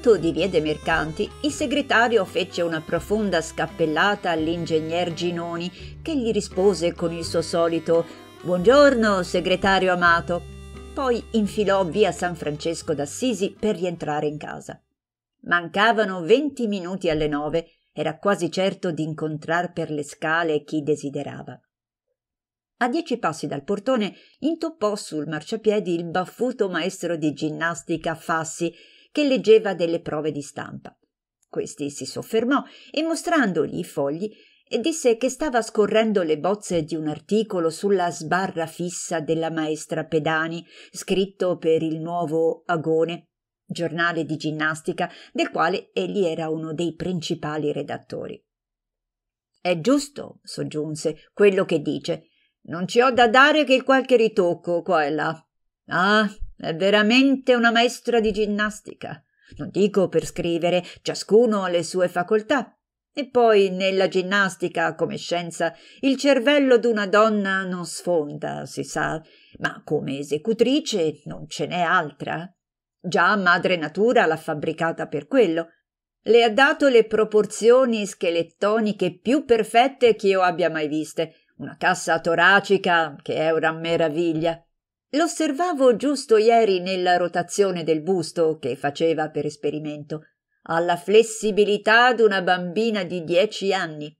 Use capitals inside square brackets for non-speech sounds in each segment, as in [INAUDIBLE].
Intanto di Via dei Mercanti il segretario fece una profonda scappellata all'ingegner Ginoni, che gli rispose con il suo solito Buongiorno, segretario amato. Poi infilò via San Francesco d'Assisi per rientrare in casa. Mancavano venti minuti alle nove, era quasi certo di incontrar per le scale chi desiderava. A dieci passi dal portone intoppò sul marciapiedi il baffuto maestro di ginnastica Fassi, che leggeva delle prove di stampa. Questi si soffermò e mostrandogli i fogli disse che stava scorrendo le bozze di un articolo sulla sbarra fissa della maestra Pedani, scritto per il nuovo Agone, giornale di ginnastica del quale egli era uno dei principali redattori. È giusto, soggiunse, quello che dice. Non ci ho da dare che qualche ritocco qua e là. Ah, è veramente una maestra di ginnastica. Non dico per scrivere, ciascuno ha le sue facoltà. E poi nella ginnastica, come scienza, il cervello d'una donna non sfonda, si sa, ma come esecutrice non ce n'è altra. Già madre natura l'ha fabbricata per quello. Le ha dato le proporzioni scheletoniche più perfette che io abbia mai viste, una cassa toracica che è una meraviglia. L'osservavo giusto ieri nella rotazione del busto che faceva per esperimento, alla flessibilità d'una bambina di dieci anni.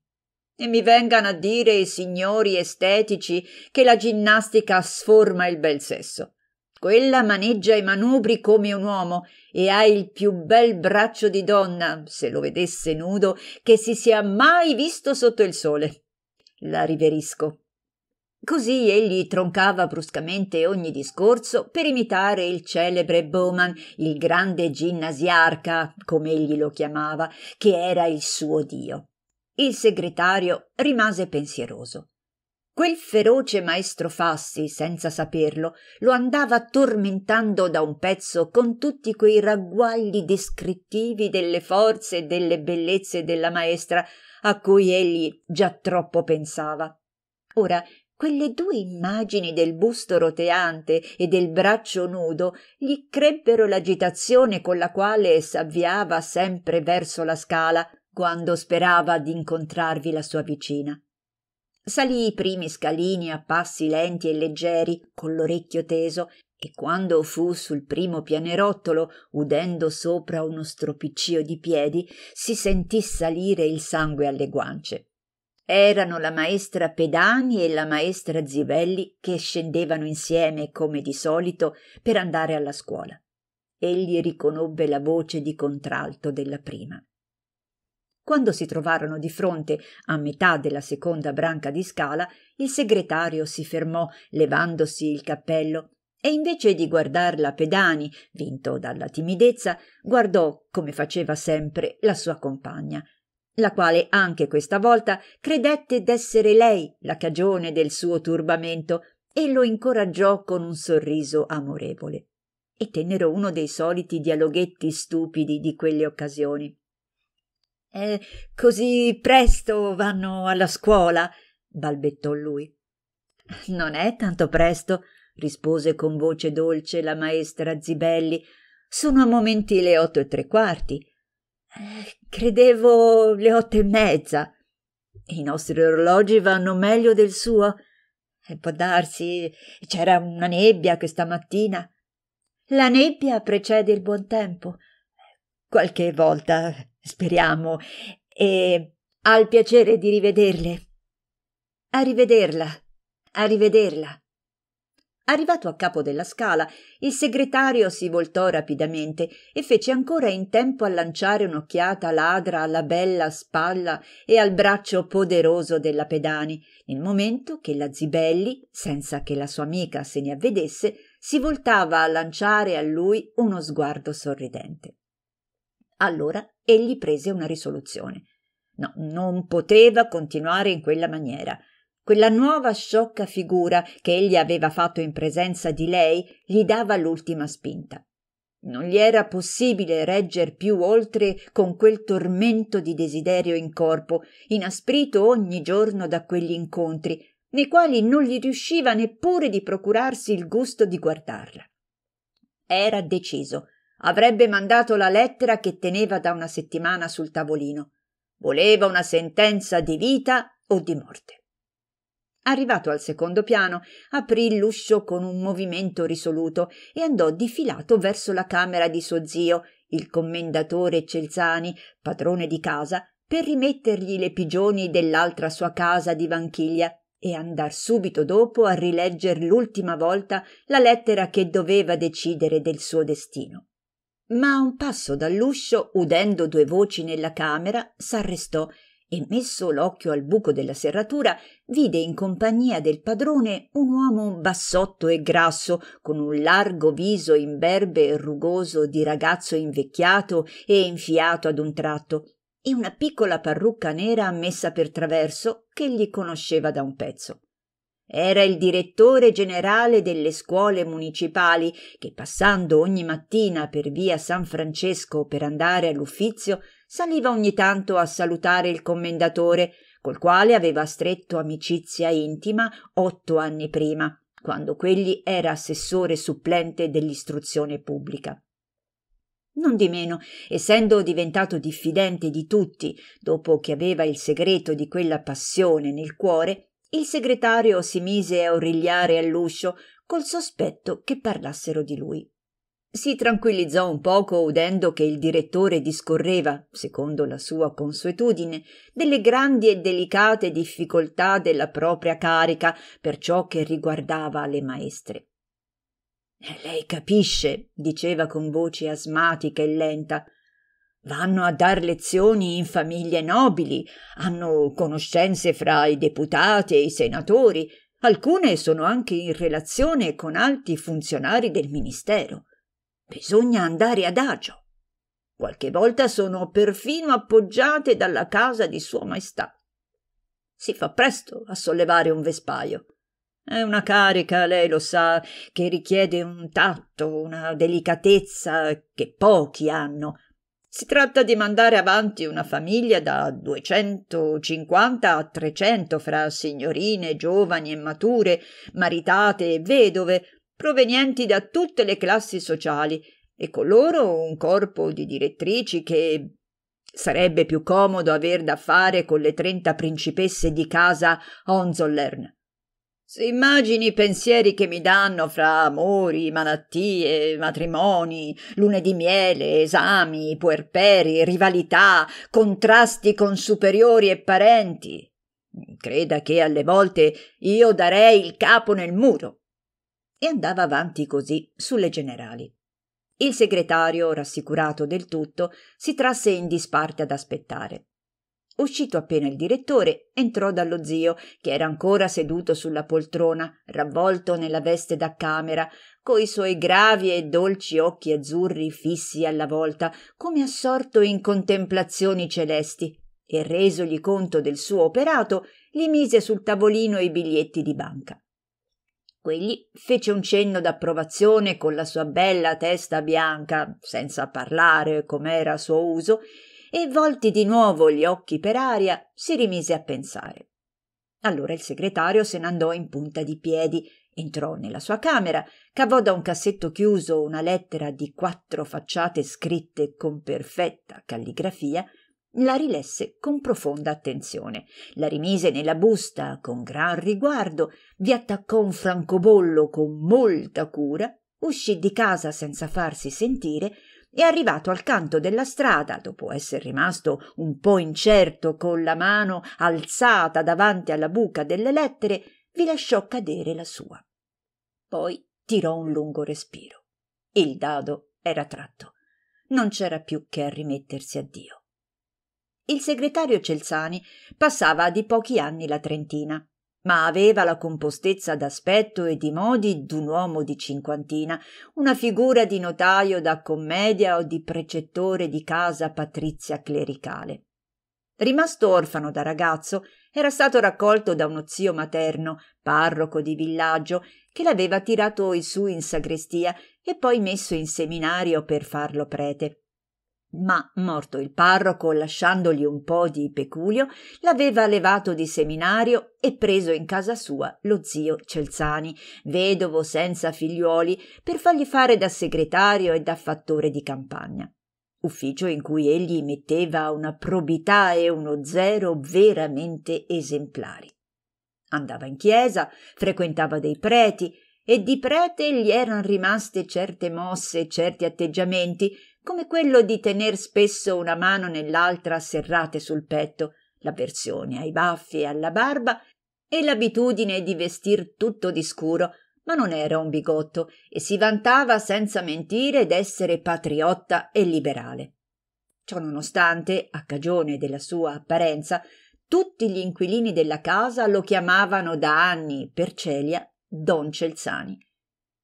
E mi vengano a dire i signori estetici che la ginnastica sforma il bel sesso. Quella maneggia i manubri come un uomo e ha il più bel braccio di donna, se lo vedesse nudo, che si sia mai visto sotto il sole. La riverisco. Così egli troncava bruscamente ogni discorso per imitare il celebre Bowman, il grande ginnasiarca, come egli lo chiamava, che era il suo dio. Il segretario rimase pensieroso. Quel feroce maestro Fassi, senza saperlo, lo andava tormentando da un pezzo con tutti quei ragguagli descrittivi delle forze e delle bellezze della maestra a cui egli già troppo pensava. Ora quelle due immagini del busto roteante e del braccio nudo gli crebbero l'agitazione con la quale s'avviava sempre verso la scala quando sperava di incontrarvi la sua vicina. Salì i primi scalini a passi lenti e leggeri, con l'orecchio teso, e quando fu sul primo pianerottolo, udendo sopra uno stropiccio di piedi, si sentì salire il sangue alle guance. Erano la maestra Pedani e la maestra Zivelli che scendevano insieme, come di solito, per andare alla scuola. Egli riconobbe la voce di contralto della prima. Quando si trovarono di fronte a metà della seconda branca di scala, il segretario si fermò, levandosi il cappello, e invece di guardarla Pedani, vinto dalla timidezza, guardò, come faceva sempre, la sua compagna, la quale anche questa volta credette d'essere lei la cagione del suo turbamento e lo incoraggiò con un sorriso amorevole. E tennero uno dei soliti dialoghetti stupidi di quelle occasioni. Eh, così presto vanno alla scuola, balbettò lui. Non è tanto presto, rispose con voce dolce la maestra Zibelli. Sono a momenti le otto e tre quarti. Eh, Credevo le otto e mezza. I nostri orologi vanno meglio del suo. E può darsi c'era una nebbia questa mattina. La nebbia precede il buon tempo. Qualche volta, speriamo, e ha il piacere di rivederle. A rivederla, a rivederla. Arrivato a capo della scala, il segretario si voltò rapidamente e fece ancora in tempo a lanciare un'occhiata ladra alla bella spalla e al braccio poderoso della Pedani, nel momento che la Zibelli, senza che la sua amica se ne avvedesse, si voltava a lanciare a lui uno sguardo sorridente. Allora egli prese una risoluzione. No, non poteva continuare in quella maniera quella nuova sciocca figura che egli aveva fatto in presenza di lei gli dava l'ultima spinta. Non gli era possibile regger più oltre con quel tormento di desiderio in corpo, inasprito ogni giorno da quegli incontri, nei quali non gli riusciva neppure di procurarsi il gusto di guardarla. Era deciso. Avrebbe mandato la lettera che teneva da una settimana sul tavolino. Voleva una sentenza di vita o di morte. Arrivato al secondo piano, aprì l'uscio con un movimento risoluto e andò difilato verso la camera di suo zio, il commendatore Celzani, padrone di casa, per rimettergli le pigioni dell'altra sua casa di Vanchiglia e andar subito dopo a rilegger l'ultima volta la lettera che doveva decidere del suo destino. Ma a un passo dall'uscio, udendo due voci nella camera, s'arrestò e messo l'occhio al buco della serratura vide in compagnia del padrone un uomo bassotto e grasso con un largo viso imberbe e rugoso di ragazzo invecchiato e infiato ad un tratto e una piccola parrucca nera messa per traverso che gli conosceva da un pezzo era il direttore generale delle scuole municipali che passando ogni mattina per via San Francesco per andare all'uffizio saliva ogni tanto a salutare il commendatore, col quale aveva stretto amicizia intima otto anni prima, quando quegli era assessore supplente dell'istruzione pubblica. Nondimeno, essendo diventato diffidente di tutti, dopo che aveva il segreto di quella passione nel cuore, il segretario si mise a origliare all'uscio col sospetto che parlassero di lui. Si tranquillizzò un poco udendo che il direttore discorreva, secondo la sua consuetudine, delle grandi e delicate difficoltà della propria carica per ciò che riguardava le maestre. Eh, lei capisce, diceva con voce asmatica e lenta. Vanno a dar lezioni in famiglie nobili, hanno conoscenze fra i deputati e i senatori, alcune sono anche in relazione con alti funzionari del ministero. Bisogna andare ad agio. Qualche volta sono perfino appoggiate dalla casa di Sua Maestà. Si fa presto a sollevare un vespaio. È una carica, lei lo sa, che richiede un tatto, una delicatezza che pochi hanno. Si tratta di mandare avanti una famiglia da 250 a 300 fra signorine giovani e mature, maritate e vedove, provenienti da tutte le classi sociali e con loro un corpo di direttrici che sarebbe più comodo aver da fare con le trenta principesse di casa Onzollern. Se immagini i pensieri che mi danno fra amori, malattie, matrimoni, lune di miele, esami, puerperi, rivalità, contrasti con superiori e parenti. Creda che alle volte io darei il capo nel muro e andava avanti così sulle generali. Il segretario, rassicurato del tutto, si trasse in disparte ad aspettare. Uscito appena il direttore, entrò dallo zio, che era ancora seduto sulla poltrona, ravvolto nella veste da camera, coi suoi gravi e dolci occhi azzurri fissi alla volta, come assorto in contemplazioni celesti, e resogli conto del suo operato, gli mise sul tavolino i biglietti di banca. Quegli fece un cenno d'approvazione con la sua bella testa bianca, senza parlare come era suo uso, e volti di nuovo gli occhi per aria, si rimise a pensare. Allora il segretario se n'andò in punta di piedi, entrò nella sua camera, cavò da un cassetto chiuso una lettera di quattro facciate scritte con perfetta calligrafia la rilesse con profonda attenzione, la rimise nella busta con gran riguardo, vi attaccò un francobollo con molta cura, uscì di casa senza farsi sentire e arrivato al canto della strada, dopo essere rimasto un po' incerto con la mano alzata davanti alla buca delle lettere, vi lasciò cadere la sua. Poi tirò un lungo respiro. Il dado era tratto. Non c'era più che a rimettersi a Dio il segretario Celzani passava di pochi anni la trentina, ma aveva la compostezza d'aspetto e di modi d'un uomo di cinquantina, una figura di notaio da commedia o di precettore di casa patrizia clericale. Rimasto orfano da ragazzo, era stato raccolto da uno zio materno, parroco di villaggio, che l'aveva tirato in su in sagrestia e poi messo in seminario per farlo prete ma morto il parroco, lasciandogli un po di peculio, l'aveva levato di seminario e preso in casa sua lo zio Celzani, vedovo senza figliuoli, per fargli fare da segretario e da fattore di campagna. Ufficio in cui egli metteva una probità e uno zero veramente esemplari. Andava in chiesa, frequentava dei preti, e di prete gli eran rimaste certe mosse, e certi atteggiamenti come quello di tener spesso una mano nell'altra serrate sul petto, l'avversione ai baffi e alla barba e l'abitudine di vestir tutto di scuro, ma non era un bigotto e si vantava senza mentire d'essere patriotta e liberale. Ciò nonostante, a cagione della sua apparenza, tutti gli inquilini della casa lo chiamavano da anni per celia Don Celzani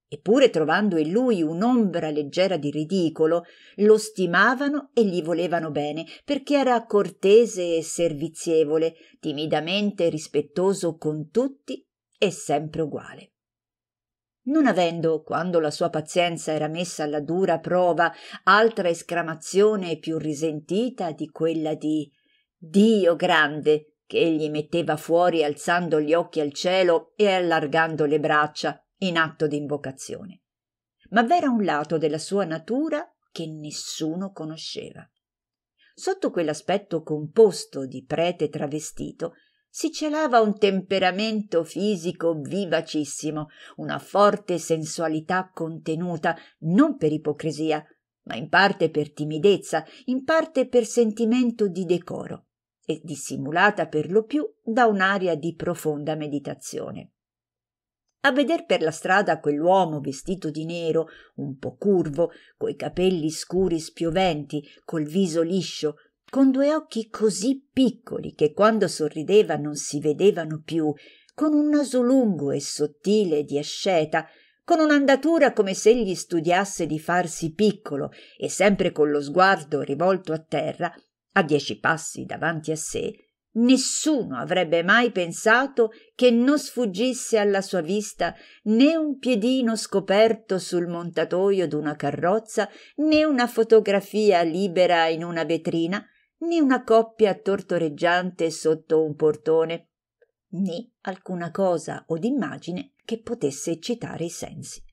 eppure trovando in lui un'ombra leggera di ridicolo lo stimavano e gli volevano bene perché era cortese e servizievole timidamente rispettoso con tutti e sempre uguale non avendo quando la sua pazienza era messa alla dura prova altra esclamazione più risentita di quella di dio grande che egli metteva fuori alzando gli occhi al cielo e allargando le braccia in atto di invocazione, ma v'era un lato della sua natura che nessuno conosceva. Sotto quell'aspetto composto di prete travestito si celava un temperamento fisico vivacissimo, una forte sensualità contenuta, non per ipocrisia, ma in parte per timidezza, in parte per sentimento di decoro, e dissimulata per lo più da un'aria di profonda meditazione. A veder per la strada quell'uomo vestito di nero, un po curvo, coi capelli scuri spioventi, col viso liscio, con due occhi così piccoli che quando sorrideva non si vedevano più, con un naso lungo e sottile di asceta, con un'andatura come se egli studiasse di farsi piccolo e sempre con lo sguardo rivolto a terra, a dieci passi davanti a sé, Nessuno avrebbe mai pensato che non sfuggisse alla sua vista né un piedino scoperto sul montatoio d'una carrozza, né una fotografia libera in una vetrina, né una coppia tortoreggiante sotto un portone, né alcuna cosa o d'immagine che potesse eccitare i sensi.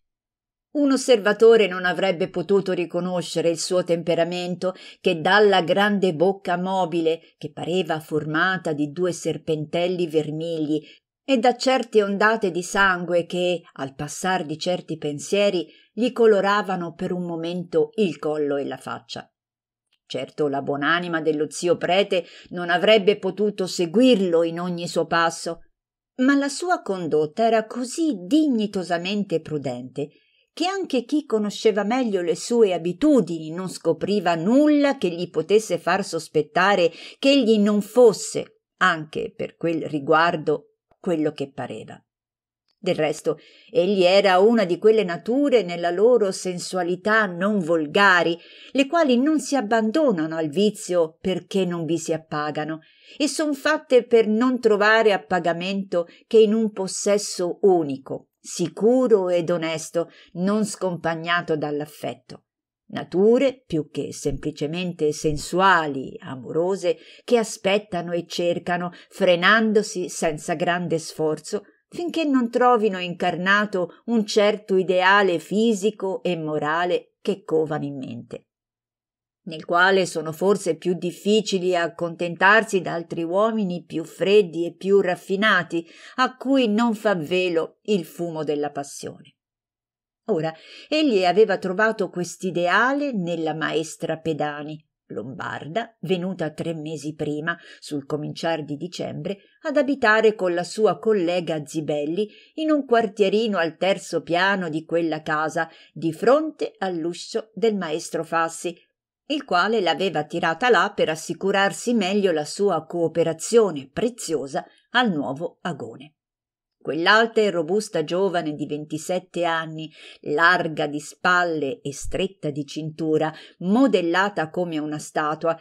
Un osservatore non avrebbe potuto riconoscere il suo temperamento che dalla grande bocca mobile, che pareva formata di due serpentelli vermigli, e da certe ondate di sangue che, al passar di certi pensieri, gli coloravano per un momento il collo e la faccia. Certo la buonanima dello zio prete non avrebbe potuto seguirlo in ogni suo passo, ma la sua condotta era così dignitosamente prudente che anche chi conosceva meglio le sue abitudini non scopriva nulla che gli potesse far sospettare che egli non fosse, anche per quel riguardo, quello che pareva. Del resto, egli era una di quelle nature nella loro sensualità non volgari, le quali non si abbandonano al vizio perché non vi si appagano, e son fatte per non trovare appagamento che in un possesso unico, sicuro ed onesto, non scompagnato dall'affetto. Nature più che semplicemente sensuali, amorose, che aspettano e cercano, frenandosi senza grande sforzo, finché non trovino incarnato un certo ideale fisico e morale che covano in mente nel quale sono forse più difficili accontentarsi da altri uomini più freddi e più raffinati, a cui non fa velo il fumo della passione. Ora, egli aveva trovato quest'ideale nella maestra Pedani, lombarda, venuta tre mesi prima, sul cominciar di dicembre, ad abitare con la sua collega Zibelli in un quartierino al terzo piano di quella casa, di fronte all'uscio del maestro Fassi, il quale l'aveva tirata là per assicurarsi meglio la sua cooperazione preziosa al nuovo agone. Quell'alta e robusta giovane di 27 anni, larga di spalle e stretta di cintura, modellata come una statua,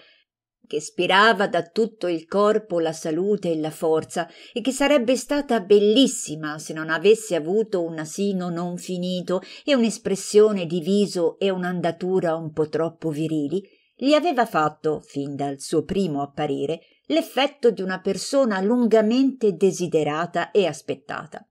che spirava da tutto il corpo la salute e la forza e che sarebbe stata bellissima se non avesse avuto un asino non finito e un'espressione di viso e un'andatura un po' troppo virili, gli aveva fatto, fin dal suo primo apparire, l'effetto di una persona lungamente desiderata e aspettata.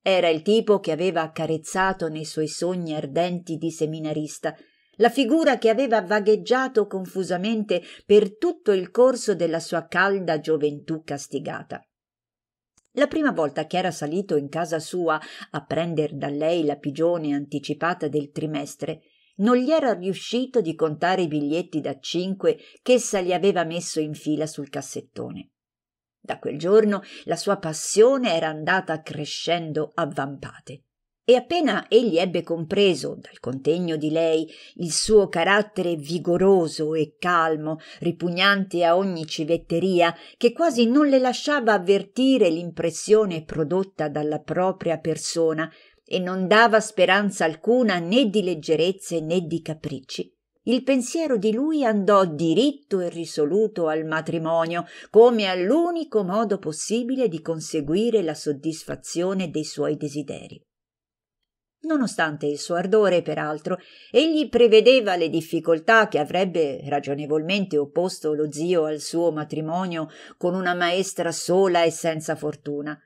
Era il tipo che aveva accarezzato nei suoi sogni ardenti di seminarista, la figura che aveva vagheggiato confusamente per tutto il corso della sua calda gioventù castigata. La prima volta che era salito in casa sua a prender da lei la pigione anticipata del trimestre, non gli era riuscito di contare i biglietti da cinque ch'essa gli aveva messo in fila sul cassettone. Da quel giorno la sua passione era andata crescendo a vampate e appena egli ebbe compreso dal contegno di lei il suo carattere vigoroso e calmo, ripugnante a ogni civetteria, che quasi non le lasciava avvertire l'impressione prodotta dalla propria persona e non dava speranza alcuna né di leggerezze né di capricci. Il pensiero di lui andò diritto e risoluto al matrimonio, come all'unico modo possibile di conseguire la soddisfazione dei suoi desideri. Nonostante il suo ardore, peraltro, egli prevedeva le difficoltà che avrebbe ragionevolmente opposto lo zio al suo matrimonio con una maestra sola e senza fortuna.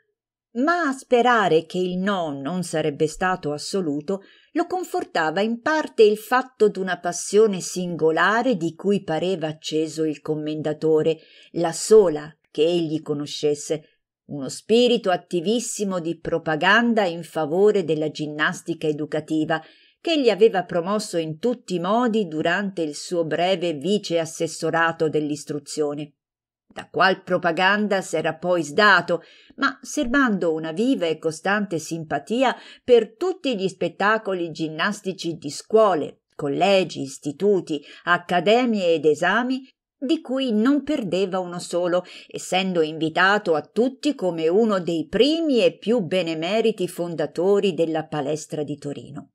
Ma a sperare che il no non sarebbe stato assoluto lo confortava in parte il fatto d'una passione singolare di cui pareva acceso il commendatore, la sola che egli conoscesse, uno spirito attivissimo di propaganda in favore della ginnastica educativa che gli aveva promosso in tutti i modi durante il suo breve vice assessorato dell'istruzione. Da qual propaganda s'era poi sdato, ma serbando una viva e costante simpatia per tutti gli spettacoli ginnastici di scuole, collegi, istituti, accademie ed esami, di cui non perdeva uno solo, essendo invitato a tutti come uno dei primi e più benemeriti fondatori della palestra di Torino.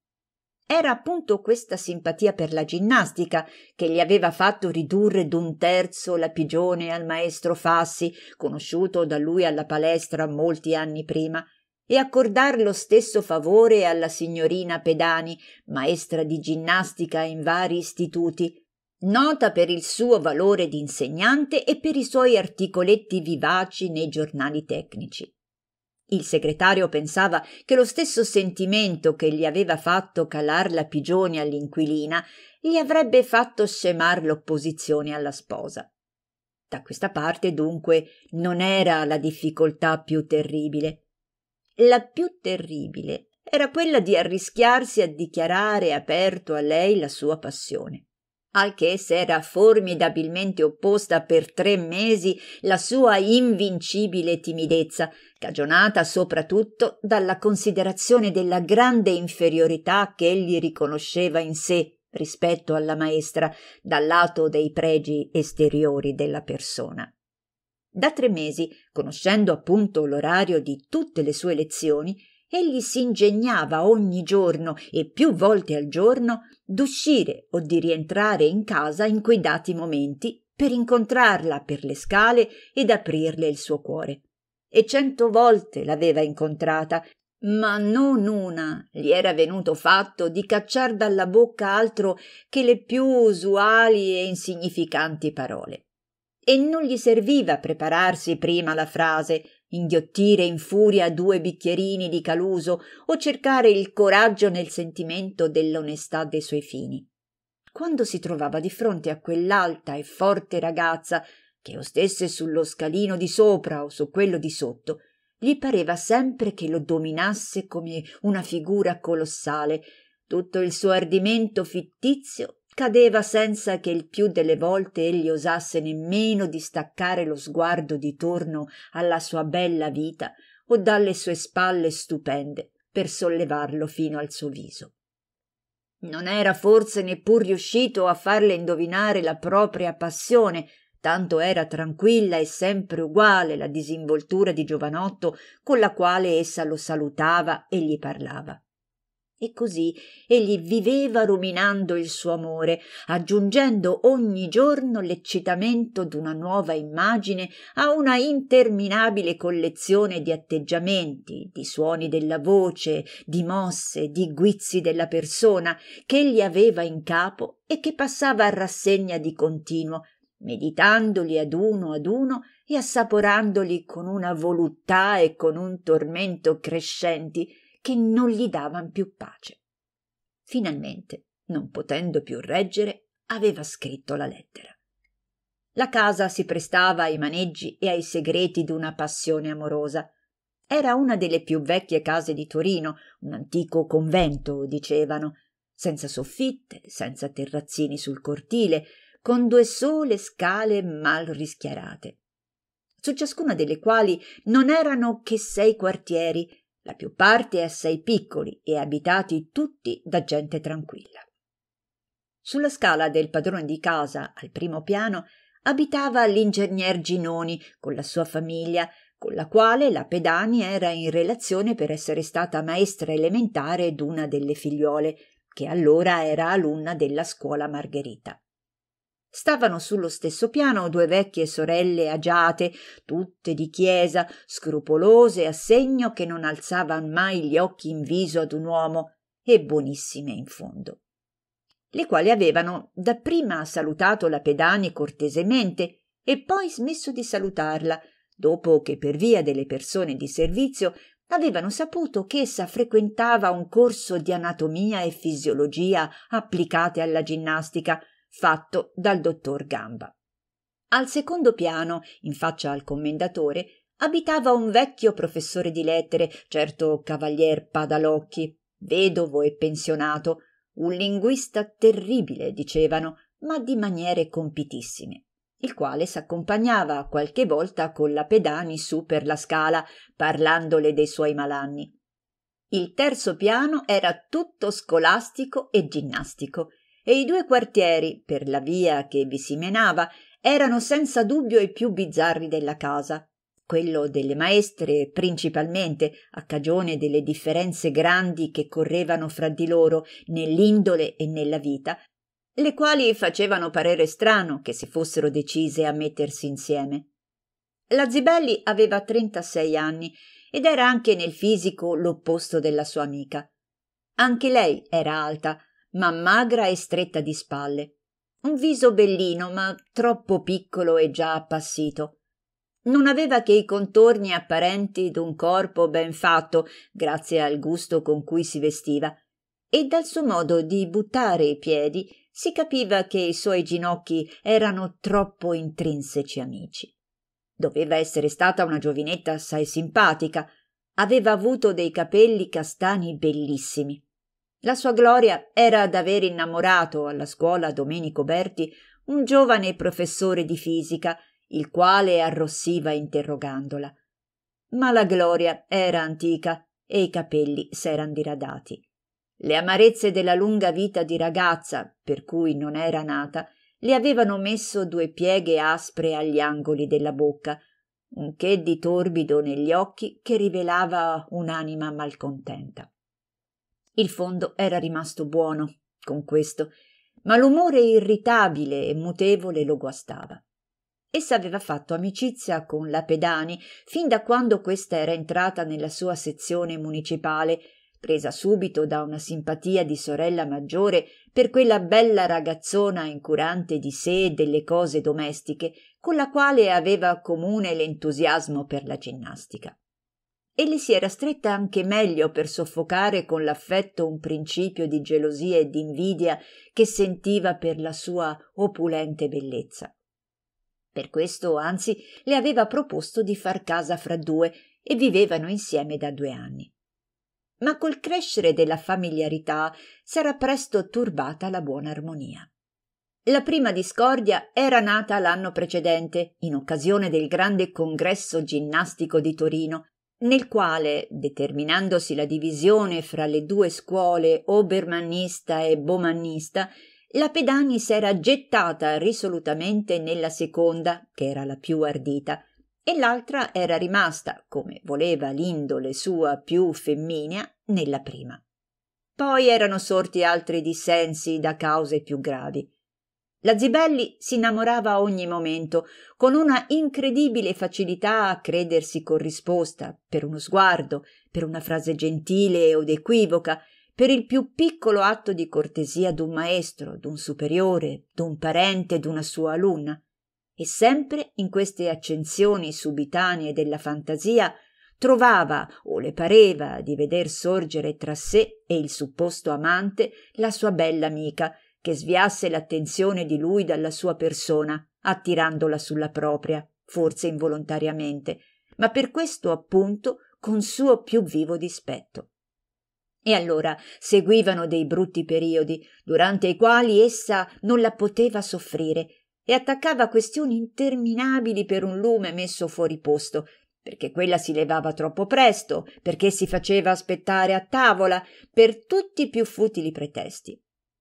Era appunto questa simpatia per la ginnastica che gli aveva fatto ridurre d'un terzo la pigione al maestro Fassi, conosciuto da lui alla palestra molti anni prima, e accordar lo stesso favore alla signorina Pedani, maestra di ginnastica in vari istituti, nota per il suo valore di insegnante e per i suoi articoletti vivaci nei giornali tecnici. Il segretario pensava che lo stesso sentimento che gli aveva fatto calar la pigione all'inquilina gli avrebbe fatto scemar l'opposizione alla sposa. Da questa parte, dunque, non era la difficoltà più terribile. La più terribile era quella di arrischiarsi a dichiarare aperto a lei la sua passione al che s'era formidabilmente opposta per tre mesi la sua invincibile timidezza, cagionata soprattutto dalla considerazione della grande inferiorità che egli riconosceva in sé rispetto alla maestra dal lato dei pregi esteriori della persona. Da tre mesi, conoscendo appunto l'orario di tutte le sue lezioni, egli s'ingegnava ogni giorno e più volte al giorno d'uscire o di rientrare in casa in quei dati momenti per incontrarla per le scale ed aprirle il suo cuore. E cento volte l'aveva incontrata, ma non una gli era venuto fatto di cacciar dalla bocca altro che le più usuali e insignificanti parole. E non gli serviva prepararsi prima la frase, inghiottire in furia due bicchierini di caluso o cercare il coraggio nel sentimento dell'onestà dei suoi fini. Quando si trovava di fronte a quell'alta e forte ragazza, che o stesse sullo scalino di sopra o su quello di sotto, gli pareva sempre che lo dominasse come una figura colossale, tutto il suo ardimento fittizio cadeva senza che il più delle volte egli osasse nemmeno distaccare lo sguardo di torno alla sua bella vita o dalle sue spalle stupende per sollevarlo fino al suo viso. Non era forse neppur riuscito a farle indovinare la propria passione, tanto era tranquilla e sempre uguale la disinvoltura di giovanotto con la quale essa lo salutava e gli parlava. E così egli viveva ruminando il suo amore, aggiungendo ogni giorno l'eccitamento d'una nuova immagine a una interminabile collezione di atteggiamenti, di suoni della voce, di mosse, di guizzi della persona che egli aveva in capo e che passava a rassegna di continuo, meditandoli ad uno ad uno e assaporandoli con una voluttà e con un tormento crescenti che non gli davan più pace. Finalmente, non potendo più reggere, aveva scritto la lettera. La casa si prestava ai maneggi e ai segreti d'una passione amorosa. Era una delle più vecchie case di Torino, un antico convento, dicevano, senza soffitte, senza terrazzini sul cortile, con due sole scale mal rischiarate, su ciascuna delle quali non erano che sei quartieri, la più parte assai piccoli e abitati tutti da gente tranquilla. Sulla scala del padrone di casa, al primo piano, abitava l'ingegner Ginoni con la sua famiglia, con la quale la Pedani era in relazione per essere stata maestra elementare d'una delle figliuole, che allora era alunna della scuola Margherita. Stavano sullo stesso piano due vecchie sorelle agiate, tutte di chiesa, scrupolose a segno che non alzavan mai gli occhi in viso ad un uomo e buonissime in fondo. Le quali avevano dapprima salutato la pedani cortesemente e poi smesso di salutarla, dopo che per via delle persone di servizio avevano saputo che essa frequentava un corso di anatomia e fisiologia applicate alla ginnastica, fatto dal dottor Gamba. Al secondo piano, in faccia al commendatore, abitava un vecchio professore di lettere, certo cavalier Padalocchi, vedovo e pensionato, un linguista terribile, dicevano, ma di maniere compitissime, il quale s'accompagnava qualche volta con la Pedani su per la scala, parlandole dei suoi malanni. Il terzo piano era tutto scolastico e ginnastico, e i due quartieri, per la via che vi si menava, erano senza dubbio i più bizzarri della casa. Quello delle maestre, principalmente, a cagione delle differenze grandi che correvano fra di loro nell'indole e nella vita, le quali facevano parere strano che si fossero decise a mettersi insieme. La Zibelli aveva 36 anni ed era anche nel fisico l'opposto della sua amica. Anche lei era alta, ma magra e stretta di spalle un viso bellino ma troppo piccolo e già appassito non aveva che i contorni apparenti d'un corpo ben fatto grazie al gusto con cui si vestiva e dal suo modo di buttare i piedi si capiva che i suoi ginocchi erano troppo intrinseci amici doveva essere stata una giovinetta assai simpatica aveva avuto dei capelli castani bellissimi la sua gloria era d'aver innamorato alla scuola Domenico Berti un giovane professore di fisica, il quale arrossiva interrogandola. Ma la gloria era antica e i capelli s'eran diradati. Le amarezze della lunga vita di ragazza, per cui non era nata, le avevano messo due pieghe aspre agli angoli della bocca, un che di torbido negli occhi che rivelava un'anima malcontenta. Il fondo era rimasto buono, con questo, ma l'umore irritabile e mutevole lo guastava. Essa aveva fatto amicizia con la Pedani fin da quando questa era entrata nella sua sezione municipale, presa subito da una simpatia di sorella maggiore per quella bella ragazzona incurante di sé e delle cose domestiche, con la quale aveva comune l'entusiasmo per la ginnastica e gli si era stretta anche meglio per soffocare con l'affetto un principio di gelosia e d'invidia che sentiva per la sua opulente bellezza. Per questo, anzi, le aveva proposto di far casa fra due e vivevano insieme da due anni. Ma col crescere della familiarità s'era presto turbata la buona armonia. La prima discordia era nata l'anno precedente, in occasione del grande congresso ginnastico di Torino, nel quale, determinandosi la divisione fra le due scuole obermannista e bomannista, la Pedani s'era gettata risolutamente nella seconda, che era la più ardita, e l'altra era rimasta, come voleva l'indole sua più femminea, nella prima. Poi erano sorti altri dissensi da cause più gravi. La Zibelli si innamorava ogni momento, con una incredibile facilità a credersi corrisposta, per uno sguardo, per una frase gentile od equivoca, per il più piccolo atto di cortesia d'un maestro, d'un superiore, d'un parente, d'una sua alunna. E sempre in queste accensioni subitanee della fantasia trovava o le pareva di veder sorgere tra sé e il supposto amante la sua bella amica, che sviasse l'attenzione di lui dalla sua persona, attirandola sulla propria, forse involontariamente, ma per questo appunto con suo più vivo dispetto. E allora seguivano dei brutti periodi, durante i quali essa non la poteva soffrire, e attaccava questioni interminabili per un lume messo fuori posto, perché quella si levava troppo presto, perché si faceva aspettare a tavola, per tutti i più futili pretesti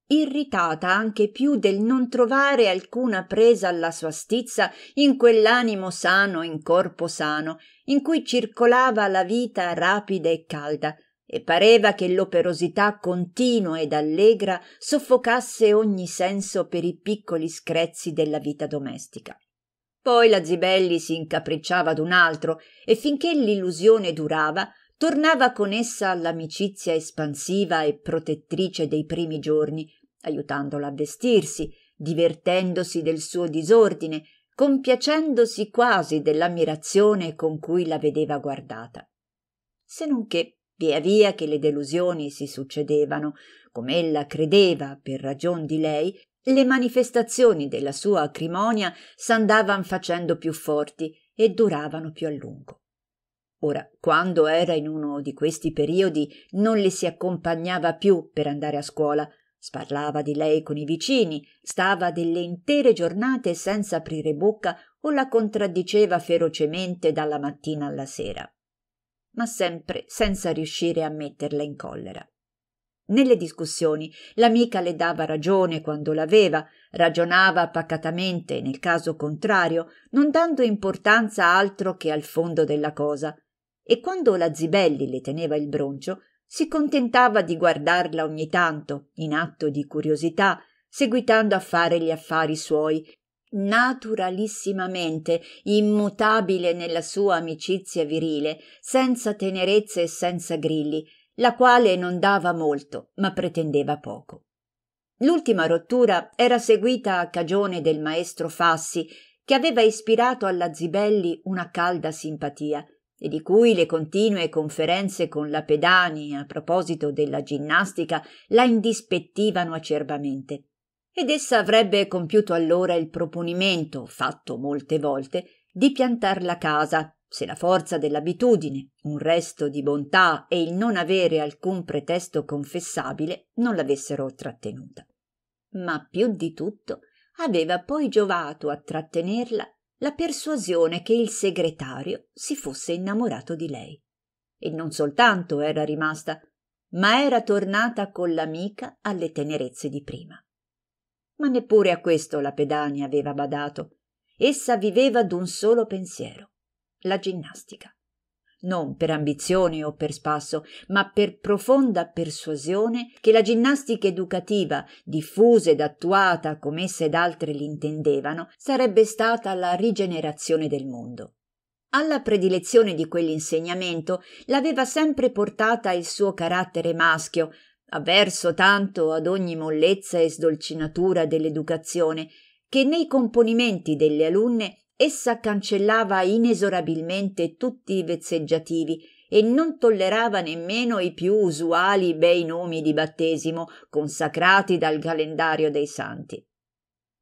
irritata anche più del non trovare alcuna presa alla sua stizza in quell'animo sano in corpo sano, in cui circolava la vita rapida e calda, e pareva che l'operosità continua ed allegra soffocasse ogni senso per i piccoli screzzi della vita domestica. Poi la Zibelli si incapricciava ad un altro e finché l'illusione durava tornava con essa l'amicizia espansiva e protettrice dei primi giorni, aiutandola a vestirsi, divertendosi del suo disordine, compiacendosi quasi dell'ammirazione con cui la vedeva guardata. Se non che, via via che le delusioni si succedevano, come ella credeva per ragion di lei, le manifestazioni della sua acrimonia s'andavan facendo più forti e duravano più a lungo. Ora, quando era in uno di questi periodi, non le si accompagnava più per andare a scuola, sparlava di lei con i vicini, stava delle intere giornate senza aprire bocca o la contraddiceva ferocemente dalla mattina alla sera, ma sempre senza riuscire a metterla in collera. Nelle discussioni l'amica le dava ragione quando l'aveva, ragionava pacatamente nel caso contrario, non dando importanza altro che al fondo della cosa, e quando la Zibelli le teneva il broncio si contentava di guardarla ogni tanto in atto di curiosità seguitando a fare gli affari suoi naturalissimamente immutabile nella sua amicizia virile senza tenerezze e senza grilli la quale non dava molto ma pretendeva poco l'ultima rottura era seguita a cagione del maestro Fassi che aveva ispirato alla Zibelli una calda simpatia e di cui le continue conferenze con la Pedani a proposito della ginnastica la indispettivano acerbamente. Ed essa avrebbe compiuto allora il proponimento, fatto molte volte, di piantar la casa, se la forza dell'abitudine, un resto di bontà e il non avere alcun pretesto confessabile non l'avessero trattenuta. Ma più di tutto aveva poi giovato a trattenerla la persuasione che il segretario si fosse innamorato di lei. E non soltanto era rimasta, ma era tornata con l'amica alle tenerezze di prima. Ma neppure a questo la pedania aveva badato. Essa viveva d'un solo pensiero, la ginnastica non per ambizione o per spasso, ma per profonda persuasione che la ginnastica educativa, diffusa ed attuata come essa ed altre l'intendevano, sarebbe stata la rigenerazione del mondo. Alla predilezione di quell'insegnamento l'aveva sempre portata il suo carattere maschio, avverso tanto ad ogni mollezza e sdolcinatura dell'educazione, che nei componimenti delle alunne essa cancellava inesorabilmente tutti i vezzeggiativi e non tollerava nemmeno i più usuali bei nomi di battesimo consacrati dal calendario dei santi.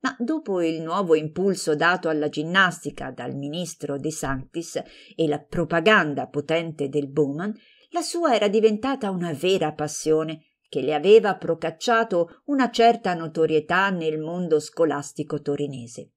Ma dopo il nuovo impulso dato alla ginnastica dal ministro De Sanctis e la propaganda potente del Bowman, la sua era diventata una vera passione che le aveva procacciato una certa notorietà nel mondo scolastico torinese.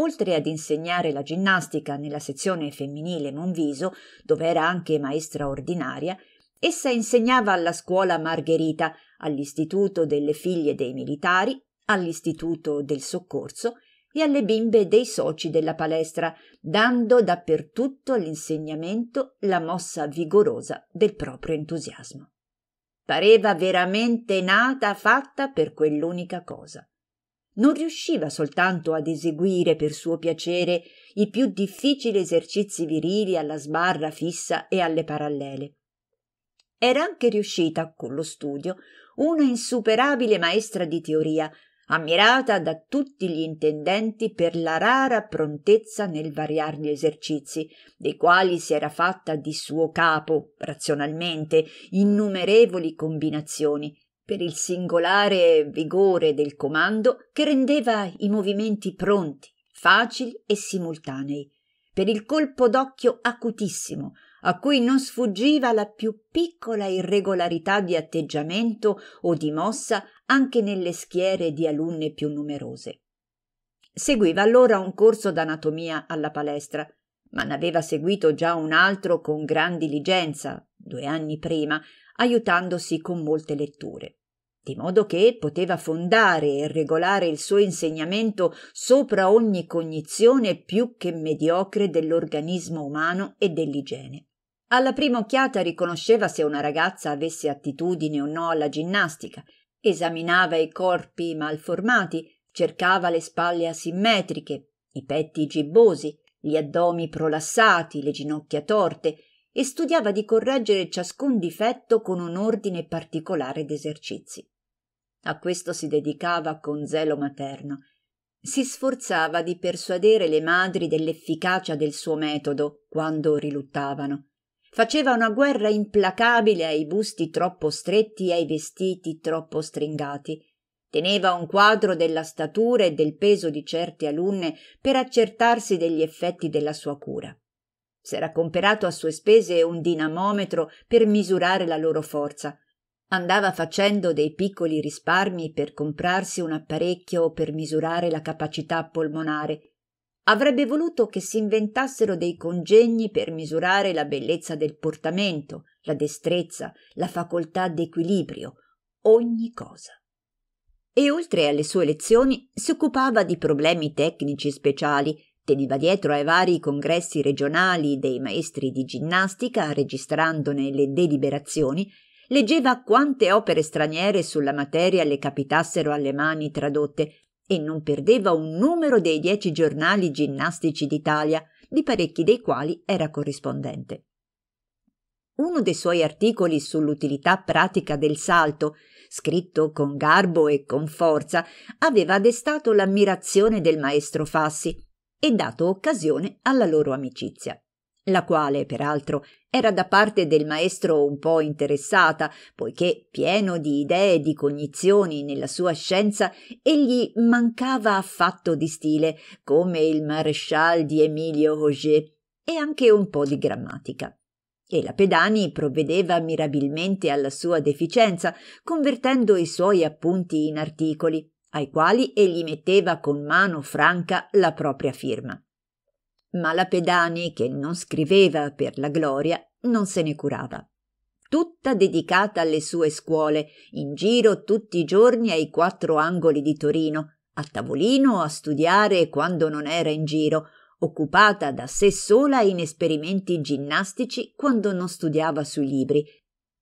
Oltre ad insegnare la ginnastica nella sezione femminile Monviso, dove era anche maestra ordinaria, essa insegnava alla scuola Margherita, all'istituto delle figlie dei militari, all'istituto del soccorso e alle bimbe dei soci della palestra, dando dappertutto all'insegnamento la mossa vigorosa del proprio entusiasmo. Pareva veramente nata fatta per quell'unica cosa non riusciva soltanto ad eseguire per suo piacere i più difficili esercizi virili alla sbarra fissa e alle parallele. Era anche riuscita, con lo studio, una insuperabile maestra di teoria, ammirata da tutti gli intendenti per la rara prontezza nel variar gli esercizi, dei quali si era fatta di suo capo, razionalmente, innumerevoli combinazioni, per il singolare vigore del comando che rendeva i movimenti pronti, facili e simultanei, per il colpo d'occhio acutissimo, a cui non sfuggiva la più piccola irregolarità di atteggiamento o di mossa anche nelle schiere di alunne più numerose. Seguiva allora un corso d'anatomia alla palestra, ma ne aveva seguito già un altro con gran diligenza, due anni prima, aiutandosi con molte letture di modo che poteva fondare e regolare il suo insegnamento sopra ogni cognizione più che mediocre dell'organismo umano e dell'igiene. Alla prima occhiata riconosceva se una ragazza avesse attitudine o no alla ginnastica, esaminava i corpi malformati, cercava le spalle asimmetriche, i petti gibbosi, gli addomi prolassati, le ginocchia torte, e studiava di correggere ciascun difetto con un ordine particolare d'esercizi. A questo si dedicava con zelo materno. Si sforzava di persuadere le madri dell'efficacia del suo metodo quando riluttavano. Faceva una guerra implacabile ai busti troppo stretti e ai vestiti troppo stringati. Teneva un quadro della statura e del peso di certe alunne per accertarsi degli effetti della sua cura. S'era comperato a sue spese un dinamometro per misurare la loro forza, andava facendo dei piccoli risparmi per comprarsi un apparecchio per misurare la capacità polmonare. Avrebbe voluto che si inventassero dei congegni per misurare la bellezza del portamento, la destrezza, la facoltà d'equilibrio, ogni cosa. E oltre alle sue lezioni si occupava di problemi tecnici speciali, teniva dietro ai vari congressi regionali dei maestri di ginnastica, registrandone le deliberazioni, leggeva quante opere straniere sulla materia le capitassero alle mani tradotte e non perdeva un numero dei dieci giornali ginnastici d'Italia, di parecchi dei quali era corrispondente. Uno dei suoi articoli sull'utilità pratica del salto, scritto con garbo e con forza, aveva destato l'ammirazione del maestro Fassi e dato occasione alla loro amicizia la quale, peraltro, era da parte del maestro un po' interessata, poiché pieno di idee e di cognizioni nella sua scienza, egli mancava affatto di stile, come il marescial di Emilio Roger, e anche un po' di grammatica. E la Pedani provvedeva mirabilmente alla sua deficienza, convertendo i suoi appunti in articoli, ai quali egli metteva con mano franca la propria firma ma la Pedani, che non scriveva per la gloria, non se ne curava. Tutta dedicata alle sue scuole, in giro tutti i giorni ai quattro angoli di Torino, a tavolino a studiare quando non era in giro, occupata da sé sola in esperimenti ginnastici quando non studiava sui libri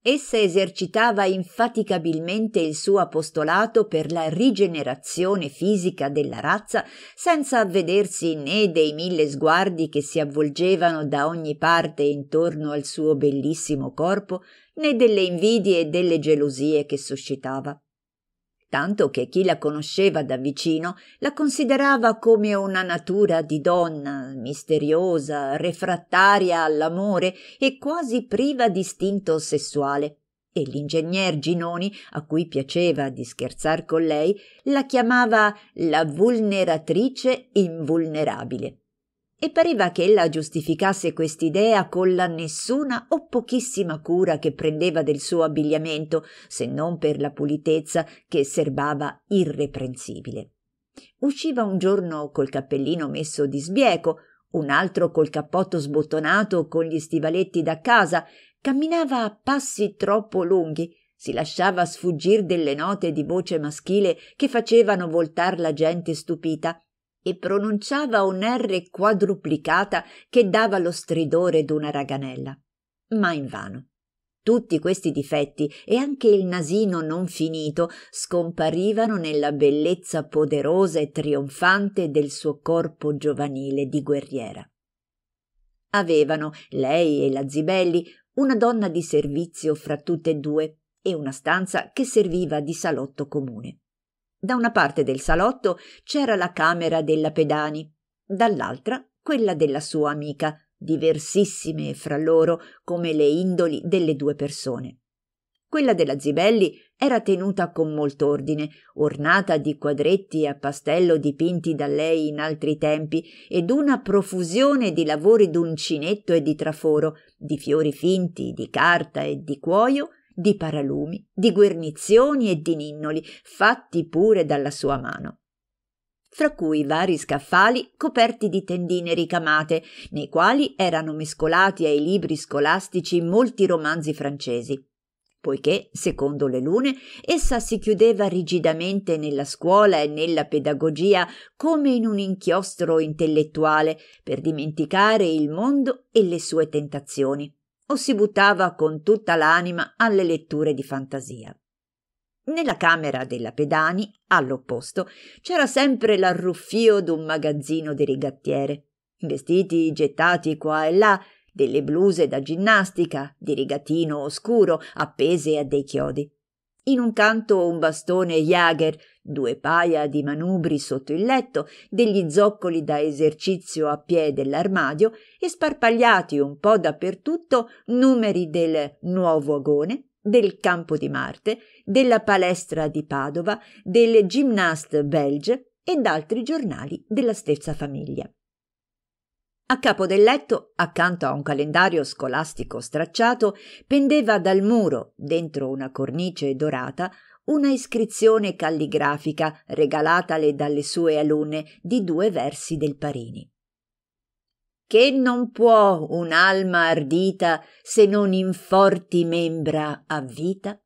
Essa esercitava infaticabilmente il suo apostolato per la rigenerazione fisica della razza senza avvedersi né dei mille sguardi che si avvolgevano da ogni parte intorno al suo bellissimo corpo, né delle invidie e delle gelosie che suscitava tanto che chi la conosceva da vicino la considerava come una natura di donna misteriosa, refrattaria all'amore e quasi priva di istinto sessuale. E l'ingegner Ginoni, a cui piaceva di scherzar con lei, la chiamava la vulneratrice invulnerabile e pareva che ella giustificasse quest'idea con la nessuna o pochissima cura che prendeva del suo abbigliamento, se non per la pulitezza che serbava irreprensibile. Usciva un giorno col cappellino messo di sbieco, un altro col cappotto sbottonato con gli stivaletti da casa, camminava a passi troppo lunghi, si lasciava sfuggir delle note di voce maschile che facevano voltar la gente stupita e pronunciava un'R quadruplicata che dava lo stridore d'una raganella. Ma invano. Tutti questi difetti e anche il nasino non finito scomparivano nella bellezza poderosa e trionfante del suo corpo giovanile di guerriera. Avevano, lei e la Zibelli, una donna di servizio fra tutte e due e una stanza che serviva di salotto comune. Da una parte del salotto c'era la camera della Pedani, dall'altra quella della sua amica, diversissime fra loro come le indoli delle due persone. Quella della Zibelli era tenuta con molto ordine, ornata di quadretti a pastello dipinti da lei in altri tempi ed una profusione di lavori d'uncinetto e di traforo, di fiori finti, di carta e di cuoio, di paralumi, di guernizioni e di ninnoli, fatti pure dalla sua mano. Fra cui vari scaffali coperti di tendine ricamate, nei quali erano mescolati ai libri scolastici molti romanzi francesi poiché, secondo le lune, essa si chiudeva rigidamente nella scuola e nella pedagogia come in un inchiostro intellettuale per dimenticare il mondo e le sue tentazioni o si buttava con tutta l'anima alle letture di fantasia. Nella camera della Pedani, all'opposto, c'era sempre l'arruffio d'un magazzino di rigattiere. Vestiti gettati qua e là, delle bluse da ginnastica, di rigatino oscuro, appese a dei chiodi. In un canto un bastone Jager due paia di manubri sotto il letto, degli zoccoli da esercizio a piè dell'armadio e sparpagliati un po' dappertutto numeri del nuovo agone, del campo di Marte, della palestra di Padova, del gymnast belge ed altri giornali della stessa famiglia. A capo del letto, accanto a un calendario scolastico stracciato, pendeva dal muro, dentro una cornice dorata, una iscrizione calligrafica regalatale dalle sue alunne di due versi del Parini. Che non può un'alma ardita se non in forti membra avvita?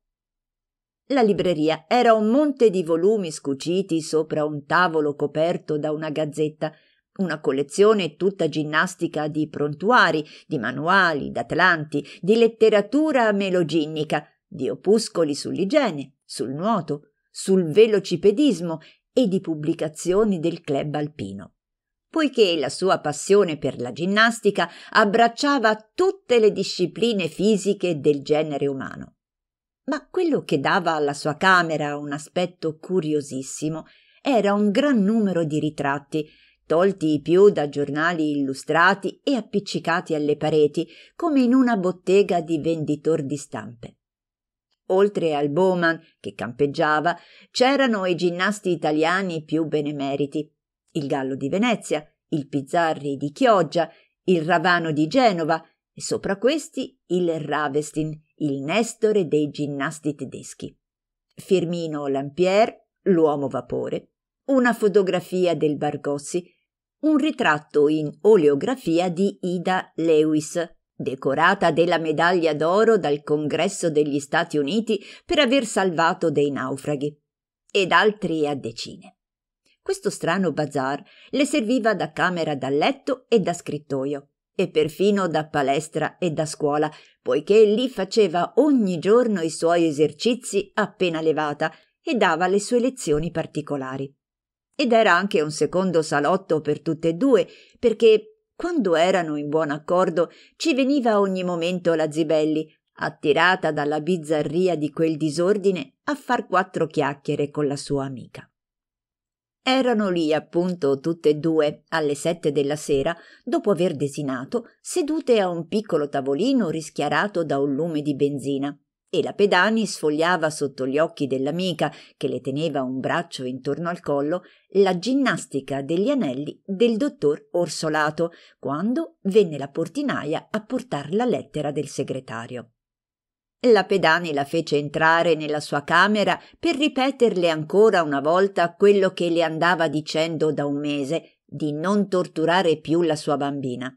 La libreria era un monte di volumi scuciti sopra un tavolo coperto da una gazzetta, una collezione tutta ginnastica di prontuari, di manuali, d'atlanti, di letteratura meloginnica, di opuscoli sull'igiene, sul nuoto, sul velocipedismo e di pubblicazioni del club alpino. Poiché la sua passione per la ginnastica abbracciava tutte le discipline fisiche del genere umano. Ma quello che dava alla sua camera un aspetto curiosissimo era un gran numero di ritratti, tolti più da giornali illustrati e appiccicati alle pareti, come in una bottega di venditor di stampe. Oltre al Bowman, che campeggiava, c'erano i ginnasti italiani più benemeriti: il Gallo di Venezia, il Pizzarri di Chioggia, il Ravano di Genova e sopra questi il Ravestin, il Nestore dei ginnasti tedeschi. Firmino Lampier, l'uomo vapore, una fotografia del Bargossi, un ritratto in oleografia di Ida Lewis, decorata della medaglia d'oro dal Congresso degli Stati Uniti per aver salvato dei naufraghi, ed altri a decine. Questo strano bazar le serviva da camera da letto e da scrittoio, e perfino da palestra e da scuola, poiché lì faceva ogni giorno i suoi esercizi appena levata e dava le sue lezioni particolari. Ed era anche un secondo salotto per tutte e due, perché quando erano in buon accordo, ci veniva ogni momento la Zibelli, attirata dalla bizzarria di quel disordine, a far quattro chiacchiere con la sua amica. Erano lì appunto tutte e due, alle sette della sera, dopo aver desinato, sedute a un piccolo tavolino rischiarato da un lume di benzina, e la Pedani sfogliava sotto gli occhi dell'amica, che le teneva un braccio intorno al collo, la ginnastica degli anelli del dottor Orsolato, quando venne la portinaia a portar la lettera del segretario. La Pedani la fece entrare nella sua camera per ripeterle ancora una volta quello che le andava dicendo da un mese di non torturare più la sua bambina.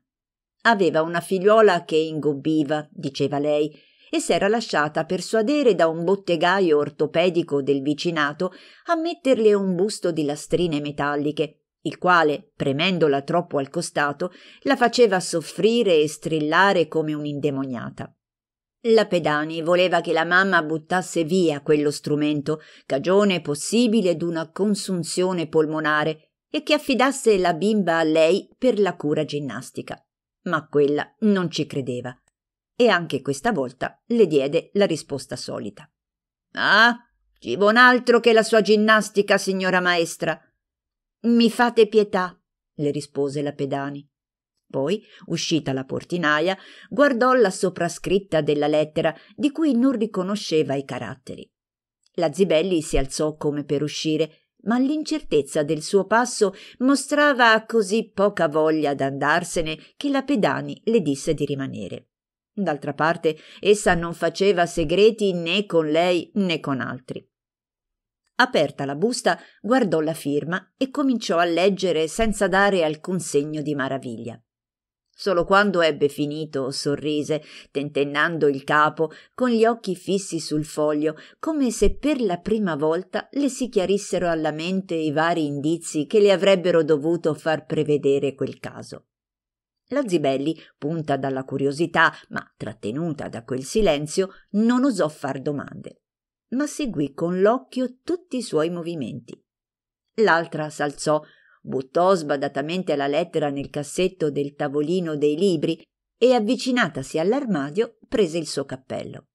Aveva una figliuola che ingobbiva, diceva lei, e s'era lasciata persuadere da un bottegaio ortopedico del vicinato a metterle un busto di lastrine metalliche, il quale, premendola troppo al costato, la faceva soffrire e strillare come un'indemoniata. La Pedani voleva che la mamma buttasse via quello strumento, cagione possibile d'una consunzione polmonare, e che affidasse la bimba a lei per la cura ginnastica. Ma quella non ci credeva e anche questa volta le diede la risposta solita. Ah, ci vuol altro che la sua ginnastica, signora maestra. Mi fate pietà, le rispose la Pedani. Poi, uscita la portinaia, guardò la soprascritta della lettera di cui non riconosceva i caratteri. La Zibelli si alzò come per uscire, ma l'incertezza del suo passo mostrava così poca voglia d'andarsene che la Pedani le disse di rimanere. D'altra parte, essa non faceva segreti né con lei né con altri. Aperta la busta, guardò la firma e cominciò a leggere senza dare alcun segno di maraviglia. Solo quando ebbe finito sorrise, tentennando il capo, con gli occhi fissi sul foglio, come se per la prima volta le si chiarissero alla mente i vari indizi che le avrebbero dovuto far prevedere quel caso. La Zibelli, punta dalla curiosità, ma trattenuta da quel silenzio, non osò far domande, ma seguì con l'occhio tutti i suoi movimenti. L'altra s'alzò, buttò sbadatamente la lettera nel cassetto del tavolino dei libri e, avvicinatasi all'armadio, prese il suo cappello.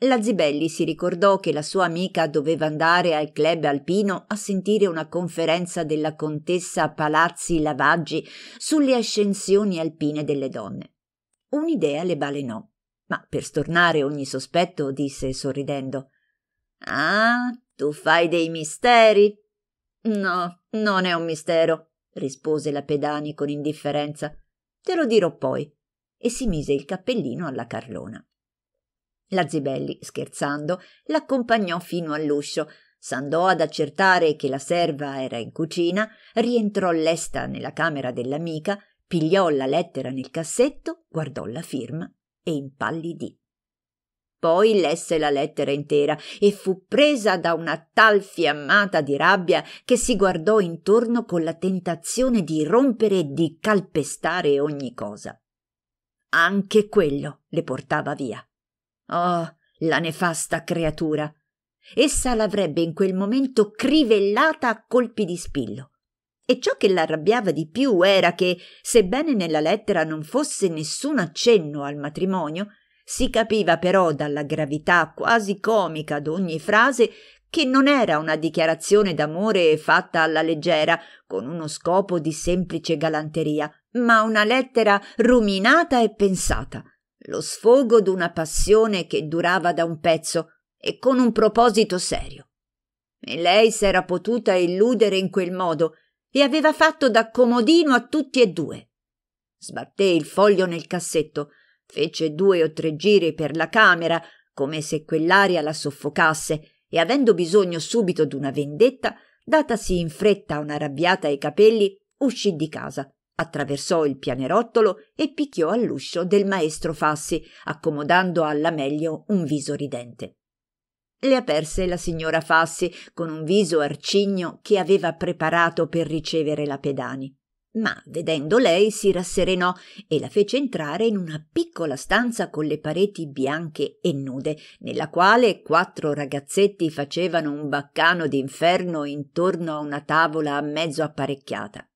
La Zibelli si ricordò che la sua amica doveva andare al club alpino a sentire una conferenza della contessa Palazzi Lavaggi sulle ascensioni alpine delle donne. Un'idea le balenò, ma per stornare ogni sospetto disse sorridendo: Ah, tu fai dei misteri? No, non è un mistero, rispose la Pedani con indifferenza. Te lo dirò poi. E si mise il cappellino alla carlona. La Zibelli, scherzando, l'accompagnò fino all'uscio, s'andò ad accertare che la serva era in cucina, rientrò lesta nella camera dell'amica, pigliò la lettera nel cassetto, guardò la firma e impallidì. Poi lesse la lettera intera e fu presa da una tal fiammata di rabbia che si guardò intorno con la tentazione di rompere e di calpestare ogni cosa. Anche quello le portava via. Oh, la nefasta creatura! Essa l'avrebbe in quel momento crivellata a colpi di spillo. E ciò che l'arrabbiava di più era che, sebbene nella lettera non fosse nessun accenno al matrimonio, si capiva però dalla gravità quasi comica d'ogni frase che non era una dichiarazione d'amore fatta alla leggera, con uno scopo di semplice galanteria, ma una lettera ruminata e pensata lo sfogo d'una passione che durava da un pezzo e con un proposito serio. E lei s'era potuta illudere in quel modo e aveva fatto da comodino a tutti e due. Sbatté il foglio nel cassetto, fece due o tre giri per la camera, come se quell'aria la soffocasse, e avendo bisogno subito d'una vendetta, datasi in fretta una arrabbiata ai capelli, uscì di casa Attraversò il pianerottolo e picchiò all'uscio del maestro Fassi, accomodando alla meglio un viso ridente. Le aperse la signora Fassi con un viso arcigno che aveva preparato per ricevere la Pedani. Ma vedendo lei si rasserenò e la fece entrare in una piccola stanza con le pareti bianche e nude, nella quale quattro ragazzetti facevano un baccano d'inferno intorno a una tavola mezzo apparecchiata.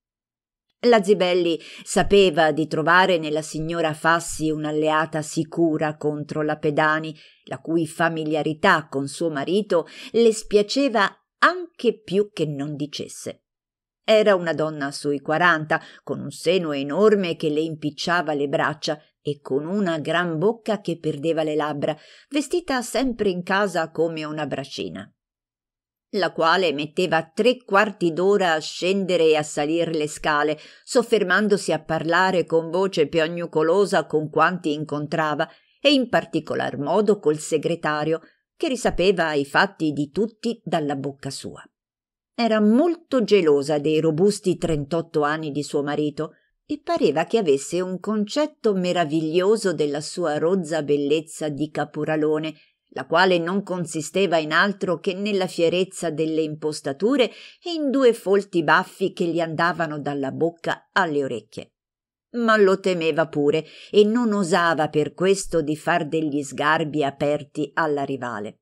La Zibelli sapeva di trovare nella signora Fassi un'alleata sicura contro la Pedani, la cui familiarità con suo marito le spiaceva anche più che non dicesse. Era una donna sui quaranta, con un seno enorme che le impicciava le braccia e con una gran bocca che perdeva le labbra, vestita sempre in casa come una bracina la quale metteva tre quarti d'ora a scendere e a salir le scale, soffermandosi a parlare con voce piagnucolosa con quanti incontrava, e in particolar modo col segretario, che risapeva i fatti di tutti dalla bocca sua. Era molto gelosa dei robusti trentotto anni di suo marito, e pareva che avesse un concetto meraviglioso della sua rozza bellezza di caporalone la quale non consisteva in altro che nella fierezza delle impostature e in due folti baffi che gli andavano dalla bocca alle orecchie. Ma lo temeva pure e non osava per questo di far degli sgarbi aperti alla rivale.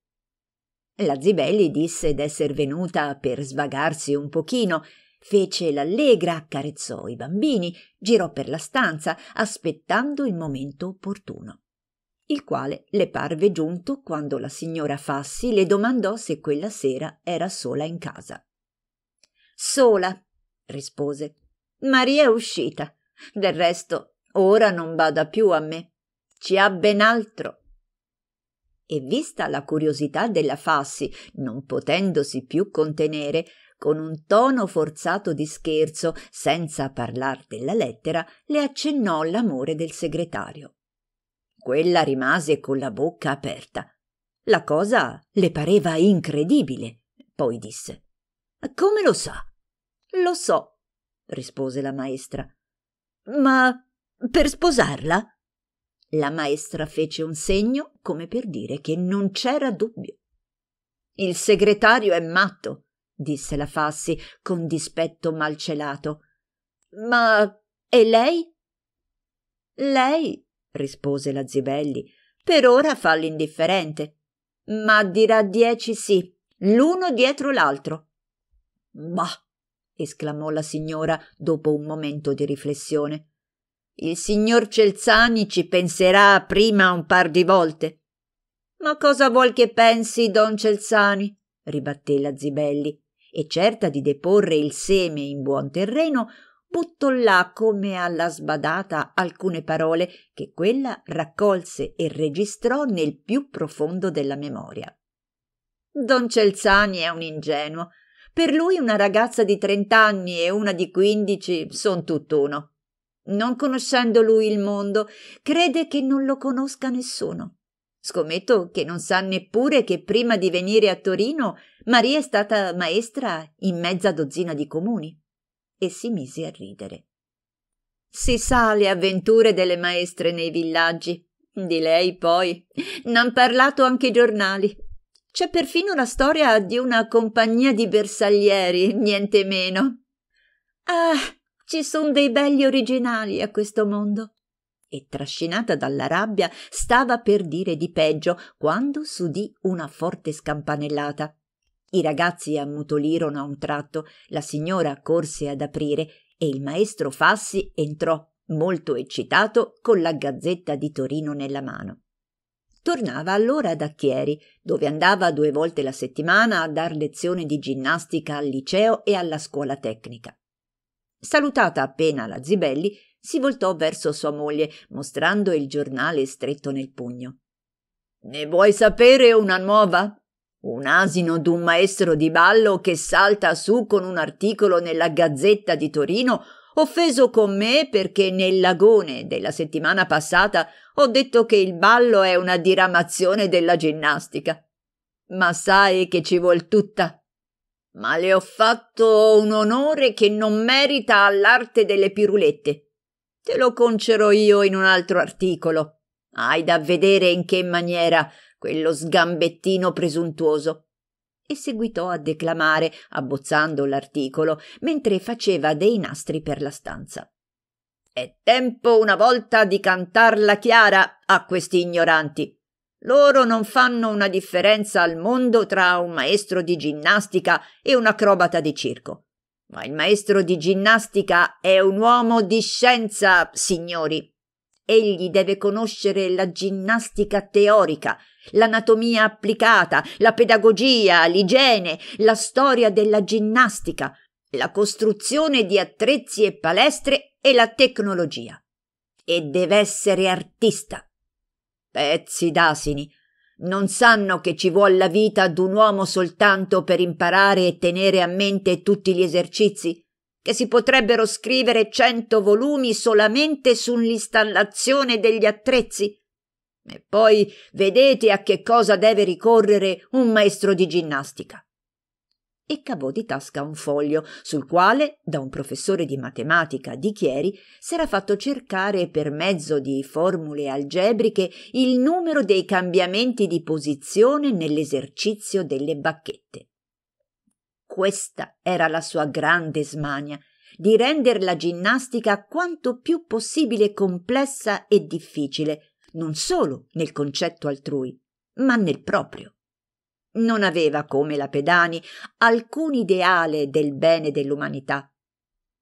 La Zibelli disse d'esser venuta per svagarsi un pochino, fece l'allegra, accarezzò i bambini, girò per la stanza, aspettando il momento opportuno il quale le parve giunto quando la signora Fassi le domandò se quella sera era sola in casa. Sola, rispose. Maria è uscita. Del resto, ora non bada più a me. Ci ha ben altro. E vista la curiosità della Fassi, non potendosi più contenere, con un tono forzato di scherzo, senza parlar della lettera, le accennò l'amore del segretario. Quella rimase con la bocca aperta. La cosa le pareva incredibile. Poi disse: Come lo sa? Lo so, rispose la maestra. Ma per sposarla? La maestra fece un segno come per dire che non c'era dubbio. Il segretario è matto, disse la Fassi con dispetto malcelato. Ma e lei? Lei rispose la Zibelli. Per ora fa l'indifferente. Ma dirà dieci sì, l'uno dietro l'altro. Bah! esclamò la signora dopo un momento di riflessione. Il signor Celzani ci penserà prima un par di volte. Ma cosa vuol che pensi, don Celzani? ribatté la Zibelli, e certa di deporre il seme in buon terreno, buttò là come alla sbadata alcune parole che quella raccolse e registrò nel più profondo della memoria. Don Celzani è un ingenuo. Per lui una ragazza di trent'anni e una di quindici son tutt'uno. Non conoscendo lui il mondo, crede che non lo conosca nessuno. Scommetto che non sa neppure che prima di venire a Torino Maria è stata maestra in mezza dozzina di comuni e si mise a ridere. Si sa le avventure delle maestre nei villaggi. Di lei poi n'han parlato anche i giornali. C'è perfino la storia di una compagnia di bersaglieri, niente meno. Ah, ci sono dei belli originali a questo mondo. E trascinata dalla rabbia stava per dire di peggio quando s'udì una forte scampanellata. I ragazzi ammutolirono a un tratto, la signora corse ad aprire e il maestro Fassi entrò, molto eccitato, con la gazzetta di Torino nella mano. Tornava allora da Chieri, dove andava due volte la settimana a dar lezioni di ginnastica al liceo e alla scuola tecnica. Salutata appena la Zibelli, si voltò verso sua moglie, mostrando il giornale stretto nel pugno. Ne vuoi sapere una nuova? Un asino d'un maestro di ballo che salta su con un articolo nella Gazzetta di Torino, offeso con me perché nel lagone della settimana passata ho detto che il ballo è una diramazione della ginnastica. Ma sai che ci vuol tutta. Ma le ho fatto un onore che non merita all'arte delle pirulette. Te lo concero io in un altro articolo. Hai da vedere in che maniera quello sgambettino presuntuoso e seguitò a declamare, abbozzando l'articolo, mentre faceva dei nastri per la stanza. È tempo una volta di cantarla chiara a questi ignoranti. Loro non fanno una differenza al mondo tra un maestro di ginnastica e un acrobata di circo. Ma il maestro di ginnastica è un uomo di scienza, signori. Egli deve conoscere la ginnastica teorica, l'anatomia applicata, la pedagogia, l'igiene, la storia della ginnastica, la costruzione di attrezzi e palestre e la tecnologia. E deve essere artista. Pezzi d'asini. Non sanno che ci vuole la vita d'un uomo soltanto per imparare e tenere a mente tutti gli esercizi, che si potrebbero scrivere cento volumi solamente sull'installazione degli attrezzi, e poi vedete a che cosa deve ricorrere un maestro di ginnastica. E cavò di tasca un foglio sul quale, da un professore di matematica di Chieri, s'era fatto cercare per mezzo di formule algebriche il numero dei cambiamenti di posizione nell'esercizio delle bacchette. Questa era la sua grande smania, di rendere la ginnastica quanto più possibile complessa e difficile, non solo nel concetto altrui, ma nel proprio. Non aveva, come la Pedani, alcun ideale del bene dell'umanità.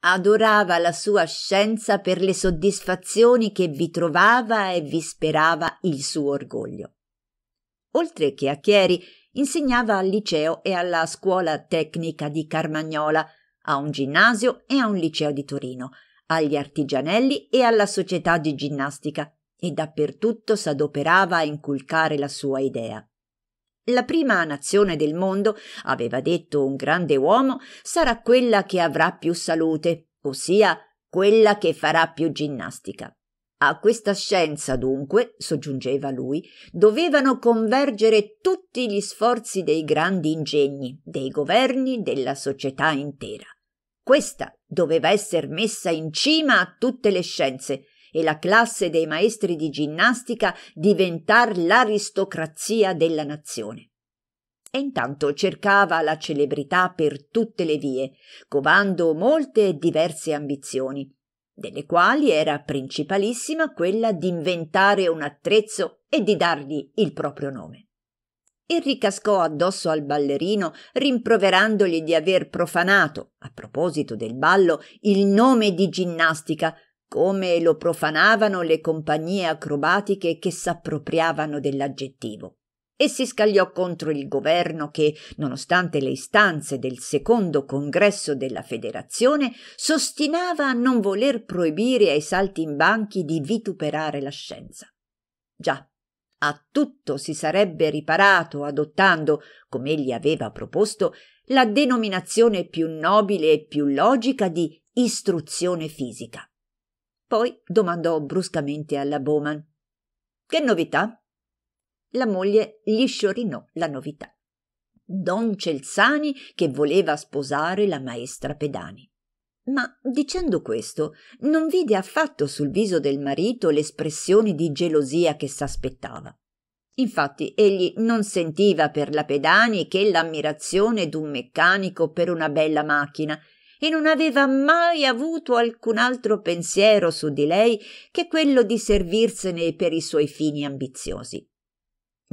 Adorava la sua scienza per le soddisfazioni che vi trovava e vi sperava il suo orgoglio. Oltre che a Chieri, insegnava al liceo e alla scuola tecnica di Carmagnola, a un ginnasio e a un liceo di Torino, agli artigianelli e alla società di ginnastica, e dappertutto s'adoperava a inculcare la sua idea. La prima nazione del mondo, aveva detto un grande uomo, sarà quella che avrà più salute, ossia quella che farà più ginnastica. A questa scienza, dunque, soggiungeva lui, dovevano convergere tutti gli sforzi dei grandi ingegni, dei governi, della società intera. Questa doveva essere messa in cima a tutte le scienze, e la classe dei maestri di ginnastica diventar l'aristocrazia della nazione. E intanto cercava la celebrità per tutte le vie, covando molte e diverse ambizioni, delle quali era principalissima quella di inventare un attrezzo e di dargli il proprio nome. E ricascò addosso al ballerino, rimproverandogli di aver profanato, a proposito del ballo, il nome di ginnastica come lo profanavano le compagnie acrobatiche che s'appropriavano dell'aggettivo. E si scagliò contro il governo che, nonostante le istanze del secondo congresso della federazione, s'ostinava a non voler proibire ai saltimbanchi di vituperare la scienza. Già, a tutto si sarebbe riparato adottando, come egli aveva proposto, la denominazione più nobile e più logica di istruzione fisica. Poi domandò bruscamente alla Bowman: Che novità? La moglie gli sciorinò la novità. Don Celzani che voleva sposare la maestra Pedani. Ma dicendo questo, non vide affatto sul viso del marito l'espressione di gelosia che s'aspettava. Infatti, egli non sentiva per la Pedani che l'ammirazione d'un meccanico per una bella macchina e non aveva mai avuto alcun altro pensiero su di lei che quello di servirsene per i suoi fini ambiziosi.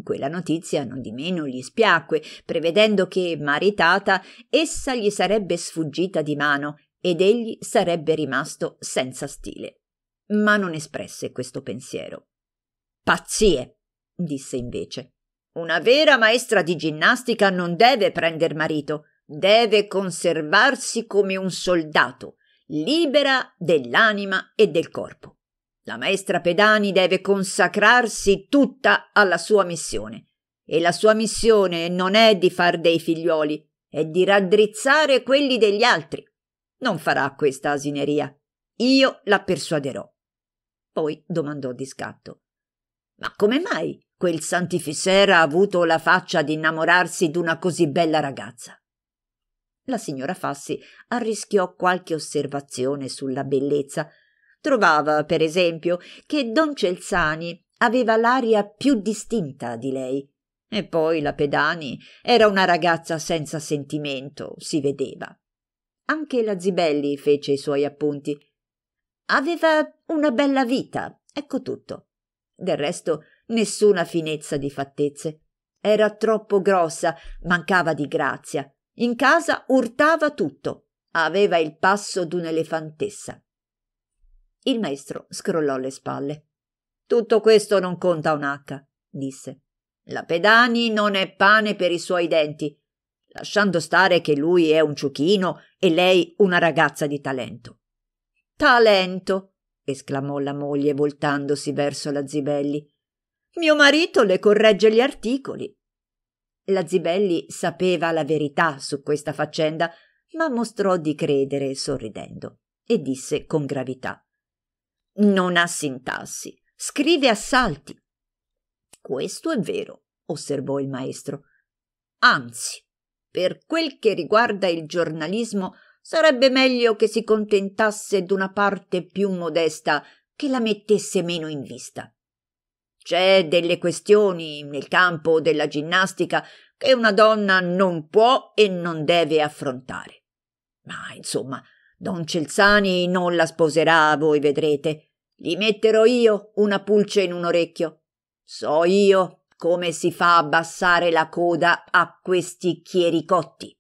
Quella notizia non di meno gli spiacque, prevedendo che, maritata, essa gli sarebbe sfuggita di mano ed egli sarebbe rimasto senza stile. Ma non espresse questo pensiero. Pazzie, disse invece. Una vera maestra di ginnastica non deve prender marito deve conservarsi come un soldato, libera dell'anima e del corpo. La maestra Pedani deve consacrarsi tutta alla sua missione. E la sua missione non è di far dei figlioli, è di raddrizzare quelli degli altri. Non farà questa asineria. Io la persuaderò. Poi domandò di scatto. Ma come mai quel Santifisera ha avuto la faccia di innamorarsi d'una così bella ragazza? la signora Fassi arrischiò qualche osservazione sulla bellezza. Trovava, per esempio, che don Celzani aveva l'aria più distinta di lei. E poi la Pedani era una ragazza senza sentimento, si vedeva. Anche la Zibelli fece i suoi appunti. Aveva una bella vita, ecco tutto. Del resto, nessuna finezza di fattezze. Era troppo grossa, mancava di grazia, in casa urtava tutto, aveva il passo d'un'elefantessa. Il maestro scrollò le spalle. Tutto questo non conta un H, disse. La Pedani non è pane per i suoi denti, lasciando stare che lui è un ciuchino e lei una ragazza di talento. Talento! esclamò la moglie voltandosi verso la Zibelli. Mio marito le corregge gli articoli. La Zibelli sapeva la verità su questa faccenda, ma mostrò di credere sorridendo e disse con gravità: Non ha sintassi, scrive a salti. Questo è vero, osservò il maestro. Anzi, per quel che riguarda il giornalismo, sarebbe meglio che si contentasse d'una parte più modesta che la mettesse meno in vista. C'è delle questioni nel campo della ginnastica che una donna non può e non deve affrontare. Ma insomma, don Celzani non la sposerà, voi vedrete. Gli metterò io una pulce in un orecchio. So io come si fa a abbassare la coda a questi chiericotti.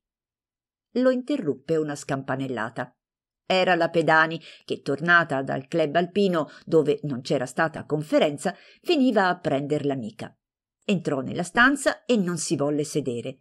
Lo interruppe una scampanellata. Era la Pedani che, tornata dal club alpino dove non c'era stata conferenza, veniva a prender l'amica. Entrò nella stanza e non si volle sedere.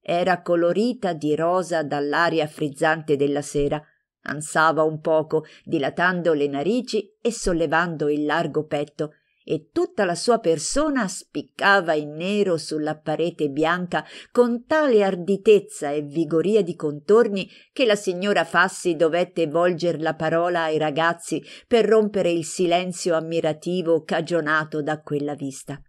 Era colorita di rosa dall'aria frizzante della sera. Ansava un poco, dilatando le narici e sollevando il largo petto, e tutta la sua persona spiccava in nero sulla parete bianca con tale arditezza e vigoria di contorni che la signora Fassi dovette volger la parola ai ragazzi per rompere il silenzio ammirativo cagionato da quella vista.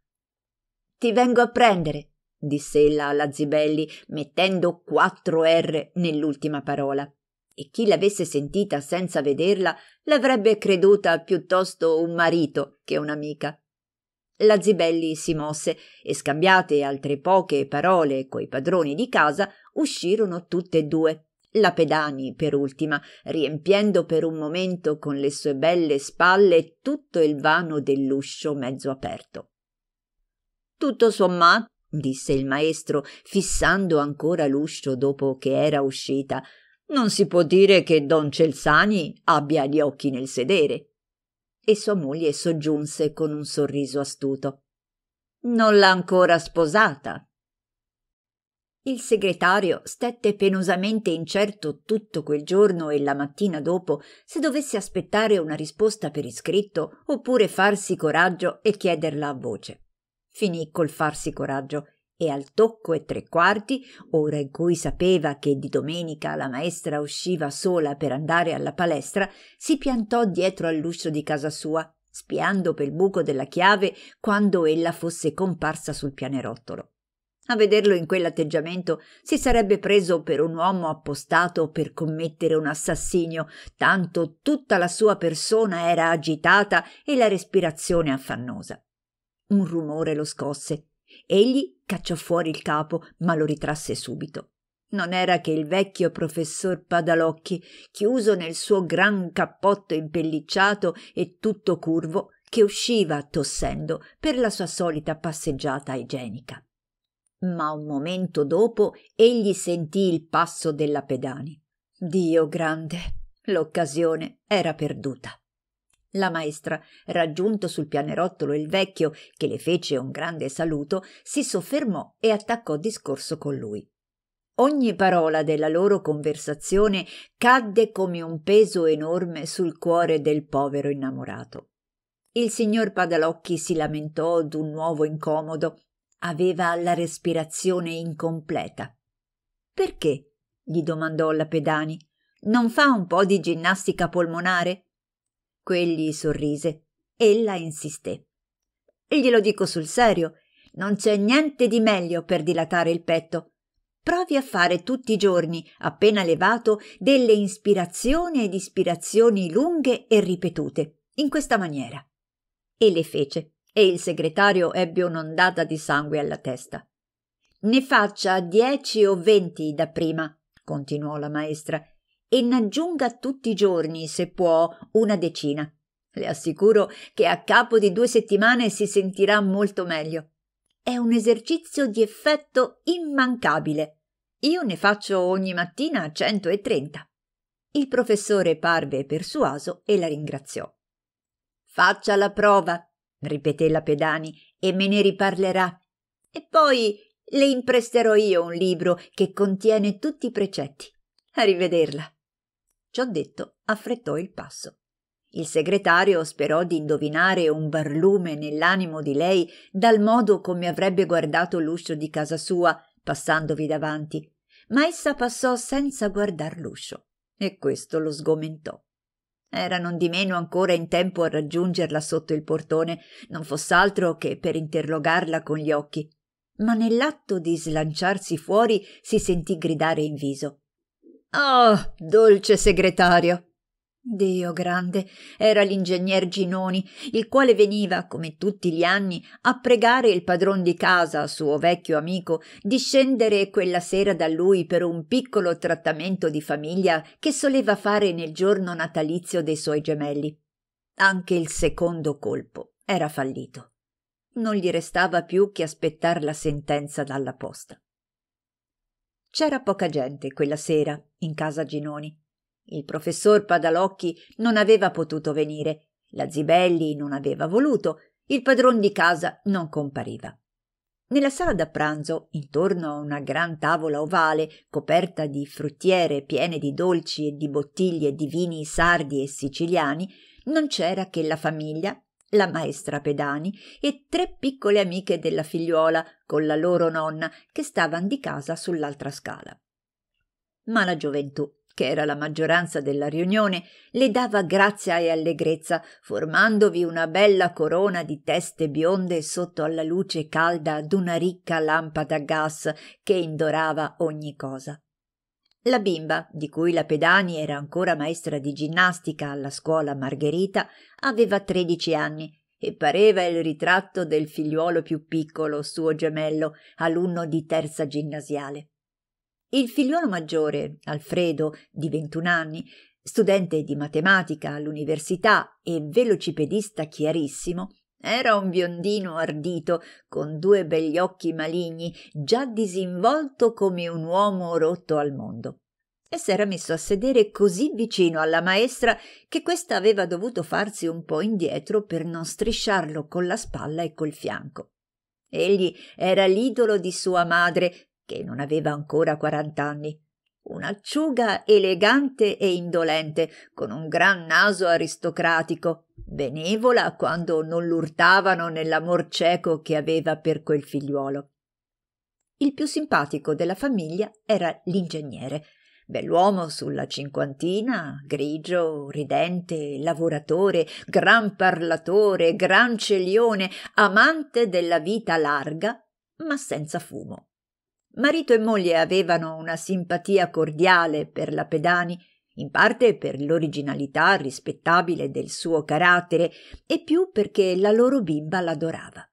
Ti vengo a prendere, disse ella alla Zibelli, mettendo quattro R nell'ultima parola e chi l'avesse sentita senza vederla l'avrebbe creduta piuttosto un marito che un'amica. La Zibelli si mosse e scambiate altre poche parole coi padroni di casa uscirono tutte e due. La Pedani per ultima, riempiendo per un momento con le sue belle spalle tutto il vano dell'uscio mezzo aperto. Tutto sommato, disse il maestro, fissando ancora l'uscio dopo che era uscita, non si può dire che don Celsani abbia gli occhi nel sedere. E sua moglie soggiunse con un sorriso astuto. Non l'ha ancora sposata. Il segretario stette penosamente incerto tutto quel giorno e la mattina dopo se dovesse aspettare una risposta per iscritto oppure farsi coraggio e chiederla a voce. Finì col farsi coraggio e al tocco e tre quarti, ora in cui sapeva che di domenica la maestra usciva sola per andare alla palestra, si piantò dietro all'uscio di casa sua, spiando pel buco della chiave quando ella fosse comparsa sul pianerottolo. A vederlo in quell'atteggiamento si sarebbe preso per un uomo appostato per commettere un assassinio, tanto tutta la sua persona era agitata e la respirazione affannosa. Un rumore lo scosse Egli cacciò fuori il capo, ma lo ritrasse subito. Non era che il vecchio professor Padalocchi, chiuso nel suo gran cappotto impellicciato e tutto curvo, che usciva tossendo per la sua solita passeggiata igienica. Ma un momento dopo egli sentì il passo della Pedani. Dio grande, l'occasione era perduta. La maestra, raggiunto sul pianerottolo il vecchio, che le fece un grande saluto, si soffermò e attaccò discorso con lui. Ogni parola della loro conversazione cadde come un peso enorme sul cuore del povero innamorato. Il signor Padalocchi si lamentò d'un nuovo incomodo. Aveva la respirazione incompleta. Perché? gli domandò la Pedani. Non fa un po' di ginnastica polmonare? Quegli sorrise. Ella insisté. Glielo dico sul serio. Non c'è niente di meglio per dilatare il petto. Provi a fare tutti i giorni, appena levato, delle inspirazioni ed ispirazioni lunghe e ripetute, in questa maniera. E le fece, e il segretario ebbe un'ondata di sangue alla testa. Ne faccia dieci o venti da prima, continuò la maestra, e n'aggiunga tutti i giorni, se può, una decina. Le assicuro che a capo di due settimane si sentirà molto meglio. È un esercizio di effetto immancabile. Io ne faccio ogni mattina 130. Il professore parve persuaso e la ringraziò. Faccia la prova, ripeté la Pedani, e me ne riparlerà. E poi le impresterò io un libro che contiene tutti i precetti. A rivederla. Ciò detto, affrettò il passo. Il segretario sperò di indovinare un barlume nell'animo di lei dal modo come avrebbe guardato l'uscio di casa sua, passandovi davanti, ma essa passò senza guardar l'uscio, e questo lo sgomentò. Era non di meno ancora in tempo a raggiungerla sotto il portone, non foss'altro che per interrogarla con gli occhi. Ma nell'atto di slanciarsi fuori si sentì gridare in viso. Oh, dolce segretario! Dio grande, era l'ingegner Ginoni, il quale veniva, come tutti gli anni, a pregare il padron di casa, suo vecchio amico, di scendere quella sera da lui per un piccolo trattamento di famiglia che soleva fare nel giorno natalizio dei suoi gemelli. Anche il secondo colpo era fallito. Non gli restava più che aspettar la sentenza dalla posta. C'era poca gente quella sera in casa Ginoni. Il professor Padalocchi non aveva potuto venire, la Zibelli non aveva voluto, il padron di casa non compariva. Nella sala da pranzo, intorno a una gran tavola ovale coperta di fruttiere piene di dolci e di bottiglie di vini sardi e siciliani, non c'era che la famiglia la maestra Pedani e tre piccole amiche della figliuola con la loro nonna che stavano di casa sull'altra scala. Ma la gioventù, che era la maggioranza della riunione, le dava grazia e allegrezza, formandovi una bella corona di teste bionde sotto alla luce calda d'una ricca lampada a gas che indorava ogni cosa. La bimba, di cui la Pedani era ancora maestra di ginnastica alla scuola Margherita, aveva tredici anni e pareva il ritratto del figliuolo più piccolo, suo gemello, alunno di terza ginnasiale. Il figliuolo maggiore, Alfredo, di 21 anni, studente di matematica all'università e velocipedista chiarissimo, era un biondino ardito, con due begli occhi maligni, già disinvolto come un uomo rotto al mondo. E s'era messo a sedere così vicino alla maestra che questa aveva dovuto farsi un po' indietro per non strisciarlo con la spalla e col fianco. Egli era l'idolo di sua madre, che non aveva ancora quarant'anni un'acciuga elegante e indolente, con un gran naso aristocratico, benevola quando non l'urtavano nell'amor cieco che aveva per quel figliuolo. Il più simpatico della famiglia era l'ingegnere, bell'uomo sulla cinquantina, grigio, ridente, lavoratore, gran parlatore, gran celione, amante della vita larga, ma senza fumo. Marito e moglie avevano una simpatia cordiale per la Pedani, in parte per l'originalità rispettabile del suo carattere e più perché la loro bimba l'adorava.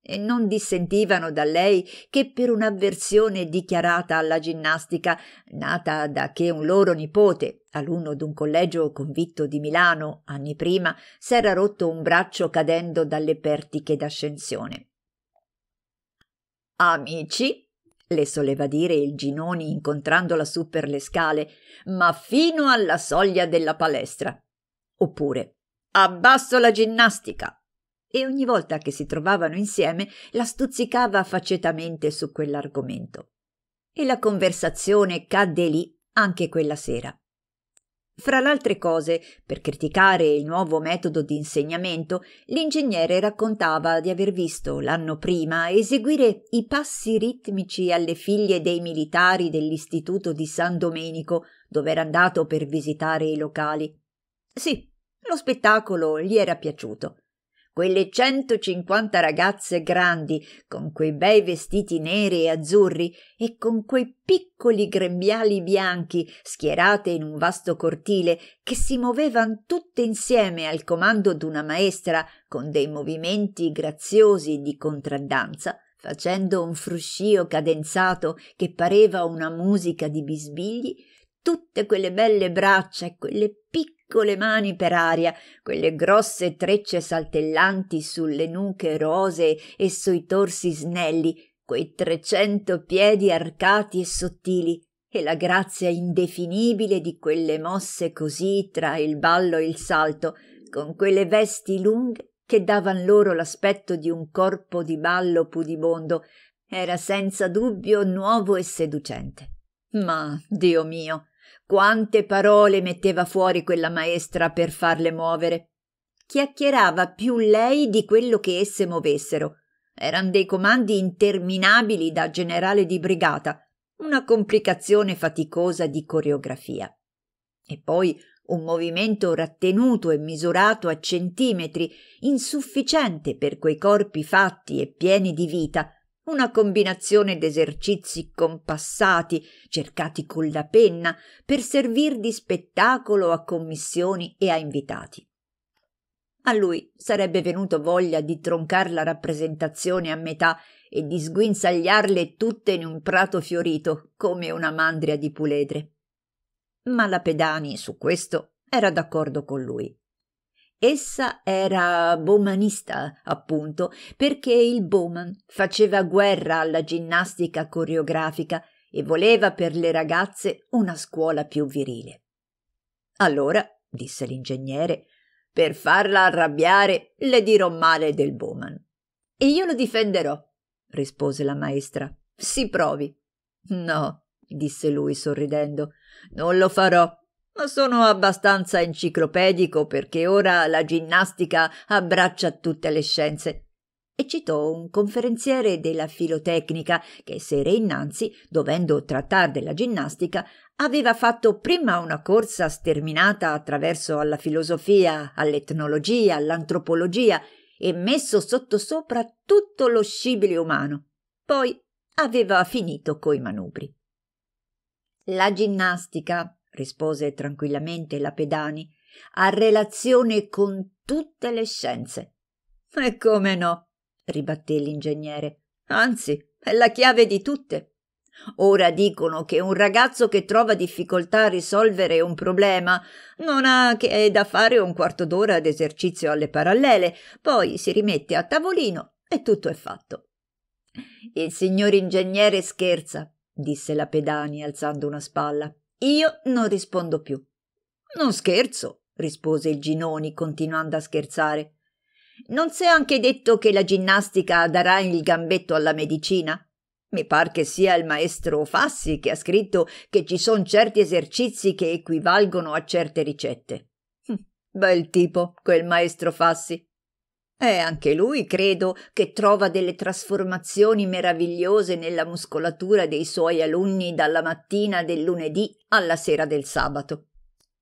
E non dissentivano da lei che per un'avversione dichiarata alla ginnastica, nata da che un loro nipote, alunno d'un collegio convitto di Milano anni prima, s'era rotto un braccio cadendo dalle pertiche d'ascensione. Amici, le soleva dire il Ginoni incontrandola su per le scale, ma fino alla soglia della palestra. Oppure abbasso la ginnastica. E ogni volta che si trovavano insieme la stuzzicava facetamente su quell'argomento. E la conversazione cadde lì anche quella sera. Fra le altre cose, per criticare il nuovo metodo di insegnamento, l'ingegnere raccontava di aver visto l'anno prima eseguire i passi ritmici alle figlie dei militari dell'istituto di San Domenico, dove era andato per visitare i locali. Sì, lo spettacolo gli era piaciuto quelle 150 ragazze grandi, con quei bei vestiti neri e azzurri e con quei piccoli grembiali bianchi schierate in un vasto cortile che si muovevan tutte insieme al comando d'una maestra con dei movimenti graziosi di contraddanza, facendo un fruscio cadenzato che pareva una musica di bisbigli, tutte quelle belle braccia e quelle piccole piccole mani per aria, quelle grosse trecce saltellanti sulle nuche rosee e sui torsi snelli, quei trecento piedi arcati e sottili, e la grazia indefinibile di quelle mosse così tra il ballo e il salto, con quelle vesti lunghe che davan loro l'aspetto di un corpo di ballo pudibondo, era senza dubbio nuovo e seducente. Ma, Dio mio, quante parole metteva fuori quella maestra per farle muovere. Chiacchierava più lei di quello che esse muovessero. Eran dei comandi interminabili da generale di brigata, una complicazione faticosa di coreografia. E poi un movimento rattenuto e misurato a centimetri, insufficiente per quei corpi fatti e pieni di vita, una combinazione d'esercizi compassati, cercati con la penna, per servir di spettacolo a commissioni e a invitati. A lui sarebbe venuto voglia di troncar la rappresentazione a metà e di sguinzagliarle tutte in un prato fiorito come una mandria di puledre. Ma la Pedani su questo era d'accordo con lui. Essa era bomanista, appunto, perché il Bowman faceva guerra alla ginnastica coreografica e voleva per le ragazze una scuola più virile. Allora, disse l'ingegnere, per farla arrabbiare le dirò male del Bowman. E io lo difenderò, rispose la maestra. Si provi. No, disse lui sorridendo, non lo farò. Ma Sono abbastanza enciclopedico perché ora la ginnastica abbraccia tutte le scienze. E citò un conferenziere della filotecnica che sere innanzi, dovendo trattar della ginnastica, aveva fatto prima una corsa sterminata attraverso alla filosofia, all'etnologia, all'antropologia e messo sottosopra tutto lo scibile umano. Poi aveva finito coi manubri. La ginnastica, rispose tranquillamente la Pedani, ha relazione con tutte le scienze. E come no? ribatté l'ingegnere. Anzi, è la chiave di tutte. Ora dicono che un ragazzo che trova difficoltà a risolvere un problema non ha che da fare un quarto d'ora d'esercizio alle parallele, poi si rimette a tavolino e tutto è fatto. Il signor ingegnere scherza, disse la Pedani alzando una spalla. Io non rispondo più. Non scherzo, rispose il Ginoni, continuando a scherzare. Non si è anche detto che la ginnastica darà il gambetto alla medicina? Mi par che sia il maestro Fassi che ha scritto che ci sono certi esercizi che equivalgono a certe ricette. Hm, bel tipo, quel maestro Fassi. E eh, anche lui credo che trova delle trasformazioni meravigliose nella muscolatura dei suoi alunni dalla mattina del lunedì alla sera del sabato.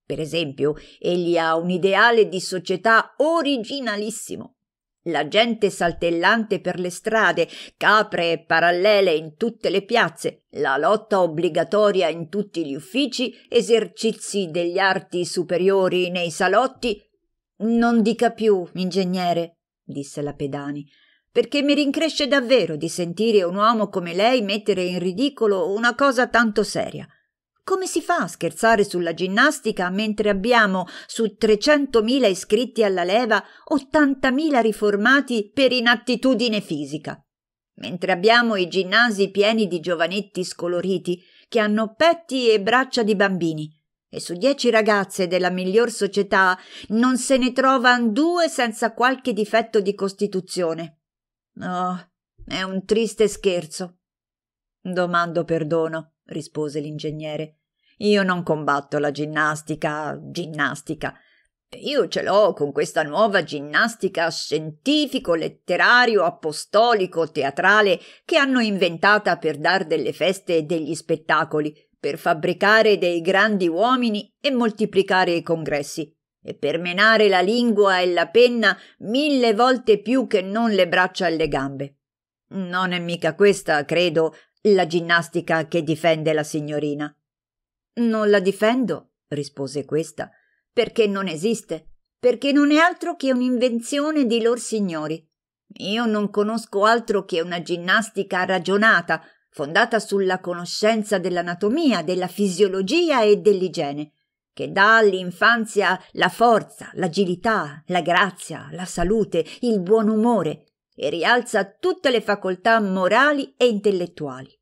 Per esempio, egli ha un ideale di società originalissimo. La gente saltellante per le strade, capre parallele in tutte le piazze, la lotta obbligatoria in tutti gli uffici, esercizi degli arti superiori nei salotti. Non dica più, ingegnere, disse la Pedani, perché mi rincresce davvero di sentire un uomo come lei mettere in ridicolo una cosa tanto seria. Come si fa a scherzare sulla ginnastica mentre abbiamo su 300.000 iscritti alla leva 80.000 riformati per inattitudine fisica? Mentre abbiamo i ginnasi pieni di giovanetti scoloriti che hanno petti e braccia di bambini, e su dieci ragazze della miglior società non se ne trovan due senza qualche difetto di costituzione. Oh, è un triste scherzo. Domando perdono, rispose l'ingegnere. Io non combatto la ginnastica, ginnastica. Io ce l'ho con questa nuova ginnastica scientifico, letterario, apostolico, teatrale che hanno inventata per dar delle feste e degli spettacoli per fabbricare dei grandi uomini e moltiplicare i congressi, e per menare la lingua e la penna mille volte più che non le braccia e le gambe. Non è mica questa, credo, la ginnastica che difende la signorina. Non la difendo, rispose questa, perché non esiste, perché non è altro che un'invenzione di lor signori. Io non conosco altro che una ginnastica ragionata, fondata sulla conoscenza dell'anatomia, della fisiologia e dell'igiene, che dà all'infanzia la forza, l'agilità, la grazia, la salute, il buon umore e rialza tutte le facoltà morali e intellettuali.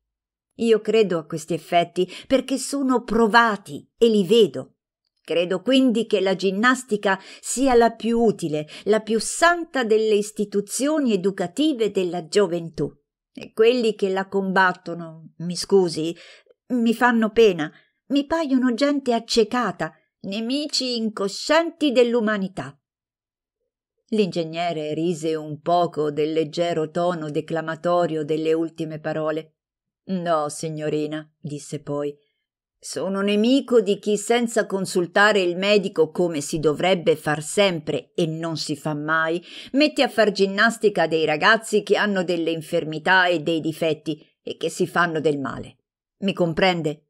Io credo a questi effetti perché sono provati e li vedo. Credo quindi che la ginnastica sia la più utile, la più santa delle istituzioni educative della gioventù. Quelli che la combattono, mi scusi, mi fanno pena, mi paiono gente accecata, nemici incoscienti dell'umanità. L'ingegnere rise un poco del leggero tono declamatorio delle ultime parole. No, signorina, disse poi, sono nemico di chi senza consultare il medico come si dovrebbe far sempre e non si fa mai, mette a far ginnastica dei ragazzi che hanno delle infermità e dei difetti e che si fanno del male. Mi comprende?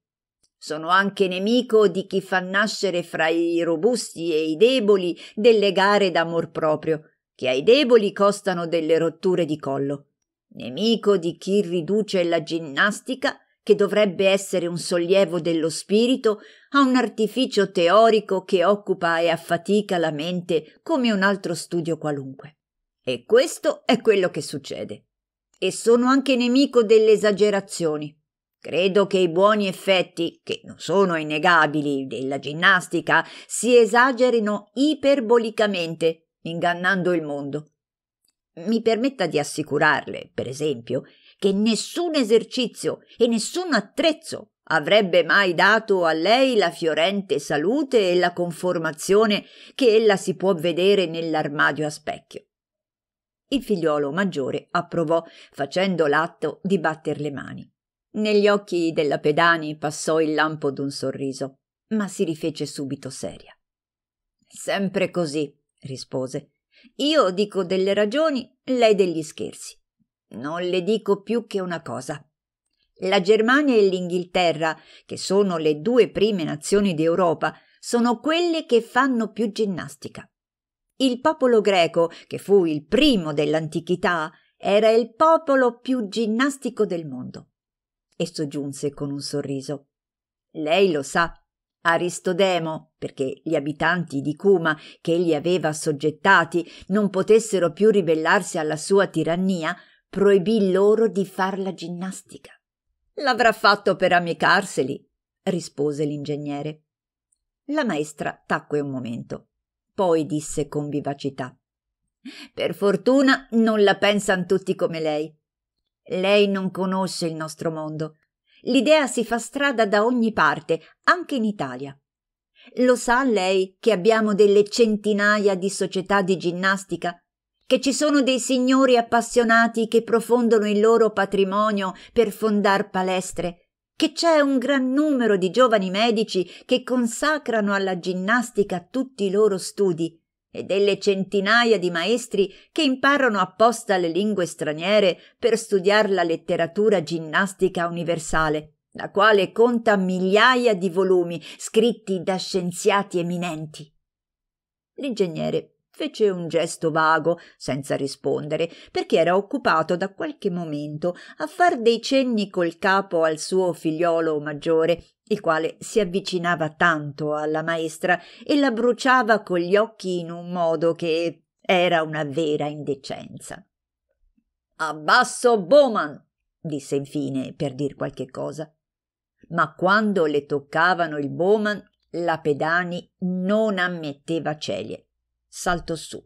Sono anche nemico di chi fa nascere fra i robusti e i deboli delle gare d'amor proprio, che ai deboli costano delle rotture di collo. Nemico di chi riduce la ginnastica che dovrebbe essere un sollievo dello spirito, a un artificio teorico che occupa e affatica la mente come un altro studio qualunque. E questo è quello che succede. E sono anche nemico delle esagerazioni. Credo che i buoni effetti, che non sono innegabili, della ginnastica si esagerino iperbolicamente, ingannando il mondo. Mi permetta di assicurarle, per esempio, che nessun esercizio e nessun attrezzo avrebbe mai dato a lei la fiorente salute e la conformazione che ella si può vedere nell'armadio a specchio. Il figliuolo maggiore approvò, facendo l'atto di batter le mani. Negli occhi della Pedani passò il lampo d'un sorriso, ma si rifece subito seria. Sempre così, rispose. Io dico delle ragioni, lei degli scherzi. Non le dico più che una cosa. La Germania e l'Inghilterra, che sono le due prime nazioni d'Europa, sono quelle che fanno più ginnastica. Il popolo greco, che fu il primo dell'antichità, era il popolo più ginnastico del mondo. E soggiunse con un sorriso. Lei lo sa. Aristodemo, perché gli abitanti di Cuma che egli aveva assoggettati non potessero più ribellarsi alla sua tirannia, proibì loro di far la ginnastica. L'avrà fatto per amicarseli, rispose l'ingegnere. La maestra tacque un momento, poi disse con vivacità: Per fortuna non la pensan tutti come lei. Lei non conosce il nostro mondo. L'idea si fa strada da ogni parte, anche in Italia. Lo sa lei che abbiamo delle centinaia di società di ginnastica che ci sono dei signori appassionati che profondono il loro patrimonio per fondar palestre, che c'è un gran numero di giovani medici che consacrano alla ginnastica tutti i loro studi e delle centinaia di maestri che imparano apposta le lingue straniere per studiar la letteratura ginnastica universale, la quale conta migliaia di volumi scritti da scienziati eminenti. L'ingegnere fece un gesto vago, senza rispondere, perché era occupato da qualche momento a far dei cenni col capo al suo figliolo maggiore, il quale si avvicinava tanto alla maestra e la bruciava con gli occhi in un modo che era una vera indecenza. Abbasso Bowman! disse infine per dir qualche cosa. Ma quando le toccavano il Bowman, la Pedani non ammetteva celie saltò su.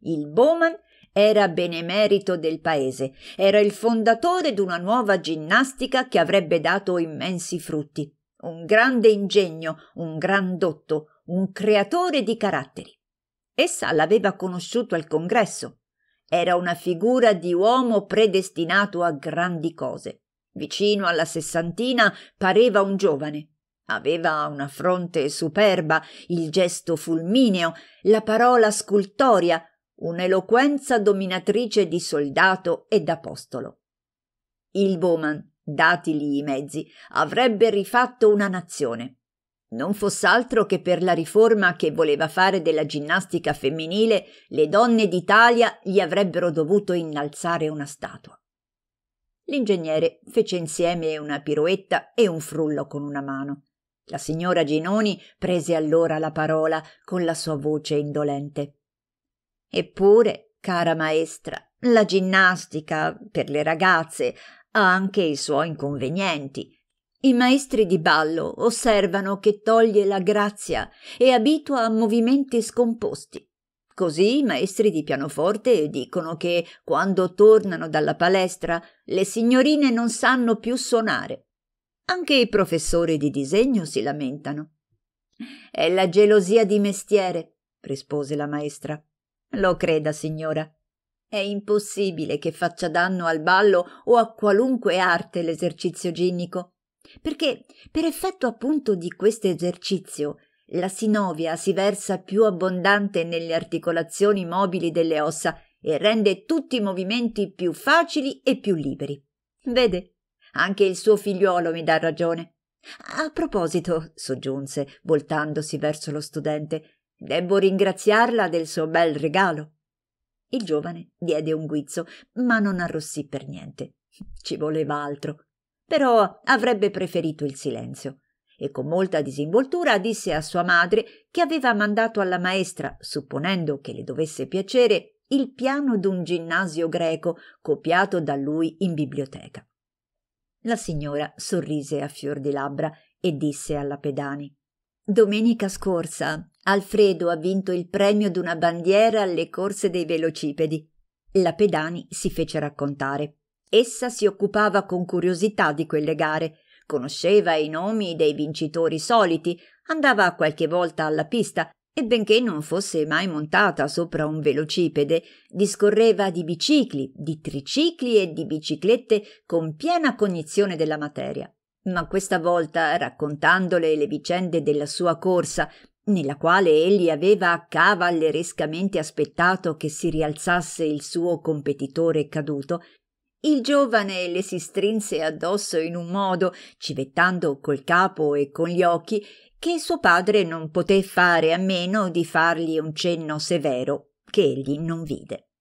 Il Bowman era benemerito del paese, era il fondatore di una nuova ginnastica che avrebbe dato immensi frutti, un grande ingegno, un gran dotto, un creatore di caratteri. Essa l'aveva conosciuto al congresso. Era una figura di uomo predestinato a grandi cose. Vicino alla sessantina pareva un giovane, Aveva una fronte superba, il gesto fulmineo, la parola scultoria, un'eloquenza dominatrice di soldato e d'apostolo. Il Bowman, datigli i mezzi, avrebbe rifatto una nazione. Non foss'altro che per la riforma che voleva fare della ginnastica femminile, le donne d'Italia gli avrebbero dovuto innalzare una statua. L'ingegnere fece insieme una piroetta e un frullo con una mano. La signora Ginoni prese allora la parola con la sua voce indolente. Eppure, cara maestra, la ginnastica per le ragazze ha anche i suoi inconvenienti. I maestri di ballo osservano che toglie la grazia e abitua a movimenti scomposti. Così i maestri di pianoforte dicono che quando tornano dalla palestra le signorine non sanno più suonare. Anche i professori di disegno si lamentano. È la gelosia di mestiere, rispose la maestra. Lo creda, signora. È impossibile che faccia danno al ballo o a qualunque arte l'esercizio ginnico, perché per effetto appunto di questo esercizio la sinovia si versa più abbondante nelle articolazioni mobili delle ossa e rende tutti i movimenti più facili e più liberi. Vede, anche il suo figliuolo mi dà ragione. A proposito, soggiunse, voltandosi verso lo studente, debbo ringraziarla del suo bel regalo. Il giovane diede un guizzo, ma non arrossì per niente. Ci voleva altro. Però avrebbe preferito il silenzio e con molta disinvoltura disse a sua madre che aveva mandato alla maestra, supponendo che le dovesse piacere, il piano d'un ginnasio greco copiato da lui in biblioteca. La signora sorrise a fior di labbra e disse alla Pedani Domenica scorsa Alfredo ha vinto il premio d'una bandiera alle corse dei velocipedi. La Pedani si fece raccontare. Essa si occupava con curiosità di quelle gare, conosceva i nomi dei vincitori soliti, andava qualche volta alla pista e benché non fosse mai montata sopra un velocipede, discorreva di bicicli, di tricicli e di biciclette con piena cognizione della materia. Ma questa volta, raccontandole le vicende della sua corsa, nella quale egli aveva cavallerescamente aspettato che si rialzasse il suo competitore caduto, il giovane le si strinse addosso in un modo, civettando col capo e con gli occhi, che suo padre non poté fare a meno di fargli un cenno severo che egli non vide.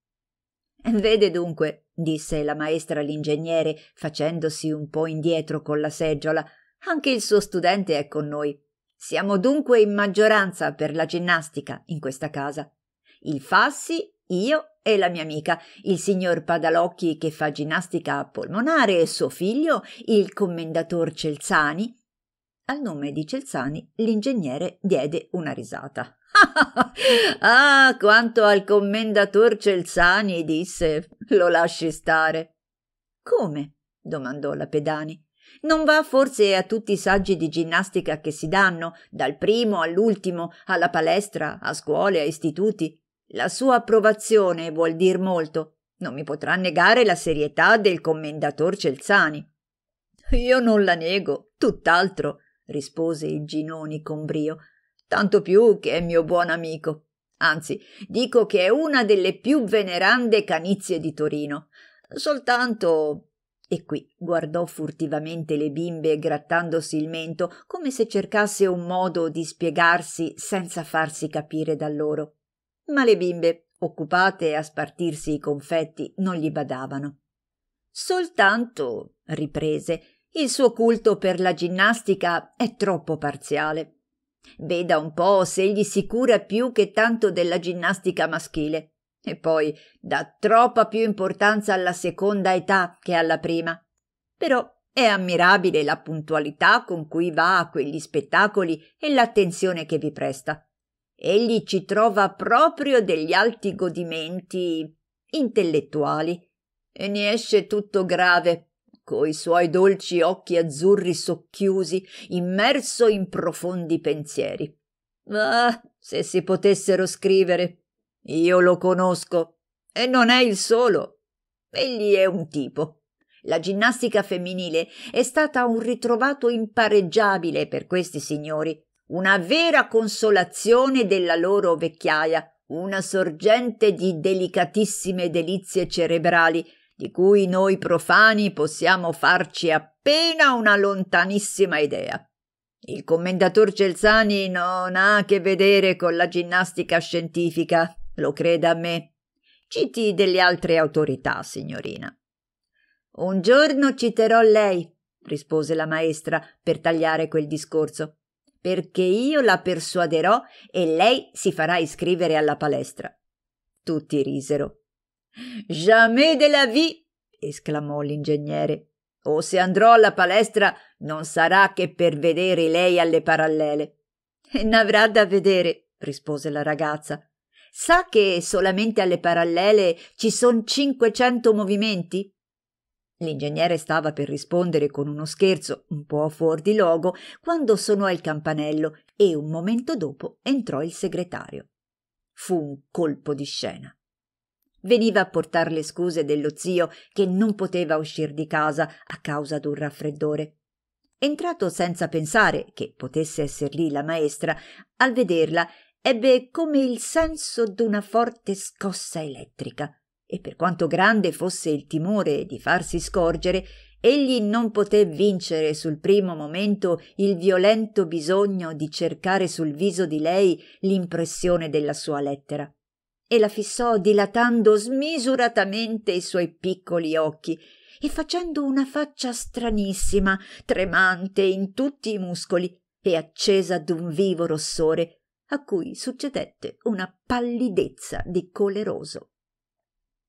Vede dunque, disse la maestra all'ingegnere, facendosi un po indietro con la seggiola, anche il suo studente è con noi. Siamo dunque in maggioranza per la ginnastica in questa casa. Il Fassi, io e la mia amica, il signor Padalocchi che fa ginnastica polmonare e suo figlio, il commendator Celzani, al nome di Celzani l'ingegnere diede una risata. [LAUGHS] ah, quanto al commendator Celzani, disse, lo lasci stare. Come? domandò la Pedani. Non va forse a tutti i saggi di ginnastica che si danno, dal primo all'ultimo, alla palestra, a scuole, a istituti? La sua approvazione vuol dir molto. Non mi potrà negare la serietà del commendator Celzani. Io non la nego, tutt'altro, rispose il Ginoni con brio, tanto più che è mio buon amico. Anzi, dico che è una delle più venerande canizie di Torino. Soltanto. E qui guardò furtivamente le bimbe grattandosi il mento, come se cercasse un modo di spiegarsi senza farsi capire da loro. Ma le bimbe, occupate a spartirsi i confetti, non gli badavano. Soltanto, riprese, il suo culto per la ginnastica è troppo parziale. Veda un po' se egli si cura più che tanto della ginnastica maschile. E poi dà troppa più importanza alla seconda età che alla prima. Però è ammirabile la puntualità con cui va a quegli spettacoli e l'attenzione che vi presta. Egli ci trova proprio degli alti godimenti intellettuali e ne esce tutto grave coi suoi dolci occhi azzurri socchiusi, immerso in profondi pensieri. Ah, se si potessero scrivere. Io lo conosco e non è il solo. Egli è un tipo. La ginnastica femminile è stata un ritrovato impareggiabile per questi signori, una vera consolazione della loro vecchiaia, una sorgente di delicatissime delizie cerebrali di cui noi profani possiamo farci appena una lontanissima idea. Il commendator Celzani non ha a che vedere con la ginnastica scientifica, lo creda a me. Citi delle altre autorità, signorina. Un giorno citerò lei, rispose la maestra per tagliare quel discorso, perché io la persuaderò e lei si farà iscrivere alla palestra. Tutti risero. Jamais de la vie! esclamò l'ingegnere. O se andrò alla palestra non sarà che per vedere lei alle parallele. N'avrà da vedere, rispose la ragazza. Sa che solamente alle parallele ci son 500 movimenti? L'ingegnere stava per rispondere con uno scherzo un po' fuor di logo quando sonò il campanello e un momento dopo entrò il segretario. Fu un colpo di scena. Veniva a portar le scuse dello zio che non poteva uscir di casa a causa d'un raffreddore. Entrato senza pensare che potesse esser lì la maestra, al vederla ebbe come il senso d'una forte scossa elettrica e per quanto grande fosse il timore di farsi scorgere, egli non poté vincere sul primo momento il violento bisogno di cercare sul viso di lei l'impressione della sua lettera e la fissò dilatando smisuratamente i suoi piccoli occhi e facendo una faccia stranissima, tremante in tutti i muscoli e accesa d'un vivo rossore, a cui succedette una pallidezza di coleroso.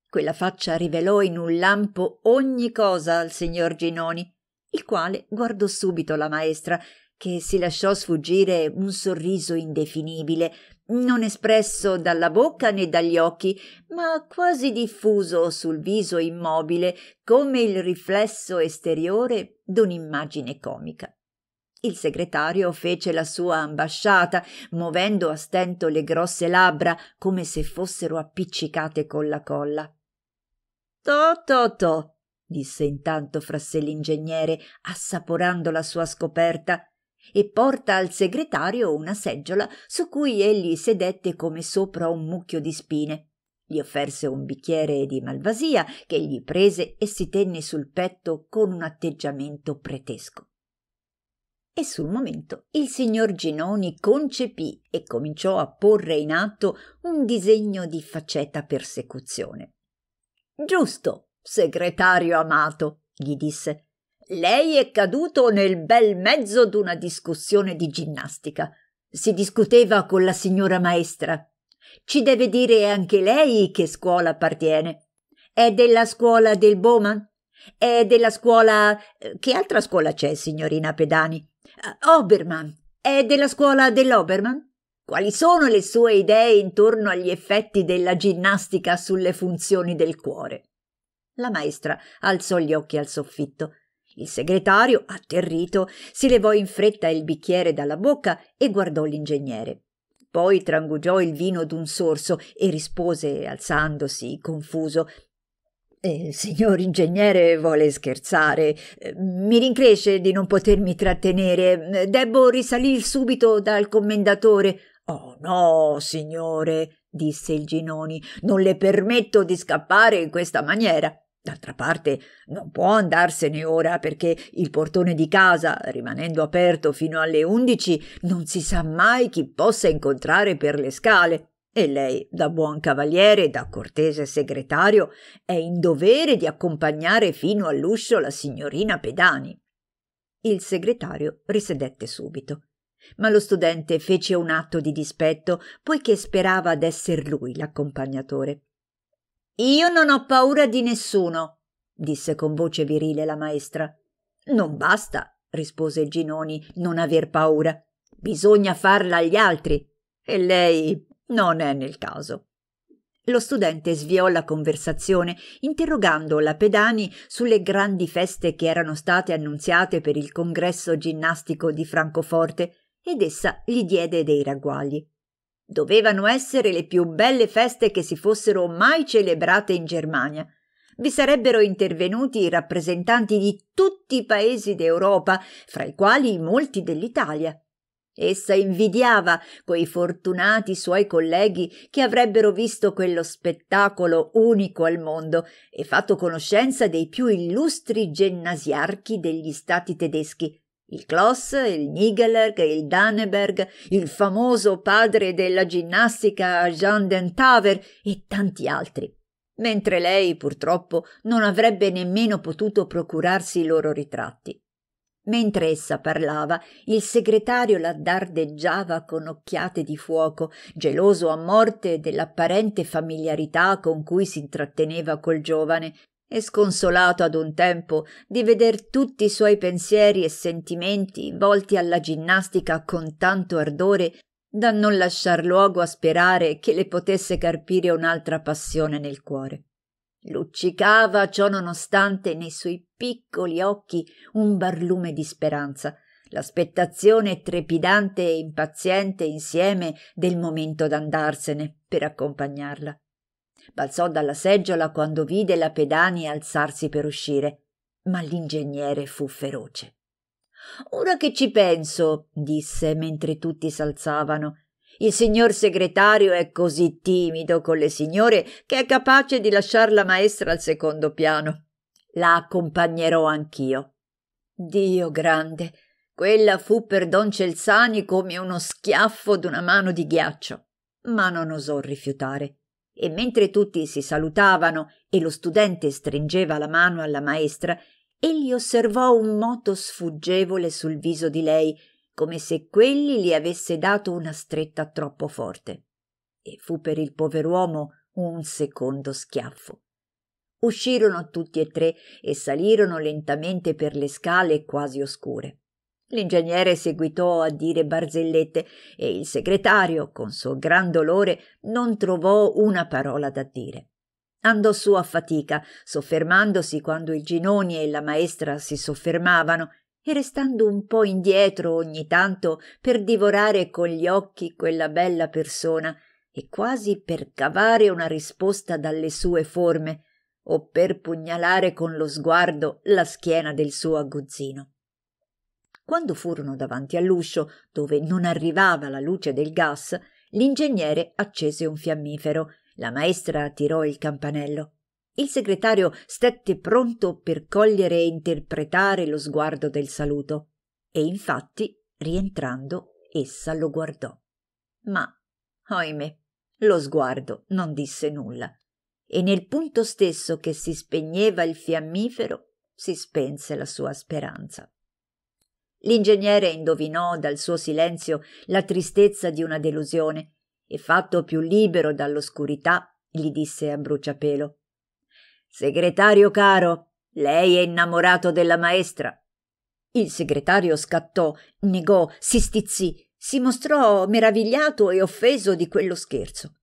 Quella faccia rivelò in un lampo ogni cosa al signor Ginoni, il quale guardò subito la maestra, che si lasciò sfuggire un sorriso indefinibile, non espresso dalla bocca né dagli occhi, ma quasi diffuso sul viso immobile come il riflesso esteriore d'un'immagine comica. Il segretario fece la sua ambasciata, muovendo a stento le grosse labbra come se fossero appiccicate con la colla. To, to, to, disse intanto fra sé l'ingegnere, assaporando la sua scoperta e porta al segretario una seggiola su cui egli sedette come sopra un mucchio di spine. Gli offerse un bicchiere di malvasia che egli prese e si tenne sul petto con un atteggiamento pretesco. E sul momento il signor Ginoni concepì e cominciò a porre in atto un disegno di faceta persecuzione. Giusto, segretario amato, gli disse, lei è caduto nel bel mezzo d'una discussione di ginnastica. Si discuteva con la signora maestra. Ci deve dire anche lei che scuola appartiene. È della scuola del Bowman? È della scuola. Eh, che altra scuola c'è, signorina Pedani? Eh, Oberman. È della scuola dell'Oberman? Quali sono le sue idee intorno agli effetti della ginnastica sulle funzioni del cuore? La maestra alzò gli occhi al soffitto. Il segretario, atterrito, si levò in fretta il bicchiere dalla bocca e guardò l'ingegnere. Poi trangugiò il vino d'un sorso e rispose, alzandosi, confuso eh, il signor ingegnere vuole scherzare. Eh, mi rincresce di non potermi trattenere. Debbo risalir subito dal commendatore. Oh no, signore, disse il Ginoni, non le permetto di scappare in questa maniera. D'altra parte non può andarsene ora perché il portone di casa, rimanendo aperto fino alle undici, non si sa mai chi possa incontrare per le scale. E lei, da buon cavaliere da cortese segretario, è in dovere di accompagnare fino all'uscio la signorina Pedani. Il segretario risedette subito. Ma lo studente fece un atto di dispetto, poiché sperava d'esser lui l'accompagnatore. Io non ho paura di nessuno, disse con voce virile la maestra. Non basta, rispose Ginoni, non aver paura. Bisogna farla agli altri. E lei non è nel caso. Lo studente sviò la conversazione interrogando la Pedani sulle grandi feste che erano state annunziate per il congresso ginnastico di Francoforte ed essa gli diede dei ragguagli. Dovevano essere le più belle feste che si fossero mai celebrate in Germania. Vi sarebbero intervenuti i rappresentanti di tutti i paesi d'Europa, fra i quali molti dell'Italia. Essa invidiava quei fortunati suoi colleghi che avrebbero visto quello spettacolo unico al mondo e fatto conoscenza dei più illustri gennasiarchi degli stati tedeschi, il Kloss, il Nigelerg, il Daneberg, il famoso padre della ginnastica Jean Dentaver e tanti altri. Mentre lei, purtroppo, non avrebbe nemmeno potuto procurarsi i loro ritratti. Mentre essa parlava, il segretario la dardeggiava con occhiate di fuoco, geloso a morte dell'apparente familiarità con cui si intratteneva col giovane, e sconsolato ad un tempo di veder tutti i suoi pensieri e sentimenti volti alla ginnastica con tanto ardore da non lasciar luogo a sperare che le potesse carpire un'altra passione nel cuore. Luccicava ciò nonostante nei suoi piccoli occhi un barlume di speranza, l'aspettazione trepidante e impaziente insieme del momento d'andarsene per accompagnarla. Balzò dalla seggiola quando vide la pedani alzarsi per uscire, ma l'ingegnere fu feroce. Ora che ci penso, disse mentre tutti s'alzavano, il signor segretario è così timido con le signore che è capace di lasciar la maestra al secondo piano. La accompagnerò anch'io. Dio grande, quella fu per don Celsani come uno schiaffo d'una mano di ghiaccio, ma non osò rifiutare e mentre tutti si salutavano e lo studente stringeva la mano alla maestra, egli osservò un moto sfuggevole sul viso di lei, come se quelli gli avesse dato una stretta troppo forte. E fu per il pover'uomo un secondo schiaffo. Uscirono tutti e tre e salirono lentamente per le scale quasi oscure. L'ingegnere seguitò a dire barzellette e il segretario, con suo gran dolore, non trovò una parola da dire. Andò su a fatica, soffermandosi quando il Ginoni e la maestra si soffermavano e restando un po' indietro ogni tanto per divorare con gli occhi quella bella persona e quasi per cavare una risposta dalle sue forme o per pugnalare con lo sguardo la schiena del suo aguzzino. Quando furono davanti all'uscio, dove non arrivava la luce del gas, l'ingegnere accese un fiammifero. La maestra tirò il campanello. Il segretario stette pronto per cogliere e interpretare lo sguardo del saluto. E infatti, rientrando, essa lo guardò. Ma, oimè, lo sguardo non disse nulla. E nel punto stesso che si spegneva il fiammifero, si spense la sua speranza. L'ingegnere indovinò dal suo silenzio la tristezza di una delusione e, fatto più libero dall'oscurità, gli disse a bruciapelo: Segretario caro, lei è innamorato della maestra. Il segretario scattò, negò, si stizzì, si mostrò meravigliato e offeso di quello scherzo.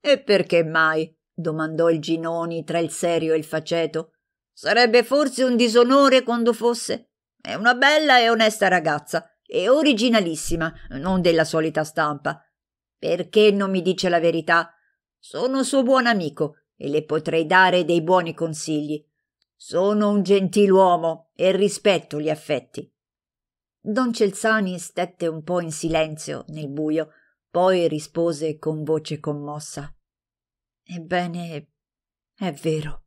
E perché mai? domandò il Ginoni tra il serio e il faceto. Sarebbe forse un disonore quando fosse. È una bella e onesta ragazza, e originalissima, non della solita stampa. Perché non mi dice la verità? Sono suo buon amico e le potrei dare dei buoni consigli. Sono un gentiluomo e rispetto gli affetti. Don Celzani stette un po' in silenzio nel buio, poi rispose con voce commossa. Ebbene, è vero.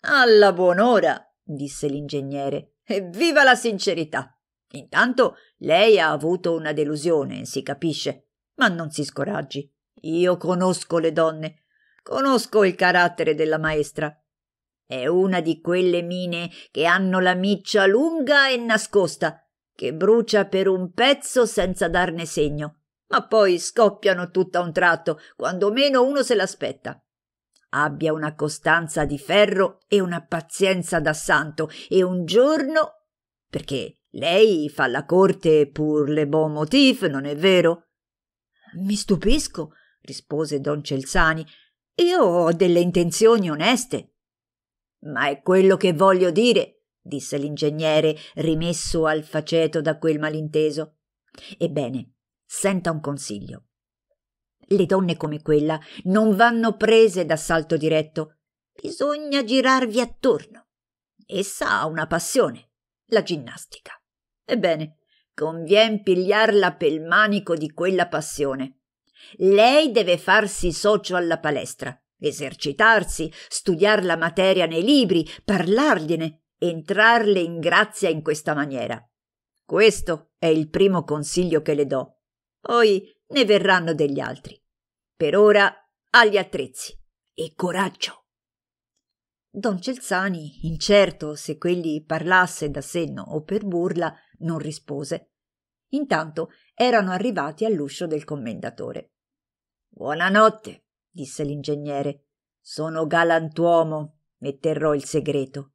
Alla buon'ora, disse l'ingegnere. Evviva la sincerità! Intanto lei ha avuto una delusione, si capisce, ma non si scoraggi. Io conosco le donne, conosco il carattere della maestra. È una di quelle mine che hanno la miccia lunga e nascosta, che brucia per un pezzo senza darne segno, ma poi scoppiano tutta un tratto, quando meno uno se l'aspetta abbia una costanza di ferro e una pazienza da santo e un giorno perché lei fa la corte pur le bon motif, non è vero? Mi stupisco, rispose don celzani Io ho delle intenzioni oneste. Ma è quello che voglio dire, disse l'ingegnere, rimesso al faceto da quel malinteso. Ebbene, senta un consiglio. Le donne come quella non vanno prese d'assalto diretto, bisogna girarvi attorno. Essa ha una passione, la ginnastica. Ebbene, convien pigliarla pel manico di quella passione. Lei deve farsi socio alla palestra, esercitarsi, studiar la materia nei libri, parlargliene, entrarle in grazia in questa maniera. Questo è il primo consiglio che le do. Poi ne verranno degli altri. Per ora agli attrezzi e coraggio. Don Celzani, incerto se quegli parlasse da senno o per burla, non rispose. Intanto erano arrivati all'uscio del commendatore. Buonanotte, disse l'ingegnere. Sono galantuomo e il segreto.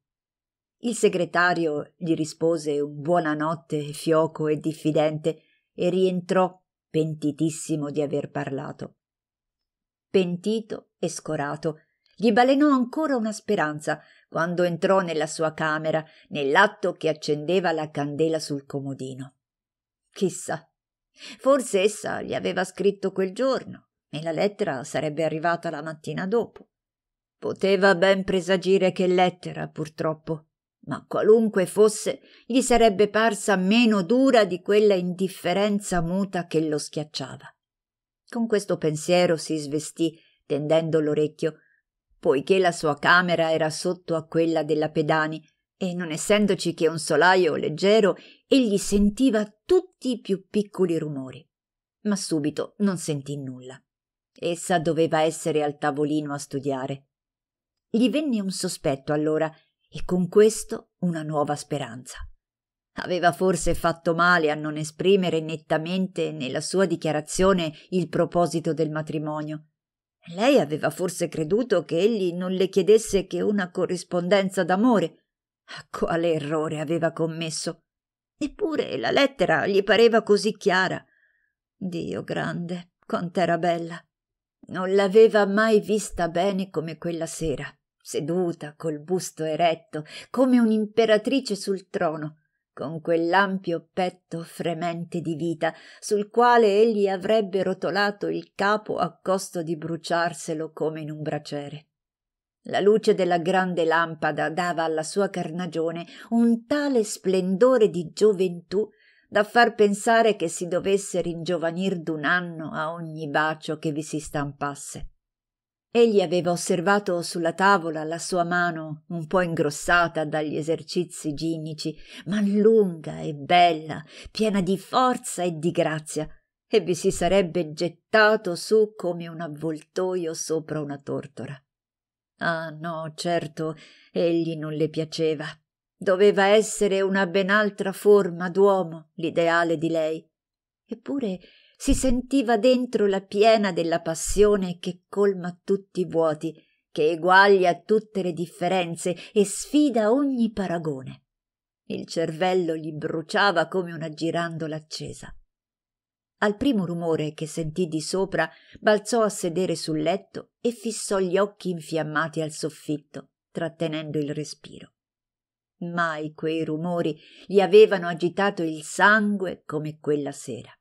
Il segretario gli rispose un buonanotte fioco e diffidente e rientrò pentitissimo di aver parlato pentito e scorato. Gli balenò ancora una speranza quando entrò nella sua camera, nell'atto che accendeva la candela sul comodino. Chissà, forse essa gli aveva scritto quel giorno e la lettera sarebbe arrivata la mattina dopo. Poteva ben presagire che lettera, purtroppo, ma qualunque fosse, gli sarebbe parsa meno dura di quella indifferenza muta che lo schiacciava con questo pensiero si svestì tendendo l'orecchio poiché la sua camera era sotto a quella della pedani e non essendoci che un solaio leggero egli sentiva tutti i più piccoli rumori ma subito non sentì nulla essa doveva essere al tavolino a studiare gli venne un sospetto allora e con questo una nuova speranza Aveva forse fatto male a non esprimere nettamente nella sua dichiarazione il proposito del matrimonio. Lei aveva forse creduto che egli non le chiedesse che una corrispondenza d'amore. Ah, quale errore aveva commesso! Eppure la lettera gli pareva così chiara. Dio grande, quant'era bella! Non l'aveva mai vista bene come quella sera, seduta col busto eretto, come un'imperatrice sul trono con quell'ampio petto fremente di vita sul quale egli avrebbe rotolato il capo a costo di bruciarselo come in un braciere. La luce della grande lampada dava alla sua carnagione un tale splendore di gioventù da far pensare che si dovesse ringiovanir d'un anno a ogni bacio che vi si stampasse. Egli aveva osservato sulla tavola la sua mano un po ingrossata dagli esercizi ginnici, ma lunga e bella, piena di forza e di grazia, e vi si sarebbe gettato su come un avvoltoio sopra una tortora. Ah no, certo, egli non le piaceva. Doveva essere una ben altra forma d'uomo l'ideale di lei. Eppure si sentiva dentro la piena della passione che colma tutti i vuoti, che eguaglia tutte le differenze e sfida ogni paragone. Il cervello gli bruciava come una girandola accesa. Al primo rumore che sentì di sopra, balzò a sedere sul letto e fissò gli occhi infiammati al soffitto, trattenendo il respiro. Mai quei rumori gli avevano agitato il sangue come quella sera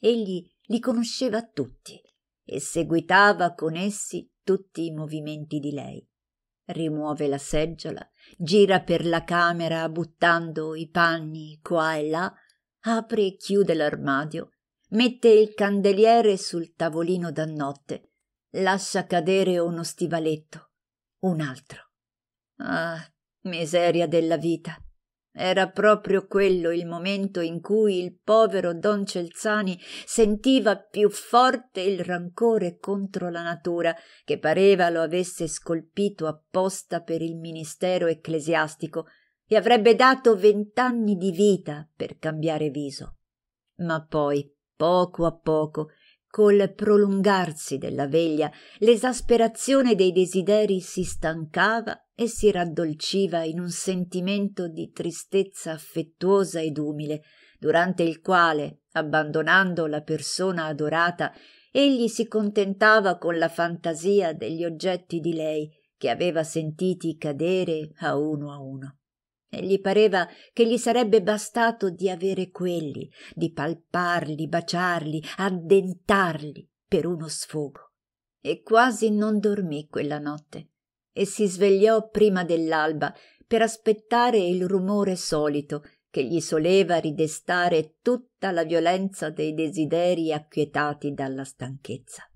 egli li conosceva tutti e seguitava con essi tutti i movimenti di lei rimuove la seggiola gira per la camera buttando i panni qua e là apre e chiude l'armadio mette il candeliere sul tavolino da notte lascia cadere uno stivaletto un altro ah miseria della vita era proprio quello il momento in cui il povero don Celzani sentiva più forte il rancore contro la natura, che pareva lo avesse scolpito apposta per il ministero ecclesiastico, e avrebbe dato vent'anni di vita per cambiare viso. Ma poi, poco a poco, col prolungarsi della veglia l'esasperazione dei desideri si stancava e si raddolciva in un sentimento di tristezza affettuosa ed umile durante il quale abbandonando la persona adorata egli si contentava con la fantasia degli oggetti di lei che aveva sentiti cadere a uno a uno gli pareva che gli sarebbe bastato di avere quelli, di palparli, baciarli, addentarli per uno sfogo. E quasi non dormì quella notte e si svegliò prima dell'alba per aspettare il rumore solito che gli soleva ridestare tutta la violenza dei desideri acquietati dalla stanchezza.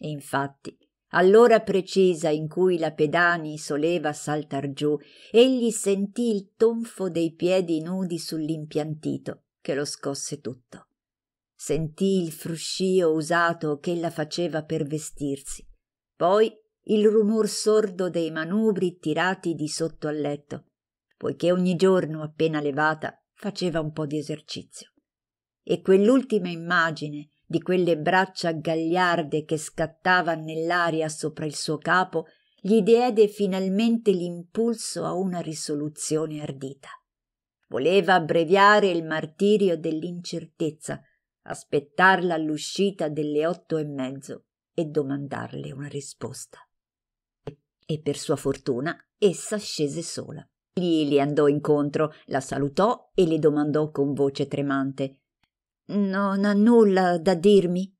E infatti All'ora precisa in cui la Pedani soleva saltar giù, egli sentì il tonfo dei piedi nudi sull'impiantito che lo scosse tutto. Sentì il fruscio usato che ella faceva per vestirsi. Poi il rumor sordo dei manubri tirati di sotto al letto, poiché ogni giorno appena levata faceva un po di esercizio. E quell'ultima immagine di quelle braccia gagliarde che scattavan nell'aria sopra il suo capo, gli diede finalmente l'impulso a una risoluzione ardita. Voleva abbreviare il martirio dell'incertezza, aspettarla all'uscita delle otto e mezzo e domandarle una risposta. E per sua fortuna essa scese sola. Gli le andò incontro, la salutò e le domandò con voce tremante non ha nulla da dirmi?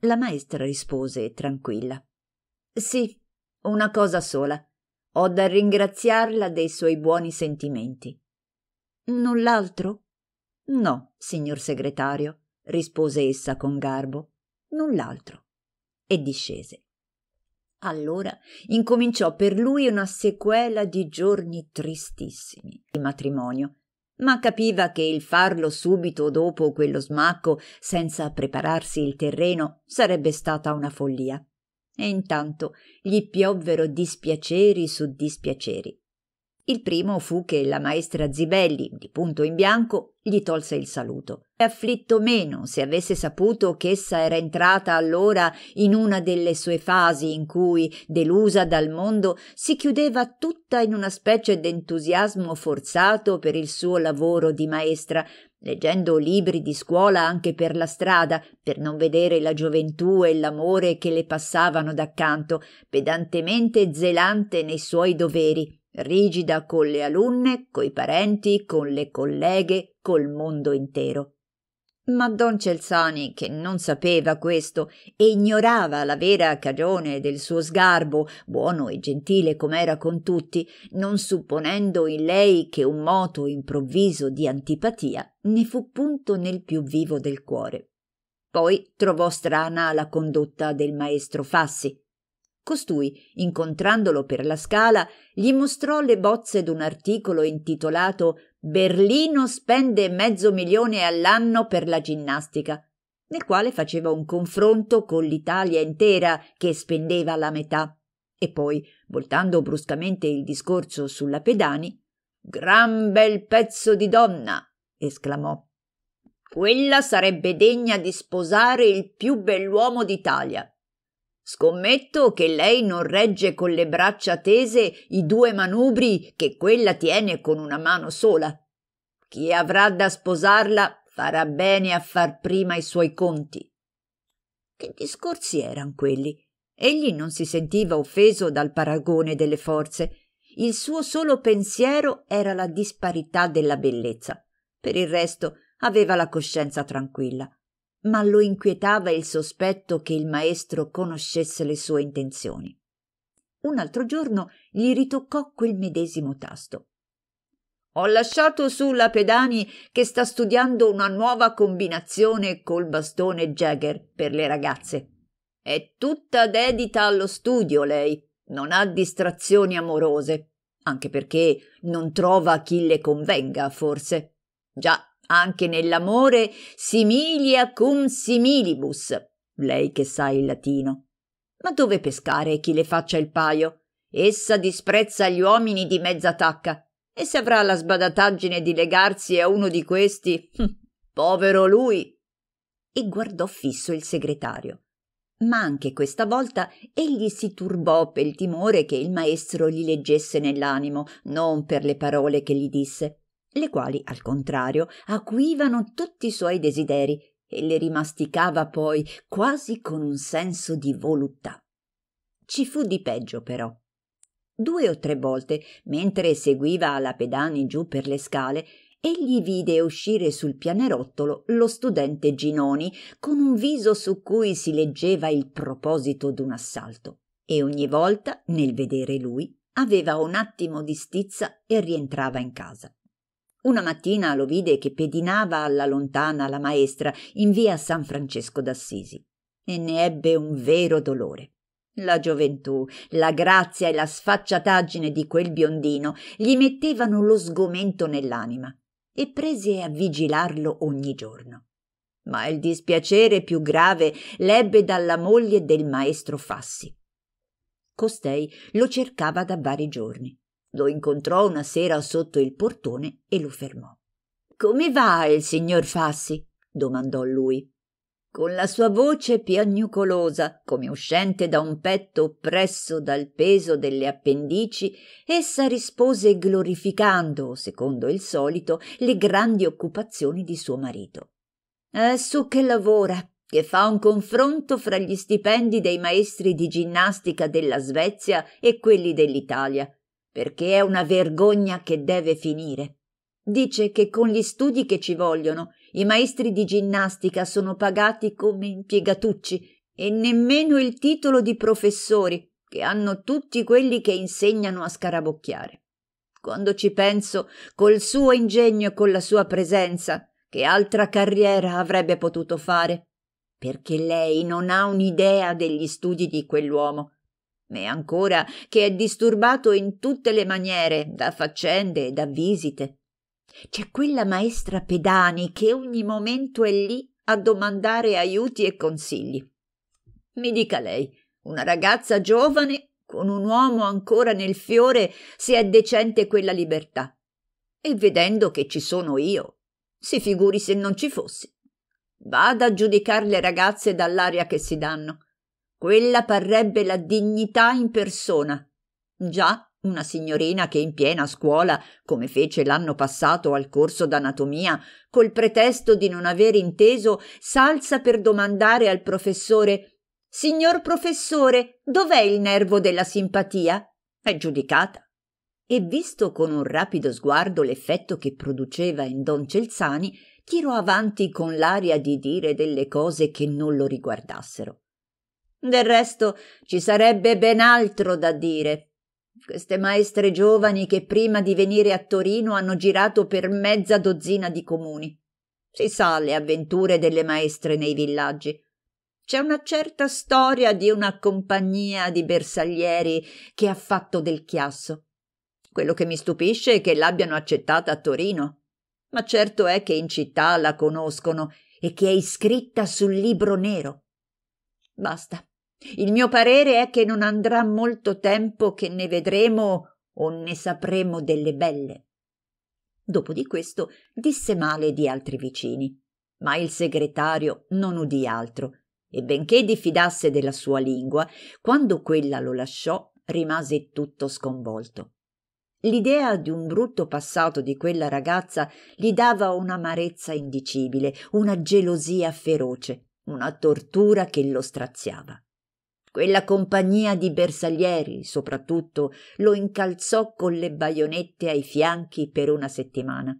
La maestra rispose tranquilla. Sì, una cosa sola. Ho da ringraziarla dei suoi buoni sentimenti. Null'altro? No, signor segretario, rispose essa con garbo. Null'altro. E discese. Allora incominciò per lui una sequela di giorni tristissimi di matrimonio, ma capiva che il farlo subito dopo quello smacco, senza prepararsi il terreno, sarebbe stata una follia. E intanto gli piovvero dispiaceri su dispiaceri. Il primo fu che la maestra Zibelli, di punto in bianco, gli tolse il saluto. E afflitto meno se avesse saputo che essa era entrata allora in una delle sue fasi in cui, delusa dal mondo, si chiudeva tutta in una specie d'entusiasmo forzato per il suo lavoro di maestra, leggendo libri di scuola anche per la strada, per non vedere la gioventù e l'amore che le passavano d'accanto, pedantemente zelante nei suoi doveri rigida con le alunne, coi parenti, con le colleghe, col mondo intero. Ma don Celzani, che non sapeva questo e ignorava la vera cagione del suo sgarbo, buono e gentile com'era con tutti, non supponendo in lei che un moto improvviso di antipatia, ne fu punto nel più vivo del cuore. Poi trovò strana la condotta del maestro Fassi, Costui, incontrandolo per la scala, gli mostrò le bozze d'un articolo intitolato Berlino spende mezzo milione all'anno per la ginnastica, nel quale faceva un confronto con l'Italia intera che spendeva la metà. E poi, voltando bruscamente il discorso sulla Pedani, Gran bel pezzo di donna! esclamò. Quella sarebbe degna di sposare il più bell'uomo d'Italia. Scommetto che lei non regge con le braccia tese i due manubri che quella tiene con una mano sola. Chi avrà da sposarla farà bene a far prima i suoi conti. Che discorsi eran quelli? Egli non si sentiva offeso dal paragone delle forze. Il suo solo pensiero era la disparità della bellezza. Per il resto aveva la coscienza tranquilla ma lo inquietava il sospetto che il maestro conoscesse le sue intenzioni. Un altro giorno gli ritoccò quel medesimo tasto. Ho lasciato su la Pedani che sta studiando una nuova combinazione col bastone Jagger per le ragazze. È tutta dedita allo studio lei, non ha distrazioni amorose, anche perché non trova chi le convenga, forse. Già, anche nell'amore similia cum similibus, lei che sa il latino. Ma dove pescare chi le faccia il paio? Essa disprezza gli uomini di mezza tacca, e se avrà la sbadataggine di legarsi a uno di questi, [LAUGHS] povero lui! E guardò fisso il segretario. Ma anche questa volta egli si turbò per il timore che il maestro gli leggesse nell'animo, non per le parole che gli disse le quali, al contrario, acuivano tutti i suoi desideri e le rimasticava poi quasi con un senso di voluttà. Ci fu di peggio, però. Due o tre volte, mentre seguiva la pedani giù per le scale, egli vide uscire sul pianerottolo lo studente Ginoni con un viso su cui si leggeva il proposito d'un assalto e ogni volta nel vedere lui aveva un attimo di stizza e rientrava in casa. Una mattina lo vide che pedinava alla lontana la maestra in via San Francesco d'Assisi e ne ebbe un vero dolore. La gioventù, la grazia e la sfacciataggine di quel biondino gli mettevano lo sgomento nell'anima e prese a vigilarlo ogni giorno. Ma il dispiacere più grave l'ebbe dalla moglie del maestro Fassi. Costei lo cercava da vari giorni lo incontrò una sera sotto il portone e lo fermò. Come va il signor Fassi? domandò lui. Con la sua voce piagnucolosa, come uscente da un petto oppresso dal peso delle appendici, essa rispose glorificando, secondo il solito, le grandi occupazioni di suo marito. È su che lavora, che fa un confronto fra gli stipendi dei maestri di ginnastica della Svezia e quelli dell'Italia perché è una vergogna che deve finire. Dice che con gli studi che ci vogliono i maestri di ginnastica sono pagati come impiegatucci e nemmeno il titolo di professori che hanno tutti quelli che insegnano a scarabocchiare. Quando ci penso, col suo ingegno e con la sua presenza, che altra carriera avrebbe potuto fare? Perché lei non ha un'idea degli studi di quell'uomo e ancora che è disturbato in tutte le maniere, da faccende e da visite. C'è quella maestra Pedani che ogni momento è lì a domandare aiuti e consigli. Mi dica lei, una ragazza giovane, con un uomo ancora nel fiore, se è decente quella libertà. E vedendo che ci sono io, si figuri se non ci fossi. Vada a giudicar le ragazze dall'aria che si danno. Quella parrebbe la dignità in persona. Già, una signorina che in piena scuola, come fece l'anno passato al corso d'anatomia, col pretesto di non aver inteso, s'alza per domandare al professore Signor professore, dov'è il nervo della simpatia? È giudicata. E visto con un rapido sguardo l'effetto che produceva in don Celzani, tirò avanti con l'aria di dire delle cose che non lo riguardassero. Del resto ci sarebbe ben altro da dire. Queste maestre giovani che prima di venire a Torino hanno girato per mezza dozzina di comuni. Si sa le avventure delle maestre nei villaggi. C'è una certa storia di una compagnia di bersaglieri che ha fatto del chiasso. Quello che mi stupisce è che l'abbiano accettata a Torino. Ma certo è che in città la conoscono e che è iscritta sul libro nero. Basta. Il mio parere è che non andrà molto tempo che ne vedremo o ne sapremo delle belle. Dopo di questo disse male di altri vicini, ma il segretario non udì altro e benché diffidasse della sua lingua, quando quella lo lasciò rimase tutto sconvolto. L'idea di un brutto passato di quella ragazza gli dava un'amarezza indicibile, una gelosia feroce, una tortura che lo straziava. Quella compagnia di bersaglieri, soprattutto, lo incalzò con le baionette ai fianchi per una settimana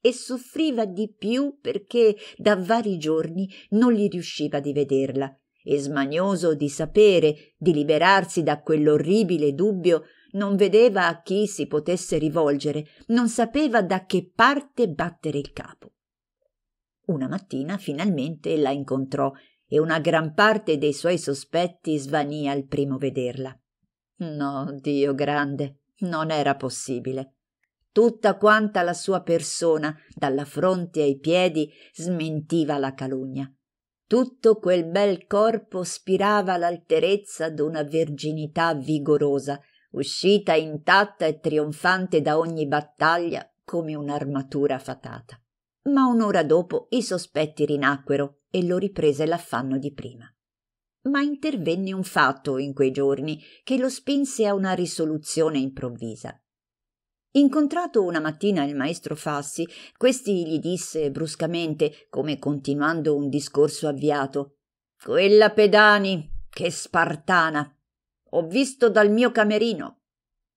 e soffriva di più perché da vari giorni non gli riusciva di vederla e smanioso di sapere, di liberarsi da quell'orribile dubbio, non vedeva a chi si potesse rivolgere, non sapeva da che parte battere il capo. Una mattina finalmente la incontrò e una gran parte dei suoi sospetti svanì al primo vederla. No, Dio grande, non era possibile. Tutta quanta la sua persona, dalla fronte ai piedi, smentiva la calunnia. Tutto quel bel corpo spirava l'alterezza d'una verginità vigorosa, uscita intatta e trionfante da ogni battaglia come un'armatura fatata. Ma un'ora dopo i sospetti rinacquero e lo riprese l'affanno di prima. Ma intervenne un fatto in quei giorni che lo spinse a una risoluzione improvvisa. Incontrato una mattina il maestro Fassi, questi gli disse bruscamente, come continuando un discorso avviato Quella Pedani, che spartana. Ho visto dal mio camerino.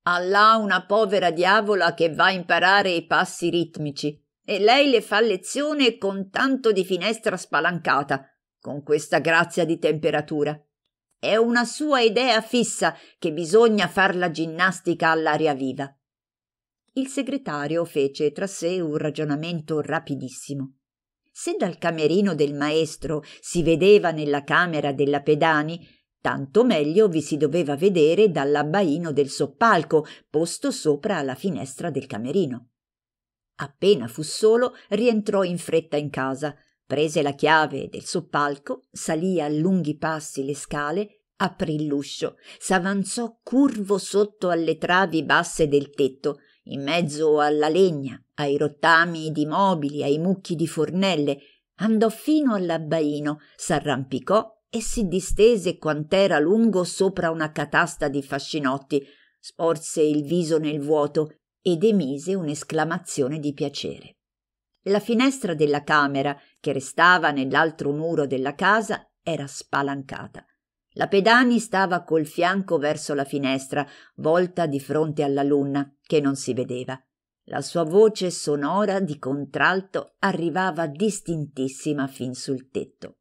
Ha là una povera diavola che va a imparare i passi ritmici e lei le fa lezione con tanto di finestra spalancata, con questa grazia di temperatura. È una sua idea fissa che bisogna far la ginnastica all'aria viva. Il segretario fece tra sé un ragionamento rapidissimo. Se dal camerino del maestro si vedeva nella camera della Pedani, tanto meglio vi si doveva vedere dall'abbaino del soppalco, posto sopra la finestra del camerino. Appena fu solo, rientrò in fretta in casa, prese la chiave del soppalco, salì a lunghi passi le scale, aprì l'uscio, s'avanzò curvo sotto alle travi basse del tetto, in mezzo alla legna, ai rottami di mobili, ai mucchi di fornelle, andò fino all'abbaino, s'arrampicò e si distese quant'era lungo sopra una catasta di fascinotti, sporse il viso nel vuoto ed emise un'esclamazione di piacere. La finestra della camera, che restava nell'altro muro della casa, era spalancata. La Pedani stava col fianco verso la finestra, volta di fronte alla luna, che non si vedeva. La sua voce sonora di contralto arrivava distintissima fin sul tetto.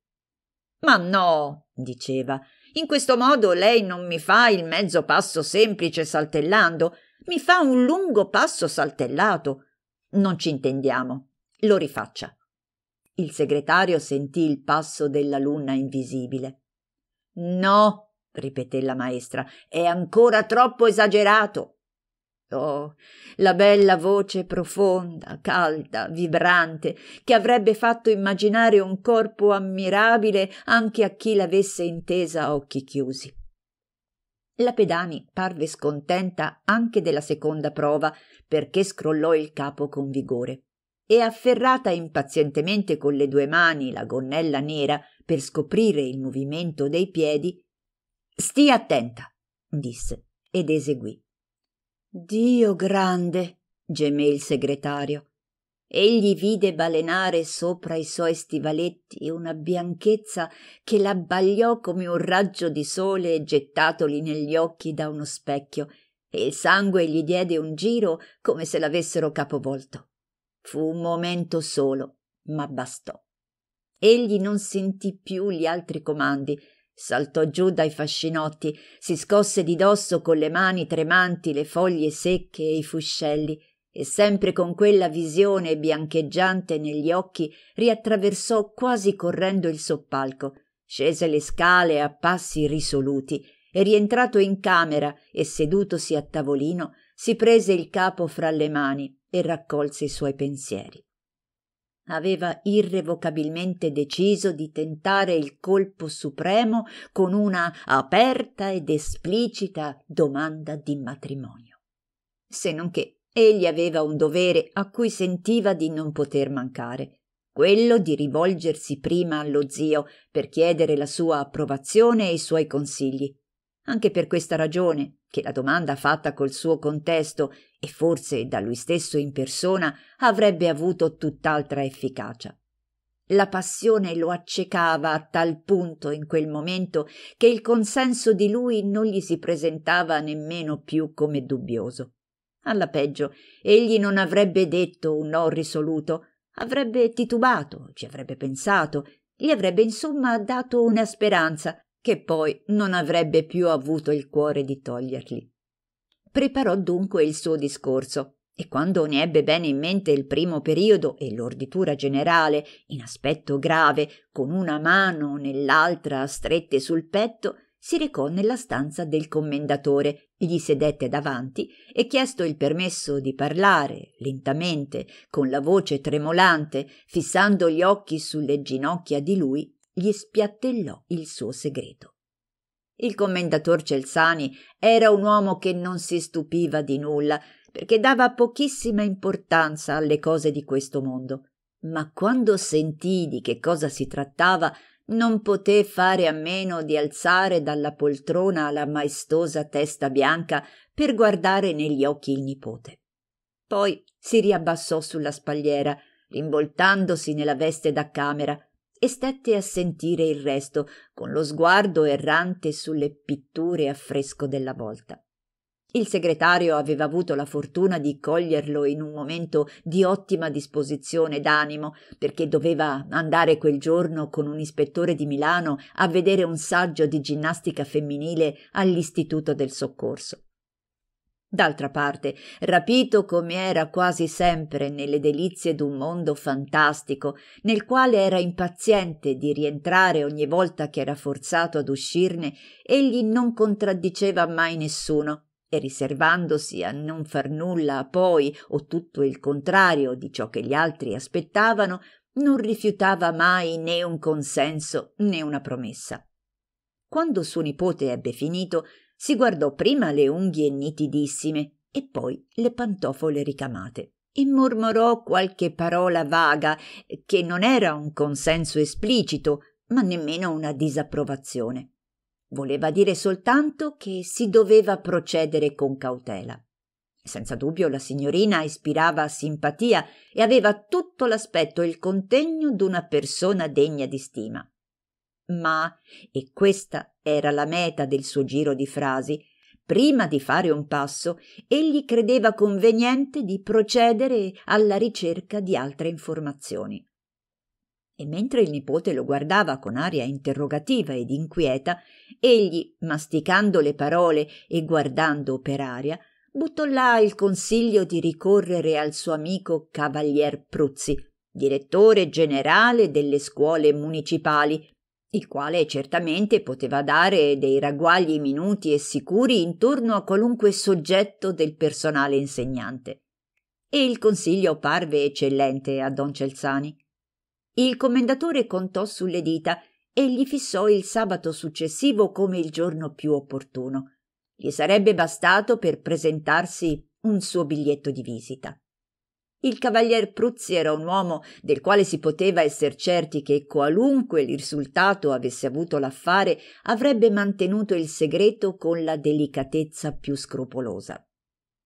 Ma no, diceva, in questo modo lei non mi fa il mezzo passo semplice saltellando, mi fa un lungo passo saltellato. Non ci intendiamo. Lo rifaccia. Il segretario sentì il passo dell'alunna invisibile. No, ripeté la maestra, è ancora troppo esagerato. Oh, la bella voce profonda, calda, vibrante, che avrebbe fatto immaginare un corpo ammirabile anche a chi l'avesse intesa a occhi chiusi. La Pedani parve scontenta anche della seconda prova, perché scrollò il capo con vigore. E afferrata impazientemente con le due mani la gonnella nera per scoprire il movimento dei piedi, Stia attenta, disse ed eseguì. Dio grande, gemé il segretario. Egli vide balenare sopra i suoi stivaletti una bianchezza che l'abbagliò come un raggio di sole gettatoli negli occhi da uno specchio, e il sangue gli diede un giro come se l'avessero capovolto. Fu un momento solo, ma bastò. Egli non sentì più gli altri comandi, saltò giù dai fascinotti, si scosse di dosso con le mani tremanti le foglie secche e i fuscelli, e sempre con quella visione biancheggiante negli occhi riattraversò quasi correndo il soppalco, scese le scale a passi risoluti e rientrato in camera e sedutosi a tavolino, si prese il capo fra le mani e raccolse i suoi pensieri. Aveva irrevocabilmente deciso di tentare il colpo supremo con una aperta ed esplicita domanda di matrimonio. Se non che Egli aveva un dovere a cui sentiva di non poter mancare, quello di rivolgersi prima allo zio per chiedere la sua approvazione e i suoi consigli. Anche per questa ragione, che la domanda fatta col suo contesto e forse da lui stesso in persona avrebbe avuto tutt'altra efficacia. La passione lo accecava a tal punto in quel momento che il consenso di lui non gli si presentava nemmeno più come dubbioso. Alla peggio, egli non avrebbe detto un no risoluto, avrebbe titubato, ci avrebbe pensato, gli avrebbe insomma dato una speranza che poi non avrebbe più avuto il cuore di togliergli. Preparò dunque il suo discorso e quando ne ebbe bene in mente il primo periodo e l'orditura generale, in aspetto grave, con una mano nell'altra strette sul petto, si recò nella stanza del commendatore, gli sedette davanti e chiesto il permesso di parlare, lentamente, con la voce tremolante, fissando gli occhi sulle ginocchia di lui, gli spiattellò il suo segreto. Il commendator Celsani era un uomo che non si stupiva di nulla, perché dava pochissima importanza alle cose di questo mondo. Ma quando sentì di che cosa si trattava, non poté fare a meno di alzare dalla poltrona la maestosa testa bianca per guardare negli occhi il nipote. Poi si riabbassò sulla spalliera, rinvoltandosi nella veste da camera, e stette a sentire il resto, con lo sguardo errante sulle pitture a fresco della volta. Il segretario aveva avuto la fortuna di coglierlo in un momento di ottima disposizione d'animo, perché doveva andare quel giorno con un ispettore di Milano a vedere un saggio di ginnastica femminile all'Istituto del Soccorso. D'altra parte, rapito come era quasi sempre nelle delizie d'un mondo fantastico, nel quale era impaziente di rientrare ogni volta che era forzato ad uscirne, egli non contraddiceva mai nessuno e riservandosi a non far nulla poi o tutto il contrario di ciò che gli altri aspettavano, non rifiutava mai né un consenso né una promessa. Quando suo nipote ebbe finito, si guardò prima le unghie nitidissime e poi le pantofole ricamate e mormorò qualche parola vaga che non era un consenso esplicito, ma nemmeno una disapprovazione. Voleva dire soltanto che si doveva procedere con cautela. Senza dubbio la signorina ispirava simpatia e aveva tutto l'aspetto e il contegno d'una persona degna di stima. Ma, e questa era la meta del suo giro di frasi, prima di fare un passo, egli credeva conveniente di procedere alla ricerca di altre informazioni e mentre il nipote lo guardava con aria interrogativa ed inquieta, egli, masticando le parole e guardando per aria, buttò là il consiglio di ricorrere al suo amico cavalier Pruzzi, direttore generale delle scuole municipali, il quale certamente poteva dare dei ragguagli minuti e sicuri intorno a qualunque soggetto del personale insegnante. E il consiglio parve eccellente a don Celzani. Il commendatore contò sulle dita e gli fissò il sabato successivo come il giorno più opportuno. Gli sarebbe bastato per presentarsi un suo biglietto di visita. Il cavalier Pruzzi era un uomo del quale si poteva esser certi che qualunque risultato avesse avuto l'affare avrebbe mantenuto il segreto con la delicatezza più scrupolosa.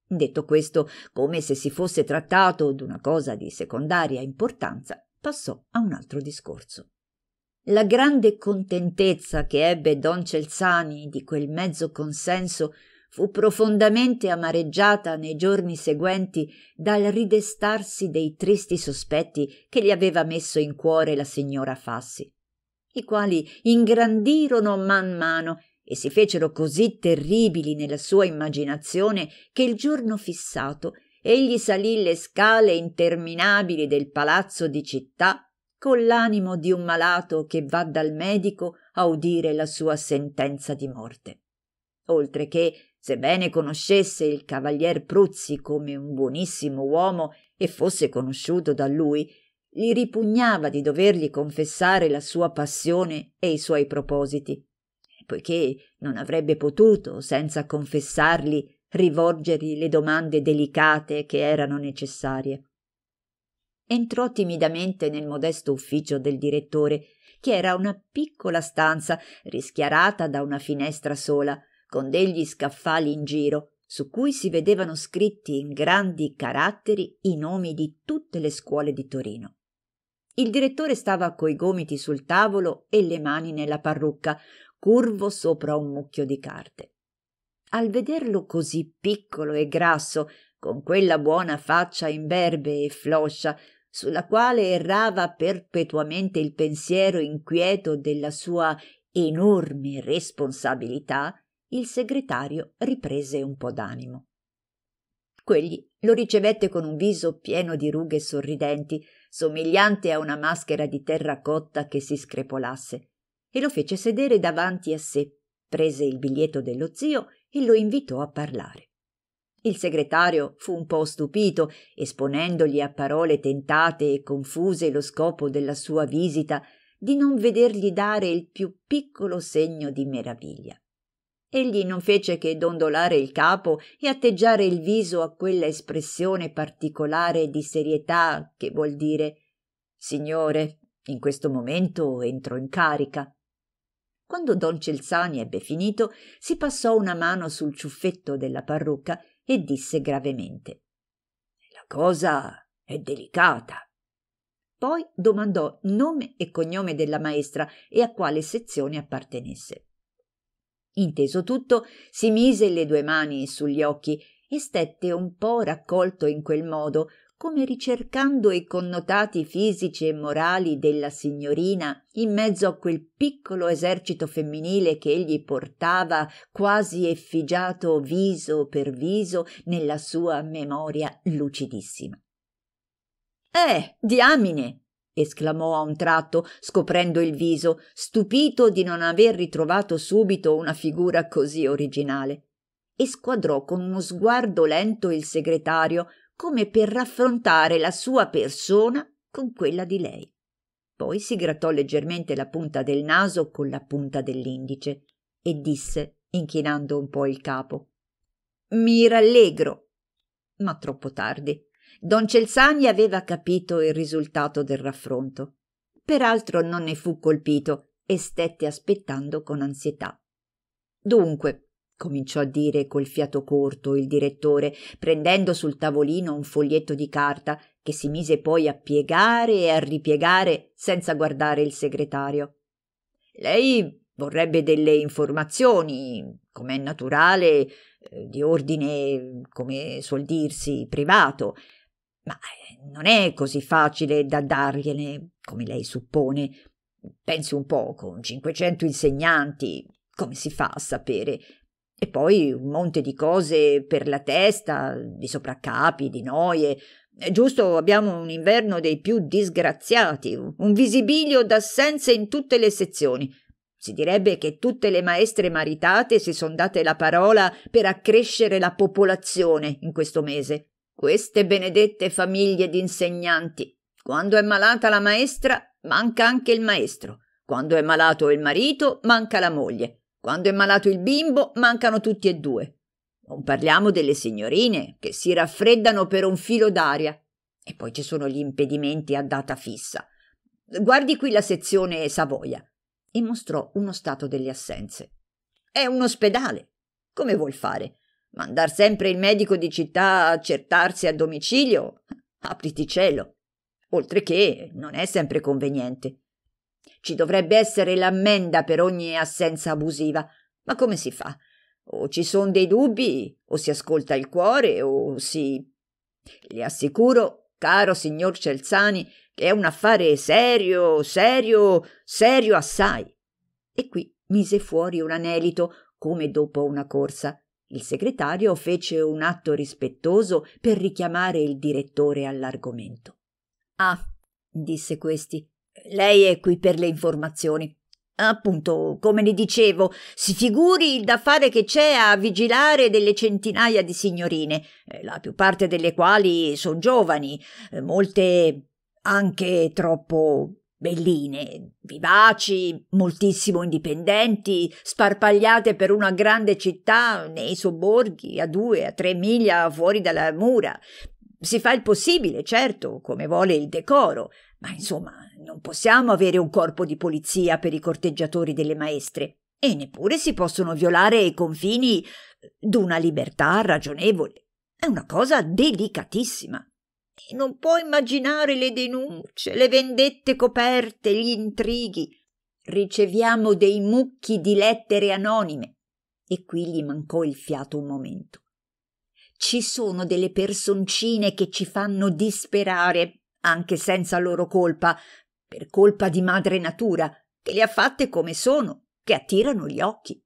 Detto questo, come se si fosse trattato d'una cosa di secondaria importanza, passò a un altro discorso. La grande contentezza che ebbe don Celzani di quel mezzo consenso fu profondamente amareggiata nei giorni seguenti dal ridestarsi dei tristi sospetti che gli aveva messo in cuore la signora Fassi, i quali ingrandirono man mano e si fecero così terribili nella sua immaginazione che il giorno fissato egli salì le scale interminabili del palazzo di città con l'animo di un malato che va dal medico a udire la sua sentenza di morte. Oltre che, sebbene conoscesse il cavalier Pruzzi come un buonissimo uomo e fosse conosciuto da lui, gli ripugnava di dovergli confessare la sua passione e i suoi propositi, poiché non avrebbe potuto, senza confessarli, rivolgergli le domande delicate che erano necessarie. Entrò timidamente nel modesto ufficio del direttore, che era una piccola stanza rischiarata da una finestra sola, con degli scaffali in giro, su cui si vedevano scritti in grandi caratteri i nomi di tutte le scuole di Torino. Il direttore stava coi gomiti sul tavolo e le mani nella parrucca, curvo sopra un mucchio di carte. Al vederlo così piccolo e grasso, con quella buona faccia imberbe e floscia, sulla quale errava perpetuamente il pensiero inquieto della sua enorme responsabilità, il segretario riprese un po' d'animo. Quegli lo ricevette con un viso pieno di rughe sorridenti, somigliante a una maschera di terracotta che si screpolasse, e lo fece sedere davanti a sé, prese il biglietto dello zio e lo invitò a parlare. Il segretario fu un po' stupito, esponendogli a parole tentate e confuse lo scopo della sua visita, di non vedergli dare il più piccolo segno di meraviglia. Egli non fece che dondolare il capo e atteggiare il viso a quella espressione particolare di serietà che vuol dire Signore, in questo momento entro in carica. Quando don Celzani ebbe finito, si passò una mano sul ciuffetto della parrucca e disse gravemente La cosa è delicata. Poi domandò nome e cognome della maestra e a quale sezione appartenesse. Inteso tutto, si mise le due mani sugli occhi e stette un po raccolto in quel modo, come ricercando i connotati fisici e morali della signorina in mezzo a quel piccolo esercito femminile che egli portava quasi effigiato viso per viso nella sua memoria lucidissima. Eh, diamine! esclamò a un tratto, scoprendo il viso, stupito di non aver ritrovato subito una figura così originale e squadrò con uno sguardo lento il segretario come per raffrontare la sua persona con quella di lei. Poi si grattò leggermente la punta del naso con la punta dell'indice e disse, inchinando un po' il capo: Mi rallegro. Ma troppo tardi. Don Celsani aveva capito il risultato del raffronto. Peraltro non ne fu colpito e stette aspettando con ansietà. Dunque, cominciò a dire col fiato corto il direttore, prendendo sul tavolino un foglietto di carta che si mise poi a piegare e a ripiegare senza guardare il segretario. Lei vorrebbe delle informazioni, com'è naturale, eh, di ordine, come suol dirsi, privato, ma eh, non è così facile da dargliene, come lei suppone. Pensi un po', con 500 insegnanti, come si fa a sapere e poi un monte di cose per la testa, di sopraccapi, di noie. È giusto, abbiamo un inverno dei più disgraziati, un visibilio d'assenze in tutte le sezioni. Si direbbe che tutte le maestre maritate si sono date la parola per accrescere la popolazione in questo mese. Queste benedette famiglie di insegnanti. Quando è malata la maestra, manca anche il maestro. Quando è malato il marito, manca la moglie. Quando è malato il bimbo, mancano tutti e due. Non parliamo delle signorine che si raffreddano per un filo d'aria. E poi ci sono gli impedimenti a data fissa. Guardi qui la sezione Savoia. E mostrò uno stato delle assenze. È un ospedale. Come vuol fare? Mandar sempre il medico di città a accertarsi a domicilio? Apriti cielo. Oltre che non è sempre conveniente. Ci dovrebbe essere l'ammenda per ogni assenza abusiva. Ma come si fa? O ci sono dei dubbi, o si ascolta il cuore, o si. Le assicuro, caro signor Celzani, che è un affare serio, serio, serio assai. E qui mise fuori un anelito, come dopo una corsa. Il segretario fece un atto rispettoso per richiamare il direttore all'argomento. Ah, disse questi, lei è qui per le informazioni. Appunto, come le dicevo, si figuri il da fare che c'è a vigilare delle centinaia di signorine, eh, la più parte delle quali sono giovani, eh, molte anche troppo belline, vivaci, moltissimo indipendenti, sparpagliate per una grande città nei sobborghi, a due, a tre miglia fuori dalla mura. Si fa il possibile, certo, come vuole il decoro, ma insomma, non possiamo avere un corpo di polizia per i corteggiatori delle maestre e neppure si possono violare i confini d'una libertà ragionevole. È una cosa delicatissima. E non può immaginare le denunce, le vendette coperte, gli intrighi. Riceviamo dei mucchi di lettere anonime. E qui gli mancò il fiato un momento. Ci sono delle personcine che ci fanno disperare, anche senza loro colpa, per colpa di madre natura, che le ha fatte come sono, che attirano gli occhi.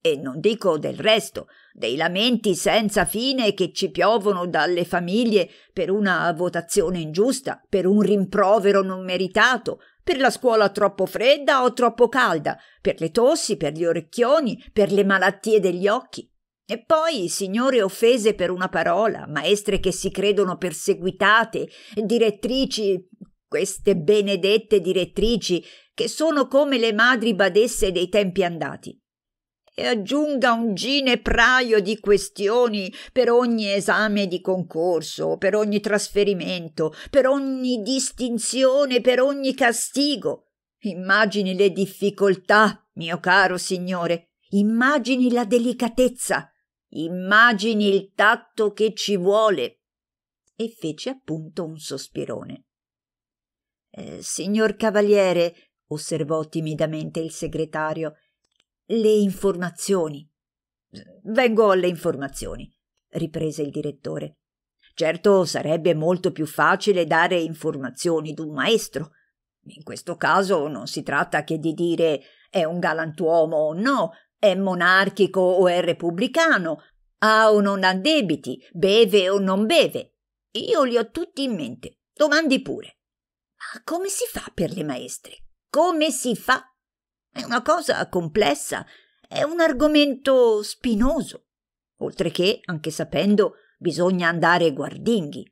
E non dico del resto, dei lamenti senza fine che ci piovono dalle famiglie per una votazione ingiusta, per un rimprovero non meritato, per la scuola troppo fredda o troppo calda, per le tossi, per gli orecchioni, per le malattie degli occhi. E poi signore offese per una parola, maestre che si credono perseguitate, direttrici, queste benedette direttrici, che sono come le madri badesse dei tempi andati. E aggiunga un ginepraio di questioni per ogni esame di concorso, per ogni trasferimento, per ogni distinzione, per ogni castigo. Immagini le difficoltà, mio caro signore, immagini la delicatezza Immagini il tatto che ci vuole. E fece appunto un sospirone. Eh, signor cavaliere, osservò timidamente il segretario, le informazioni. Vengo alle informazioni, riprese il direttore. Certo sarebbe molto più facile dare informazioni d'un maestro. In questo caso non si tratta che di dire è un galantuomo o no, è monarchico o è repubblicano, ha o non ha debiti, beve o non beve. Io li ho tutti in mente, domandi pure. Ma come si fa per le maestre? Come si fa? È una cosa complessa, è un argomento spinoso. Oltre che, anche sapendo, bisogna andare guardinghi.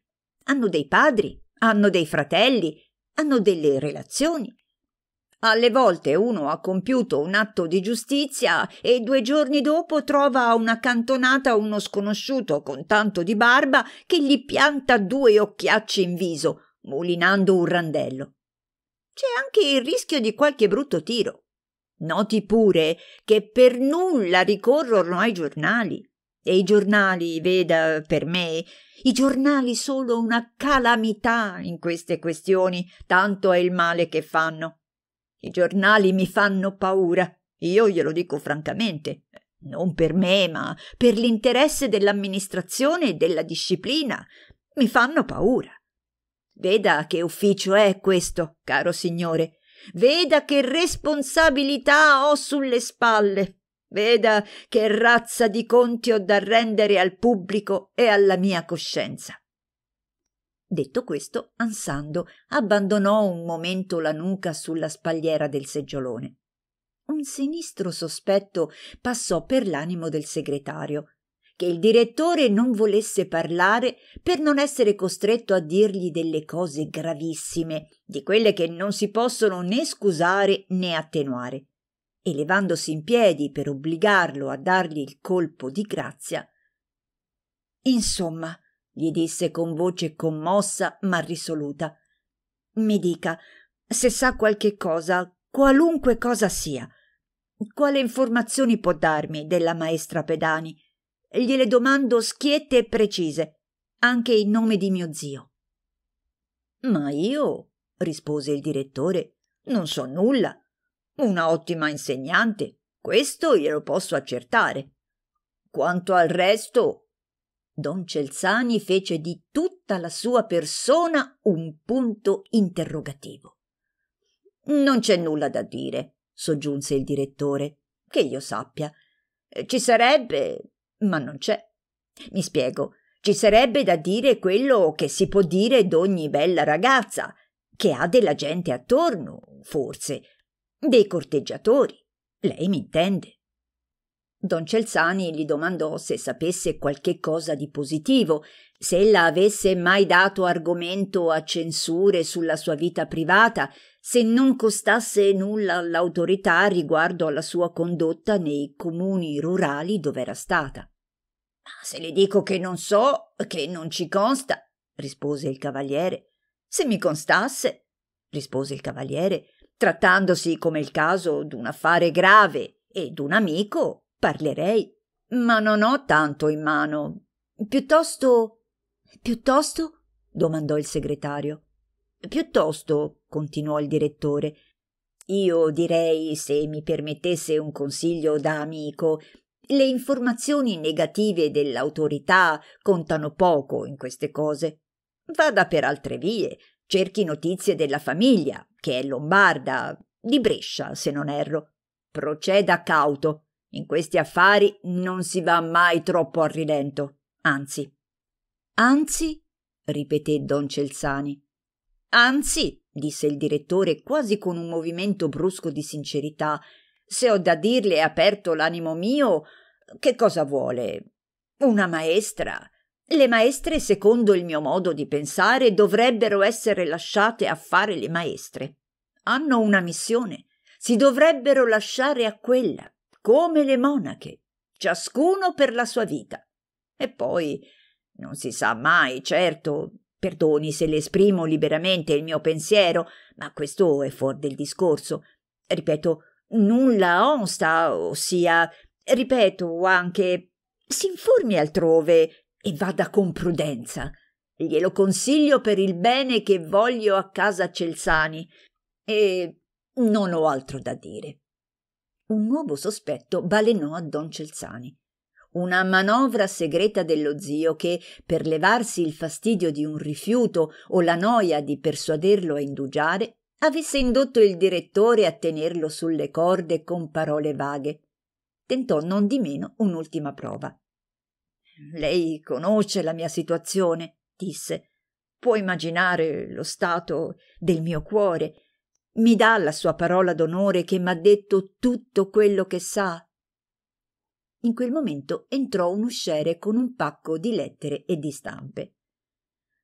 Hanno dei padri, hanno dei fratelli, hanno delle relazioni, alle volte uno ha compiuto un atto di giustizia e due giorni dopo trova a una cantonata uno sconosciuto con tanto di barba che gli pianta due occhiacci in viso, mulinando un randello. C'è anche il rischio di qualche brutto tiro. Noti pure che per nulla ricorrono ai giornali. E i giornali, veda per me, i giornali sono una calamità in queste questioni, tanto è il male che fanno. I giornali mi fanno paura. Io glielo dico francamente. Non per me, ma per l'interesse dell'amministrazione e della disciplina. Mi fanno paura. Veda che ufficio è questo, caro signore. Veda che responsabilità ho sulle spalle. Veda che razza di conti ho da rendere al pubblico e alla mia coscienza. Detto questo, ansando, abbandonò un momento la nuca sulla spalliera del seggiolone. Un sinistro sospetto passò per l'animo del segretario che il direttore non volesse parlare per non essere costretto a dirgli delle cose gravissime, di quelle che non si possono né scusare né attenuare. E levandosi in piedi per obbligarlo a dargli il colpo di grazia. Insomma, gli disse con voce commossa ma risoluta. Mi dica, se sa qualche cosa, qualunque cosa sia, quale informazioni può darmi della maestra Pedani? Gliele domando schiette e precise, anche in nome di mio zio. Ma io, rispose il direttore, non so nulla. Una ottima insegnante, questo glielo posso accertare. Quanto al resto, Don Celzani fece di tutta la sua persona un punto interrogativo. Non c'è nulla da dire, soggiunse il direttore, che io sappia. Ci sarebbe, ma non c'è. Mi spiego, ci sarebbe da dire quello che si può dire d'ogni bella ragazza, che ha della gente attorno, forse, dei corteggiatori. Lei mi intende. Don Celzani gli domandò se sapesse qualche cosa di positivo, se ella avesse mai dato argomento a censure sulla sua vita privata, se non costasse nulla all'autorità riguardo alla sua condotta nei comuni rurali dove era stata. se le dico che non so, che non ci consta, rispose il cavaliere. Se mi constasse, rispose il cavaliere, trattandosi come il caso d'un affare grave e d'un amico, Parlerei, ma non ho tanto in mano. Piuttosto. Piuttosto? domandò il segretario. Piuttosto, continuò il direttore, io direi, se mi permettesse un consiglio da amico, le informazioni negative dell'autorità contano poco in queste cose. Vada per altre vie, cerchi notizie della famiglia, che è lombarda, di Brescia, se non erro. Proceda cauto, in questi affari non si va mai troppo a rilento, anzi. Anzi, ripeté don Celzani. Anzi, disse il direttore quasi con un movimento brusco di sincerità, se ho da dirle aperto l'animo mio, che cosa vuole? Una maestra. Le maestre, secondo il mio modo di pensare, dovrebbero essere lasciate a fare le maestre. Hanno una missione, si dovrebbero lasciare a quella come le monache, ciascuno per la sua vita. E poi non si sa mai, certo, perdoni se le esprimo liberamente il mio pensiero, ma questo è fuori del discorso. Ripeto, nulla onsta, ossia, ripeto anche, si informi altrove e vada con prudenza. Glielo consiglio per il bene che voglio a casa Celsani. E non ho altro da dire. Un nuovo sospetto balenò a don Celzani. Una manovra segreta dello zio che, per levarsi il fastidio di un rifiuto o la noia di persuaderlo a indugiare, avesse indotto il direttore a tenerlo sulle corde con parole vaghe. Tentò non di meno un'ultima prova. Lei conosce la mia situazione, disse. Può immaginare lo stato del mio cuore mi dà la sua parola d'onore che m'ha detto tutto quello che sa? In quel momento entrò un usciere con un pacco di lettere e di stampe.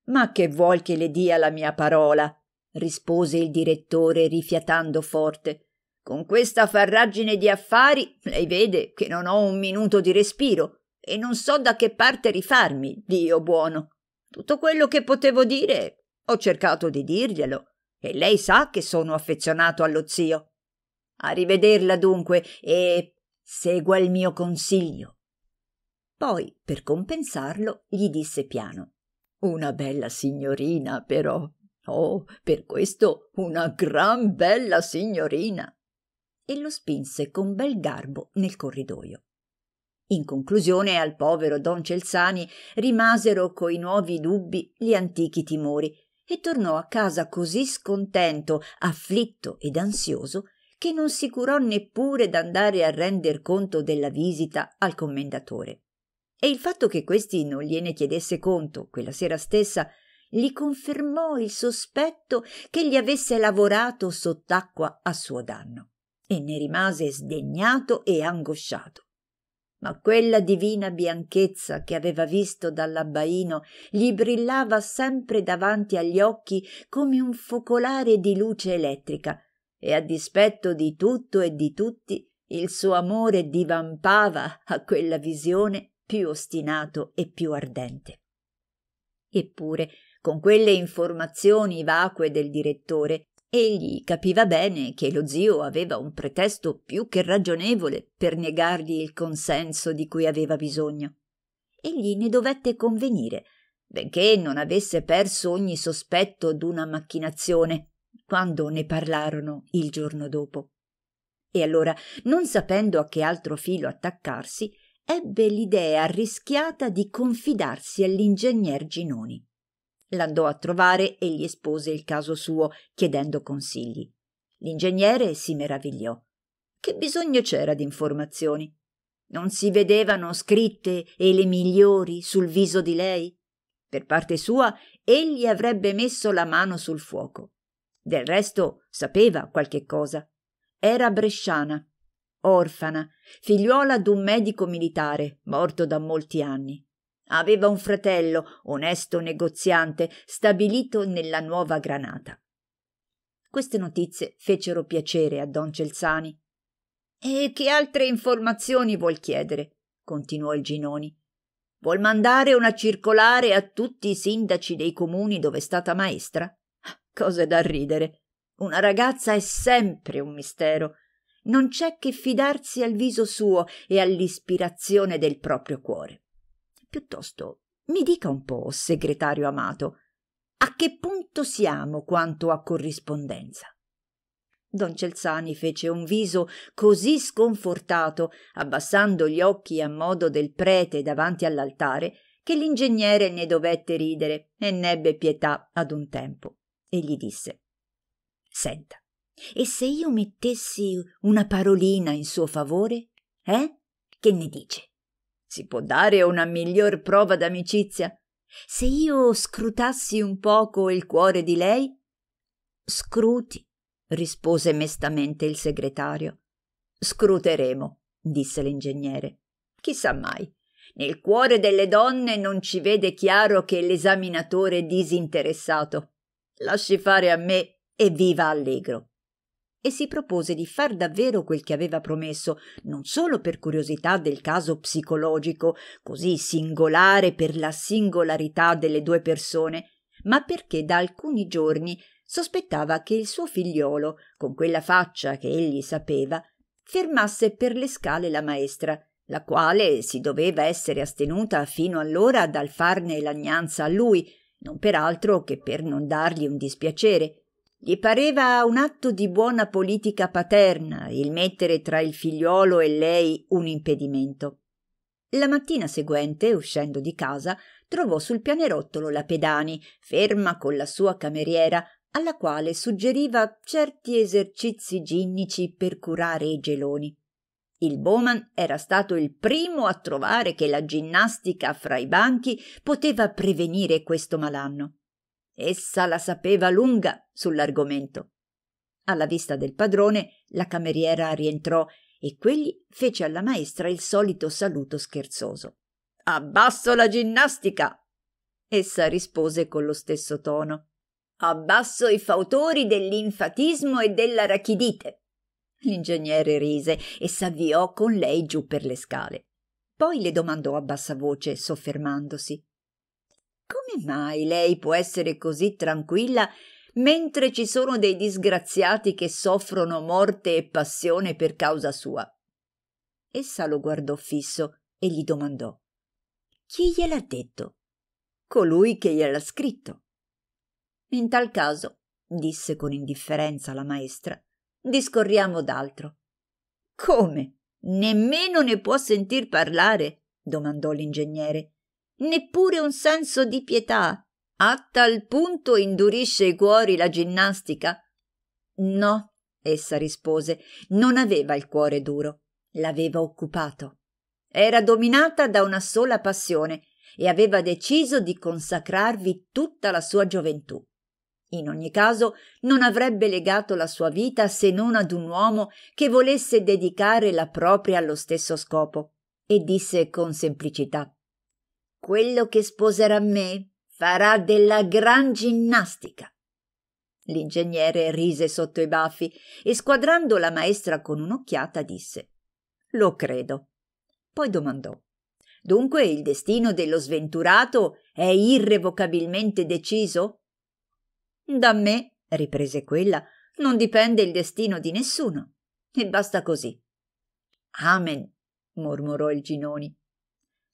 Ma che vuol che le dia la mia parola? rispose il direttore rifiatando forte. Con questa farraggine di affari, lei vede che non ho un minuto di respiro e non so da che parte rifarmi, Dio buono. Tutto quello che potevo dire ho cercato di dirglielo e lei sa che sono affezionato allo zio. A rivederla dunque e segua il mio consiglio. Poi, per compensarlo, gli disse piano. Una bella signorina, però. Oh, per questo una gran bella signorina. E lo spinse con bel garbo nel corridoio. In conclusione al povero don Celzani rimasero coi nuovi dubbi gli antichi timori e tornò a casa così scontento, afflitto ed ansioso che non si curò neppure d'andare a render conto della visita al commendatore. E il fatto che questi non gliene chiedesse conto quella sera stessa gli confermò il sospetto che gli avesse lavorato sott'acqua a suo danno e ne rimase sdegnato e angosciato ma quella divina bianchezza che aveva visto dall'abbaino gli brillava sempre davanti agli occhi come un focolare di luce elettrica e a dispetto di tutto e di tutti il suo amore divampava a quella visione più ostinato e più ardente. Eppure, con quelle informazioni vacue del direttore, Egli capiva bene che lo zio aveva un pretesto più che ragionevole per negargli il consenso di cui aveva bisogno. Egli ne dovette convenire, benché non avesse perso ogni sospetto d'una macchinazione, quando ne parlarono il giorno dopo. E allora, non sapendo a che altro filo attaccarsi, ebbe l'idea arrischiata di confidarsi all'ingegner Ginoni. L'andò a trovare e gli espose il caso suo, chiedendo consigli. L'ingegnere si meravigliò. Che bisogno c'era di informazioni? Non si vedevano scritte e le migliori sul viso di lei? Per parte sua, egli avrebbe messo la mano sul fuoco. Del resto sapeva qualche cosa. Era bresciana, orfana, figliuola d'un medico militare morto da molti anni. Aveva un fratello, onesto negoziante, stabilito nella Nuova Granata. Queste notizie fecero piacere a Don Celzani. E che altre informazioni vuol chiedere? continuò il Ginoni. Vuol mandare una circolare a tutti i sindaci dei comuni dove è stata maestra? Ah, cose da ridere. Una ragazza è sempre un mistero. Non c'è che fidarsi al viso suo e all'ispirazione del proprio cuore piuttosto mi dica un po, segretario amato, a che punto siamo quanto a corrispondenza? Don Celzani fece un viso così sconfortato, abbassando gli occhi a modo del prete davanti all'altare, che l'ingegnere ne dovette ridere e n'ebbe pietà ad un tempo e gli disse: Senta, e se io mettessi una parolina in suo favore? Eh? Che ne dice? Si può dare una miglior prova d'amicizia? Se io scrutassi un poco il cuore di lei? Scruti, rispose mestamente il segretario. Scruteremo, disse l'ingegnere. Chissà mai. Nel cuore delle donne non ci vede chiaro che l'esaminatore disinteressato. Lasci fare a me e viva allegro e si propose di far davvero quel che aveva promesso, non solo per curiosità del caso psicologico, così singolare per la singolarità delle due persone, ma perché da alcuni giorni sospettava che il suo figliuolo, con quella faccia che egli sapeva, fermasse per le scale la maestra, la quale si doveva essere astenuta fino allora dal farne lagnanza a lui, non per altro che per non dargli un dispiacere, gli pareva un atto di buona politica paterna il mettere tra il figliuolo e lei un impedimento. La mattina seguente, uscendo di casa, trovò sul pianerottolo la Pedani, ferma con la sua cameriera, alla quale suggeriva certi esercizi ginnici per curare i geloni. Il Bowman era stato il primo a trovare che la ginnastica fra i banchi poteva prevenire questo malanno. Essa la sapeva lunga sull'argomento. Alla vista del padrone, la cameriera rientrò e quegli fece alla maestra il solito saluto scherzoso. Abbasso la ginnastica! Essa rispose con lo stesso tono. Abbasso i fautori dell'infatismo e dell'arachidite. L'ingegnere rise e s'avviò con lei giù per le scale. Poi le domandò a bassa voce, soffermandosi. Come mai lei può essere così tranquilla mentre ci sono dei disgraziati che soffrono morte e passione per causa sua? Essa lo guardò fisso e gli domandò Chi gliel'ha detto? Colui che gliel'ha scritto. In tal caso, disse con indifferenza la maestra, discorriamo d'altro. Come? Nemmeno ne può sentir parlare? domandò l'ingegnere neppure un senso di pietà. A tal punto indurisce i cuori la ginnastica? No, essa rispose, non aveva il cuore duro, l'aveva occupato. Era dominata da una sola passione e aveva deciso di consacrarvi tutta la sua gioventù. In ogni caso non avrebbe legato la sua vita se non ad un uomo che volesse dedicare la propria allo stesso scopo. E disse con semplicità quello che sposerà me farà della gran ginnastica. L'ingegnere rise sotto i baffi e squadrando la maestra con un'occhiata disse Lo credo. Poi domandò Dunque il destino dello sventurato è irrevocabilmente deciso? Da me, riprese quella, non dipende il destino di nessuno. E basta così. Amen, mormorò il Ginoni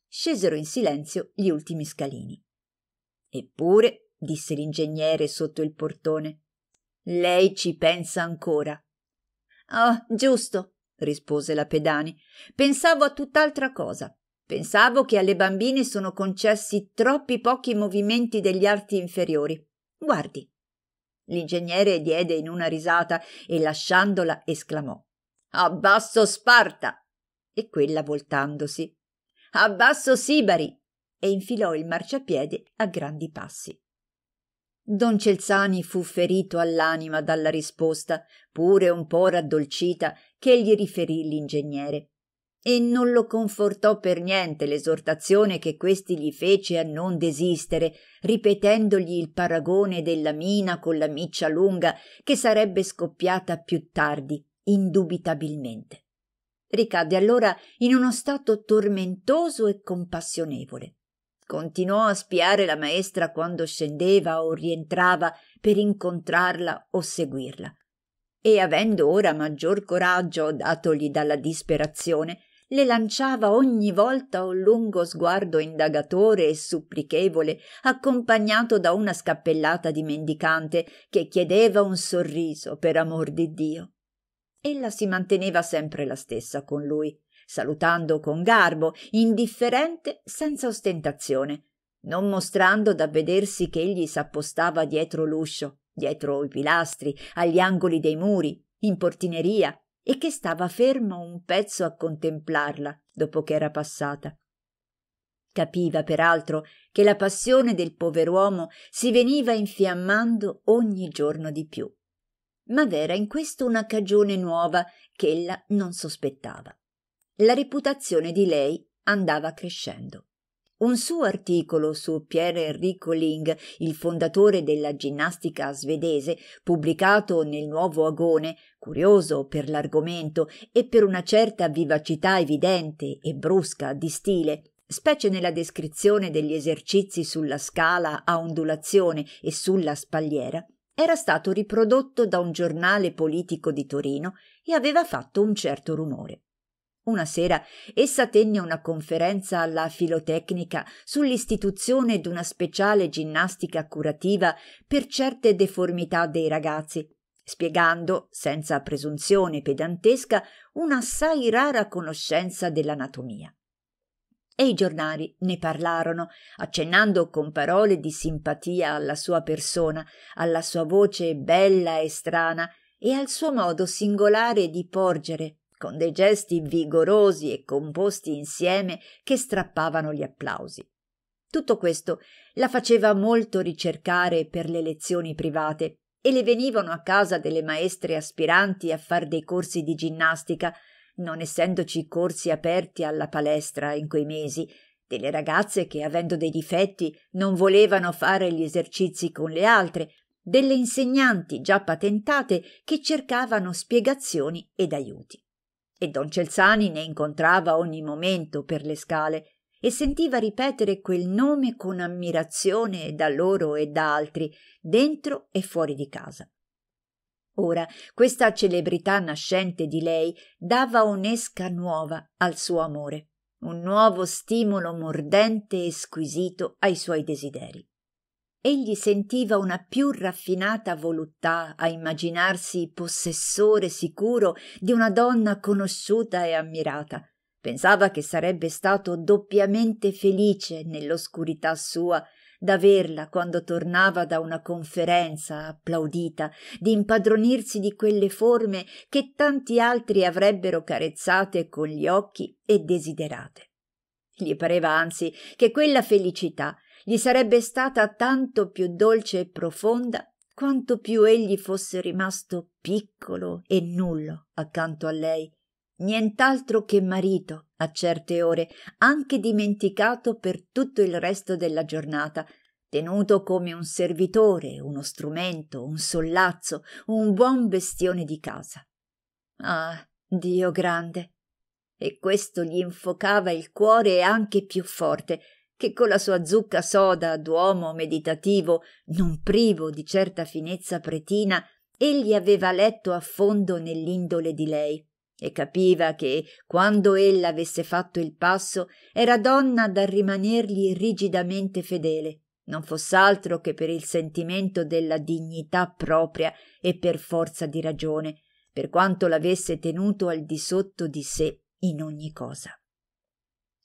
scesero in silenzio gli ultimi scalini. Eppure, disse l'ingegnere sotto il portone, lei ci pensa ancora. Oh, giusto, rispose la Pedani. Pensavo a tutt'altra cosa. Pensavo che alle bambine sono concessi troppi pochi movimenti degli arti inferiori. Guardi. L'ingegnere diede in una risata e lasciandola esclamò: Abbasso Sparta! E quella voltandosi Abbasso Sibari! e infilò il marciapiede a grandi passi. Don Celzani fu ferito all'anima dalla risposta, pure un po' raddolcita, che gli riferì l'ingegnere. E non lo confortò per niente l'esortazione che questi gli fece a non desistere, ripetendogli il paragone della mina con la miccia lunga che sarebbe scoppiata più tardi, indubitabilmente. Ricadde allora in uno stato tormentoso e compassionevole. Continuò a spiare la maestra quando scendeva o rientrava per incontrarla o seguirla. E avendo ora maggior coraggio datogli dalla disperazione, le lanciava ogni volta un lungo sguardo indagatore e supplichevole, accompagnato da una scappellata di mendicante che chiedeva un sorriso per amor di Dio ella si manteneva sempre la stessa con lui, salutando con garbo, indifferente, senza ostentazione, non mostrando da vedersi che egli s'appostava dietro l'uscio, dietro i pilastri, agli angoli dei muri, in portineria, e che stava fermo un pezzo a contemplarla dopo che era passata. Capiva, peraltro, che la passione del pover'uomo si veniva infiammando ogni giorno di più ma v'era in questo una cagione nuova che ella non sospettava. La reputazione di lei andava crescendo. Un suo articolo su Pierre Enrico Ling, il fondatore della ginnastica svedese, pubblicato nel Nuovo Agone, curioso per l'argomento e per una certa vivacità evidente e brusca di stile, specie nella descrizione degli esercizi sulla scala a ondulazione e sulla spalliera, era stato riprodotto da un giornale politico di Torino e aveva fatto un certo rumore. Una sera essa tenne una conferenza alla Filotecnica sull'istituzione di una speciale ginnastica curativa per certe deformità dei ragazzi, spiegando, senza presunzione pedantesca, un'assai rara conoscenza dell'anatomia e i giornali ne parlarono, accennando con parole di simpatia alla sua persona, alla sua voce bella e strana e al suo modo singolare di porgere, con dei gesti vigorosi e composti insieme che strappavano gli applausi. Tutto questo la faceva molto ricercare per le lezioni private e le venivano a casa delle maestre aspiranti a far dei corsi di ginnastica non essendoci corsi aperti alla palestra in quei mesi, delle ragazze che, avendo dei difetti, non volevano fare gli esercizi con le altre, delle insegnanti già patentate che cercavano spiegazioni ed aiuti. E don Celzani ne incontrava ogni momento per le scale e sentiva ripetere quel nome con ammirazione da loro e da altri, dentro e fuori di casa. Ora, questa celebrità nascente di lei dava un'esca nuova al suo amore, un nuovo stimolo mordente e squisito ai suoi desideri. Egli sentiva una più raffinata voluttà a immaginarsi possessore sicuro di una donna conosciuta e ammirata. Pensava che sarebbe stato doppiamente felice nell'oscurità sua d'averla quando tornava da una conferenza applaudita, di impadronirsi di quelle forme che tanti altri avrebbero carezzate con gli occhi e desiderate. Gli pareva anzi che quella felicità gli sarebbe stata tanto più dolce e profonda quanto più egli fosse rimasto piccolo e nullo accanto a lei nient'altro che marito a certe ore, anche dimenticato per tutto il resto della giornata, tenuto come un servitore, uno strumento, un sollazzo, un buon bestione di casa. Ah, Dio grande! E questo gli infocava il cuore anche più forte, che con la sua zucca soda d'uomo meditativo, non privo di certa finezza pretina, egli aveva letto a fondo nell'indole di lei e capiva che quando ella avesse fatto il passo era donna da rimanergli rigidamente fedele non foss'altro che per il sentimento della dignità propria e per forza di ragione per quanto l'avesse tenuto al di sotto di sé in ogni cosa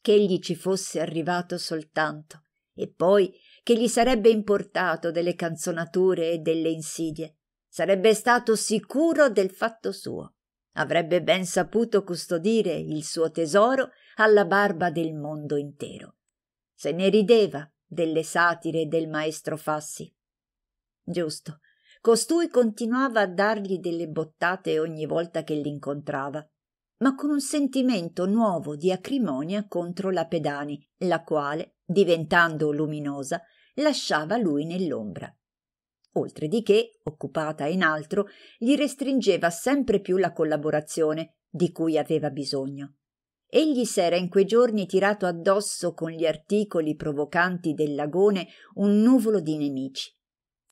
ch'egli ci fosse arrivato soltanto e poi che gli sarebbe importato delle canzonature e delle insidie sarebbe stato sicuro del fatto suo avrebbe ben saputo custodire il suo tesoro alla barba del mondo intero. Se ne rideva delle satire del maestro Fassi. Giusto, costui continuava a dargli delle bottate ogni volta che l'incontrava, ma con un sentimento nuovo di acrimonia contro la Pedani, la quale, diventando luminosa, lasciava lui nell'ombra oltre di che, occupata in altro, gli restringeva sempre più la collaborazione di cui aveva bisogno. Egli s'era in quei giorni tirato addosso con gli articoli provocanti del lagone un nuvolo di nemici.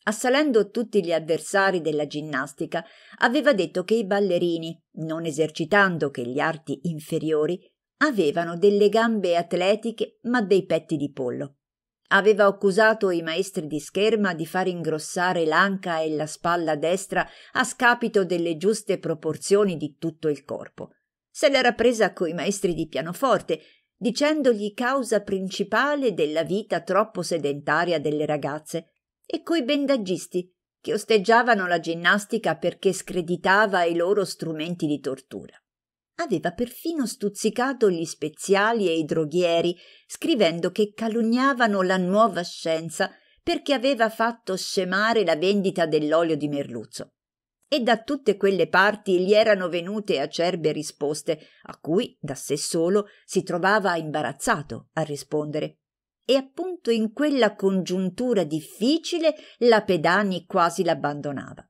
Assalendo tutti gli avversari della ginnastica, aveva detto che i ballerini, non esercitando che gli arti inferiori, avevano delle gambe atletiche ma dei petti di pollo. Aveva accusato i maestri di scherma di far ingrossare l'anca e la spalla destra a scapito delle giuste proporzioni di tutto il corpo. Se l'era presa coi maestri di pianoforte, dicendogli causa principale della vita troppo sedentaria delle ragazze, e coi bendaggisti, che osteggiavano la ginnastica perché screditava i loro strumenti di tortura. Aveva perfino stuzzicato gli speziali e i droghieri, scrivendo che calunniavano la nuova scienza perché aveva fatto scemare la vendita dell'olio di merluzzo. E da tutte quelle parti gli erano venute acerbe risposte, a cui, da sé solo, si trovava imbarazzato a rispondere. E appunto in quella congiuntura difficile la Pedani quasi l'abbandonava.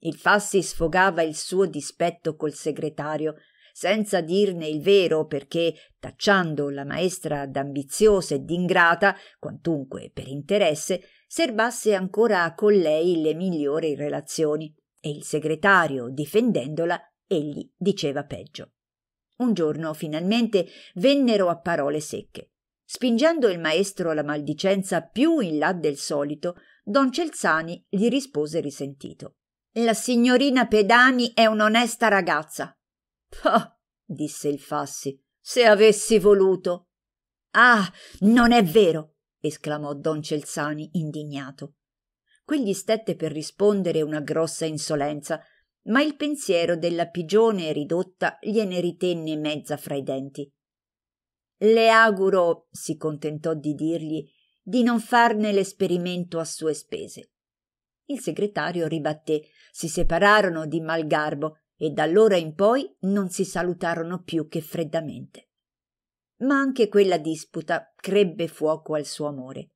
Il Fassi sfogava il suo dispetto col segretario, senza dirne il vero perché, tacciando la maestra d'ambiziosa e d'ingrata, quantunque per interesse, serbasse ancora con lei le migliori relazioni e il segretario, difendendola, egli diceva peggio. Un giorno finalmente vennero a parole secche. Spingendo il maestro alla maldicenza più in là del solito, don Celzani gli rispose risentito. La signorina Pedani è un'onesta ragazza, pah disse il fassi se avessi voluto ah non è vero esclamò don celzani indignato quegli stette per rispondere una grossa insolenza ma il pensiero della pigione ridotta gliene ritenne mezza fra i denti le auguro si contentò di dirgli di non farne l'esperimento a sue spese il segretario ribatté si separarono di malgarbo e da allora in poi non si salutarono più che freddamente. Ma anche quella disputa crebbe fuoco al suo amore.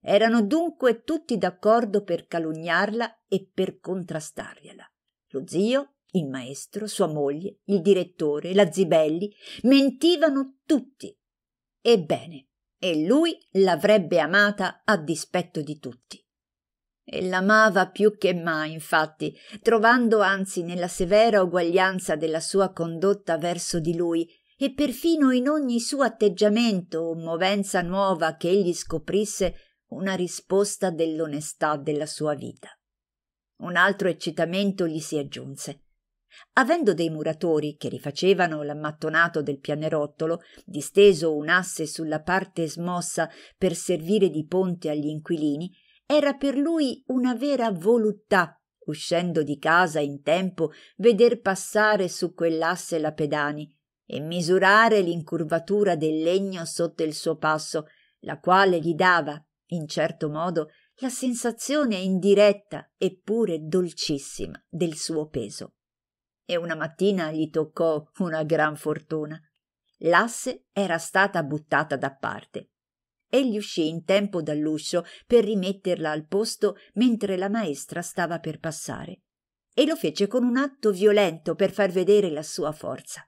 Erano dunque tutti d'accordo per calunniarla e per contrastargliela. Lo zio, il maestro, sua moglie, il direttore, la Zibelli, mentivano tutti. Ebbene, e lui l'avrebbe amata a dispetto di tutti e l'amava più che mai, infatti, trovando anzi nella severa uguaglianza della sua condotta verso di lui e perfino in ogni suo atteggiamento o movenza nuova che egli scoprisse una risposta dell'onestà della sua vita. Un altro eccitamento gli si aggiunse. Avendo dei muratori che rifacevano l'ammattonato del pianerottolo, disteso un asse sulla parte smossa per servire di ponte agli inquilini, era per lui una vera voluttà, uscendo di casa in tempo, veder passare su quell'asse la pedani e misurare l'incurvatura del legno sotto il suo passo, la quale gli dava, in certo modo, la sensazione indiretta eppure dolcissima del suo peso. E una mattina gli toccò una gran fortuna. L'asse era stata buttata da parte Egli uscì in tempo dall'uscio per rimetterla al posto mentre la maestra stava per passare e lo fece con un atto violento per far vedere la sua forza.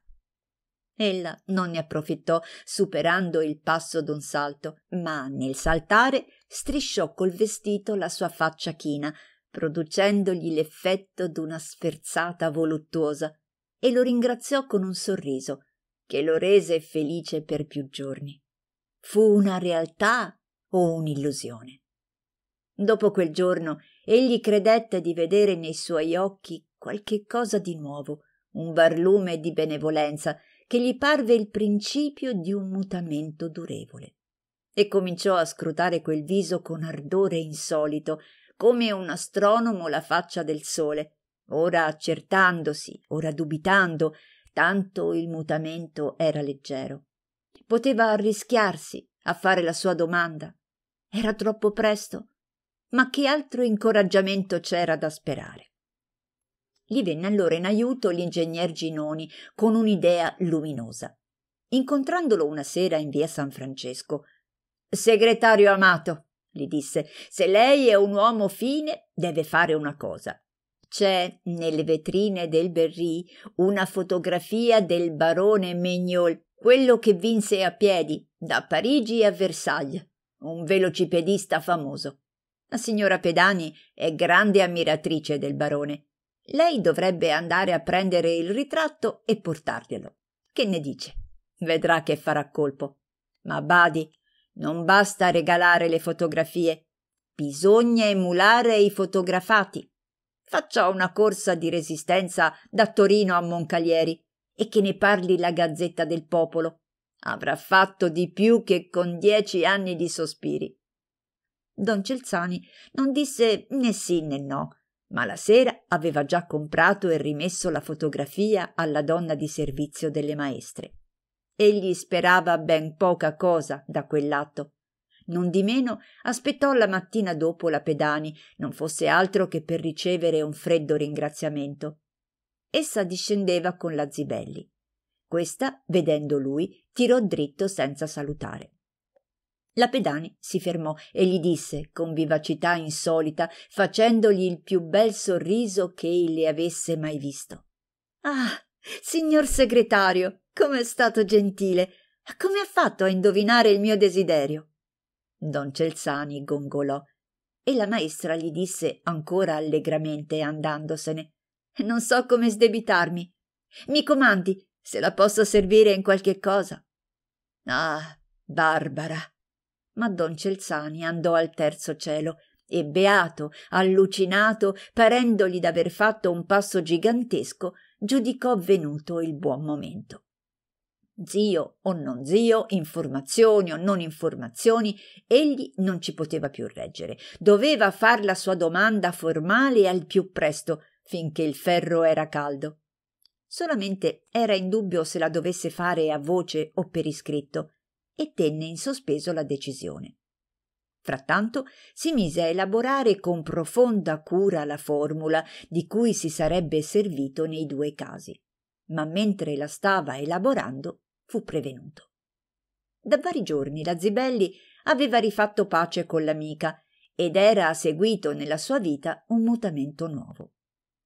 Ella non ne approfittò, superando il passo d'un salto, ma nel saltare strisciò col vestito la sua faccia china, producendogli l'effetto d'una sferzata voluttuosa, e lo ringraziò con un sorriso che lo rese felice per più giorni. Fu una realtà o un'illusione? Dopo quel giorno egli credette di vedere nei suoi occhi qualche cosa di nuovo, un barlume di benevolenza che gli parve il principio di un mutamento durevole. E cominciò a scrutare quel viso con ardore insolito, come un astronomo la faccia del sole, ora accertandosi, ora dubitando, tanto il mutamento era leggero poteva arrischiarsi a fare la sua domanda era troppo presto ma che altro incoraggiamento c'era da sperare gli venne allora in aiuto l'ingegner Ginoni con un'idea luminosa incontrandolo una sera in via San Francesco segretario amato gli disse se lei è un uomo fine deve fare una cosa c'è nelle vetrine del Berry una fotografia del barone Mignol quello che vinse a piedi da Parigi a Versailles, un velocipedista famoso. La signora Pedani è grande ammiratrice del barone. Lei dovrebbe andare a prendere il ritratto e portarglielo. Che ne dice? Vedrà che farà colpo. Ma badi, non basta regalare le fotografie. Bisogna emulare i fotografati. Faccia una corsa di resistenza da Torino a Moncalieri e che ne parli la Gazzetta del Popolo. Avrà fatto di più che con dieci anni di sospiri. Don Celzani non disse né sì né no, ma la sera aveva già comprato e rimesso la fotografia alla donna di servizio delle maestre. Egli sperava ben poca cosa da quell'atto. Non di meno aspettò la mattina dopo la Pedani, non fosse altro che per ricevere un freddo ringraziamento. Essa discendeva con la Zibelli. Questa, vedendo lui, tirò dritto senza salutare. La Pedani si fermò e gli disse, con vivacità insolita, facendogli il più bel sorriso che ei le avesse mai visto. Ah, signor segretario, come è stato gentile! Come ha fatto a indovinare il mio desiderio? Don Celzani gongolò e la maestra gli disse ancora allegramente andandosene non so come sdebitarmi. Mi comandi, se la posso servire in qualche cosa. Ah, Barbara. Ma don Celzani andò al terzo cielo e beato, allucinato, parendogli d'aver fatto un passo gigantesco, giudicò venuto il buon momento. Zio o non zio, informazioni o non informazioni, egli non ci poteva più reggere. Doveva far la sua domanda formale al più presto finché il ferro era caldo. Solamente era in dubbio se la dovesse fare a voce o per iscritto e tenne in sospeso la decisione. Frattanto si mise a elaborare con profonda cura la formula di cui si sarebbe servito nei due casi, ma mentre la stava elaborando fu prevenuto. Da vari giorni la Zibelli aveva rifatto pace con l'amica ed era seguito nella sua vita un mutamento nuovo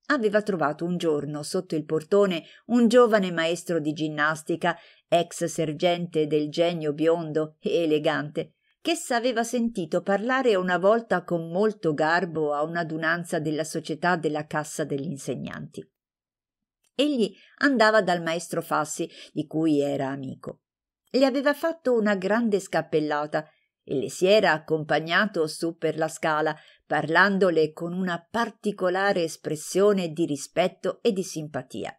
aveva trovato un giorno sotto il portone un giovane maestro di ginnastica, ex sergente del genio biondo e elegante, ch'essa aveva sentito parlare una volta con molto garbo a un'adunanza della società della cassa degli insegnanti. Egli andava dal maestro Fassi, di cui era amico. Le aveva fatto una grande scappellata e le si era accompagnato su per la scala, parlandole con una particolare espressione di rispetto e di simpatia.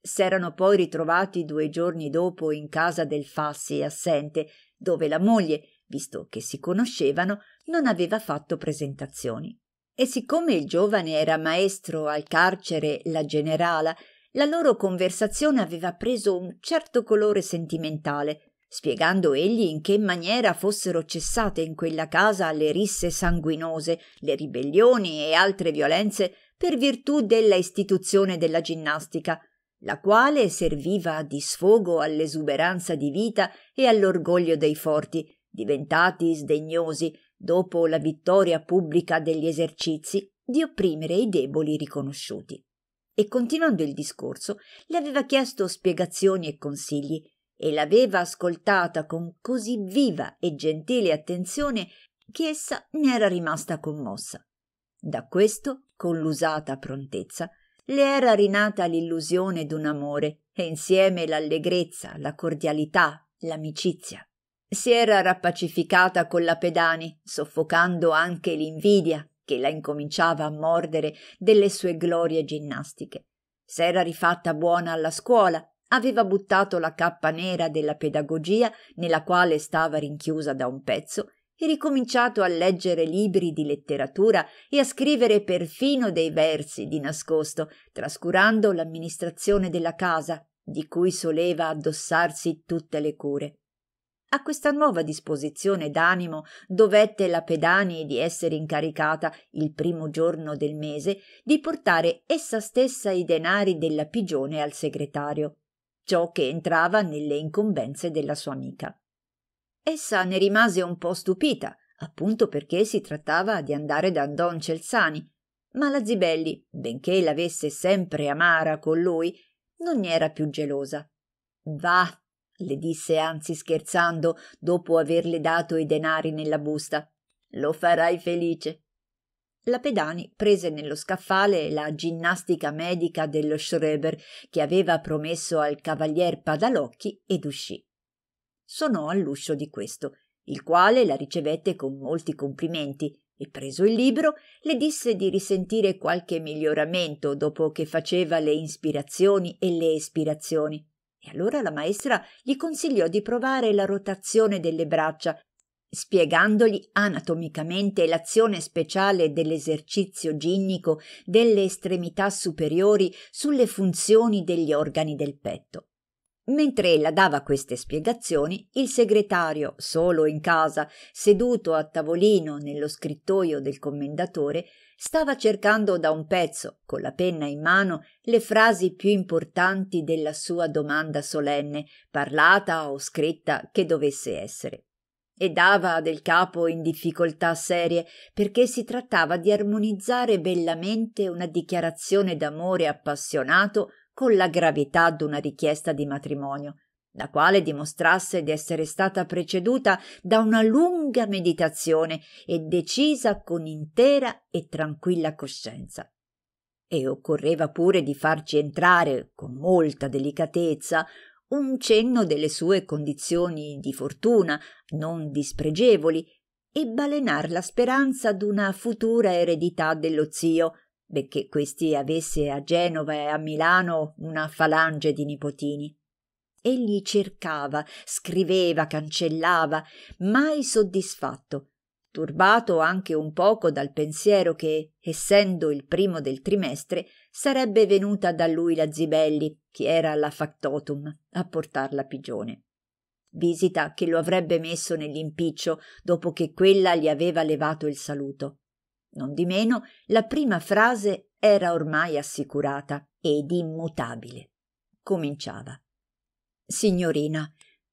S'erano poi ritrovati due giorni dopo in casa del Fassi assente, dove la moglie, visto che si conoscevano, non aveva fatto presentazioni. E siccome il giovane era maestro al carcere La Generala, la loro conversazione aveva preso un certo colore sentimentale, spiegando egli in che maniera fossero cessate in quella casa le risse sanguinose, le ribellioni e altre violenze per virtù della istituzione della ginnastica, la quale serviva di sfogo all'esuberanza di vita e all'orgoglio dei forti, diventati sdegnosi, dopo la vittoria pubblica degli esercizi, di opprimere i deboli riconosciuti. E continuando il discorso, le aveva chiesto spiegazioni e consigli, e l'aveva ascoltata con così viva e gentile attenzione che essa ne era rimasta commossa. Da questo, con l'usata prontezza, le era rinata l'illusione d'un amore e insieme l'allegrezza, la cordialità, l'amicizia. Si era rappacificata con la Pedani, soffocando anche l'invidia che la incominciava a mordere delle sue glorie ginnastiche. S'era rifatta buona alla scuola aveva buttato la cappa nera della pedagogia nella quale stava rinchiusa da un pezzo e ricominciato a leggere libri di letteratura e a scrivere perfino dei versi di nascosto, trascurando l'amministrazione della casa, di cui soleva addossarsi tutte le cure. A questa nuova disposizione d'animo dovette la Pedani di essere incaricata, il primo giorno del mese, di portare essa stessa i denari della pigione al segretario ciò che entrava nelle incombenze della sua amica. Essa ne rimase un po' stupita, appunto perché si trattava di andare da Don Celsani, ma la Zibelli, benché l'avesse sempre amara con lui, non ne era più gelosa. Va, le disse anzi scherzando, dopo averle dato i denari nella busta. Lo farai felice. La Pedani prese nello scaffale la ginnastica medica dello Schreber che aveva promesso al cavalier Padalocchi ed uscì. Sonò all'uscio di questo, il quale la ricevette con molti complimenti e preso il libro le disse di risentire qualche miglioramento dopo che faceva le ispirazioni e le espirazioni. E allora la maestra gli consigliò di provare la rotazione delle braccia spiegandogli anatomicamente l'azione speciale dell'esercizio ginnico delle estremità superiori sulle funzioni degli organi del petto. Mentre ella dava queste spiegazioni, il segretario, solo in casa, seduto a tavolino nello scrittoio del commendatore, stava cercando da un pezzo, con la penna in mano, le frasi più importanti della sua domanda solenne, parlata o scritta che dovesse essere e dava del capo in difficoltà serie perché si trattava di armonizzare bellamente una dichiarazione d'amore appassionato con la gravità d'una richiesta di matrimonio, la quale dimostrasse di essere stata preceduta da una lunga meditazione e decisa con intera e tranquilla coscienza. E occorreva pure di farci entrare, con molta delicatezza, un cenno delle sue condizioni di fortuna non dispregevoli e balenar la speranza d'una futura eredità dello zio, benché questi avesse a Genova e a Milano una falange di nipotini. Egli cercava, scriveva, cancellava, mai soddisfatto, turbato anche un poco dal pensiero che, essendo il primo del trimestre, sarebbe venuta da lui la Zibelli, che era alla factotum, a portarla pigione. Visita che lo avrebbe messo nell'impiccio dopo che quella gli aveva levato il saluto. Nondimeno, la prima frase era ormai assicurata ed immutabile. Cominciava. Signorina,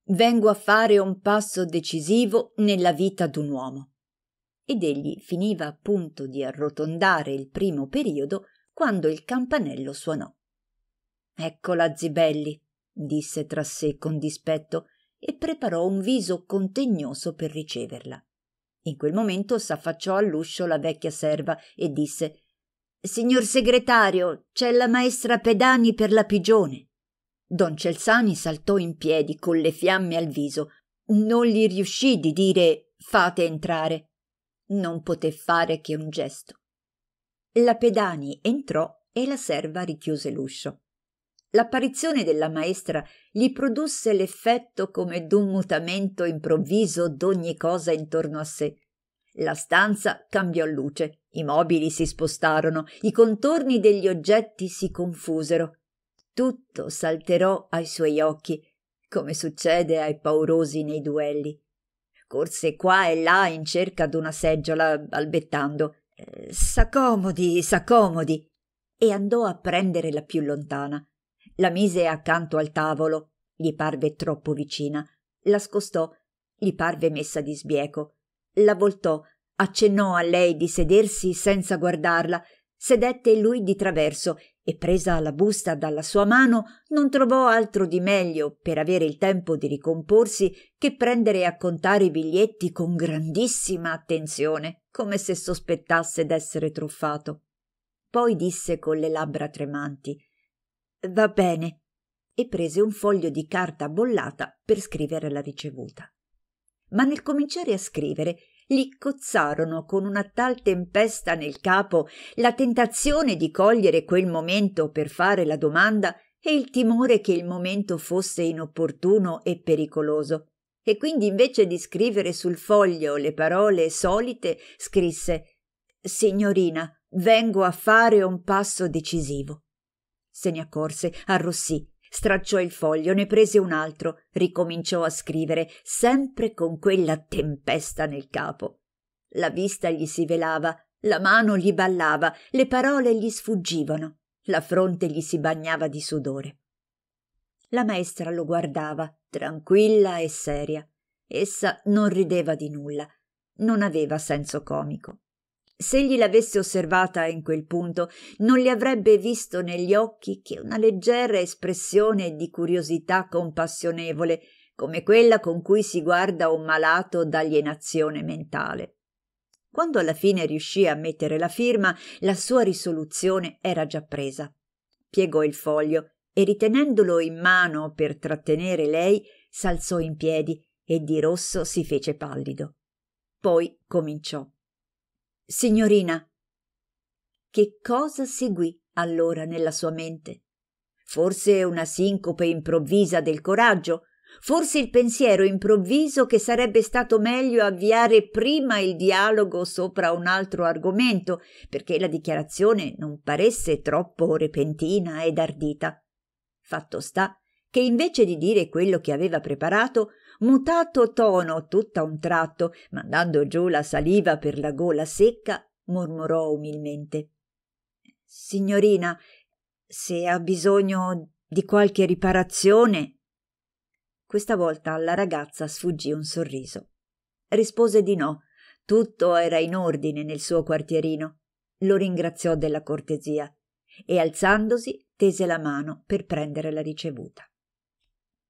vengo a fare un passo decisivo nella vita d'un uomo ed egli finiva appunto di arrotondare il primo periodo quando il campanello suonò. Eccola Zibelli, disse tra sé con dispetto e preparò un viso contegnoso per riceverla. In quel momento s'affacciò all'uscio la vecchia serva e disse Signor segretario, c'è la maestra Pedani per la pigione. Don Celsani saltò in piedi con le fiamme al viso. Non gli riuscì di dire fate entrare non poté fare che un gesto. La Pedani entrò e la serva richiuse l'uscio. L'apparizione della maestra gli produsse l'effetto come d'un mutamento improvviso d'ogni cosa intorno a sé. La stanza cambiò luce, i mobili si spostarono, i contorni degli oggetti si confusero. Tutto salterò ai suoi occhi, come succede ai paurosi nei duelli corse qua e là in cerca d'una seggiola, balbettando. Eh, s'accomodi, s'accomodi. E andò a prendere la più lontana. La mise accanto al tavolo. Gli parve troppo vicina. La scostò. Gli parve messa di sbieco. La voltò. Accennò a lei di sedersi senza guardarla. Sedette lui di traverso e presa la busta dalla sua mano non trovò altro di meglio per avere il tempo di ricomporsi che prendere a contare i biglietti con grandissima attenzione, come se sospettasse d'essere truffato. Poi disse con le labbra tremanti Va bene, e prese un foglio di carta bollata per scrivere la ricevuta. Ma nel cominciare a scrivere gli cozzarono con una tal tempesta nel capo la tentazione di cogliere quel momento per fare la domanda e il timore che il momento fosse inopportuno e pericoloso. E quindi invece di scrivere sul foglio le parole solite, scrisse Signorina, vengo a fare un passo decisivo. Se ne accorse, arrossì Stracciò il foglio, ne prese un altro, ricominciò a scrivere, sempre con quella tempesta nel capo. La vista gli si velava, la mano gli ballava, le parole gli sfuggivano, la fronte gli si bagnava di sudore. La maestra lo guardava, tranquilla e seria. Essa non rideva di nulla, non aveva senso comico. S'egli l'avesse osservata in quel punto, non le avrebbe visto negli occhi che una leggera espressione di curiosità compassionevole, come quella con cui si guarda un malato d'alienazione mentale. Quando alla fine riuscì a mettere la firma, la sua risoluzione era già presa. Piegò il foglio e ritenendolo in mano per trattenere lei, s'alzò in piedi e di rosso si fece pallido. Poi cominciò signorina. Che cosa seguì allora nella sua mente? Forse una sincope improvvisa del coraggio, forse il pensiero improvviso che sarebbe stato meglio avviare prima il dialogo sopra un altro argomento, perché la dichiarazione non paresse troppo repentina ed ardita. Fatto sta che invece di dire quello che aveva preparato, mutato tono tutt'a un tratto, mandando giù la saliva per la gola secca, mormorò umilmente. Signorina, se ha bisogno di qualche riparazione. Questa volta alla ragazza sfuggì un sorriso. Rispose di no. Tutto era in ordine nel suo quartierino. Lo ringraziò della cortesia e alzandosi tese la mano per prendere la ricevuta.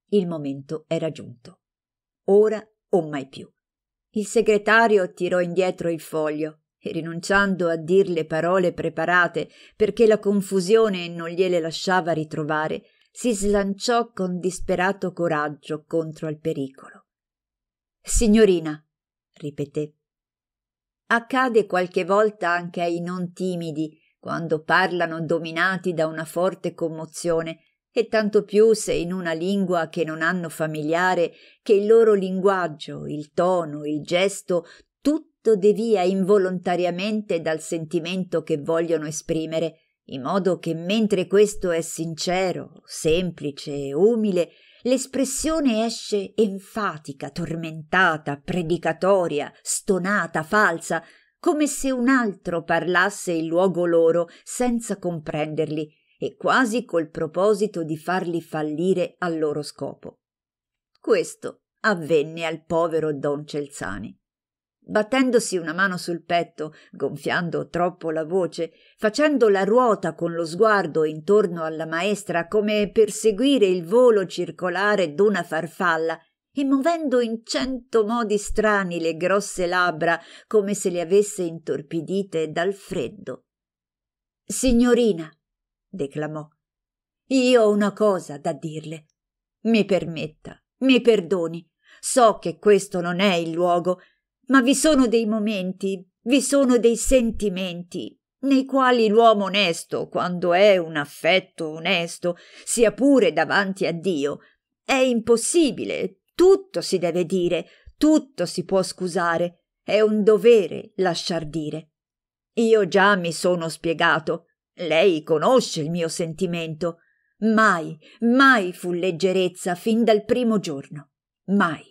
Il momento era giunto ora o mai più. Il segretario tirò indietro il foglio e rinunciando a dir le parole preparate perché la confusione non gliele lasciava ritrovare, si slanciò con disperato coraggio contro il pericolo. Signorina, ripeté. Accade qualche volta anche ai non timidi, quando parlano dominati da una forte commozione, e tanto più se in una lingua che non hanno familiare, che il loro linguaggio, il tono, il gesto, tutto devia involontariamente dal sentimento che vogliono esprimere, in modo che mentre questo è sincero, semplice e umile, l'espressione esce enfatica, tormentata, predicatoria, stonata, falsa, come se un altro parlasse il luogo loro senza comprenderli e quasi col proposito di farli fallire al loro scopo. Questo avvenne al povero don Celzani. Battendosi una mano sul petto, gonfiando troppo la voce, facendo la ruota con lo sguardo intorno alla maestra come per seguire il volo circolare d'una farfalla, e muovendo in cento modi strani le grosse labbra come se le avesse intorpidite dal freddo. Signorina, declamò. Io ho una cosa da dirle. Mi permetta, mi perdoni. So che questo non è il luogo, ma vi sono dei momenti, vi sono dei sentimenti nei quali l'uomo onesto, quando è un affetto onesto, sia pure davanti a Dio, è impossibile, tutto si deve dire, tutto si può scusare, è un dovere lasciar dire. Io già mi sono spiegato, lei conosce il mio sentimento. Mai, mai fu leggerezza fin dal primo giorno. Mai.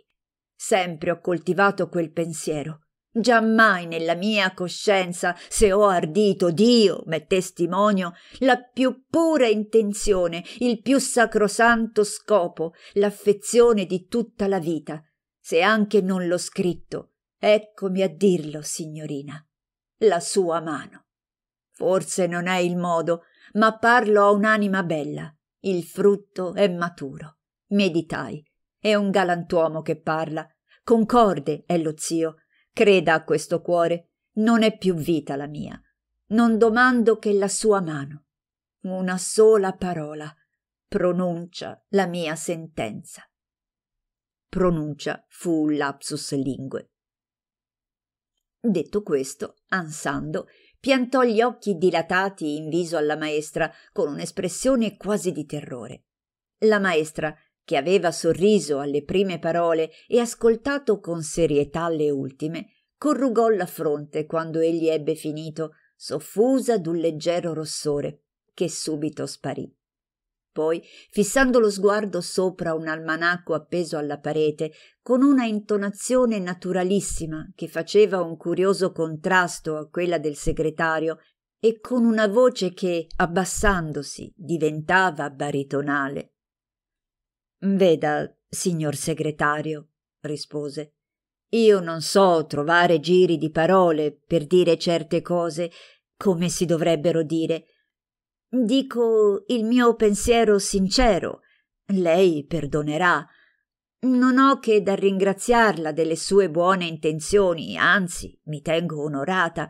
Sempre ho coltivato quel pensiero. Giammai nella mia coscienza, se ho ardito Dio, me testimonio, la più pura intenzione, il più sacrosanto scopo, l'affezione di tutta la vita, se anche non l'ho scritto, eccomi a dirlo, signorina, la sua mano. Forse non è il modo, ma parlo a un'anima bella. Il frutto è maturo. Meditai. È un galantuomo che parla. Concorde è lo zio. Creda a questo cuore. Non è più vita la mia. Non domando che la sua mano. Una sola parola pronuncia la mia sentenza. Pronuncia fu un lapsus lingue. Detto questo, ansando, piantò gli occhi dilatati in viso alla maestra con un'espressione quasi di terrore. La maestra, che aveva sorriso alle prime parole e ascoltato con serietà le ultime, corrugò la fronte quando egli ebbe finito, soffusa d'un leggero rossore, che subito sparì poi, fissando lo sguardo sopra un almanacco appeso alla parete, con una intonazione naturalissima che faceva un curioso contrasto a quella del segretario e con una voce che, abbassandosi, diventava baritonale. Veda, signor segretario, rispose, io non so trovare giri di parole per dire certe cose come si dovrebbero dire Dico il mio pensiero sincero. Lei perdonerà. Non ho che da ringraziarla delle sue buone intenzioni, anzi, mi tengo onorata.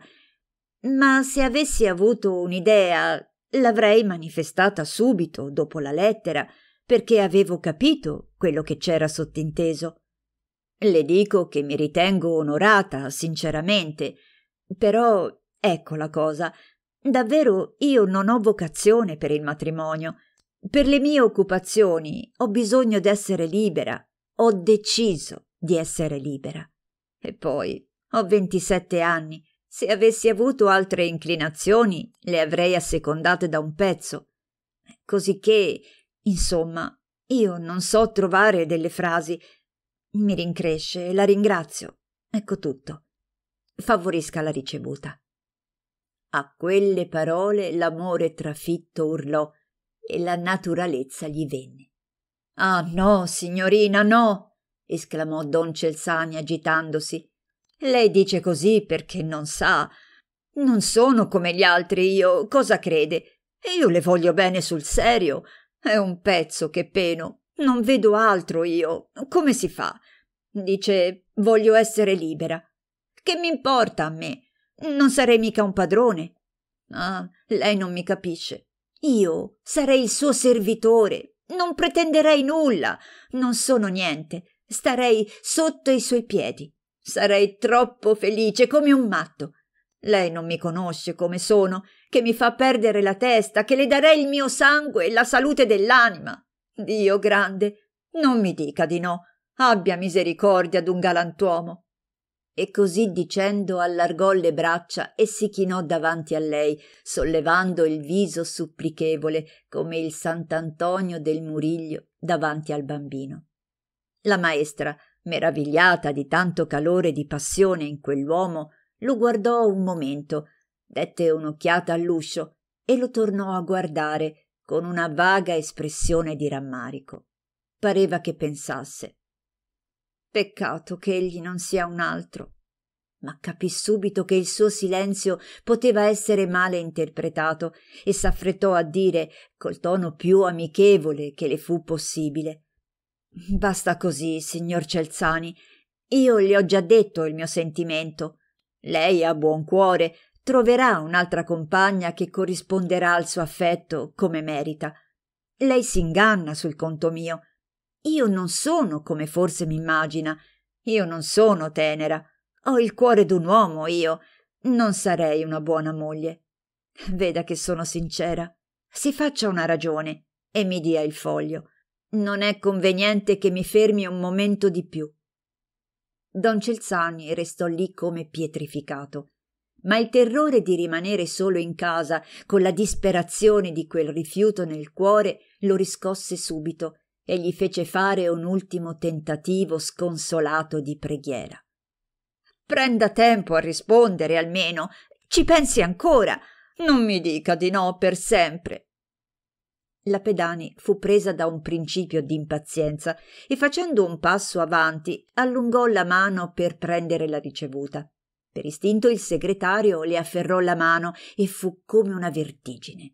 Ma se avessi avuto un'idea, l'avrei manifestata subito dopo la lettera, perché avevo capito quello che c'era sottinteso. Le dico che mi ritengo onorata, sinceramente, però ecco la cosa, Davvero io non ho vocazione per il matrimonio. Per le mie occupazioni ho bisogno di essere libera. Ho deciso di essere libera. E poi ho 27 anni. Se avessi avuto altre inclinazioni, le avrei assecondate da un pezzo. Cosicché, insomma, io non so trovare delle frasi. Mi rincresce e la ringrazio. Ecco tutto. Favorisca la ricevuta. A quelle parole l'amore trafitto urlò e la naturalezza gli venne. Ah no, signorina, no! esclamò don Celsani agitandosi. Lei dice così perché non sa. Non sono come gli altri io, cosa crede? Io le voglio bene sul serio. È un pezzo che peno. Non vedo altro io. Come si fa? Dice voglio essere libera. Che mi importa a me? Non sarei mica un padrone. Ah, lei non mi capisce. Io sarei il suo servitore. Non pretenderei nulla. Non sono niente. Starei sotto i suoi piedi. Sarei troppo felice come un matto. Lei non mi conosce come sono, che mi fa perdere la testa, che le darei il mio sangue e la salute dell'anima. Dio grande, non mi dica di no. Abbia misericordia d'un galantuomo e così dicendo allargò le braccia e si chinò davanti a lei, sollevando il viso supplichevole come il Sant'Antonio del Muriglio davanti al bambino. La maestra, meravigliata di tanto calore di passione in quell'uomo, lo guardò un momento, dette un'occhiata all'uscio e lo tornò a guardare con una vaga espressione di rammarico. Pareva che pensasse Peccato che egli non sia un altro. Ma capì subito che il suo silenzio poteva essere male interpretato e s'affrettò a dire, col tono più amichevole che le fu possibile. Basta così, signor Celzani. Io le ho già detto il mio sentimento. Lei ha buon cuore, troverà un'altra compagna che corrisponderà al suo affetto come merita. Lei si inganna sul conto mio. Io non sono come forse mi immagina. Io non sono tenera. Ho il cuore d'un uomo, io. Non sarei una buona moglie. Veda che sono sincera. Si faccia una ragione e mi dia il foglio. Non è conveniente che mi fermi un momento di più. Don Celzani restò lì come pietrificato. Ma il terrore di rimanere solo in casa, con la disperazione di quel rifiuto nel cuore, lo riscosse subito e gli fece fare un ultimo tentativo sconsolato di preghiera. Prenda tempo a rispondere almeno, ci pensi ancora, non mi dica di no per sempre. La Pedani fu presa da un principio d'impazienza e facendo un passo avanti allungò la mano per prendere la ricevuta. Per istinto il segretario le afferrò la mano e fu come una vertigine.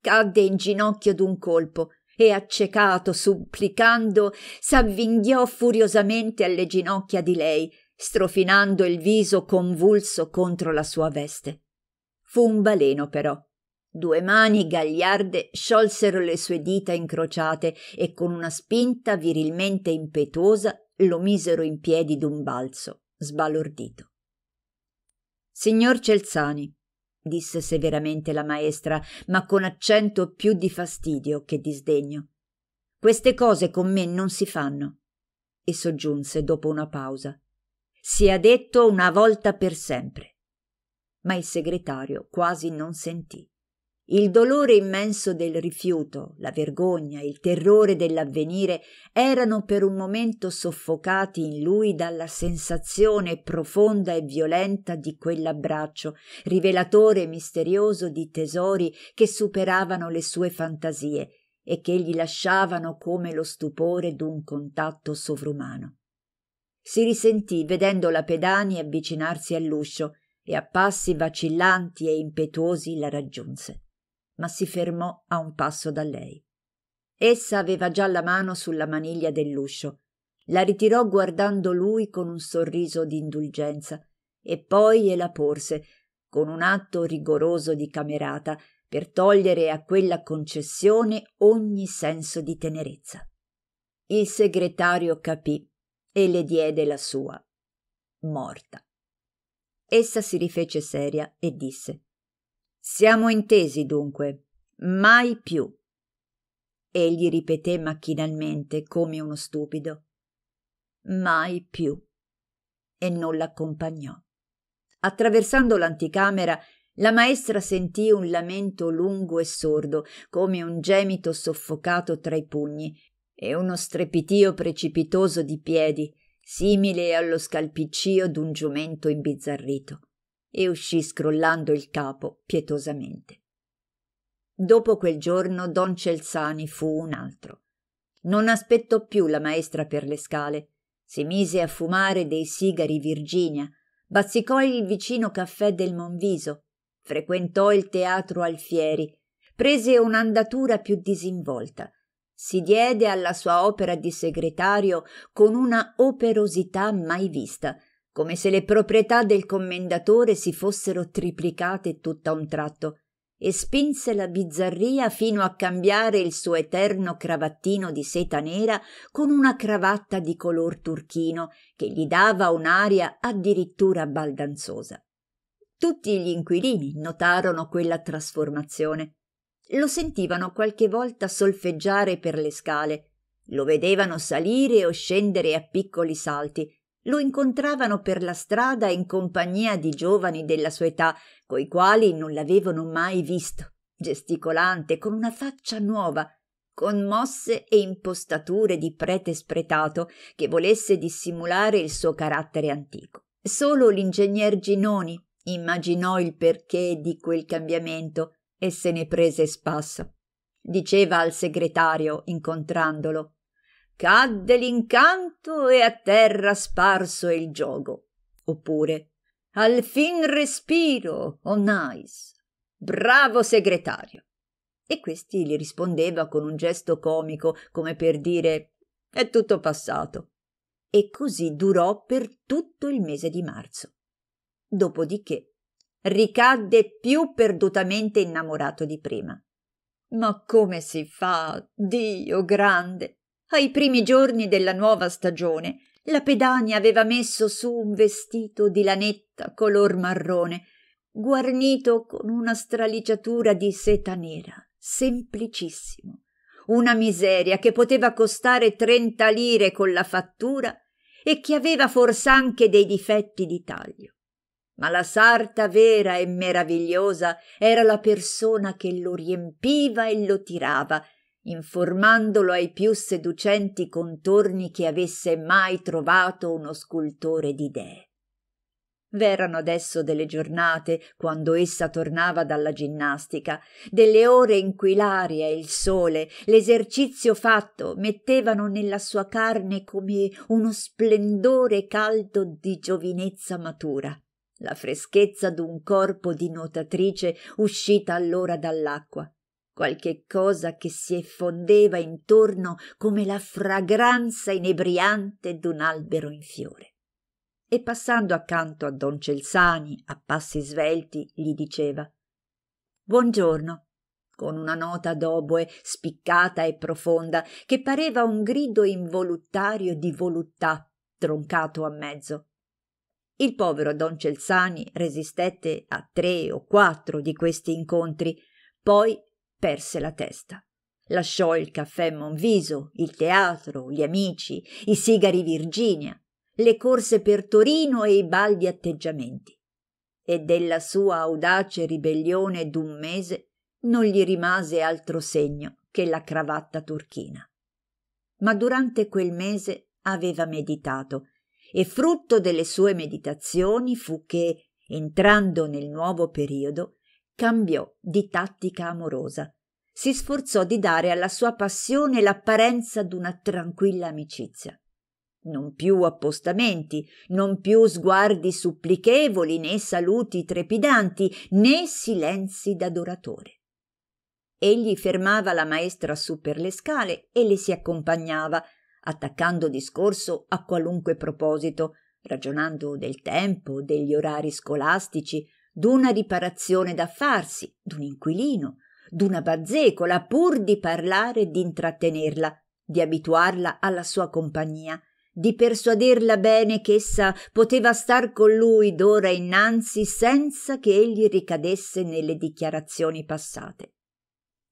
Cadde in ginocchio d'un colpo e accecato supplicando s'avvinghiò furiosamente alle ginocchia di lei strofinando il viso convulso contro la sua veste fu un baleno però due mani gagliarde sciolsero le sue dita incrociate e con una spinta virilmente impetuosa lo misero in piedi d'un balzo sbalordito signor celzani disse severamente la maestra, ma con accento più di fastidio che di sdegno. Queste cose con me non si fanno. E soggiunse dopo una pausa. Si è detto una volta per sempre. Ma il segretario quasi non sentì. Il dolore immenso del rifiuto, la vergogna, il terrore dell'avvenire erano per un momento soffocati in lui dalla sensazione profonda e violenta di quell'abbraccio, rivelatore e misterioso di tesori che superavano le sue fantasie e che gli lasciavano come lo stupore d'un contatto sovrumano. Si risentì vedendo la Pedani avvicinarsi all'uscio e a passi vacillanti e impetuosi la raggiunse ma si fermò a un passo da lei. Essa aveva già la mano sulla maniglia dell'uscio. La ritirò guardando lui con un sorriso di indulgenza e poi gliela porse, con un atto rigoroso di camerata, per togliere a quella concessione ogni senso di tenerezza. Il segretario capì e le diede la sua. Morta. Essa si rifece seria e disse siamo intesi dunque. Mai più. Egli ripeté macchinalmente, come uno stupido. Mai più. E non l'accompagnò. Attraversando l'anticamera, la maestra sentì un lamento lungo e sordo, come un gemito soffocato tra i pugni, e uno strepitio precipitoso di piedi, simile allo scalpiccio d'un giumento imbizzarrito e uscì scrollando il capo pietosamente. Dopo quel giorno don Celzani fu un altro. Non aspettò più la maestra per le scale, si mise a fumare dei sigari Virginia, bazzicò il vicino caffè del Monviso, frequentò il teatro Alfieri, prese un'andatura più disinvolta, si diede alla sua opera di segretario con una operosità mai vista – come se le proprietà del commendatore si fossero triplicate tutt'a un tratto, e spinse la bizzarria fino a cambiare il suo eterno cravattino di seta nera con una cravatta di color turchino che gli dava un'aria addirittura baldanzosa. Tutti gli inquilini notarono quella trasformazione. Lo sentivano qualche volta solfeggiare per le scale, lo vedevano salire o scendere a piccoli salti lo incontravano per la strada in compagnia di giovani della sua età, coi quali non l'avevano mai visto, gesticolante, con una faccia nuova, con mosse e impostature di prete spretato che volesse dissimulare il suo carattere antico. Solo l'ingegner Ginoni immaginò il perché di quel cambiamento e se ne prese spasso. Diceva al segretario, incontrandolo cadde l'incanto e a terra sparso è il giogo. Oppure al fin respiro, oh nice, bravo segretario. E questi gli rispondeva con un gesto comico, come per dire è tutto passato. E così durò per tutto il mese di marzo. Dopodiché ricadde più perdutamente innamorato di prima. Ma come si fa, Dio grande, ai primi giorni della nuova stagione, la pedania aveva messo su un vestito di lanetta color marrone, guarnito con una straliciatura di seta nera, semplicissimo. Una miseria che poteva costare trenta lire con la fattura e che aveva forse anche dei difetti di taglio. Ma la sarta vera e meravigliosa era la persona che lo riempiva e lo tirava, informandolo ai più seducenti contorni che avesse mai trovato uno scultore d'idee. V'erano adesso delle giornate, quando essa tornava dalla ginnastica, delle ore in cui l'aria e il sole, l'esercizio fatto, mettevano nella sua carne come uno splendore caldo di giovinezza matura, la freschezza d'un corpo di nuotatrice uscita allora dall'acqua qualche cosa che si effondeva intorno come la fragranza inebriante d'un albero in fiore. E passando accanto a don Celsani, a passi svelti, gli diceva Buongiorno, con una nota d'oboe spiccata e profonda che pareva un grido involontario di voluttà troncato a mezzo. Il povero don Celsani resistette a tre o quattro di questi incontri, poi perse la testa. Lasciò il caffè Monviso, il teatro, gli amici, i sigari Virginia, le corse per Torino e i baldi atteggiamenti. E della sua audace ribellione d'un mese non gli rimase altro segno che la cravatta turchina. Ma durante quel mese aveva meditato e frutto delle sue meditazioni fu che, entrando nel nuovo periodo, cambiò di tattica amorosa. Si sforzò di dare alla sua passione l'apparenza d'una tranquilla amicizia. Non più appostamenti, non più sguardi supplichevoli, né saluti trepidanti, né silenzi d'adoratore. Egli fermava la maestra su per le scale e le si accompagnava, attaccando discorso a qualunque proposito, ragionando del tempo, degli orari scolastici, d'una riparazione da farsi, d'un inquilino, d'una bazzecola pur di parlare e di intrattenerla, di abituarla alla sua compagnia, di persuaderla bene che essa poteva star con lui d'ora innanzi senza che egli ricadesse nelle dichiarazioni passate.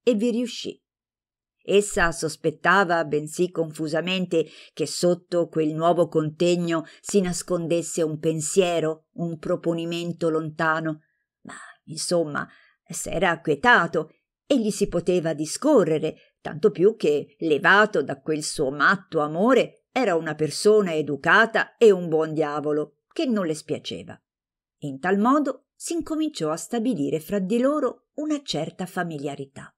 E vi riuscì. Essa sospettava, bensì confusamente, che sotto quel nuovo contegno si nascondesse un pensiero, un proponimento lontano. Ma, insomma, s'era acquietato e gli si poteva discorrere, tanto più che, levato da quel suo matto amore, era una persona educata e un buon diavolo, che non le spiaceva. In tal modo si incominciò a stabilire fra di loro una certa familiarità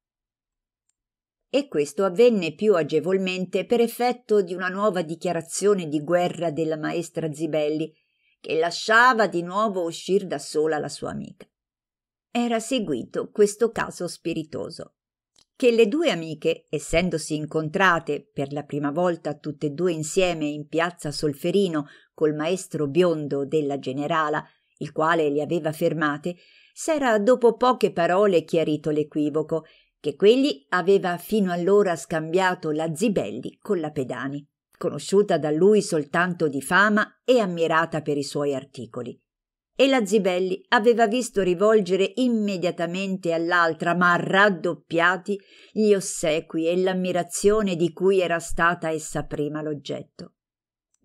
e questo avvenne più agevolmente per effetto di una nuova dichiarazione di guerra della maestra Zibelli, che lasciava di nuovo uscir da sola la sua amica. Era seguito questo caso spiritoso. Che le due amiche, essendosi incontrate per la prima volta tutte e due insieme in piazza Solferino col maestro biondo della generala, il quale le aveva fermate, s'era dopo poche parole chiarito l'equivoco che quegli aveva fino allora scambiato la Zibelli con la Pedani, conosciuta da lui soltanto di fama e ammirata per i suoi articoli. E la Zibelli aveva visto rivolgere immediatamente all'altra, ma raddoppiati, gli ossequi e l'ammirazione di cui era stata essa prima l'oggetto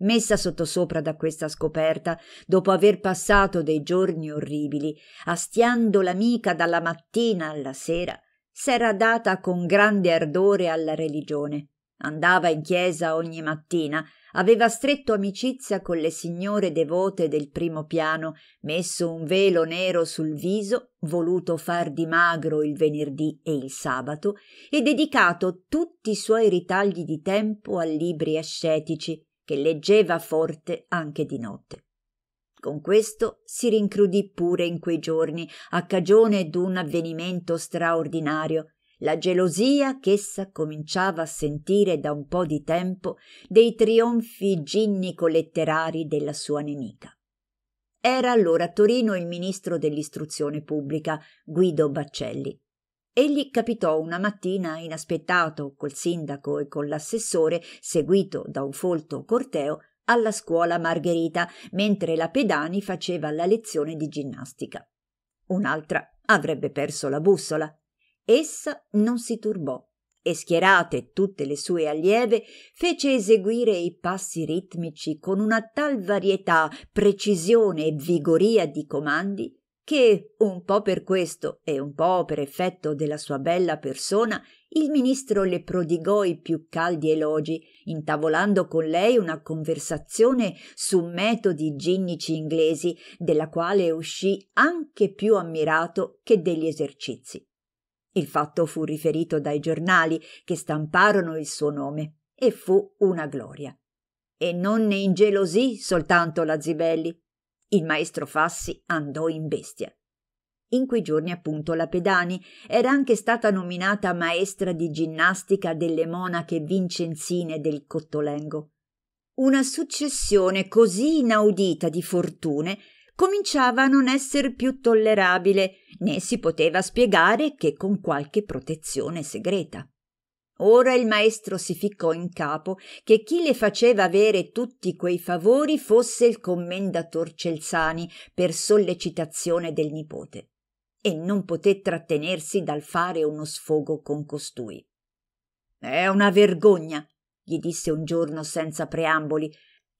messa sottosopra da questa scoperta, dopo aver passato dei giorni orribili, astiando l'amica dalla mattina alla sera, s'era data con grande ardore alla religione. Andava in chiesa ogni mattina, aveva stretto amicizia con le signore devote del primo piano, messo un velo nero sul viso, voluto far di magro il venerdì e il sabato, e dedicato tutti i suoi ritagli di tempo a libri ascetici, che leggeva forte anche di notte. Con questo si rincrudì pure in quei giorni, a cagione d'un avvenimento straordinario, la gelosia ch'essa cominciava a sentire da un po di tempo dei trionfi ginnico-letterari della sua nemica. Era allora a Torino il ministro dell'istruzione pubblica, Guido Baccelli. Egli capitò una mattina inaspettato col sindaco e con l'assessore, seguito da un folto corteo, alla scuola Margherita, mentre la Pedani faceva la lezione di ginnastica. Un'altra avrebbe perso la bussola. Essa non si turbò e schierate tutte le sue allieve, fece eseguire i passi ritmici con una tal varietà, precisione e vigoria di comandi che, un po' per questo e un po' per effetto della sua bella persona, il ministro le prodigò i più caldi elogi, intavolando con lei una conversazione su metodi ginnici inglesi, della quale uscì anche più ammirato che degli esercizi. Il fatto fu riferito dai giornali che stamparono il suo nome e fu una gloria. E non ne ingelosì soltanto la Zibelli. Il maestro Fassi andò in bestia. In quei giorni appunto la Pedani era anche stata nominata maestra di ginnastica delle monache vincenzine del Cottolengo. Una successione così inaudita di fortune cominciava a non esser più tollerabile, né si poteva spiegare che con qualche protezione segreta. Ora il maestro si ficcò in capo che chi le faceva avere tutti quei favori fosse il commendator Celzani per sollecitazione del nipote e non poté trattenersi dal fare uno sfogo con costui. È una vergogna, gli disse un giorno senza preamboli,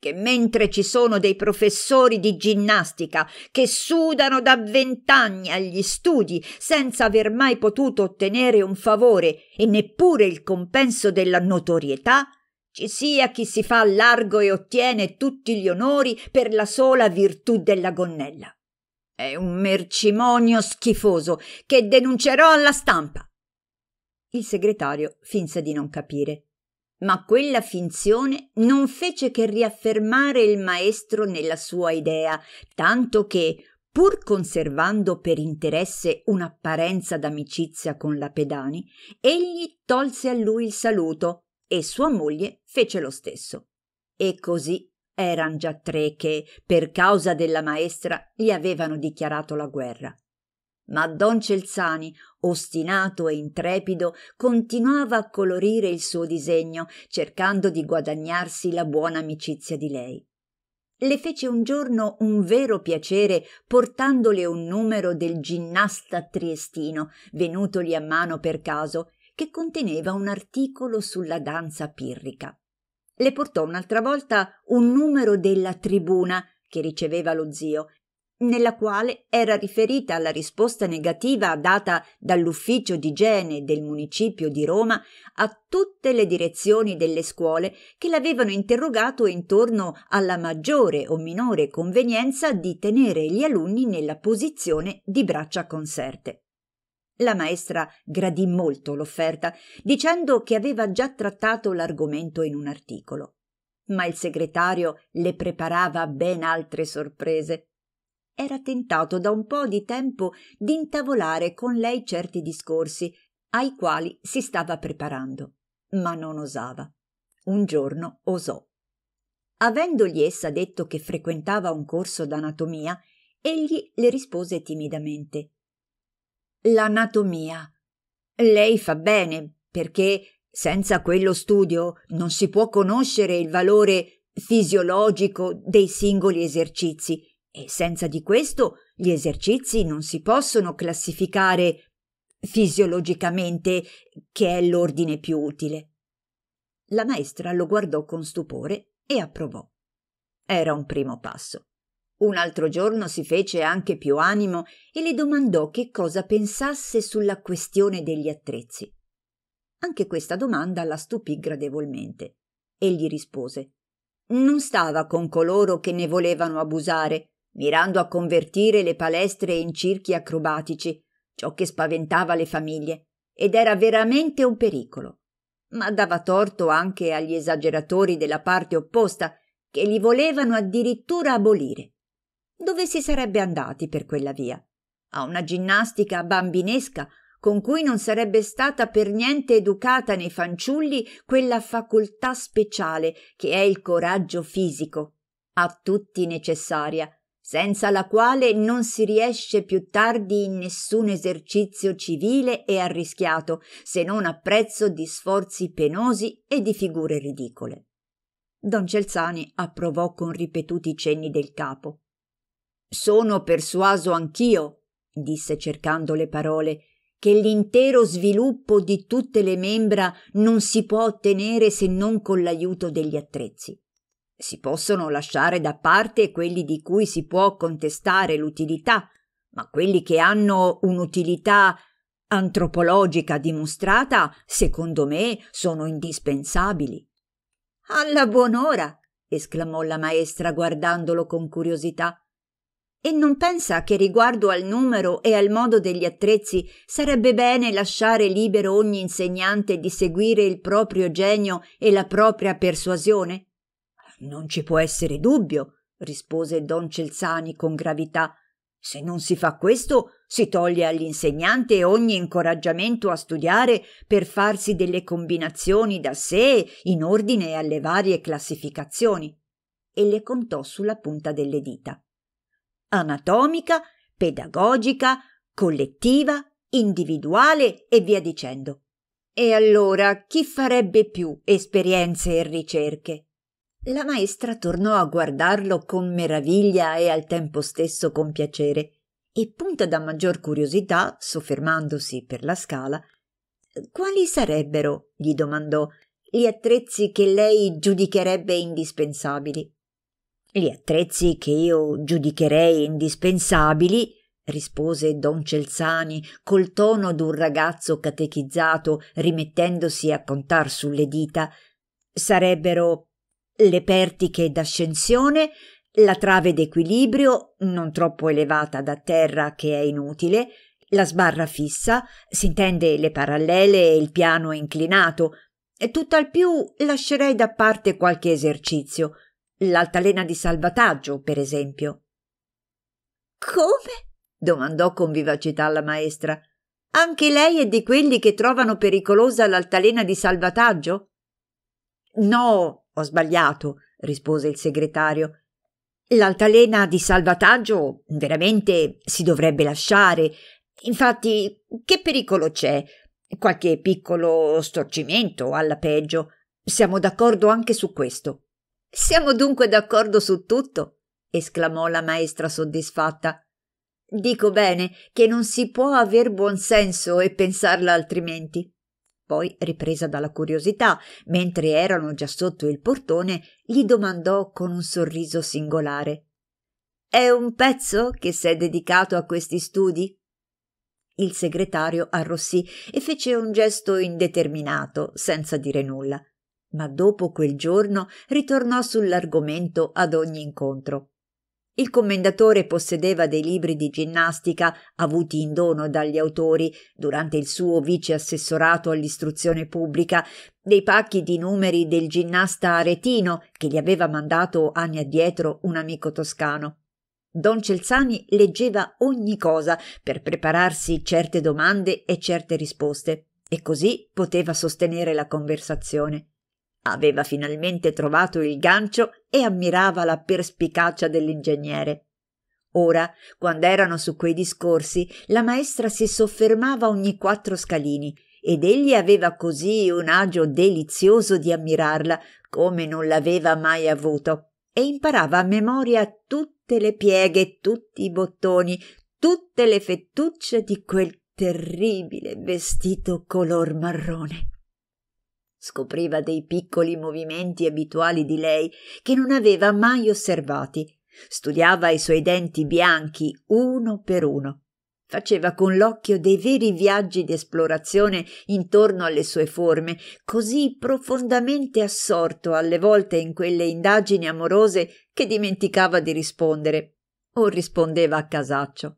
che mentre ci sono dei professori di ginnastica che sudano da vent'anni agli studi senza aver mai potuto ottenere un favore e neppure il compenso della notorietà, ci sia chi si fa largo e ottiene tutti gli onori per la sola virtù della gonnella. È un mercimonio schifoso che denuncerò alla stampa. Il segretario finse di non capire. Ma quella finzione non fece che riaffermare il maestro nella sua idea, tanto che, pur conservando per interesse un'apparenza d'amicizia con la Pedani, egli tolse a lui il saluto e sua moglie fece lo stesso. E così Eran già tre che, per causa della maestra, gli avevano dichiarato la guerra. Ma don Celzani, ostinato e intrepido, continuava a colorire il suo disegno, cercando di guadagnarsi la buona amicizia di lei. Le fece un giorno un vero piacere portandole un numero del ginnasta triestino, venutogli a mano per caso, che conteneva un articolo sulla danza pirrica le portò un'altra volta un numero della tribuna che riceveva lo zio, nella quale era riferita la risposta negativa data dall'ufficio di igiene del municipio di Roma a tutte le direzioni delle scuole che l'avevano interrogato intorno alla maggiore o minore convenienza di tenere gli alunni nella posizione di braccia conserte. La maestra gradì molto l'offerta, dicendo che aveva già trattato l'argomento in un articolo. Ma il segretario le preparava ben altre sorprese. Era tentato da un po di tempo di intavolare con lei certi discorsi ai quali si stava preparando, ma non osava. Un giorno osò. Avendogli essa detto che frequentava un corso d'anatomia, egli le rispose timidamente l'anatomia. Lei fa bene, perché senza quello studio non si può conoscere il valore fisiologico dei singoli esercizi e senza di questo gli esercizi non si possono classificare fisiologicamente, che è l'ordine più utile. La maestra lo guardò con stupore e approvò. Era un primo passo. Un altro giorno si fece anche più animo e le domandò che cosa pensasse sulla questione degli attrezzi. Anche questa domanda la stupì gradevolmente. Egli rispose Non stava con coloro che ne volevano abusare, mirando a convertire le palestre in circhi acrobatici, ciò che spaventava le famiglie, ed era veramente un pericolo. Ma dava torto anche agli esageratori della parte opposta, che li volevano addirittura abolire dove si sarebbe andati per quella via, a una ginnastica bambinesca con cui non sarebbe stata per niente educata nei fanciulli quella facoltà speciale che è il coraggio fisico, a tutti necessaria, senza la quale non si riesce più tardi in nessun esercizio civile e arrischiato, se non a prezzo di sforzi penosi e di figure ridicole. Don Celzani approvò con ripetuti cenni del capo. Sono persuaso anch'io, disse cercando le parole, che l'intero sviluppo di tutte le membra non si può ottenere se non con l'aiuto degli attrezzi. Si possono lasciare da parte quelli di cui si può contestare l'utilità, ma quelli che hanno un'utilità antropologica dimostrata, secondo me, sono indispensabili. Alla buon'ora! esclamò la maestra guardandolo con curiosità e non pensa che riguardo al numero e al modo degli attrezzi sarebbe bene lasciare libero ogni insegnante di seguire il proprio genio e la propria persuasione? Non ci può essere dubbio, rispose don Celzani con gravità. Se non si fa questo, si toglie all'insegnante ogni incoraggiamento a studiare per farsi delle combinazioni da sé in ordine alle varie classificazioni. E le contò sulla punta delle dita anatomica, pedagogica, collettiva, individuale e via dicendo. E allora chi farebbe più esperienze e ricerche? La maestra tornò a guardarlo con meraviglia e al tempo stesso con piacere, e punta da maggior curiosità, soffermandosi per la scala, quali sarebbero, gli domandò, gli attrezzi che lei giudicherebbe indispensabili? Gli attrezzi che io giudicherei indispensabili, rispose don Celzani col tono d'un ragazzo catechizzato, rimettendosi a contar sulle dita, sarebbero le pertiche d'ascensione, la trave d'equilibrio, non troppo elevata da terra che è inutile, la sbarra fissa, s'intende le parallele e il piano inclinato, e tutt'al più lascerei da parte qualche esercizio – L'altalena di salvataggio, per esempio. Come? domandò con vivacità la maestra. Anche lei è di quelli che trovano pericolosa l'altalena di salvataggio? No, ho sbagliato, rispose il segretario. L'altalena di salvataggio veramente si dovrebbe lasciare. Infatti, che pericolo c'è? Qualche piccolo storcimento alla peggio. Siamo d'accordo anche su questo. Siamo dunque d'accordo su tutto, esclamò la maestra soddisfatta. Dico bene che non si può aver buon senso e pensarla altrimenti. Poi, ripresa dalla curiosità, mentre erano già sotto il portone, gli domandò con un sorriso singolare. È un pezzo che s'è dedicato a questi studi? Il segretario arrossì e fece un gesto indeterminato, senza dire nulla ma dopo quel giorno ritornò sull'argomento ad ogni incontro. Il commendatore possedeva dei libri di ginnastica avuti in dono dagli autori durante il suo vice assessorato all'istruzione pubblica, dei pacchi di numeri del ginnasta aretino che gli aveva mandato anni addietro un amico toscano. Don Celzani leggeva ogni cosa per prepararsi certe domande e certe risposte, e così poteva sostenere la conversazione. Aveva finalmente trovato il gancio e ammirava la perspicacia dell'ingegnere. Ora, quando erano su quei discorsi, la maestra si soffermava ogni quattro scalini ed egli aveva così un agio delizioso di ammirarla come non l'aveva mai avuto e imparava a memoria tutte le pieghe, tutti i bottoni, tutte le fettucce di quel terribile vestito color marrone scopriva dei piccoli movimenti abituali di lei che non aveva mai osservati, studiava i suoi denti bianchi uno per uno, faceva con l'occhio dei veri viaggi di esplorazione intorno alle sue forme, così profondamente assorto alle volte in quelle indagini amorose che dimenticava di rispondere o rispondeva a casaccio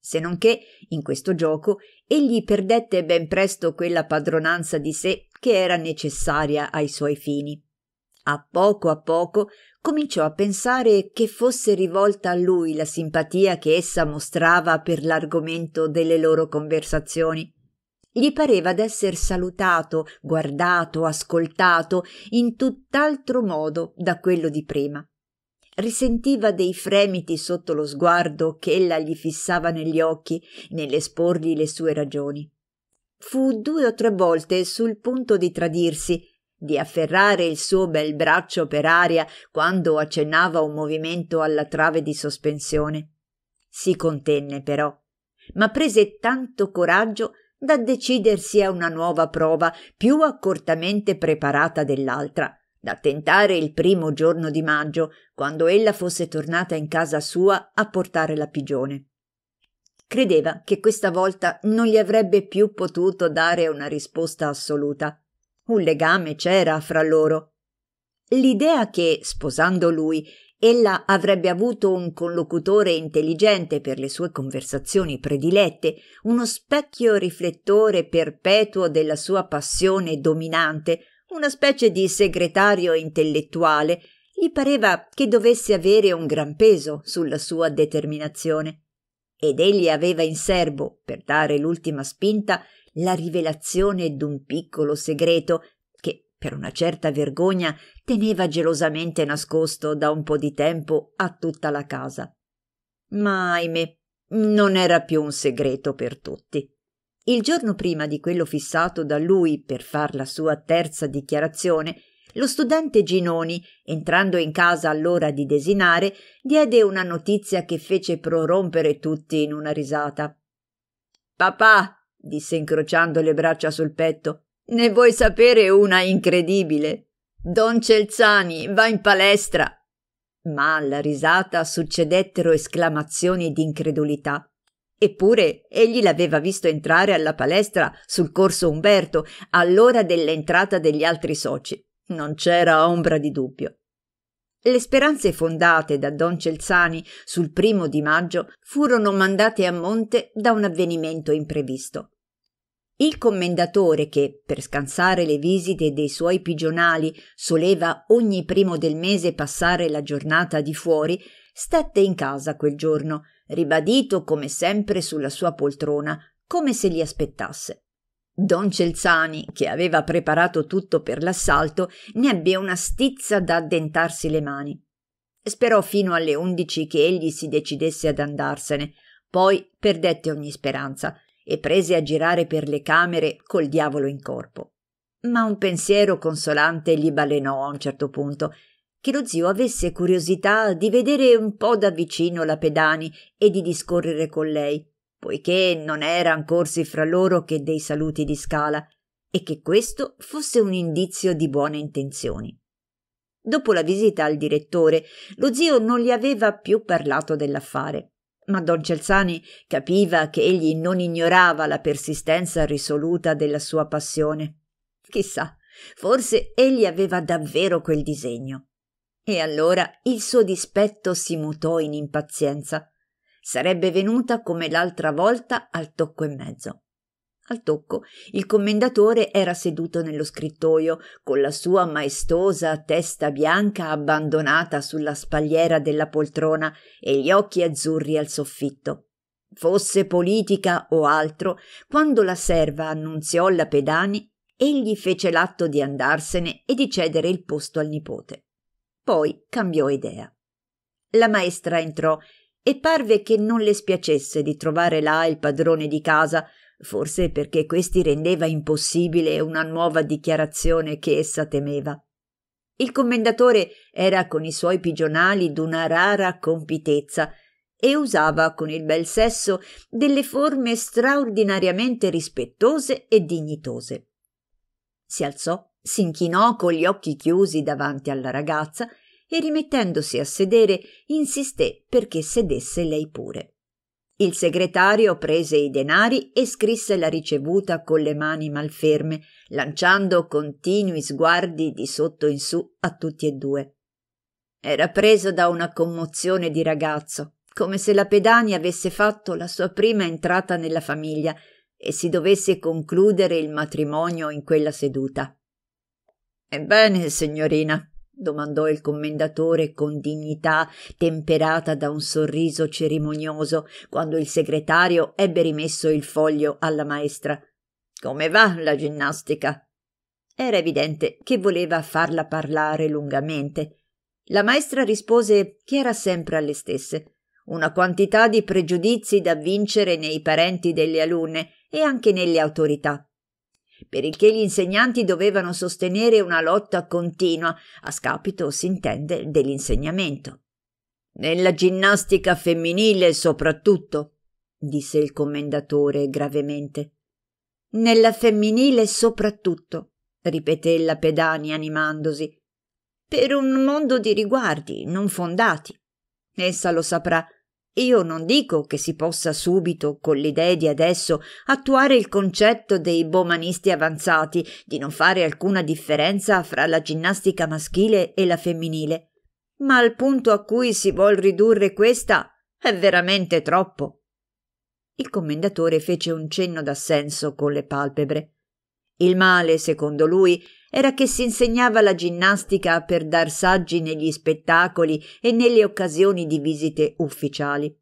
se non che, in questo gioco, egli perdette ben presto quella padronanza di sé che era necessaria ai suoi fini. A poco a poco cominciò a pensare che fosse rivolta a lui la simpatia che essa mostrava per l'argomento delle loro conversazioni. Gli pareva d'esser salutato, guardato, ascoltato in tutt'altro modo da quello di prima risentiva dei fremiti sotto lo sguardo che ella gli fissava negli occhi nell'esporgli le sue ragioni. Fu due o tre volte sul punto di tradirsi, di afferrare il suo bel braccio per aria quando accennava un movimento alla trave di sospensione. Si contenne però, ma prese tanto coraggio da decidersi a una nuova prova più accortamente preparata dell'altra da tentare il primo giorno di maggio, quando ella fosse tornata in casa sua a portare la pigione. Credeva che questa volta non gli avrebbe più potuto dare una risposta assoluta. Un legame c'era fra loro. L'idea che, sposando lui, ella avrebbe avuto un collocutore intelligente per le sue conversazioni predilette, uno specchio riflettore perpetuo della sua passione dominante, una specie di segretario intellettuale, gli pareva che dovesse avere un gran peso sulla sua determinazione. Ed egli aveva in serbo, per dare l'ultima spinta, la rivelazione d'un piccolo segreto che, per una certa vergogna, teneva gelosamente nascosto da un po' di tempo a tutta la casa. Ma ahimè, non era più un segreto per tutti. Il giorno prima di quello fissato da lui per far la sua terza dichiarazione, lo studente Ginoni, entrando in casa all'ora di desinare, diede una notizia che fece prorompere tutti in una risata. Papà, disse incrociando le braccia sul petto, ne vuoi sapere una incredibile? Don Celzani va in palestra. Ma alla risata succedettero esclamazioni d'incredulità. Eppure egli l'aveva visto entrare alla palestra sul corso Umberto all'ora dell'entrata degli altri soci. Non c'era ombra di dubbio. Le speranze fondate da Don Celzani sul primo di maggio furono mandate a monte da un avvenimento imprevisto. Il commendatore che, per scansare le visite dei suoi pigionali, soleva ogni primo del mese passare la giornata di fuori, stette in casa quel giorno – ribadito come sempre sulla sua poltrona, come se li aspettasse. Don Celzani, che aveva preparato tutto per l'assalto, ne ebbe una stizza da addentarsi le mani. Sperò fino alle undici che egli si decidesse ad andarsene, poi perdette ogni speranza e prese a girare per le camere col diavolo in corpo. Ma un pensiero consolante gli balenò a un certo punto che lo zio avesse curiosità di vedere un po da vicino la Pedani e di discorrere con lei, poiché non eran corsi fra loro che dei saluti di scala, e che questo fosse un indizio di buone intenzioni. Dopo la visita al direttore, lo zio non gli aveva più parlato dell'affare, ma don Celzani capiva che egli non ignorava la persistenza risoluta della sua passione. Chissà, forse egli aveva davvero quel disegno. E allora il suo dispetto si mutò in impazienza. Sarebbe venuta come l'altra volta al tocco e mezzo. Al tocco il commendatore era seduto nello scrittoio, con la sua maestosa testa bianca abbandonata sulla spalliera della poltrona e gli occhi azzurri al soffitto. Fosse politica o altro, quando la serva annunziò la pedani, egli fece l'atto di andarsene e di cedere il posto al nipote. Poi cambiò idea. La maestra entrò e parve che non le spiacesse di trovare là il padrone di casa, forse perché questi rendeva impossibile una nuova dichiarazione che essa temeva. Il commendatore era con i suoi pigionali d'una rara compitezza e usava con il bel sesso delle forme straordinariamente rispettose e dignitose. Si alzò s'inchinò con gli occhi chiusi davanti alla ragazza e rimettendosi a sedere insisté perché sedesse lei pure. Il segretario prese i denari e scrisse la ricevuta con le mani malferme, lanciando continui sguardi di sotto in su a tutti e due. Era preso da una commozione di ragazzo, come se la Pedani avesse fatto la sua prima entrata nella famiglia e si dovesse concludere il matrimonio in quella seduta. Ebbene, signorina, domandò il commendatore con dignità temperata da un sorriso cerimonioso quando il segretario ebbe rimesso il foglio alla maestra. Come va la ginnastica? Era evidente che voleva farla parlare lungamente. La maestra rispose che era sempre alle stesse. Una quantità di pregiudizi da vincere nei parenti delle alunne e anche nelle autorità per il che gli insegnanti dovevano sostenere una lotta continua, a scapito, si intende, dell'insegnamento. Nella ginnastica femminile soprattutto, disse il commendatore gravemente. Nella femminile soprattutto, ripeté la Pedani animandosi, per un mondo di riguardi non fondati. Essa lo saprà, io non dico che si possa subito, con le idee di adesso, attuare il concetto dei bomanisti avanzati di non fare alcuna differenza fra la ginnastica maschile e la femminile. Ma al punto a cui si vuol ridurre questa è veramente troppo. Il commendatore fece un cenno d'assenso con le palpebre. Il male, secondo lui, era che si insegnava la ginnastica per dar saggi negli spettacoli e nelle occasioni di visite ufficiali.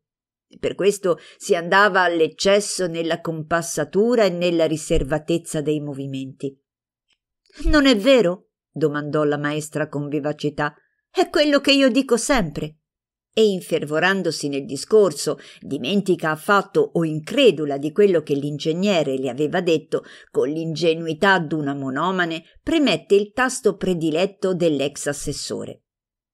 Per questo si andava all'eccesso nella compassatura e nella riservatezza dei movimenti. Non è vero? domandò la maestra con vivacità. È quello che io dico sempre e infervorandosi nel discorso, dimentica affatto o incredula di quello che l'ingegnere le aveva detto, con l'ingenuità d'una monomane, premette il tasto prediletto dell'ex assessore.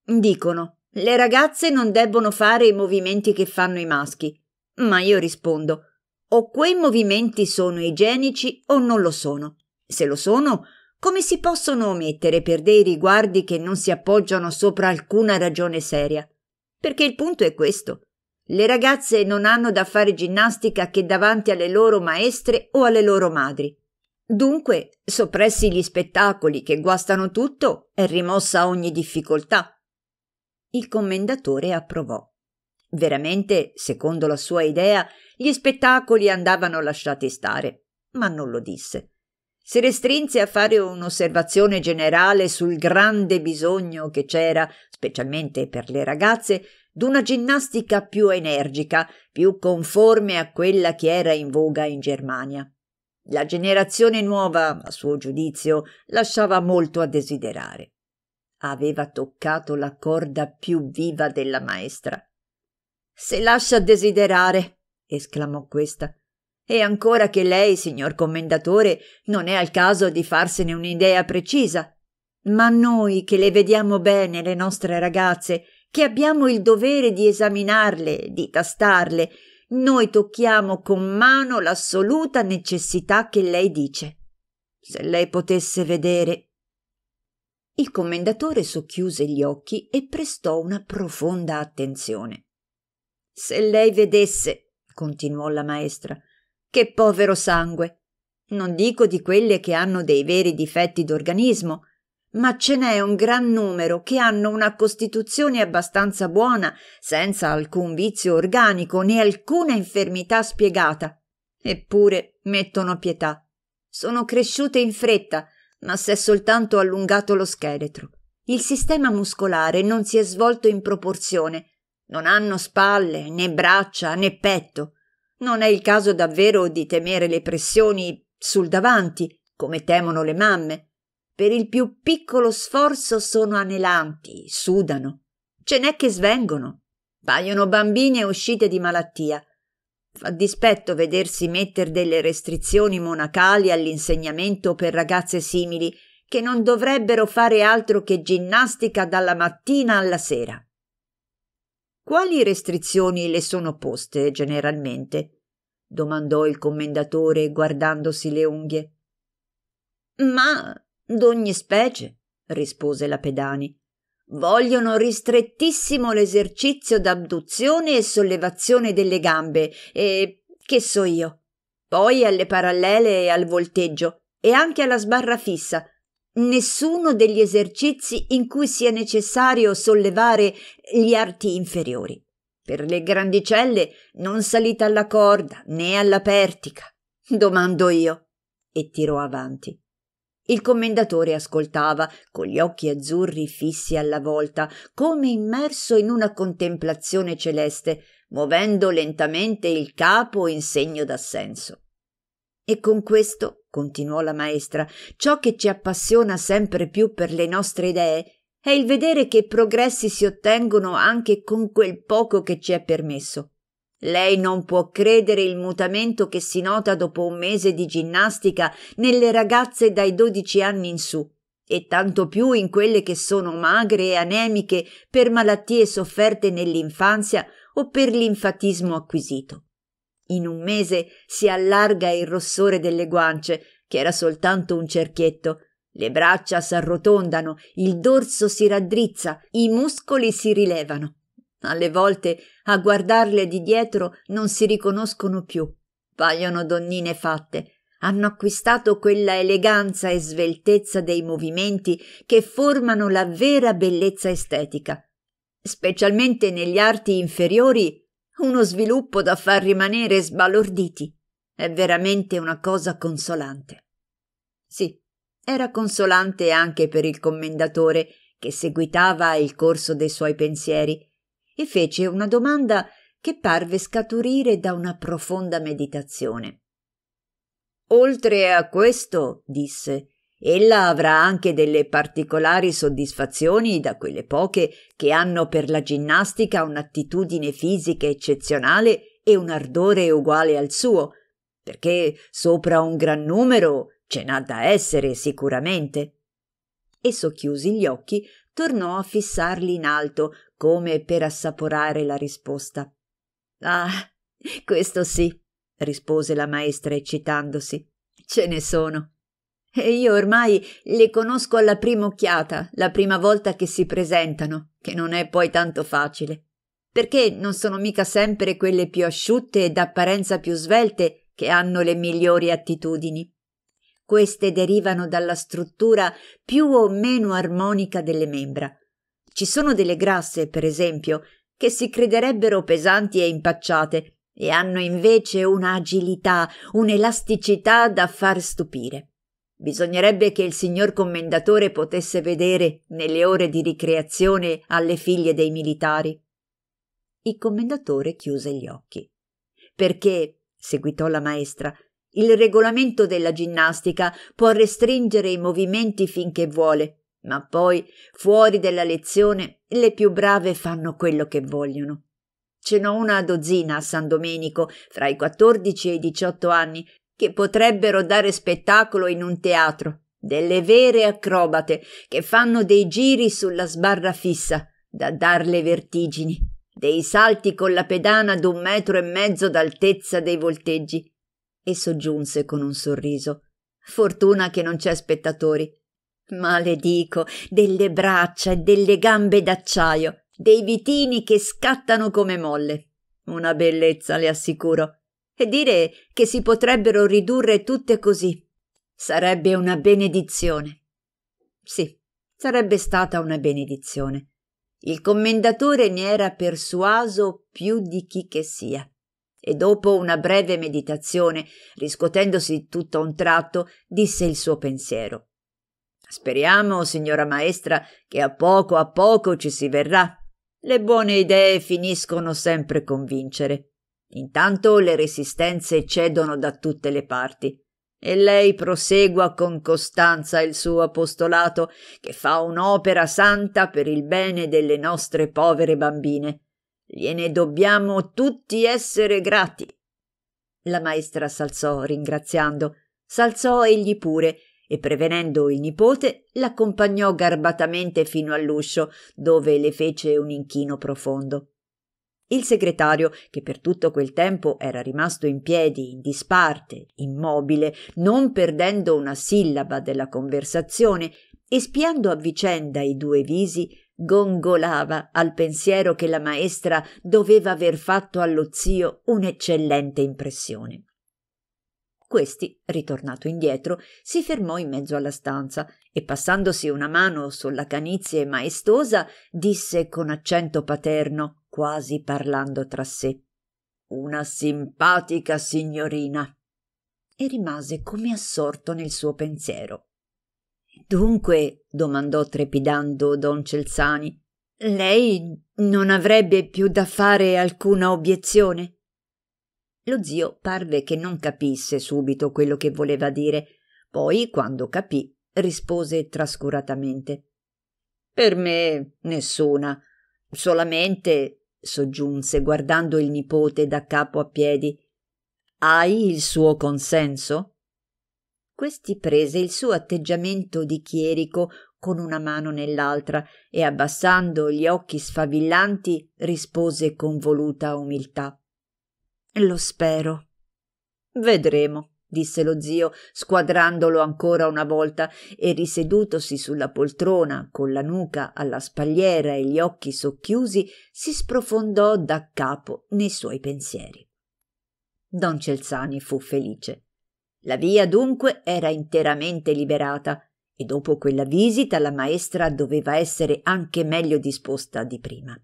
Dicono: le ragazze non debbono fare i movimenti che fanno i maschi. Ma io rispondo: o quei movimenti sono igienici o non lo sono. Se lo sono, come si possono omettere per dei riguardi che non si appoggiano sopra alcuna ragione seria? Perché il punto è questo. Le ragazze non hanno da fare ginnastica che davanti alle loro maestre o alle loro madri. Dunque, soppressi gli spettacoli che guastano tutto, è rimossa ogni difficoltà. Il commendatore approvò. Veramente, secondo la sua idea, gli spettacoli andavano lasciati stare, ma non lo disse si restrinse a fare un'osservazione generale sul grande bisogno che c'era, specialmente per le ragazze, d'una ginnastica più energica, più conforme a quella che era in voga in Germania. La generazione nuova, a suo giudizio, lasciava molto a desiderare. Aveva toccato la corda più viva della maestra. Se lascia desiderare, esclamò questa. E ancora che lei, signor commendatore, non è al caso di farsene un'idea precisa. Ma noi che le vediamo bene le nostre ragazze, che abbiamo il dovere di esaminarle, di tastarle, noi tocchiamo con mano l'assoluta necessità che lei dice. Se lei potesse vedere. Il commendatore socchiuse gli occhi e prestò una profonda attenzione. Se lei vedesse, continuò la maestra, che povero sangue! Non dico di quelle che hanno dei veri difetti d'organismo, ma ce n'è un gran numero che hanno una costituzione abbastanza buona, senza alcun vizio organico né alcuna infermità spiegata. Eppure mettono pietà. Sono cresciute in fretta, ma s'è soltanto allungato lo scheletro. Il sistema muscolare non si è svolto in proporzione. Non hanno spalle, né braccia, né petto. Non è il caso davvero di temere le pressioni sul davanti, come temono le mamme. Per il più piccolo sforzo sono anelanti, sudano. Ce n'è che svengono. Paiono bambine uscite di malattia. Fa dispetto vedersi mettere delle restrizioni monacali all'insegnamento per ragazze simili che non dovrebbero fare altro che ginnastica dalla mattina alla sera. Quali restrizioni le sono poste generalmente? domandò il commendatore guardandosi le unghie. Ma d'ogni specie, rispose la Pedani. Vogliono ristrettissimo l'esercizio d'abduzione e sollevazione delle gambe e che so io. Poi alle parallele e al volteggio e anche alla sbarra fissa. Nessuno degli esercizi in cui sia necessario sollevare gli arti inferiori. Per le grandicelle non salite alla corda né alla pertica, domando io. E tirò avanti. Il commendatore ascoltava, con gli occhi azzurri fissi alla volta, come immerso in una contemplazione celeste, muovendo lentamente il capo in segno d'assenso. E con questo, continuò la maestra, ciò che ci appassiona sempre più per le nostre idee è il vedere che progressi si ottengono anche con quel poco che ci è permesso. Lei non può credere il mutamento che si nota dopo un mese di ginnastica nelle ragazze dai 12 anni in su, e tanto più in quelle che sono magre e anemiche per malattie sofferte nell'infanzia o per l'infatismo acquisito. In un mese si allarga il rossore delle guance, che era soltanto un cerchietto, le braccia s'arrotondano, il dorso si raddrizza, i muscoli si rilevano. Alle volte a guardarle di dietro non si riconoscono più. Paiono donnine fatte. Hanno acquistato quella eleganza e sveltezza dei movimenti che formano la vera bellezza estetica. Specialmente negli arti inferiori, uno sviluppo da far rimanere sbalorditi. È veramente una cosa consolante. Sì, era consolante anche per il commendatore che seguitava il corso dei suoi pensieri e fece una domanda che parve scaturire da una profonda meditazione. Oltre a questo, disse, ella avrà anche delle particolari soddisfazioni da quelle poche che hanno per la ginnastica un'attitudine fisica eccezionale e un ardore uguale al suo, perché sopra un gran numero Ce n'ha da essere sicuramente. E socchiusi gli occhi, tornò a fissarli in alto, come per assaporare la risposta. Ah, questo sì, rispose la maestra eccitandosi. Ce ne sono. E io ormai le conosco alla prima occhiata, la prima volta che si presentano, che non è poi tanto facile. Perché non sono mica sempre quelle più asciutte e d'apparenza più svelte che hanno le migliori attitudini. Queste derivano dalla struttura più o meno armonica delle membra. Ci sono delle grasse, per esempio, che si crederebbero pesanti e impacciate e hanno invece un'agilità, un'elasticità da far stupire. Bisognerebbe che il signor commendatore potesse vedere nelle ore di ricreazione alle figlie dei militari. Il commendatore chiuse gli occhi. Perché, seguitò la maestra, il regolamento della ginnastica può restringere i movimenti finché vuole, ma poi, fuori della lezione, le più brave fanno quello che vogliono. Ce n'ho una dozzina a San Domenico, fra i 14 e i 18 anni, che potrebbero dare spettacolo in un teatro, delle vere acrobate che fanno dei giri sulla sbarra fissa, da darle vertigini, dei salti con la pedana d'un metro e mezzo d'altezza dei volteggi, e soggiunse con un sorriso Fortuna che non c'è spettatori. Maledico, delle braccia e delle gambe d'acciaio, dei vitini che scattano come molle. Una bellezza, le assicuro. E dire che si potrebbero ridurre tutte così. Sarebbe una benedizione. Sì, sarebbe stata una benedizione. Il commendatore ne era persuaso più di chi che sia e dopo una breve meditazione, riscuotendosi tutto a un tratto, disse il suo pensiero. Speriamo, signora maestra, che a poco a poco ci si verrà. Le buone idee finiscono sempre con vincere. Intanto le resistenze cedono da tutte le parti. E lei prosegua con costanza il suo apostolato, che fa un'opera santa per il bene delle nostre povere bambine. Gliene dobbiamo tutti essere grati. La maestra s'alzò ringraziando, s'alzò egli pure e prevenendo il nipote l'accompagnò garbatamente fino all'uscio, dove le fece un inchino profondo. Il segretario, che per tutto quel tempo era rimasto in piedi, in disparte, immobile, non perdendo una sillaba della conversazione e spiando a vicenda i due visi, gongolava al pensiero che la maestra doveva aver fatto allo zio un'eccellente impressione. Questi, ritornato indietro, si fermò in mezzo alla stanza e passandosi una mano sulla canizie maestosa, disse con accento paterno, quasi parlando tra sé Una simpatica signorina. E rimase come assorto nel suo pensiero. Dunque, domandò trepidando don Celzani, lei non avrebbe più da fare alcuna obiezione? Lo zio parve che non capisse subito quello che voleva dire, poi, quando capì, rispose trascuratamente. Per me nessuna. Solamente, soggiunse, guardando il nipote da capo a piedi, hai il suo consenso? Questi prese il suo atteggiamento di chierico con una mano nell'altra e abbassando gli occhi sfavillanti rispose con voluta umiltà. Lo spero. Vedremo disse lo zio, squadrandolo ancora una volta e risedutosi sulla poltrona, con la nuca alla spalliera e gli occhi socchiusi, si sprofondò da capo nei suoi pensieri. Don Celzani fu felice. La via dunque era interamente liberata e dopo quella visita la maestra doveva essere anche meglio disposta di prima.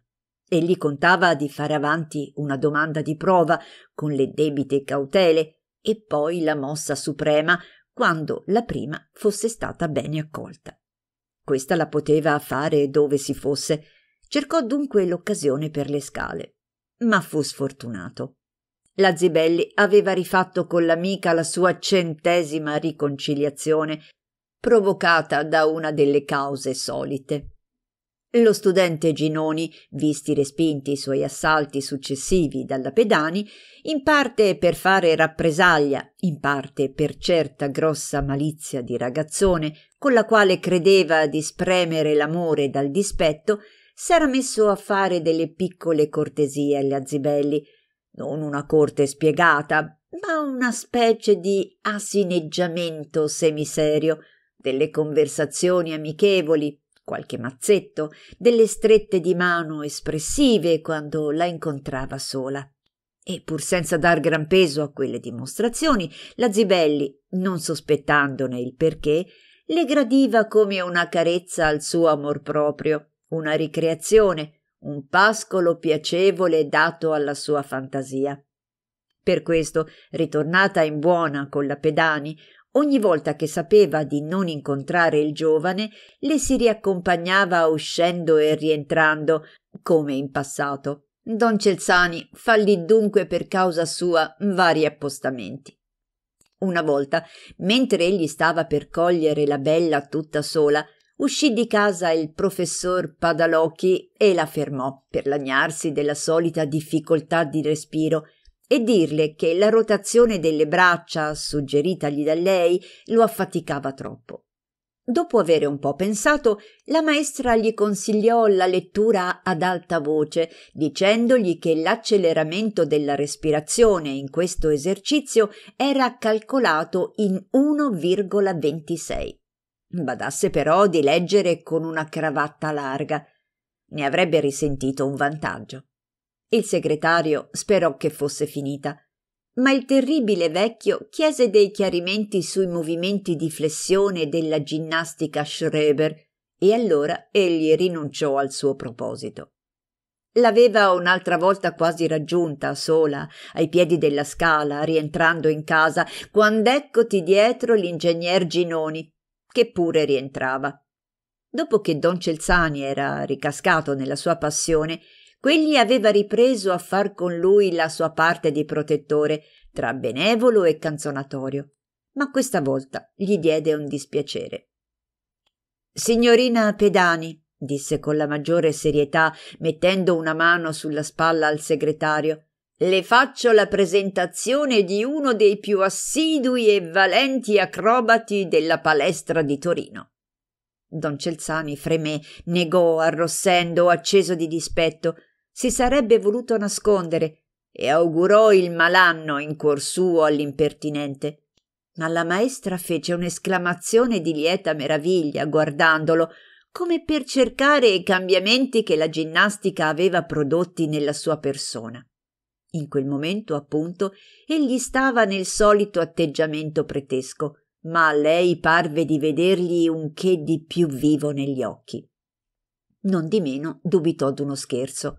Egli contava di fare avanti una domanda di prova con le debite cautele e poi la mossa suprema quando la prima fosse stata bene accolta. Questa la poteva fare dove si fosse. Cercò dunque l'occasione per le scale, ma fu sfortunato. La Zibelli aveva rifatto con l'amica la sua centesima riconciliazione, provocata da una delle cause solite. Lo studente Ginoni, visti respinti i suoi assalti successivi dalla Pedani, in parte per fare rappresaglia, in parte per certa grossa malizia di ragazzone, con la quale credeva di spremere l'amore dal dispetto, s'era messo a fare delle piccole cortesie agli Azzibelli, non una corte spiegata, ma una specie di asineggiamento semiserio, delle conversazioni amichevoli, qualche mazzetto, delle strette di mano espressive quando la incontrava sola. E pur senza dar gran peso a quelle dimostrazioni, la Zibelli, non sospettandone il perché, le gradiva come una carezza al suo amor proprio, una ricreazione, un pascolo piacevole dato alla sua fantasia. Per questo, ritornata in buona con la Pedani, ogni volta che sapeva di non incontrare il giovane, le si riaccompagnava uscendo e rientrando, come in passato. Don Celzani fallì dunque per causa sua vari appostamenti. Una volta, mentre egli stava per cogliere la bella tutta sola, uscì di casa il professor Padalocchi e la fermò per lagnarsi della solita difficoltà di respiro e dirle che la rotazione delle braccia suggeritagli da lei lo affaticava troppo. Dopo avere un po' pensato, la maestra gli consigliò la lettura ad alta voce, dicendogli che l'acceleramento della respirazione in questo esercizio era calcolato in 1,26. Badasse però di leggere con una cravatta larga. Ne avrebbe risentito un vantaggio. Il segretario sperò che fosse finita, ma il terribile vecchio chiese dei chiarimenti sui movimenti di flessione della ginnastica Schreber e allora egli rinunciò al suo proposito. L'aveva un'altra volta quasi raggiunta, sola, ai piedi della scala, rientrando in casa, quando eccoti dietro l'ingegner Ginoni, che pure rientrava. Dopo che don Celzani era ricascato nella sua passione, quegli aveva ripreso a far con lui la sua parte di protettore tra benevolo e canzonatorio, ma questa volta gli diede un dispiacere. Signorina Pedani, disse con la maggiore serietà, mettendo una mano sulla spalla al segretario, le faccio la presentazione di uno dei più assidui e valenti acrobati della palestra di Torino. Don Celzani fremé, negò, arrossendo, acceso di dispetto. Si sarebbe voluto nascondere e augurò il malanno in cuor suo all'impertinente. Ma la maestra fece un'esclamazione di lieta meraviglia guardandolo, come per cercare i cambiamenti che la ginnastica aveva prodotti nella sua persona. In quel momento, appunto, egli stava nel solito atteggiamento pretesco, ma a lei parve di vedergli un che di più vivo negli occhi. Nondimeno dubitò d'uno scherzo.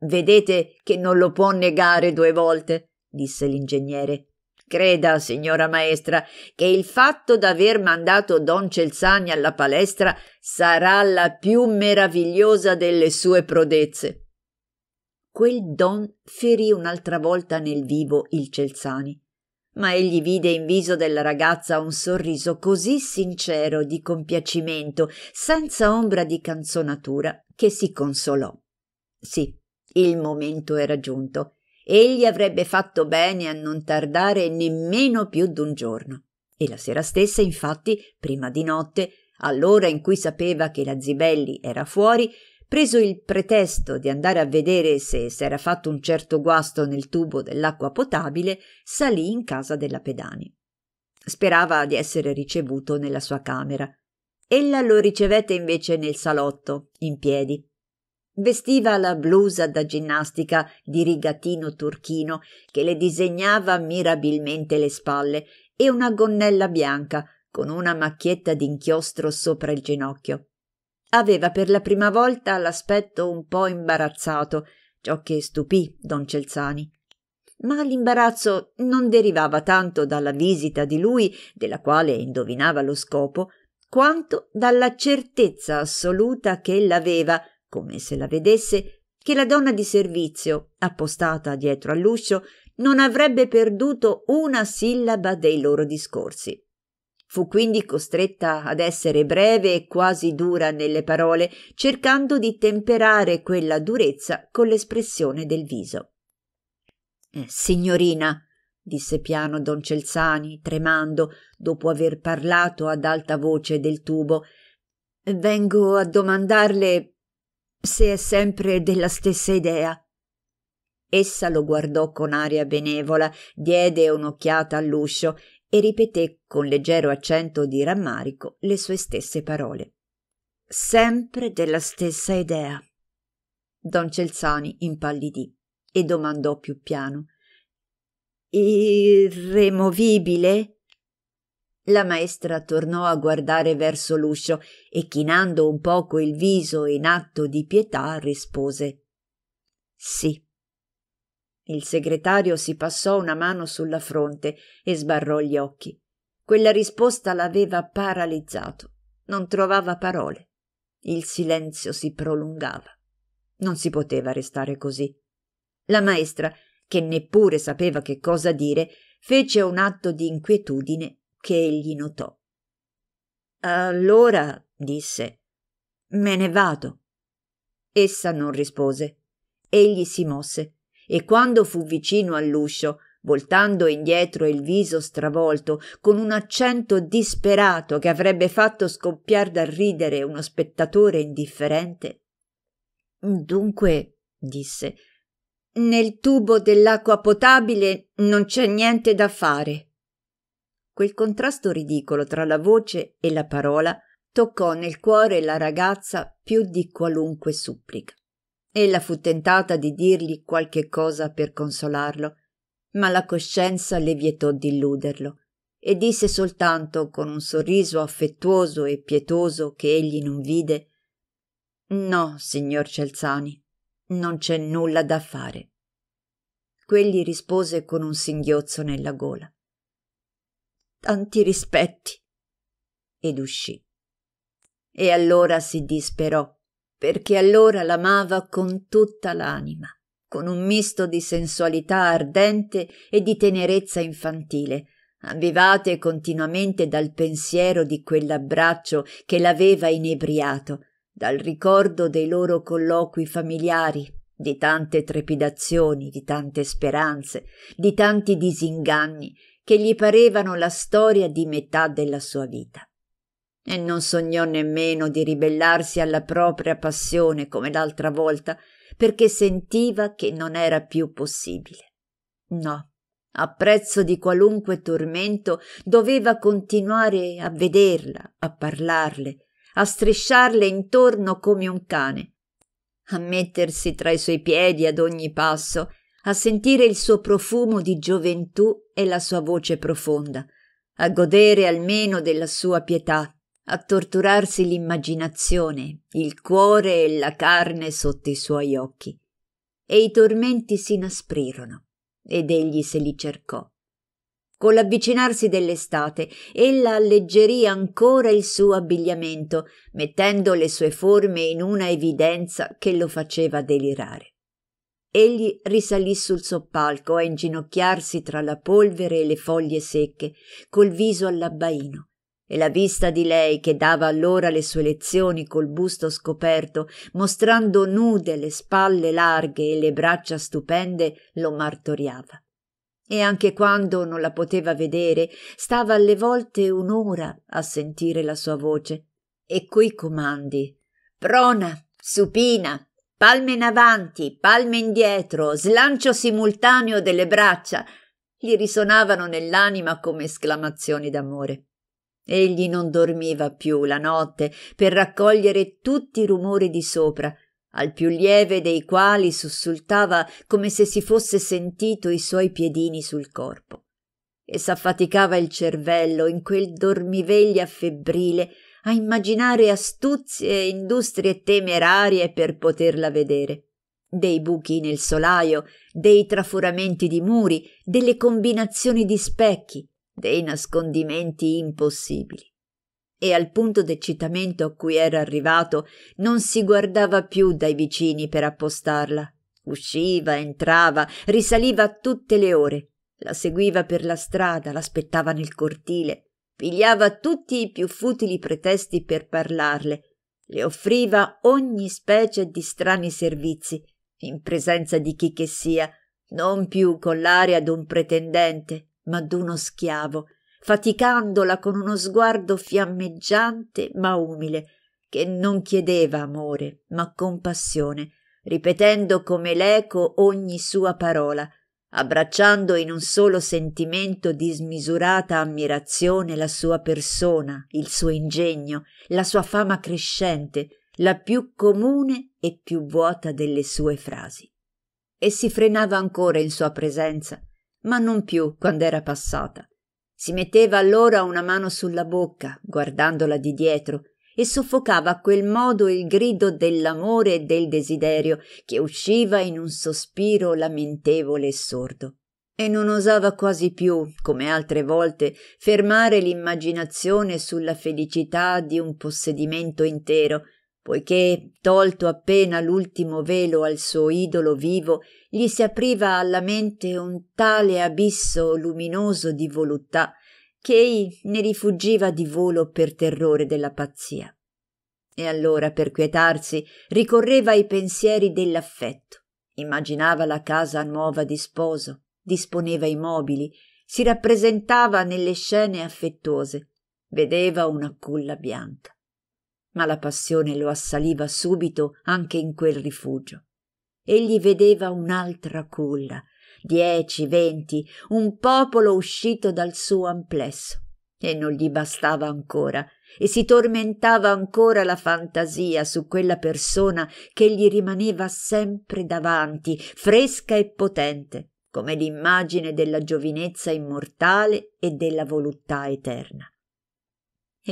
Vedete che non lo può negare due volte, disse l'ingegnere. Creda, signora maestra, che il fatto d'aver mandato don Celzani alla palestra sarà la più meravigliosa delle sue prodezze quel don ferì un'altra volta nel vivo il Celzani. Ma egli vide in viso della ragazza un sorriso così sincero di compiacimento, senza ombra di canzonatura, che si consolò. Sì, il momento era giunto. Egli avrebbe fatto bene a non tardare nemmeno più d'un giorno. E la sera stessa, infatti, prima di notte, all'ora in cui sapeva che la Zibelli era fuori, preso il pretesto di andare a vedere se s'era fatto un certo guasto nel tubo dell'acqua potabile, salì in casa della Pedani. Sperava di essere ricevuto nella sua camera. Ella lo ricevette invece nel salotto, in piedi. Vestiva la blusa da ginnastica di rigatino turchino che le disegnava mirabilmente le spalle e una gonnella bianca con una macchietta d'inchiostro sopra il ginocchio. Aveva per la prima volta l'aspetto un po' imbarazzato, ciò che stupì don Celzani. Ma l'imbarazzo non derivava tanto dalla visita di lui, della quale indovinava lo scopo, quanto dalla certezza assoluta che l'aveva, come se la vedesse, che la donna di servizio, appostata dietro all'uscio, non avrebbe perduto una sillaba dei loro discorsi. Fu quindi costretta ad essere breve e quasi dura nelle parole, cercando di temperare quella durezza con l'espressione del viso. Eh, signorina, disse piano don Celzani, tremando, dopo aver parlato ad alta voce del tubo, vengo a domandarle se è sempre della stessa idea. Essa lo guardò con aria benevola, diede un'occhiata all'uscio e ripeté con leggero accento di rammarico le sue stesse parole. Sempre della stessa idea. Don Celzani impallidì e domandò più piano. Irremovibile? La maestra tornò a guardare verso l'uscio e chinando un poco il viso in atto di pietà rispose Sì. Il segretario si passò una mano sulla fronte e sbarrò gli occhi. Quella risposta l'aveva paralizzato. Non trovava parole. Il silenzio si prolungava. Non si poteva restare così. La maestra, che neppure sapeva che cosa dire, fece un atto di inquietudine che egli notò. Allora, disse, me ne vado. Essa non rispose. Egli si mosse e quando fu vicino all'uscio, voltando indietro il viso stravolto, con un accento disperato che avrebbe fatto scoppiar dal ridere uno spettatore indifferente. Dunque, disse, nel tubo dell'acqua potabile non c'è niente da fare. Quel contrasto ridicolo tra la voce e la parola toccò nel cuore la ragazza più di qualunque supplica. Ella fu tentata di dirgli qualche cosa per consolarlo, ma la coscienza le vietò di illuderlo e disse soltanto con un sorriso affettuoso e pietoso che egli non vide No, signor Celzani, non c'è nulla da fare. Quelli rispose con un singhiozzo nella gola. Tanti rispetti. Ed uscì. E allora si disperò perché allora l'amava con tutta l'anima, con un misto di sensualità ardente e di tenerezza infantile, avvivate continuamente dal pensiero di quell'abbraccio che l'aveva inebriato, dal ricordo dei loro colloqui familiari, di tante trepidazioni, di tante speranze, di tanti disinganni che gli parevano la storia di metà della sua vita e non sognò nemmeno di ribellarsi alla propria passione come l'altra volta, perché sentiva che non era più possibile. No, a prezzo di qualunque tormento doveva continuare a vederla, a parlarle, a strisciarle intorno come un cane, a mettersi tra i suoi piedi ad ogni passo, a sentire il suo profumo di gioventù e la sua voce profonda, a godere almeno della sua pietà, a torturarsi l'immaginazione, il cuore e la carne sotto i suoi occhi. E i tormenti si inasprirono, ed egli se li cercò. Con l'avvicinarsi dell'estate, ella alleggerì ancora il suo abbigliamento, mettendo le sue forme in una evidenza che lo faceva delirare. Egli risalì sul soppalco a inginocchiarsi tra la polvere e le foglie secche, col viso all'abbaino e la vista di lei che dava allora le sue lezioni col busto scoperto, mostrando nude le spalle larghe e le braccia stupende, lo martoriava. E anche quando non la poteva vedere, stava alle volte un'ora a sentire la sua voce. E quei comandi. Prona, supina, palme in avanti, palme indietro, slancio simultaneo delle braccia, gli risonavano nell'anima come esclamazioni d'amore. Egli non dormiva più la notte per raccogliere tutti i rumori di sopra, al più lieve dei quali sussultava come se si fosse sentito i suoi piedini sul corpo. E s'affaticava il cervello in quel dormiveglia febbrile a immaginare astuzie e industrie temerarie per poterla vedere dei buchi nel solaio, dei traforamenti di muri, delle combinazioni di specchi, dei nascondimenti impossibili. E al punto d'eccitamento a cui era arrivato non si guardava più dai vicini per appostarla. Usciva, entrava, risaliva a tutte le ore. La seguiva per la strada, l'aspettava nel cortile, pigliava tutti i più futili pretesti per parlarle, le offriva ogni specie di strani servizi, in presenza di chi che sia, non più con l'aria d'un pretendente, ma d'uno schiavo, faticandola con uno sguardo fiammeggiante ma umile, che non chiedeva amore, ma compassione, ripetendo come l'eco ogni sua parola, abbracciando in un solo sentimento di smisurata ammirazione la sua persona, il suo ingegno, la sua fama crescente, la più comune e più vuota delle sue frasi. E si frenava ancora in sua presenza, ma non più quando era passata. Si metteva allora una mano sulla bocca, guardandola di dietro, e soffocava a quel modo il grido dell'amore e del desiderio che usciva in un sospiro lamentevole e sordo. E non osava quasi più, come altre volte, fermare l'immaginazione sulla felicità di un possedimento intero, poiché, tolto appena l'ultimo velo al suo idolo vivo, gli si apriva alla mente un tale abisso luminoso di voluttà che ei ne rifuggiva di volo per terrore della pazzia. E allora, per quietarsi, ricorreva ai pensieri dell'affetto, immaginava la casa nuova di sposo, disponeva i mobili, si rappresentava nelle scene affettuose, vedeva una culla bianca. Ma la passione lo assaliva subito anche in quel rifugio egli vedeva un'altra culla, dieci, venti, un popolo uscito dal suo amplesso. E non gli bastava ancora, e si tormentava ancora la fantasia su quella persona che gli rimaneva sempre davanti, fresca e potente, come l'immagine della giovinezza immortale e della voluttà eterna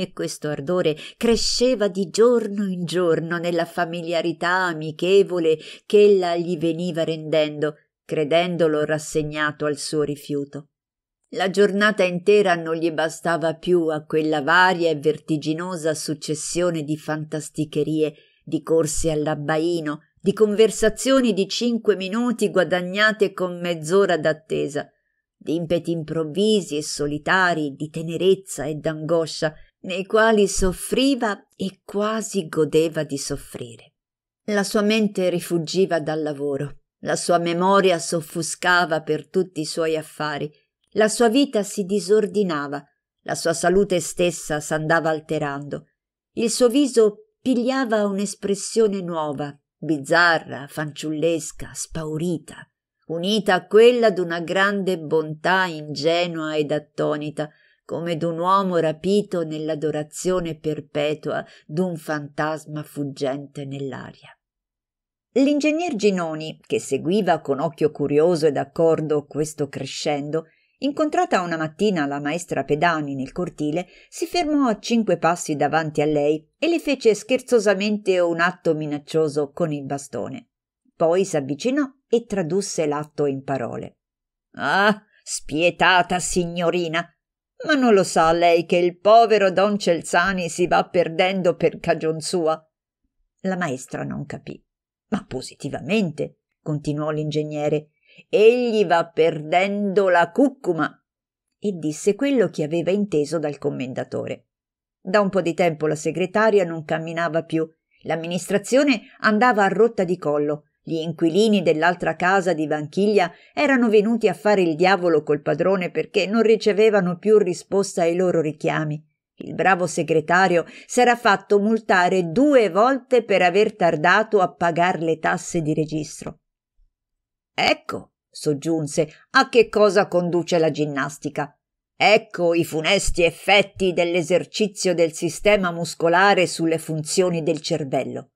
e questo ardore cresceva di giorno in giorno nella familiarità amichevole che ella gli veniva rendendo, credendolo rassegnato al suo rifiuto. La giornata intera non gli bastava più a quella varia e vertiginosa successione di fantasticherie, di corse all'abbaino, di conversazioni di cinque minuti guadagnate con mezz'ora d'attesa, di impeti improvvisi e solitari, di tenerezza e d'angoscia, nei quali soffriva e quasi godeva di soffrire. La sua mente rifuggiva dal lavoro, la sua memoria s'offuscava per tutti i suoi affari, la sua vita si disordinava, la sua salute stessa s'andava alterando, il suo viso pigliava un'espressione nuova, bizzarra, fanciullesca, spaurita, unita a quella d'una grande bontà ingenua ed attonita, come d'un uomo rapito nell'adorazione perpetua d'un fantasma fuggente nell'aria. L'ingegner Ginoni, che seguiva con occhio curioso e d'accordo questo crescendo, incontrata una mattina la maestra Pedani nel cortile, si fermò a cinque passi davanti a lei e le fece scherzosamente un atto minaccioso con il bastone. Poi s'avvicinò e tradusse l'atto in parole. Ah, spietata signorina, ma non lo sa lei che il povero don Celzani si va perdendo per cagion sua? La maestra non capì. Ma positivamente, continuò l'ingegnere, egli va perdendo la cuccuma. E disse quello che aveva inteso dal commendatore. Da un po' di tempo la segretaria non camminava più. L'amministrazione andava a rotta di collo, gli inquilini dell'altra casa di Vanchiglia erano venuti a fare il diavolo col padrone perché non ricevevano più risposta ai loro richiami. Il bravo segretario s'era fatto multare due volte per aver tardato a pagar le tasse di registro. Ecco, soggiunse, a che cosa conduce la ginnastica. Ecco i funesti effetti dell'esercizio del sistema muscolare sulle funzioni del cervello.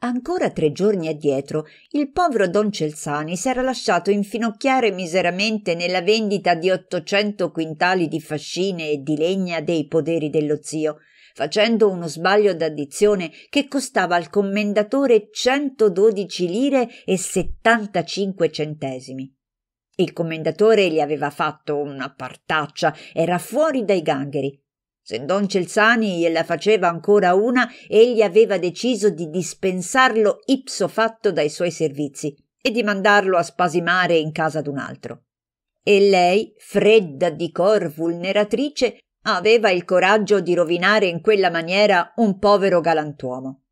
Ancora tre giorni addietro il povero don Celsani s'era lasciato infinocchiare miseramente nella vendita di ottocento quintali di fascine e di legna dei poderi dello zio, facendo uno sbaglio d'addizione che costava al commendatore 112 lire e 75 centesimi. Il commendatore gli aveva fatto una partaccia, era fuori dai gangheri, se don Celzani gliela faceva ancora una, egli aveva deciso di dispensarlo ipso fatto dai suoi servizi e di mandarlo a spasimare in casa d'un altro. E lei, fredda di cor vulneratrice, aveva il coraggio di rovinare in quella maniera un povero galantuomo.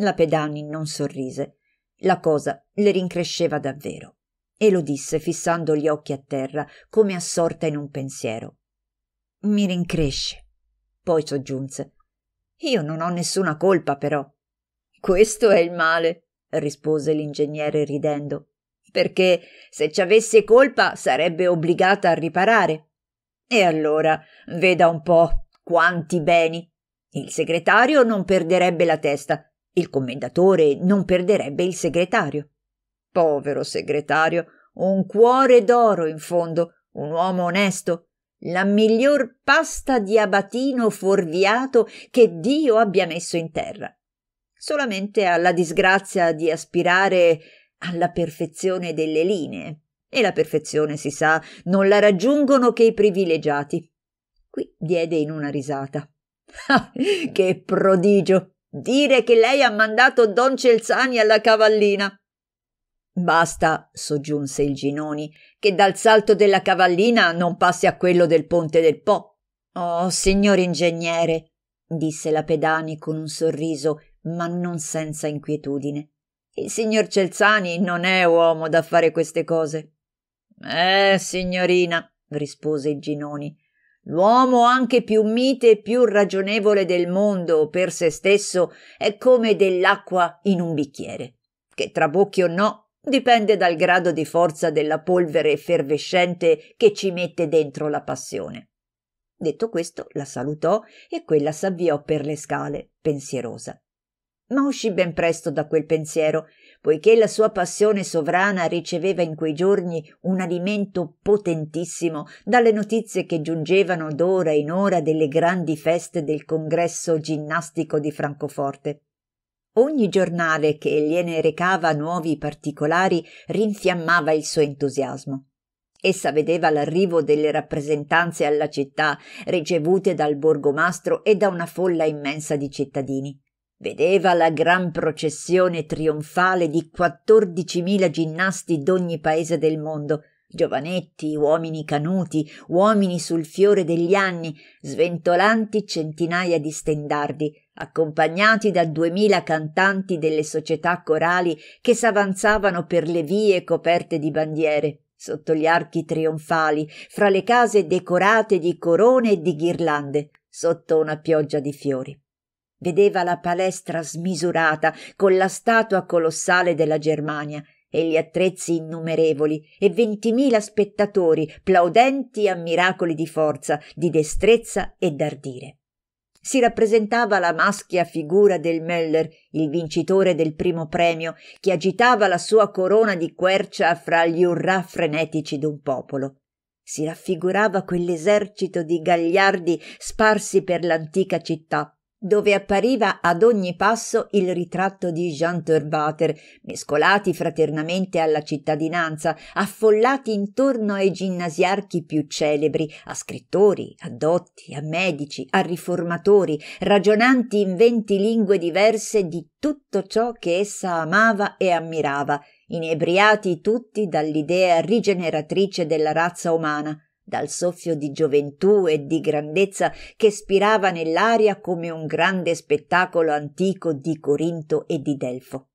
La Pedani non sorrise. La cosa le rincresceva davvero. E lo disse fissando gli occhi a terra, come assorta in un pensiero. Mi rincresce. Poi soggiunse: Io non ho nessuna colpa, però. Questo è il male, rispose l'ingegnere ridendo, perché se ci avesse colpa sarebbe obbligata a riparare. E allora, veda un po' quanti beni. Il segretario non perderebbe la testa, il commendatore non perderebbe il segretario. Povero segretario, un cuore d'oro in fondo, un uomo onesto, la miglior pasta di abatino forviato che Dio abbia messo in terra. Solamente alla disgrazia di aspirare alla perfezione delle linee. E la perfezione, si sa, non la raggiungono che i privilegiati. Qui diede in una risata. Ah, che prodigio! Dire che lei ha mandato Don Celzani alla cavallina. Basta, soggiunse il Ginoni, che dal salto della cavallina non passi a quello del ponte del Po. Oh, signor ingegnere, disse la Pedani con un sorriso, ma non senza inquietudine. Il signor Celzani non è uomo da fare queste cose. Eh, signorina, rispose il Ginoni, l'uomo anche più mite e più ragionevole del mondo per se stesso è come dell'acqua in un bicchiere, che trabocchi o no Dipende dal grado di forza della polvere effervescente che ci mette dentro la passione. Detto questo, la salutò e quella s'avviò per le scale, pensierosa. Ma uscì ben presto da quel pensiero, poiché la sua passione sovrana riceveva in quei giorni un alimento potentissimo dalle notizie che giungevano d'ora in ora delle grandi feste del congresso ginnastico di Francoforte. Ogni giornale che gliene recava nuovi particolari rinfiammava il suo entusiasmo. Essa vedeva l'arrivo delle rappresentanze alla città, ricevute dal borgomastro e da una folla immensa di cittadini. Vedeva la gran processione trionfale di 14.000 ginnasti d'ogni paese del mondo, giovanetti, uomini canuti, uomini sul fiore degli anni, sventolanti centinaia di stendardi, accompagnati da duemila cantanti delle società corali che s'avanzavano per le vie coperte di bandiere, sotto gli archi trionfali, fra le case decorate di corone e di ghirlande, sotto una pioggia di fiori. Vedeva la palestra smisurata con la statua colossale della Germania e gli attrezzi innumerevoli e ventimila spettatori plaudenti a miracoli di forza, di destrezza e d'ardire. Si rappresentava la maschia figura del Meller, il vincitore del primo premio, che agitava la sua corona di quercia fra gli urrà frenetici d'un popolo. Si raffigurava quell'esercito di gagliardi sparsi per l'antica città, dove appariva ad ogni passo il ritratto di Jean Turbater, mescolati fraternamente alla cittadinanza, affollati intorno ai ginnasiarchi più celebri, a scrittori, a dotti, a medici, a riformatori, ragionanti in venti lingue diverse di tutto ciò che essa amava e ammirava, inebriati tutti dall'idea rigeneratrice della razza umana, dal soffio di gioventù e di grandezza che spirava nell'aria come un grande spettacolo antico di Corinto e di Delfo.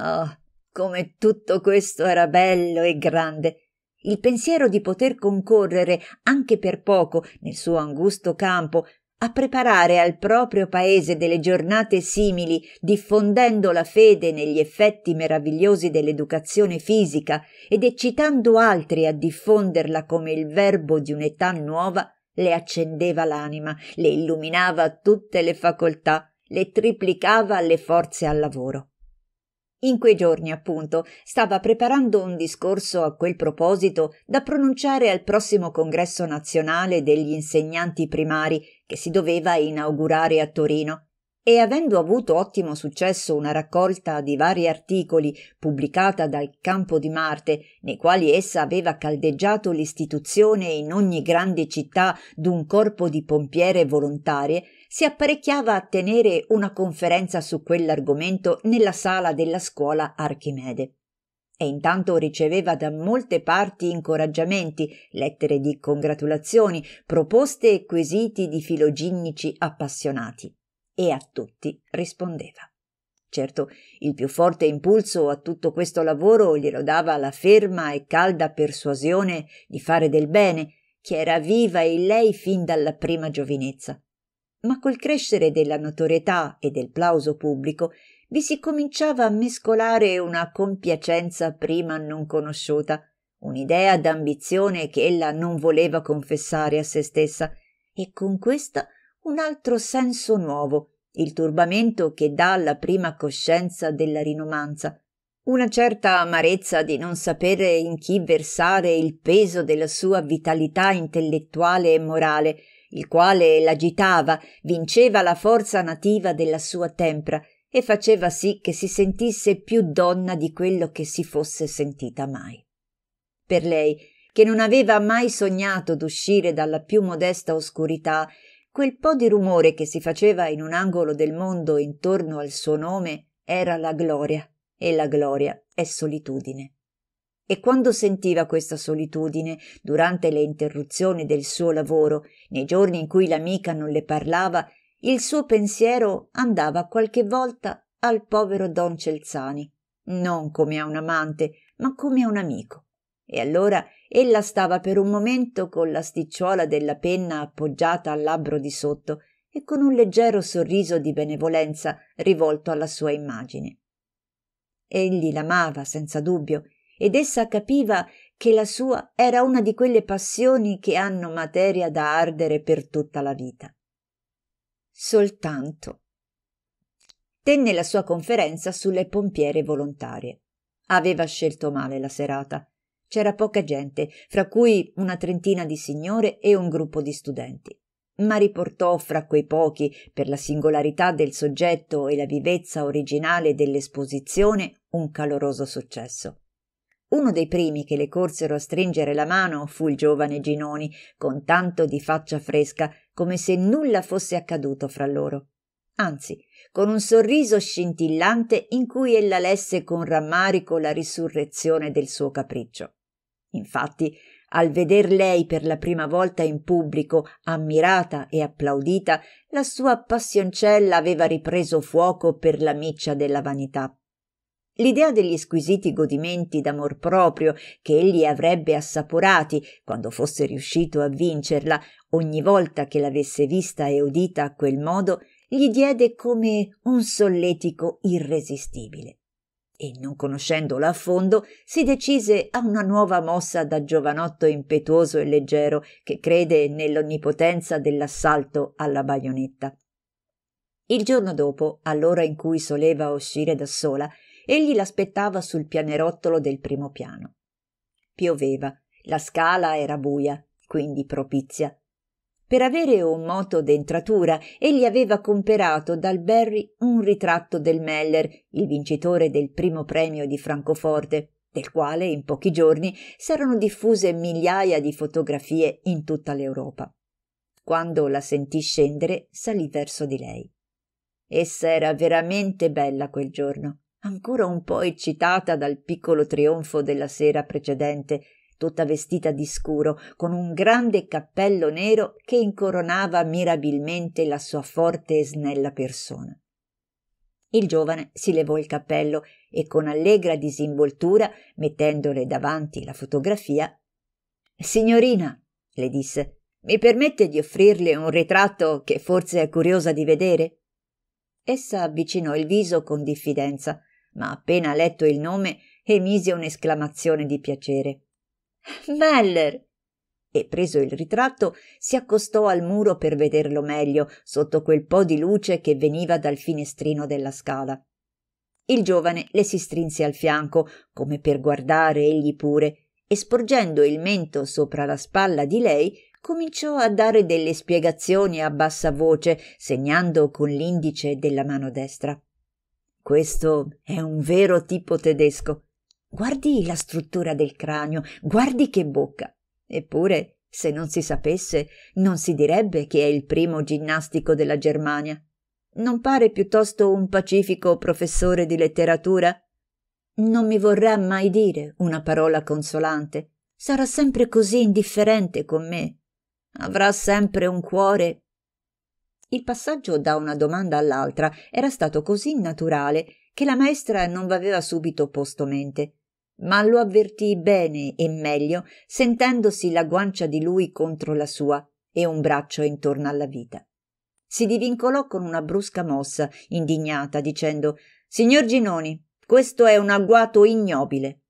oh, come tutto questo era bello e grande! Il pensiero di poter concorrere anche per poco nel suo angusto campo a preparare al proprio paese delle giornate simili, diffondendo la fede negli effetti meravigliosi dell'educazione fisica ed eccitando altri a diffonderla come il verbo di un'età nuova, le accendeva l'anima, le illuminava tutte le facoltà, le triplicava le forze al lavoro. In quei giorni, appunto, stava preparando un discorso a quel proposito da pronunciare al prossimo congresso nazionale degli insegnanti primari che si doveva inaugurare a Torino. E avendo avuto ottimo successo una raccolta di vari articoli pubblicata dal Campo di Marte, nei quali essa aveva caldeggiato l'istituzione in ogni grande città d'un corpo di pompiere volontarie, si apparecchiava a tenere una conferenza su quell'argomento nella sala della scuola Archimede. E intanto riceveva da molte parti incoraggiamenti, lettere di congratulazioni, proposte e quesiti di filoginnici appassionati. E a tutti rispondeva. Certo, il più forte impulso a tutto questo lavoro glielo dava la ferma e calda persuasione di fare del bene, che era viva in lei fin dalla prima giovinezza ma col crescere della notorietà e del plauso pubblico vi si cominciava a mescolare una compiacenza prima non conosciuta, un'idea d'ambizione che ella non voleva confessare a se stessa, e con questa un altro senso nuovo, il turbamento che dà alla prima coscienza della rinomanza, una certa amarezza di non sapere in chi versare il peso della sua vitalità intellettuale e morale, il quale l'agitava, vinceva la forza nativa della sua tempra e faceva sì che si sentisse più donna di quello che si fosse sentita mai. Per lei, che non aveva mai sognato d'uscire dalla più modesta oscurità, quel po di rumore che si faceva in un angolo del mondo intorno al suo nome era la gloria, e la gloria è solitudine. E quando sentiva questa solitudine, durante le interruzioni del suo lavoro, nei giorni in cui l'amica non le parlava, il suo pensiero andava qualche volta al povero don Celzani, non come a un amante, ma come a un amico. E allora ella stava per un momento con la sticciuola della penna appoggiata al labbro di sotto e con un leggero sorriso di benevolenza rivolto alla sua immagine. Egli l'amava senza dubbio ed essa capiva che la sua era una di quelle passioni che hanno materia da ardere per tutta la vita. Soltanto. Tenne la sua conferenza sulle pompiere volontarie. Aveva scelto male la serata. C'era poca gente, fra cui una trentina di signore e un gruppo di studenti ma riportò fra quei pochi, per la singolarità del soggetto e la vivezza originale dell'esposizione, un caloroso successo. Uno dei primi che le corsero a stringere la mano fu il giovane Ginoni, con tanto di faccia fresca, come se nulla fosse accaduto fra loro. Anzi, con un sorriso scintillante in cui ella lesse con rammarico la risurrezione del suo capriccio. Infatti, al veder lei per la prima volta in pubblico, ammirata e applaudita, la sua passioncella aveva ripreso fuoco per la miccia della vanità. L'idea degli squisiti godimenti d'amor proprio che egli avrebbe assaporati quando fosse riuscito a vincerla ogni volta che l'avesse vista e udita a quel modo gli diede come un solletico irresistibile. E non conoscendola a fondo, si decise a una nuova mossa da giovanotto impetuoso e leggero che crede nell'onnipotenza dell'assalto alla baionetta. Il giorno dopo, all'ora in cui soleva uscire da sola, Egli l'aspettava sul pianerottolo del primo piano. Pioveva, la scala era buia, quindi propizia. Per avere un moto d'entratura, egli aveva comperato dal Berry un ritratto del Meller, il vincitore del primo premio di Francoforte, del quale in pochi giorni s'erano diffuse migliaia di fotografie in tutta l'Europa. Quando la sentì scendere, salì verso di lei. Essa era veramente bella quel giorno ancora un po' eccitata dal piccolo trionfo della sera precedente tutta vestita di scuro con un grande cappello nero che incoronava mirabilmente la sua forte e snella persona il giovane si levò il cappello e con allegra disinvoltura mettendole davanti la fotografia signorina le disse mi permette di offrirle un ritratto che forse è curiosa di vedere essa avvicinò il viso con diffidenza ma appena letto il nome emise un'esclamazione di piacere. Meller! E preso il ritratto si accostò al muro per vederlo meglio sotto quel po' di luce che veniva dal finestrino della scala. Il giovane le si strinse al fianco, come per guardare egli pure, e sporgendo il mento sopra la spalla di lei, cominciò a dare delle spiegazioni a bassa voce, segnando con l'indice della mano destra. Questo è un vero tipo tedesco. Guardi la struttura del cranio, guardi che bocca. Eppure, se non si sapesse, non si direbbe che è il primo ginnastico della Germania. Non pare piuttosto un pacifico professore di letteratura? Non mi vorrà mai dire una parola consolante. Sarà sempre così indifferente con me. Avrà sempre un cuore il passaggio da una domanda all'altra era stato così naturale che la maestra non v'aveva subito posto mente ma lo avvertì bene e meglio sentendosi la guancia di lui contro la sua e un braccio intorno alla vita. Si divincolò con una brusca mossa, indignata, dicendo Signor Ginoni, questo è un agguato ignobile.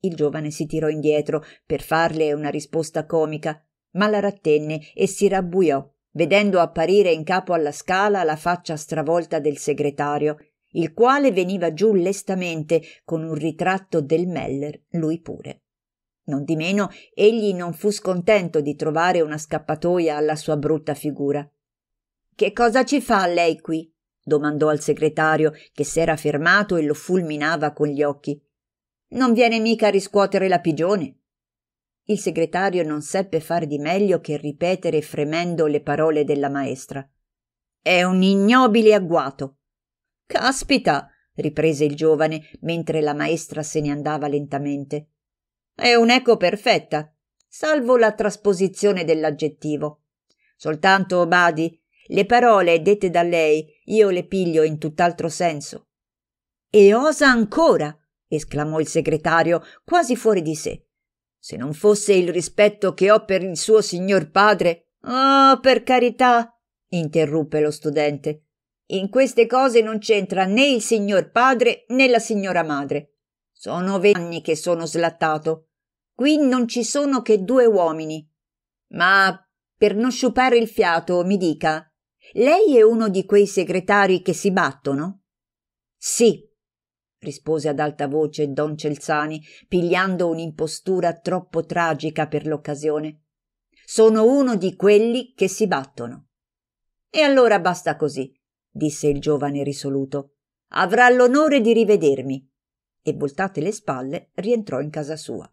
Il giovane si tirò indietro per farle una risposta comica, ma la rattenne e si rabbuiò vedendo apparire in capo alla scala la faccia stravolta del segretario, il quale veniva giù lestamente con un ritratto del Meller, lui pure. Nondimeno egli non fu scontento di trovare una scappatoia alla sua brutta figura. Che cosa ci fa lei qui? domandò al segretario, che s'era fermato e lo fulminava con gli occhi. Non viene mica a riscuotere la pigione. Il segretario non seppe far di meglio che ripetere fremendo le parole della maestra. È un ignobile agguato. Caspita, riprese il giovane mentre la maestra se ne andava lentamente. È un'eco perfetta, salvo la trasposizione dell'aggettivo. Soltanto, badi, le parole dette da lei io le piglio in tutt'altro senso. E osa ancora! esclamò il segretario, quasi fuori di sé. Se non fosse il rispetto che ho per il suo signor padre. Oh, per carità, interruppe lo studente. In queste cose non c'entra né il signor padre né la signora madre. Sono vent'anni che sono slattato. Qui non ci sono che due uomini. Ma per non sciupare il fiato, mi dica, lei è uno di quei segretari che si battono? Sì, rispose ad alta voce don Celzani, pigliando un'impostura troppo tragica per l'occasione. Sono uno di quelli che si battono. E allora basta così, disse il giovane risoluto. Avrà l'onore di rivedermi. E voltate le spalle rientrò in casa sua.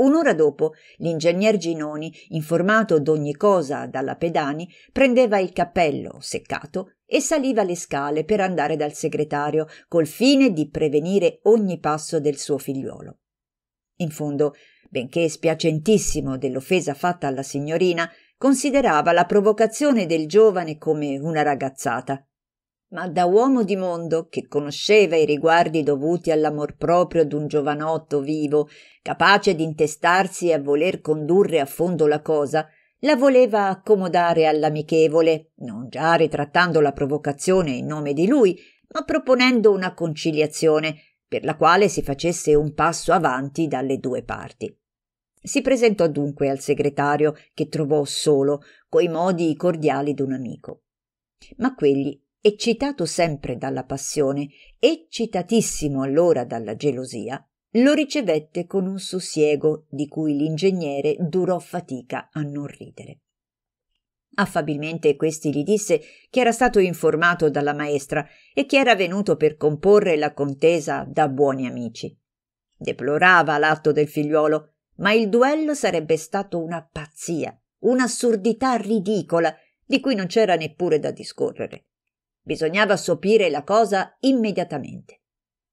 Un'ora dopo, l'ingegner Ginoni, informato d'ogni cosa dalla Pedani, prendeva il cappello, seccato, e saliva le scale per andare dal segretario, col fine di prevenire ogni passo del suo figliuolo. In fondo, benché spiacentissimo dell'offesa fatta alla signorina, considerava la provocazione del giovane come una ragazzata ma da uomo di mondo che conosceva i riguardi dovuti all'amor proprio d'un giovanotto vivo, capace d'intestarsi e a voler condurre a fondo la cosa, la voleva accomodare all'amichevole, non già ritrattando la provocazione in nome di lui, ma proponendo una conciliazione, per la quale si facesse un passo avanti dalle due parti. Si presentò dunque al segretario, che trovò solo, coi modi cordiali d'un amico. Ma quegli eccitato sempre dalla passione, eccitatissimo allora dalla gelosia, lo ricevette con un sussiego di cui l'ingegnere durò fatica a non ridere. Affabilmente questi gli disse che era stato informato dalla maestra e che era venuto per comporre la contesa da buoni amici. Deplorava l'atto del figliuolo, ma il duello sarebbe stato una pazzia, un'assurdità ridicola di cui non c'era neppure da discorrere. Bisognava sopire la cosa immediatamente.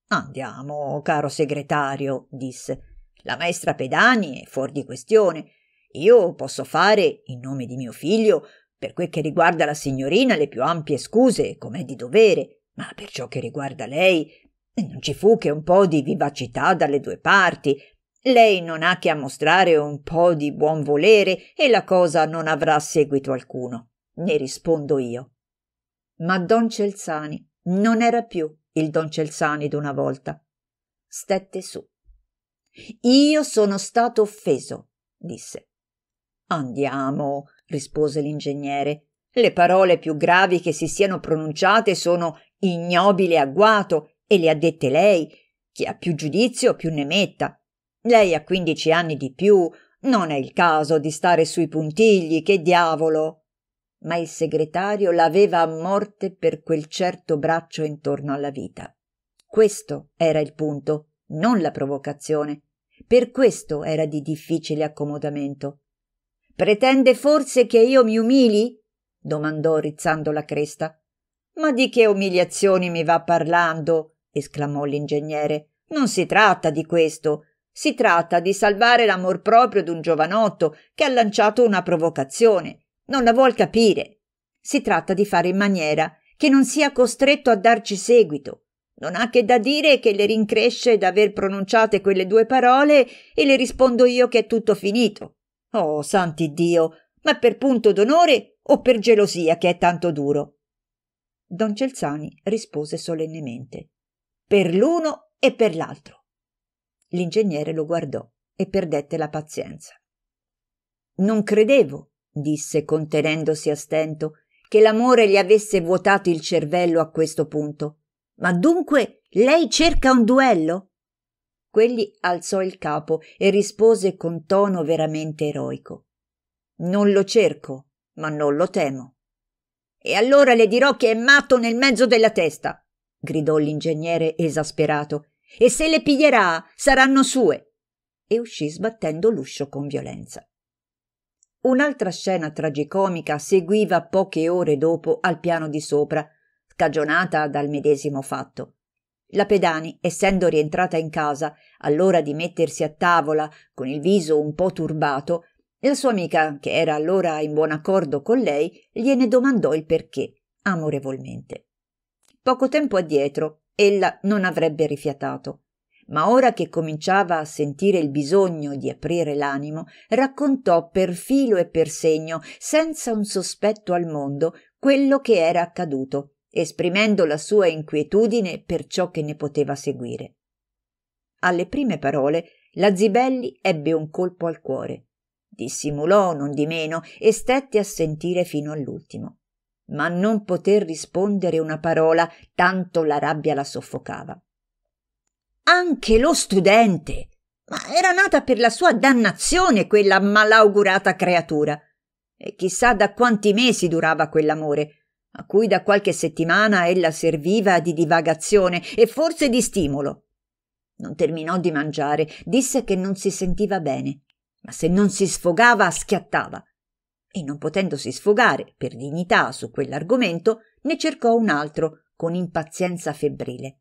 Andiamo, caro segretario, disse. La maestra Pedani è fuori di questione. Io posso fare, in nome di mio figlio, per quel che riguarda la signorina, le più ampie scuse, com'è di dovere, ma per ciò che riguarda lei, non ci fu che un po' di vivacità dalle due parti. Lei non ha che a mostrare un po' di buon volere e la cosa non avrà seguito alcuno. Ne rispondo io. Ma don Celzani non era più il don Celzani d'una volta. Stette su. Io sono stato offeso, disse. Andiamo, rispose l'ingegnere. Le parole più gravi che si siano pronunciate sono ignobile agguato e le ha dette lei. Chi ha più giudizio più ne metta. Lei ha quindici anni di più, non è il caso di stare sui puntigli, che diavolo ma il segretario l'aveva a morte per quel certo braccio intorno alla vita. Questo era il punto, non la provocazione. Per questo era di difficile accomodamento. Pretende forse che io mi umili? domandò rizzando la cresta. Ma di che umiliazioni mi va parlando? esclamò l'ingegnere. Non si tratta di questo. Si tratta di salvare l'amor proprio d'un giovanotto che ha lanciato una provocazione non la vuol capire. Si tratta di fare in maniera che non sia costretto a darci seguito. Non ha che da dire che le rincresce d'aver pronunciate quelle due parole e le rispondo io che è tutto finito. Oh, santi Dio, ma per punto d'onore o per gelosia che è tanto duro? Don Celzani rispose solennemente. Per l'uno e per l'altro. L'ingegnere lo guardò e perdette la pazienza. Non credevo, disse contenendosi a stento che l'amore gli avesse vuotato il cervello a questo punto. Ma dunque lei cerca un duello? Quegli alzò il capo e rispose con tono veramente eroico. Non lo cerco, ma non lo temo. E allora le dirò che è matto nel mezzo della testa, gridò l'ingegnere esasperato. E se le piglierà, saranno sue. E uscì sbattendo l'uscio con violenza. Un'altra scena tragicomica seguiva poche ore dopo al piano di sopra, scagionata dal medesimo fatto. La Pedani, essendo rientrata in casa, all'ora di mettersi a tavola, con il viso un po' turbato, la sua amica, che era allora in buon accordo con lei, gliene domandò il perché, amorevolmente. Poco tempo addietro, ella non avrebbe rifiatato ma ora che cominciava a sentire il bisogno di aprire l'animo, raccontò per filo e per segno, senza un sospetto al mondo, quello che era accaduto, esprimendo la sua inquietudine per ciò che ne poteva seguire. Alle prime parole la Zibelli ebbe un colpo al cuore. Dissimulò non di meno e stette a sentire fino all'ultimo. Ma non poté rispondere una parola, tanto la rabbia la soffocava. Anche lo studente. Ma era nata per la sua dannazione quella malaugurata creatura. E chissà da quanti mesi durava quell'amore, a cui da qualche settimana ella serviva di divagazione e forse di stimolo. Non terminò di mangiare, disse che non si sentiva bene, ma se non si sfogava schiattava. E non potendosi sfogare per dignità su quell'argomento, ne cercò un altro con impazienza febbrile.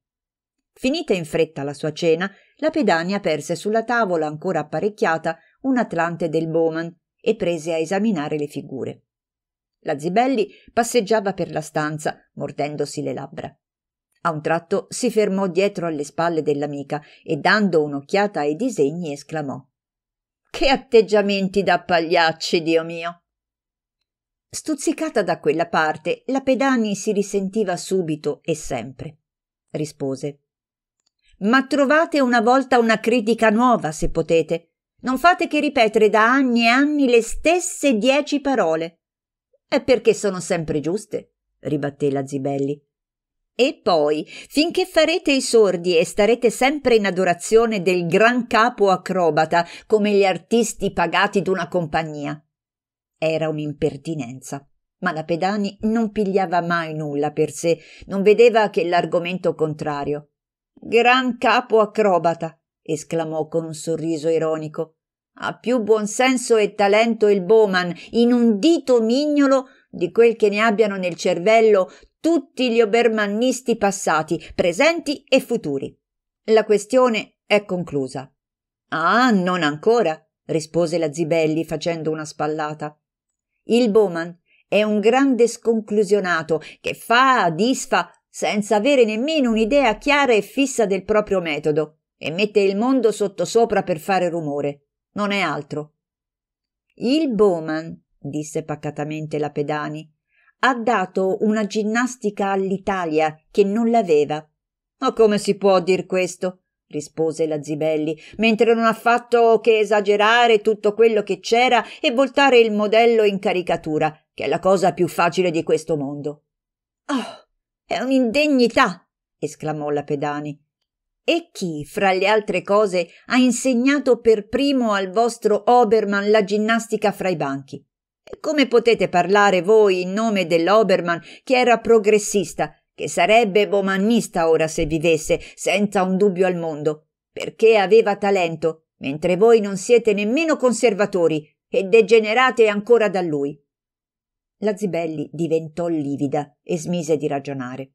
Finita in fretta la sua cena, la pedania perse sulla tavola ancora apparecchiata un atlante del Bowman e prese a esaminare le figure. La Zibelli passeggiava per la stanza, mordendosi le labbra. A un tratto si fermò dietro alle spalle dell'amica e dando un'occhiata ai disegni esclamò Che atteggiamenti da pagliacci, Dio mio! Stuzzicata da quella parte, la Pedani si risentiva subito e sempre. Rispose ma trovate una volta una critica nuova, se potete. Non fate che ripetere da anni e anni le stesse dieci parole. È perché sono sempre giuste, ribatté la Zibelli. E poi, finché farete i sordi e starete sempre in adorazione del gran capo acrobata, come gli artisti pagati d'una compagnia. Era un'impertinenza. Ma la Pedani non pigliava mai nulla per sé, non vedeva che l'argomento contrario gran capo acrobata, esclamò con un sorriso ironico. Ha più buon senso e talento il Bowman in un dito mignolo di quel che ne abbiano nel cervello tutti gli obermannisti passati, presenti e futuri. La questione è conclusa. Ah, non ancora, rispose la Zibelli facendo una spallata. Il Bowman è un grande sconclusionato che fa, disfa, senza avere nemmeno un'idea chiara e fissa del proprio metodo, e mette il mondo sottosopra per fare rumore. Non è altro. Il Bowman, disse pacatamente la Pedani, ha dato una ginnastica all'Italia che non l'aveva. Ma come si può dir questo? rispose la Zibelli, mentre non ha fatto che esagerare tutto quello che c'era e voltare il modello in caricatura, che è la cosa più facile di questo mondo. Oh! È un'indegnità! esclamò la Pedani. E chi, fra le altre cose, ha insegnato per primo al vostro Obermann la ginnastica fra i banchi? E come potete parlare voi in nome dell'Obermann che era progressista, che sarebbe bomannista ora se vivesse, senza un dubbio al mondo, perché aveva talento, mentre voi non siete nemmeno conservatori e degenerate ancora da lui? La Zibelli diventò livida e smise di ragionare.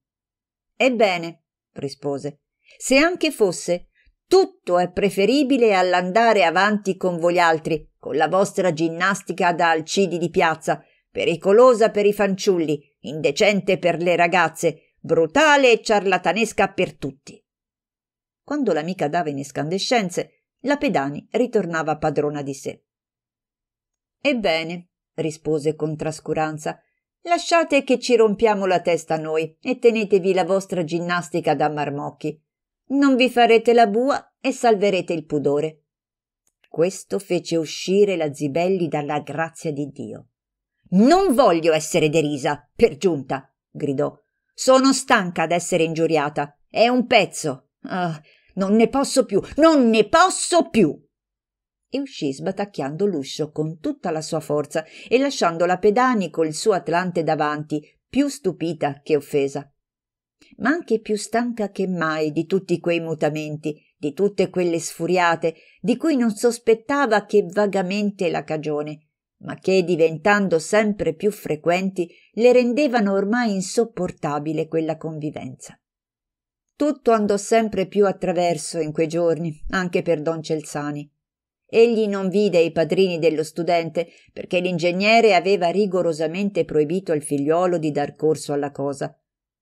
Ebbene, rispose, se anche fosse, tutto è preferibile all'andare avanti con voi altri, con la vostra ginnastica da alcidi di piazza, pericolosa per i fanciulli, indecente per le ragazze, brutale e ciarlatanesca per tutti. Quando l'amica dava in escandescenze, la Pedani ritornava padrona di sé. Ebbene, rispose con trascuranza. Lasciate che ci rompiamo la testa noi e tenetevi la vostra ginnastica da marmocchi. Non vi farete la bua e salverete il pudore. Questo fece uscire la Zibelli dalla grazia di Dio. Non voglio essere derisa, per giunta, gridò. Sono stanca d'essere ingiuriata. È un pezzo. Ah, non ne posso più, non ne posso più e uscì sbatacchiando l'uscio con tutta la sua forza e lasciando la Pedani col suo Atlante davanti, più stupita che offesa. Ma anche più stanca che mai di tutti quei mutamenti, di tutte quelle sfuriate, di cui non sospettava che vagamente la cagione, ma che diventando sempre più frequenti le rendevano ormai insopportabile quella convivenza. Tutto andò sempre più attraverso in quei giorni, anche per don Celsani. Egli non vide i padrini dello studente perché l'ingegnere aveva rigorosamente proibito al figliuolo di dar corso alla cosa.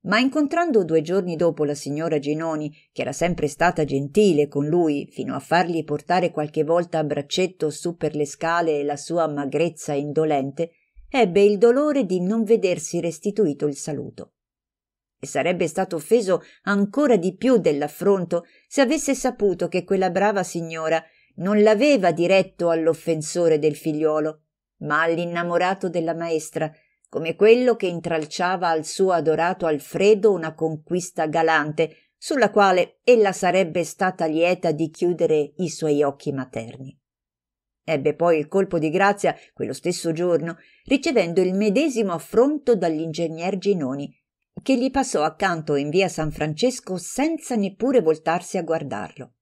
Ma incontrando due giorni dopo la signora Ginoni, che era sempre stata gentile con lui, fino a fargli portare qualche volta a braccetto su per le scale la sua magrezza indolente, ebbe il dolore di non vedersi restituito il saluto e sarebbe stato offeso ancora di più dell'affronto se avesse saputo che quella brava signora non l'aveva diretto all'offensore del figliuolo, ma all'innamorato della maestra, come quello che intralciava al suo adorato Alfredo una conquista galante, sulla quale ella sarebbe stata lieta di chiudere i suoi occhi materni. Ebbe poi il colpo di grazia quello stesso giorno, ricevendo il medesimo affronto dall'ingegner Ginoni, che gli passò accanto in via San Francesco senza neppure voltarsi a guardarlo.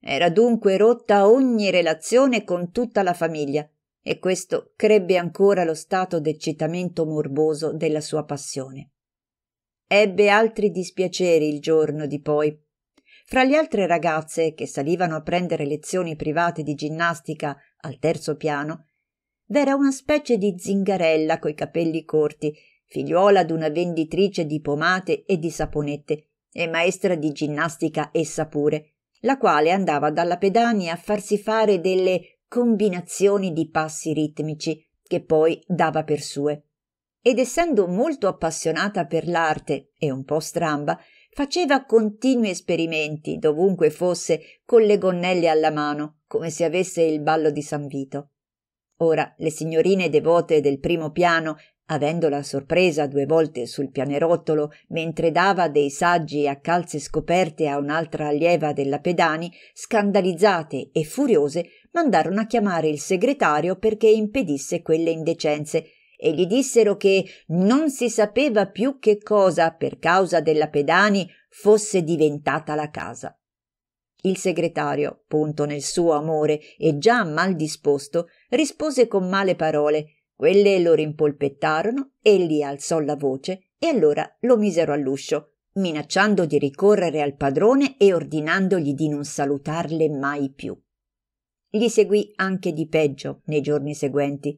Era dunque rotta ogni relazione con tutta la famiglia e questo crebbe ancora lo stato d'eccitamento morboso della sua passione. Ebbe altri dispiaceri il giorno di poi. Fra le altre ragazze che salivano a prendere lezioni private di ginnastica al terzo piano, v'era una specie di zingarella coi capelli corti, figliuola d'una venditrice di pomate e di saponette e maestra di ginnastica essa pure, la quale andava dalla pedania a farsi fare delle combinazioni di passi ritmici che poi dava per sue. Ed essendo molto appassionata per l'arte e un po' stramba, faceva continui esperimenti dovunque fosse con le gonnelle alla mano, come se avesse il ballo di San Vito. Ora le signorine devote del primo piano avendola sorpresa due volte sul pianerottolo mentre dava dei saggi a calze scoperte a un'altra allieva della Pedani, scandalizzate e furiose mandarono a chiamare il segretario perché impedisse quelle indecenze e gli dissero che non si sapeva più che cosa per causa della Pedani fosse diventata la casa. Il segretario, punto nel suo amore e già mal disposto, rispose con male parole quelle lo rimpolpettarono, egli alzò la voce e allora lo misero all'uscio, minacciando di ricorrere al padrone e ordinandogli di non salutarle mai più. Gli seguì anche di peggio nei giorni seguenti.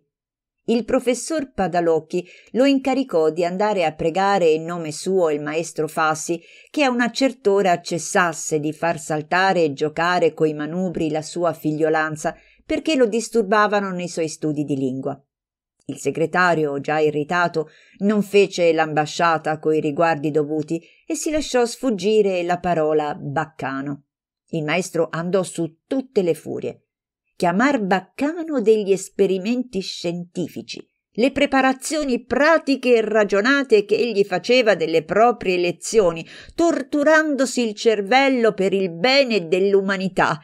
Il professor Padalocchi lo incaricò di andare a pregare in nome suo il maestro Fassi, che a una cert'ora cessasse di far saltare e giocare coi manubri la sua figliolanza perché lo disturbavano nei suoi studi di lingua. Il segretario, già irritato, non fece l'ambasciata coi riguardi dovuti e si lasciò sfuggire la parola baccano. Il maestro andò su tutte le furie. Chiamar baccano degli esperimenti scientifici, le preparazioni pratiche e ragionate che egli faceva delle proprie lezioni, torturandosi il cervello per il bene dell'umanità.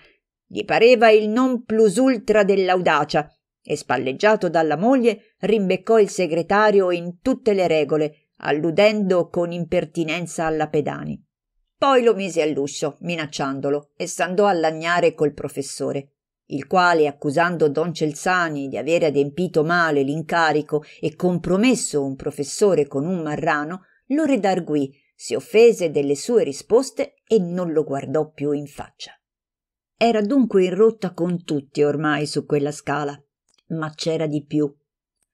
Gli pareva il non plus ultra dell'audacia e spalleggiato dalla moglie rimbeccò il segretario in tutte le regole, alludendo con impertinenza alla pedani. Poi lo mise all'uscio, minacciandolo, e s'andò a lagnare col professore, il quale, accusando don Celsani di avere adempito male l'incarico e compromesso un professore con un marrano, lo redarguì, si offese delle sue risposte e non lo guardò più in faccia. Era dunque in rotta con tutti ormai su quella scala ma c'era di più.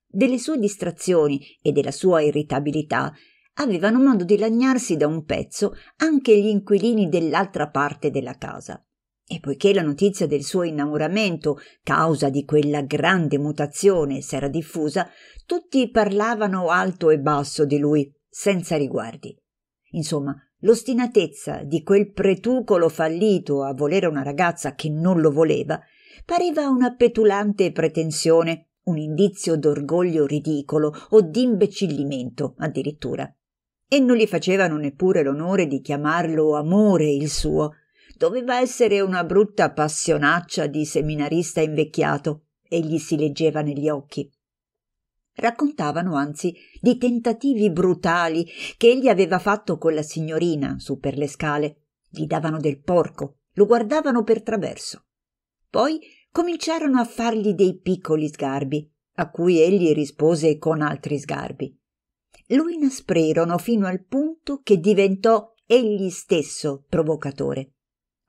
Delle sue distrazioni e della sua irritabilità avevano modo di lagnarsi da un pezzo anche gli inquilini dell'altra parte della casa. E poiché la notizia del suo innamoramento, causa di quella grande mutazione, s'era diffusa, tutti parlavano alto e basso di lui, senza riguardi. Insomma, l'ostinatezza di quel pretucolo fallito a volere una ragazza che non lo voleva Pareva una petulante pretensione, un indizio d'orgoglio ridicolo o d'imbecillimento addirittura. E non gli facevano neppure l'onore di chiamarlo amore il suo. Doveva essere una brutta passionaccia di seminarista invecchiato, e gli si leggeva negli occhi raccontavano anzi di tentativi brutali che egli aveva fatto con la signorina su per le scale. Gli davano del porco, lo guardavano per traverso. Poi cominciarono a fargli dei piccoli sgarbi, a cui egli rispose con altri sgarbi. Lo inasprirono fino al punto che diventò egli stesso provocatore.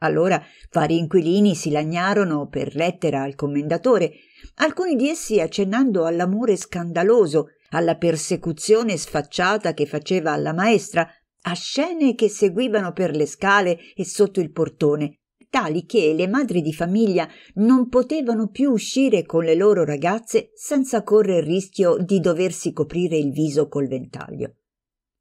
Allora vari inquilini si lagnarono per lettera al commendatore, alcuni di essi accennando all'amore scandaloso, alla persecuzione sfacciata che faceva alla maestra, a scene che seguivano per le scale e sotto il portone, tali che le madri di famiglia non potevano più uscire con le loro ragazze senza correre il rischio di doversi coprire il viso col ventaglio.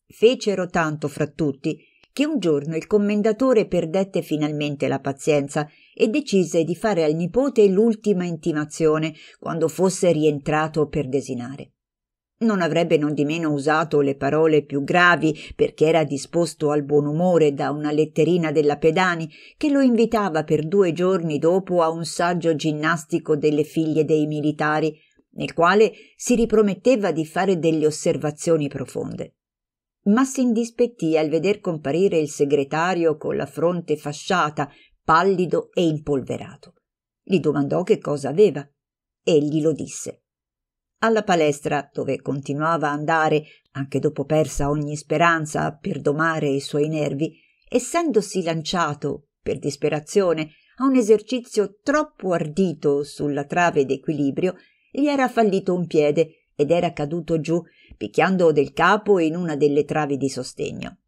Fecero tanto fra tutti che un giorno il commendatore perdette finalmente la pazienza e decise di fare al nipote l'ultima intimazione quando fosse rientrato per desinare non avrebbe nondimeno usato le parole più gravi perché era disposto al buon umore da una letterina della Pedani che lo invitava per due giorni dopo a un saggio ginnastico delle figlie dei militari, nel quale si riprometteva di fare delle osservazioni profonde. Ma si indispettì al veder comparire il segretario con la fronte fasciata, pallido e impolverato. Gli domandò che cosa aveva. Egli lo disse. Alla palestra, dove continuava a andare, anche dopo persa ogni speranza per domare i suoi nervi, essendosi lanciato, per disperazione, a un esercizio troppo ardito sulla trave d'equilibrio, gli era fallito un piede ed era caduto giù, picchiando del capo in una delle travi di sostegno.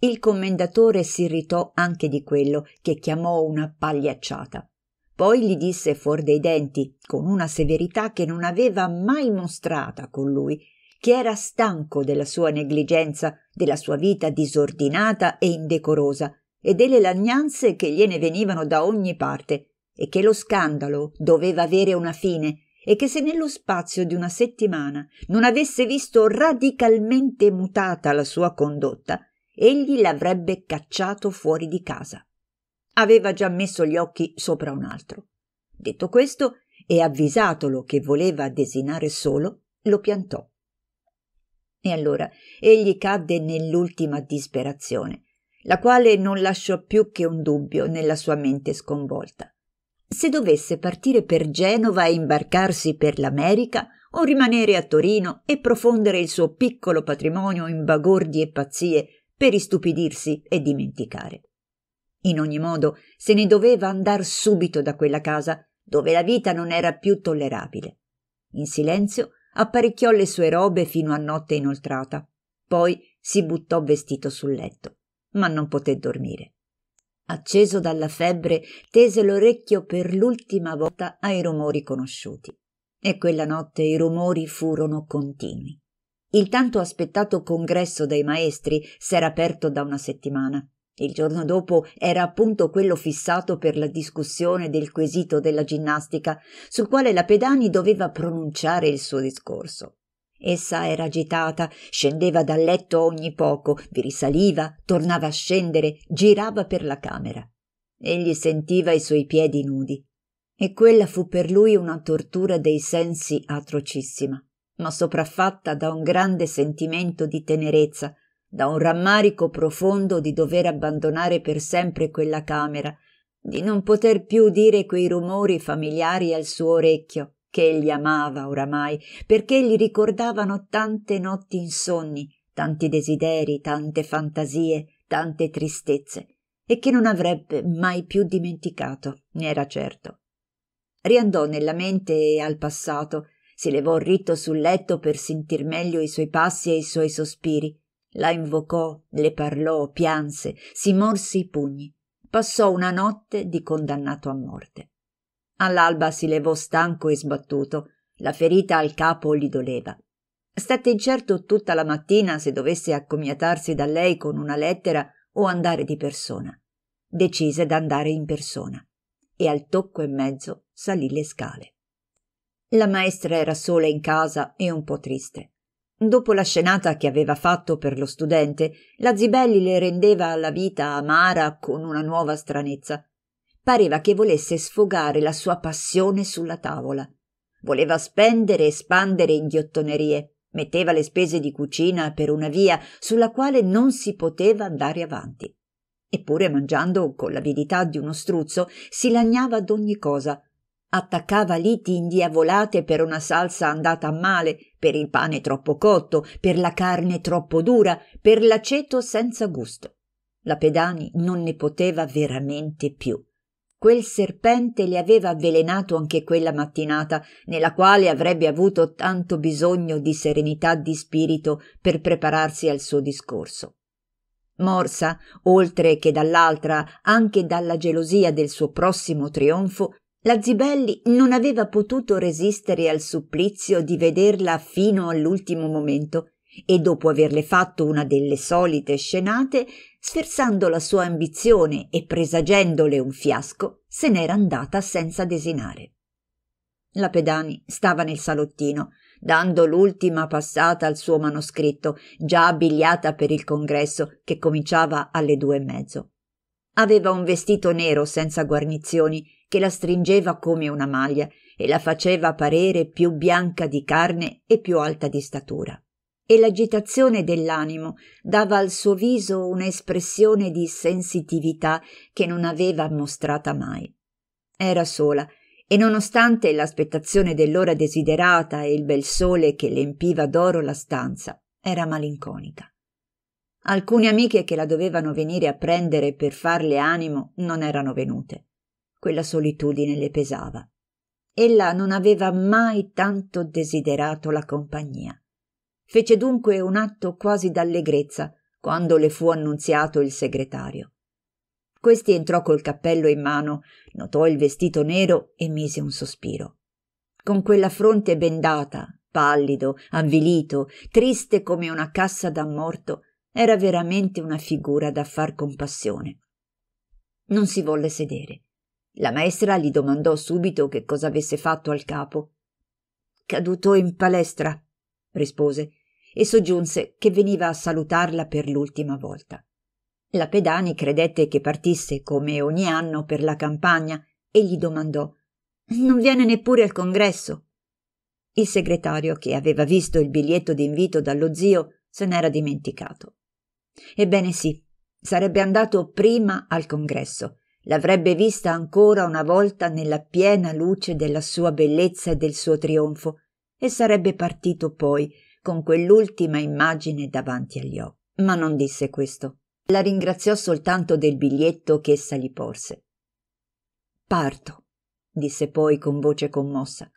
Il commendatore s'irritò anche di quello che chiamò una pagliacciata. Poi gli disse fuor dei denti, con una severità che non aveva mai mostrata con lui, che era stanco della sua negligenza, della sua vita disordinata e indecorosa e delle lagnanze che gliene venivano da ogni parte e che lo scandalo doveva avere una fine e che se nello spazio di una settimana non avesse visto radicalmente mutata la sua condotta, egli l'avrebbe cacciato fuori di casa aveva già messo gli occhi sopra un altro. Detto questo, e avvisatolo che voleva desinare solo, lo piantò. E allora egli cadde nell'ultima disperazione, la quale non lasciò più che un dubbio nella sua mente sconvolta. Se dovesse partire per Genova e imbarcarsi per l'America, o rimanere a Torino e profondere il suo piccolo patrimonio in bagordi e pazzie per istupidirsi e dimenticare. In ogni modo, se ne doveva andar subito da quella casa, dove la vita non era più tollerabile. In silenzio apparecchiò le sue robe fino a notte inoltrata. Poi si buttò vestito sul letto, ma non poté dormire. Acceso dalla febbre, tese l'orecchio per l'ultima volta ai rumori conosciuti. E quella notte i rumori furono continui. Il tanto aspettato congresso dei maestri s'era aperto da una settimana il giorno dopo era appunto quello fissato per la discussione del quesito della ginnastica, sul quale la Pedani doveva pronunciare il suo discorso. Essa era agitata, scendeva dal letto ogni poco, vi risaliva, tornava a scendere, girava per la camera. Egli sentiva i suoi piedi nudi. E quella fu per lui una tortura dei sensi atrocissima, ma sopraffatta da un grande sentimento di tenerezza, da un rammarico profondo di dover abbandonare per sempre quella camera, di non poter più dire quei rumori familiari al suo orecchio, che egli amava oramai, perché gli ricordavano tante notti insonni, tanti desideri, tante fantasie, tante tristezze, e che non avrebbe mai più dimenticato, ne era certo. Riandò nella mente e al passato, si levò ritto sul letto per sentir meglio i suoi passi e i suoi sospiri, la invocò, le parlò, pianse, si morse i pugni. Passò una notte di condannato a morte. All'alba si levò stanco e sbattuto. La ferita al capo gli doleva. Stette incerto tutta la mattina se dovesse accomiatarsi da lei con una lettera o andare di persona. Decise d'andare in persona e al tocco e mezzo salì le scale. La maestra era sola in casa e un po' triste. Dopo la scenata che aveva fatto per lo studente, la Zibelli le rendeva la vita amara con una nuova stranezza. Pareva che volesse sfogare la sua passione sulla tavola. Voleva spendere e spandere in ghiottonerie. Metteva le spese di cucina per una via sulla quale non si poteva andare avanti. Eppure, mangiando con l'avidità di uno struzzo, si lagnava ad ogni cosa, attaccava liti indiavolate per una salsa andata a male, per il pane troppo cotto, per la carne troppo dura, per l'aceto senza gusto. La Pedani non ne poteva veramente più. Quel serpente le aveva avvelenato anche quella mattinata, nella quale avrebbe avuto tanto bisogno di serenità di spirito per prepararsi al suo discorso. Morsa, oltre che dall'altra, anche dalla gelosia del suo prossimo trionfo, la Zibelli non aveva potuto resistere al supplizio di vederla fino all'ultimo momento e dopo averle fatto una delle solite scenate, sferzando la sua ambizione e presagendole un fiasco, se n'era andata senza desinare. La Pedani stava nel salottino, dando l'ultima passata al suo manoscritto, già abbigliata per il congresso che cominciava alle due e mezzo. Aveva un vestito nero senza guarnizioni che la stringeva come una maglia e la faceva parere più bianca di carne e più alta di statura. E l'agitazione dell'animo dava al suo viso un'espressione di sensitività che non aveva mostrata mai. Era sola, e nonostante l'aspettazione dell'ora desiderata e il bel sole che l'empiva d'oro la stanza, era malinconica. Alcune amiche che la dovevano venire a prendere per farle animo non erano venute quella solitudine le pesava. Ella non aveva mai tanto desiderato la compagnia. Fece dunque un atto quasi d'allegrezza quando le fu annunziato il segretario. Questi entrò col cappello in mano, notò il vestito nero e mise un sospiro. Con quella fronte bendata, pallido, avvilito, triste come una cassa da morto, era veramente una figura da far compassione. Non si volle sedere. La maestra gli domandò subito che cosa avesse fatto al capo. Caduto in palestra, rispose, e soggiunse che veniva a salutarla per l'ultima volta. La Pedani credette che partisse come ogni anno per la campagna e gli domandò Non viene neppure al congresso? Il segretario, che aveva visto il biglietto d'invito dallo zio, se n'era dimenticato. Ebbene sì, sarebbe andato prima al congresso, l'avrebbe vista ancora una volta nella piena luce della sua bellezza e del suo trionfo e sarebbe partito poi con quell'ultima immagine davanti agli occhi. Ma non disse questo. La ringraziò soltanto del biglietto che essa gli porse. Parto, disse poi con voce commossa.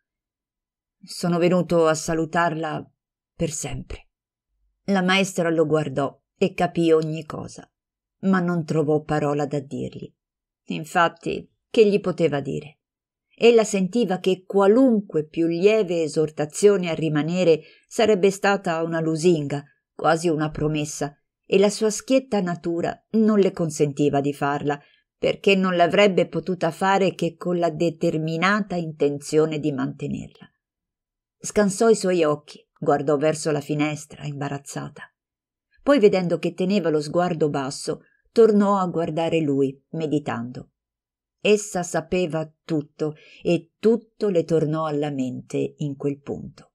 Sono venuto a salutarla per sempre. La maestra lo guardò e capì ogni cosa, ma non trovò parola da dirgli. Infatti, che gli poteva dire? Ella sentiva che qualunque più lieve esortazione a rimanere sarebbe stata una lusinga, quasi una promessa, e la sua schietta natura non le consentiva di farla, perché non l'avrebbe potuta fare che con la determinata intenzione di mantenerla. Scansò i suoi occhi, guardò verso la finestra, imbarazzata. Poi, vedendo che teneva lo sguardo basso, tornò a guardare lui, meditando. Essa sapeva tutto e tutto le tornò alla mente in quel punto.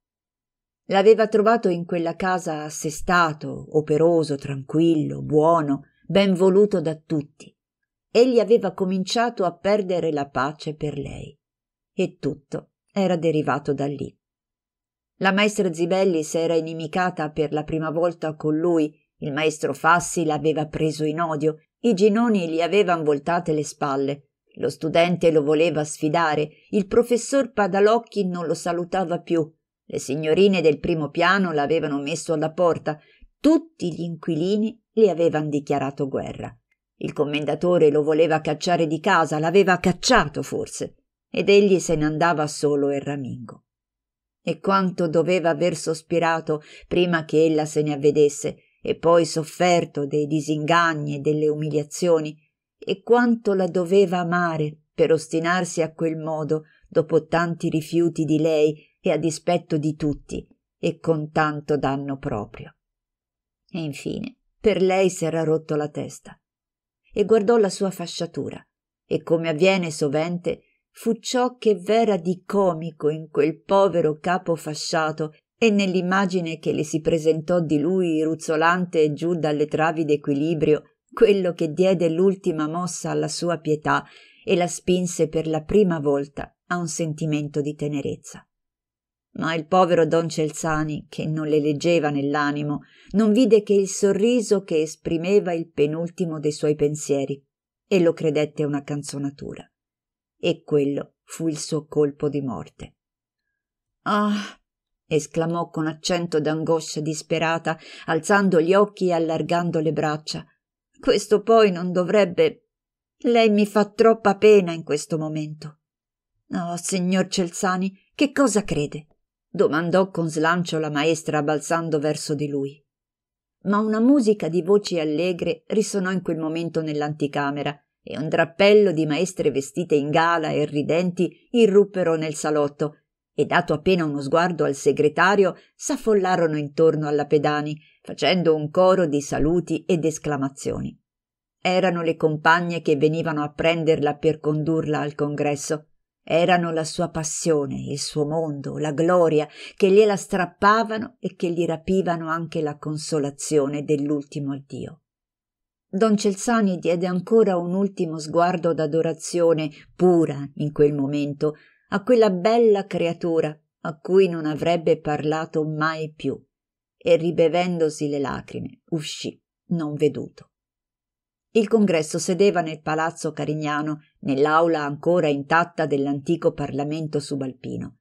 L'aveva trovato in quella casa assestato, operoso, tranquillo, buono, ben voluto da tutti. Egli aveva cominciato a perdere la pace per lei. E tutto era derivato da lì. La maestra Zibelli s'era inimicata per la prima volta con lui il maestro Fassi l'aveva preso in odio, i ginoni gli avevan voltate le spalle. Lo studente lo voleva sfidare, il professor Padalocchi non lo salutava più. Le signorine del primo piano l'avevano messo alla porta, tutti gli inquilini le avevano dichiarato guerra. Il commendatore lo voleva cacciare di casa, l'aveva cacciato forse, ed egli se ne andava solo e ramingo. E quanto doveva aver sospirato prima che ella se ne avvedesse, e poi sofferto dei disinganni e delle umiliazioni, e quanto la doveva amare per ostinarsi a quel modo dopo tanti rifiuti di lei e a dispetto di tutti e con tanto danno proprio. E infine, per lei s'era rotto la testa e guardò la sua fasciatura e come avviene sovente fu ciò che v'era di comico in quel povero capo fasciato e nell'immagine che le si presentò di lui ruzzolante giù dalle travi d'equilibrio quello che diede l'ultima mossa alla sua pietà e la spinse per la prima volta a un sentimento di tenerezza. Ma il povero don Celzani, che non le leggeva nell'animo, non vide che il sorriso che esprimeva il penultimo dei suoi pensieri e lo credette una canzonatura. E quello fu il suo colpo di morte. Ah, esclamò con accento d'angoscia disperata, alzando gli occhi e allargando le braccia. Questo poi non dovrebbe. Lei mi fa troppa pena in questo momento. Oh, signor Celzani, che cosa crede? domandò con slancio la maestra balzando verso di lui. Ma una musica di voci allegre risonò in quel momento nell'anticamera e un drappello di maestre vestite in gala e ridenti irruppero nel salotto e dato appena uno sguardo al segretario, s'affollarono intorno alla Pedani, facendo un coro di saluti ed esclamazioni. Erano le compagne che venivano a prenderla per condurla al congresso. Erano la sua passione, il suo mondo, la gloria, che gliela strappavano e che gli rapivano anche la consolazione dell'ultimo addio. Don Celsani diede ancora un ultimo sguardo d'adorazione pura in quel momento a quella bella creatura a cui non avrebbe parlato mai più e ribevendosi le lacrime uscì non veduto. Il congresso sedeva nel palazzo carignano, nell'aula ancora intatta dell'antico Parlamento subalpino.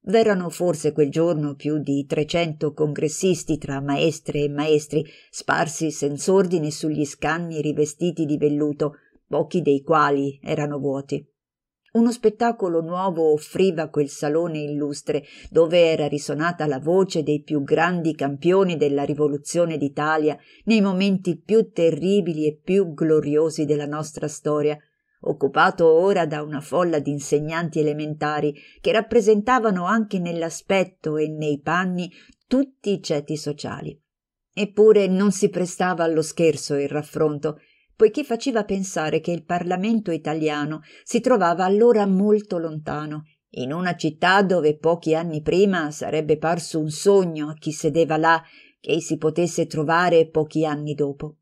V'erano forse quel giorno più di trecento congressisti tra maestre e maestri, sparsi senz'ordine sugli scanni rivestiti di velluto, pochi dei quali erano vuoti. Uno spettacolo nuovo offriva quel salone illustre, dove era risonata la voce dei più grandi campioni della rivoluzione d'Italia nei momenti più terribili e più gloriosi della nostra storia, occupato ora da una folla di insegnanti elementari che rappresentavano anche nell'aspetto e nei panni tutti i ceti sociali. Eppure non si prestava allo scherzo il raffronto poiché faceva pensare che il Parlamento italiano si trovava allora molto lontano, in una città dove pochi anni prima sarebbe parso un sogno a chi sedeva là che si potesse trovare pochi anni dopo.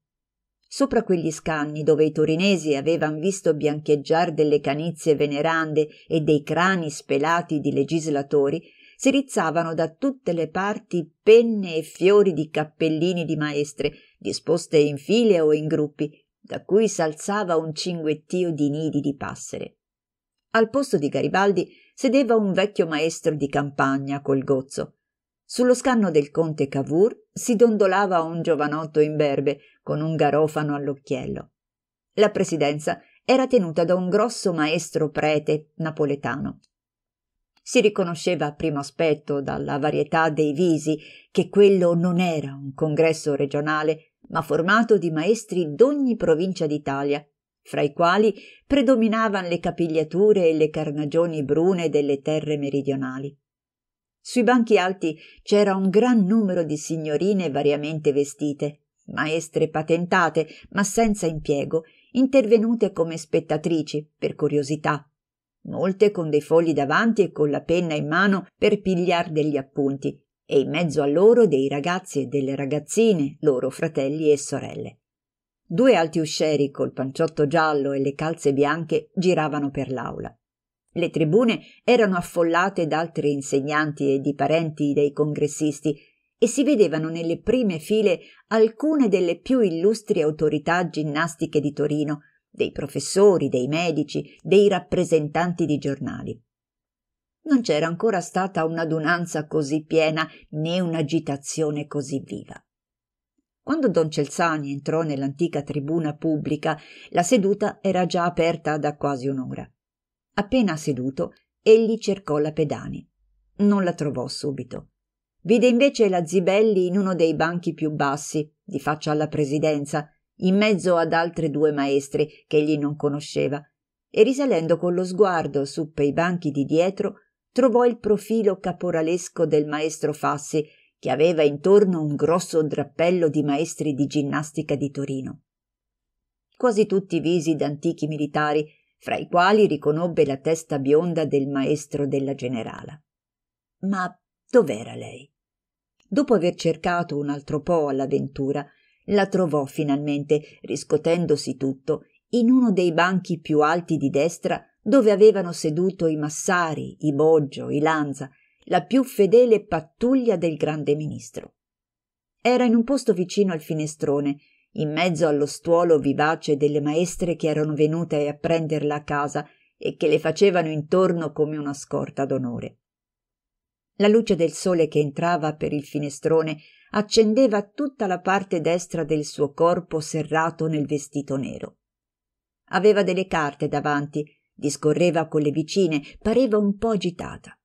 Sopra quegli scanni dove i torinesi avevano visto biancheggiar delle canizie venerande e dei crani spelati di legislatori, si rizzavano da tutte le parti penne e fiori di cappellini di maestre, disposte in file o in gruppi, da cui s'alzava un cinguettio di nidi di passere. Al posto di Garibaldi sedeva un vecchio maestro di campagna col gozzo. Sullo scanno del conte Cavour si dondolava un giovanotto imberbe con un garofano all'occhiello. La presidenza era tenuta da un grosso maestro prete napoletano. Si riconosceva a primo aspetto dalla varietà dei visi che quello non era un congresso regionale ma formato di maestri d'ogni provincia d'Italia, fra i quali predominavano le capigliature e le carnagioni brune delle terre meridionali. Sui banchi alti c'era un gran numero di signorine variamente vestite, maestre patentate ma senza impiego, intervenute come spettatrici per curiosità, molte con dei fogli davanti e con la penna in mano per pigliar degli appunti, e in mezzo a loro dei ragazzi e delle ragazzine, loro fratelli e sorelle. Due alti uscieri col panciotto giallo e le calze bianche giravano per l'aula. Le tribune erano affollate da altri insegnanti e di parenti dei congressisti e si vedevano nelle prime file alcune delle più illustri autorità ginnastiche di Torino, dei professori, dei medici, dei rappresentanti di giornali non c'era ancora stata un'adunanza così piena né un'agitazione così viva. Quando Don Celsani entrò nell'antica tribuna pubblica, la seduta era già aperta da quasi un'ora. Appena seduto, egli cercò la pedani. Non la trovò subito. Vide invece la Zibelli in uno dei banchi più bassi, di faccia alla presidenza, in mezzo ad altre due maestre che egli non conosceva, e risalendo con lo sguardo su pei banchi di dietro trovò il profilo caporalesco del maestro Fassi, che aveva intorno un grosso drappello di maestri di ginnastica di Torino. Quasi tutti visi d'antichi militari, fra i quali riconobbe la testa bionda del maestro della generala. Ma dov'era lei? Dopo aver cercato un altro po' all'avventura, la trovò finalmente, riscotendosi tutto, in uno dei banchi più alti di destra dove avevano seduto i Massari, i Boggio, i Lanza, la più fedele pattuglia del grande ministro. Era in un posto vicino al finestrone, in mezzo allo stuolo vivace delle maestre che erano venute a prenderla a casa e che le facevano intorno come una scorta d'onore. La luce del sole che entrava per il finestrone accendeva tutta la parte destra del suo corpo serrato nel vestito nero. Aveva delle carte davanti discorreva con le vicine, pareva un po' agitata.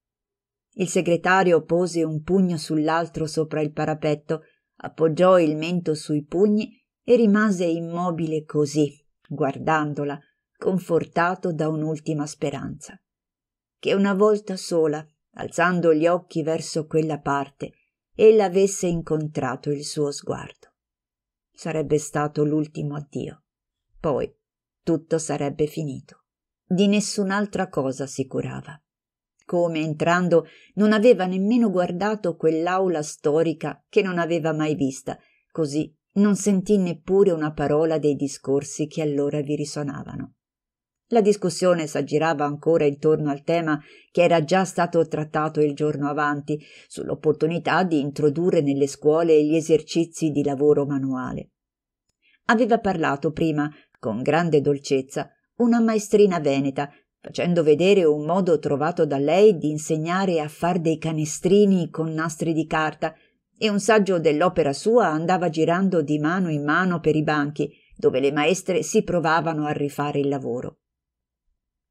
Il segretario pose un pugno sull'altro sopra il parapetto, appoggiò il mento sui pugni e rimase immobile così, guardandola, confortato da un'ultima speranza. Che una volta sola, alzando gli occhi verso quella parte, ella avesse incontrato il suo sguardo. Sarebbe stato l'ultimo addio. Poi tutto sarebbe finito. Di nessun'altra cosa si curava. Come entrando non aveva nemmeno guardato quell'aula storica che non aveva mai vista, così non sentì neppure una parola dei discorsi che allora vi risonavano. La discussione s'aggirava ancora intorno al tema che era già stato trattato il giorno avanti, sull'opportunità di introdurre nelle scuole gli esercizi di lavoro manuale. Aveva parlato prima, con grande dolcezza, una maestrina veneta, facendo vedere un modo trovato da lei di insegnare a far dei canestrini con nastri di carta, e un saggio dell'opera sua andava girando di mano in mano per i banchi, dove le maestre si provavano a rifare il lavoro.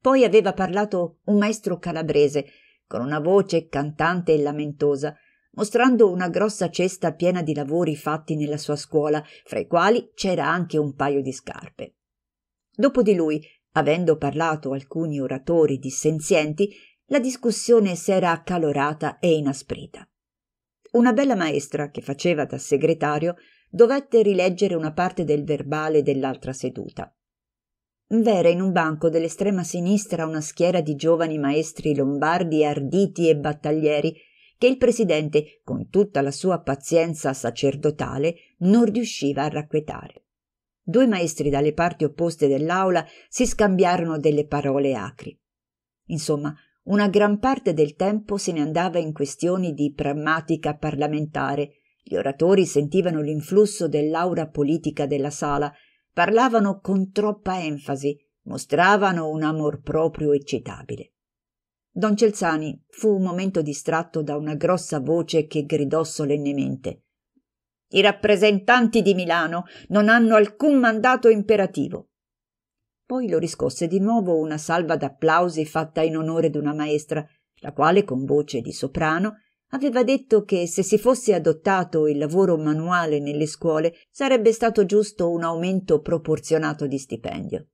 Poi aveva parlato un maestro calabrese, con una voce cantante e lamentosa, mostrando una grossa cesta piena di lavori fatti nella sua scuola, fra i quali c'era anche un paio di scarpe. Dopo di lui Avendo parlato alcuni oratori dissenzienti, la discussione s'era accalorata e inasprita. Una bella maestra, che faceva da segretario, dovette rileggere una parte del verbale dell'altra seduta. V'era in un banco dell'estrema sinistra una schiera di giovani maestri lombardi arditi e battaglieri che il presidente, con tutta la sua pazienza sacerdotale, non riusciva a racquetare. Due maestri dalle parti opposte dell'aula si scambiarono delle parole acri. Insomma, una gran parte del tempo se ne andava in questioni di prammatica parlamentare. Gli oratori sentivano l'influsso dell'aura politica della sala, parlavano con troppa enfasi, mostravano un amor proprio eccitabile. Don Celzani fu un momento distratto da una grossa voce che gridò solennemente i rappresentanti di Milano non hanno alcun mandato imperativo. Poi lo riscosse di nuovo una salva d'applausi fatta in onore d'una maestra, la quale con voce di soprano aveva detto che se si fosse adottato il lavoro manuale nelle scuole sarebbe stato giusto un aumento proporzionato di stipendio.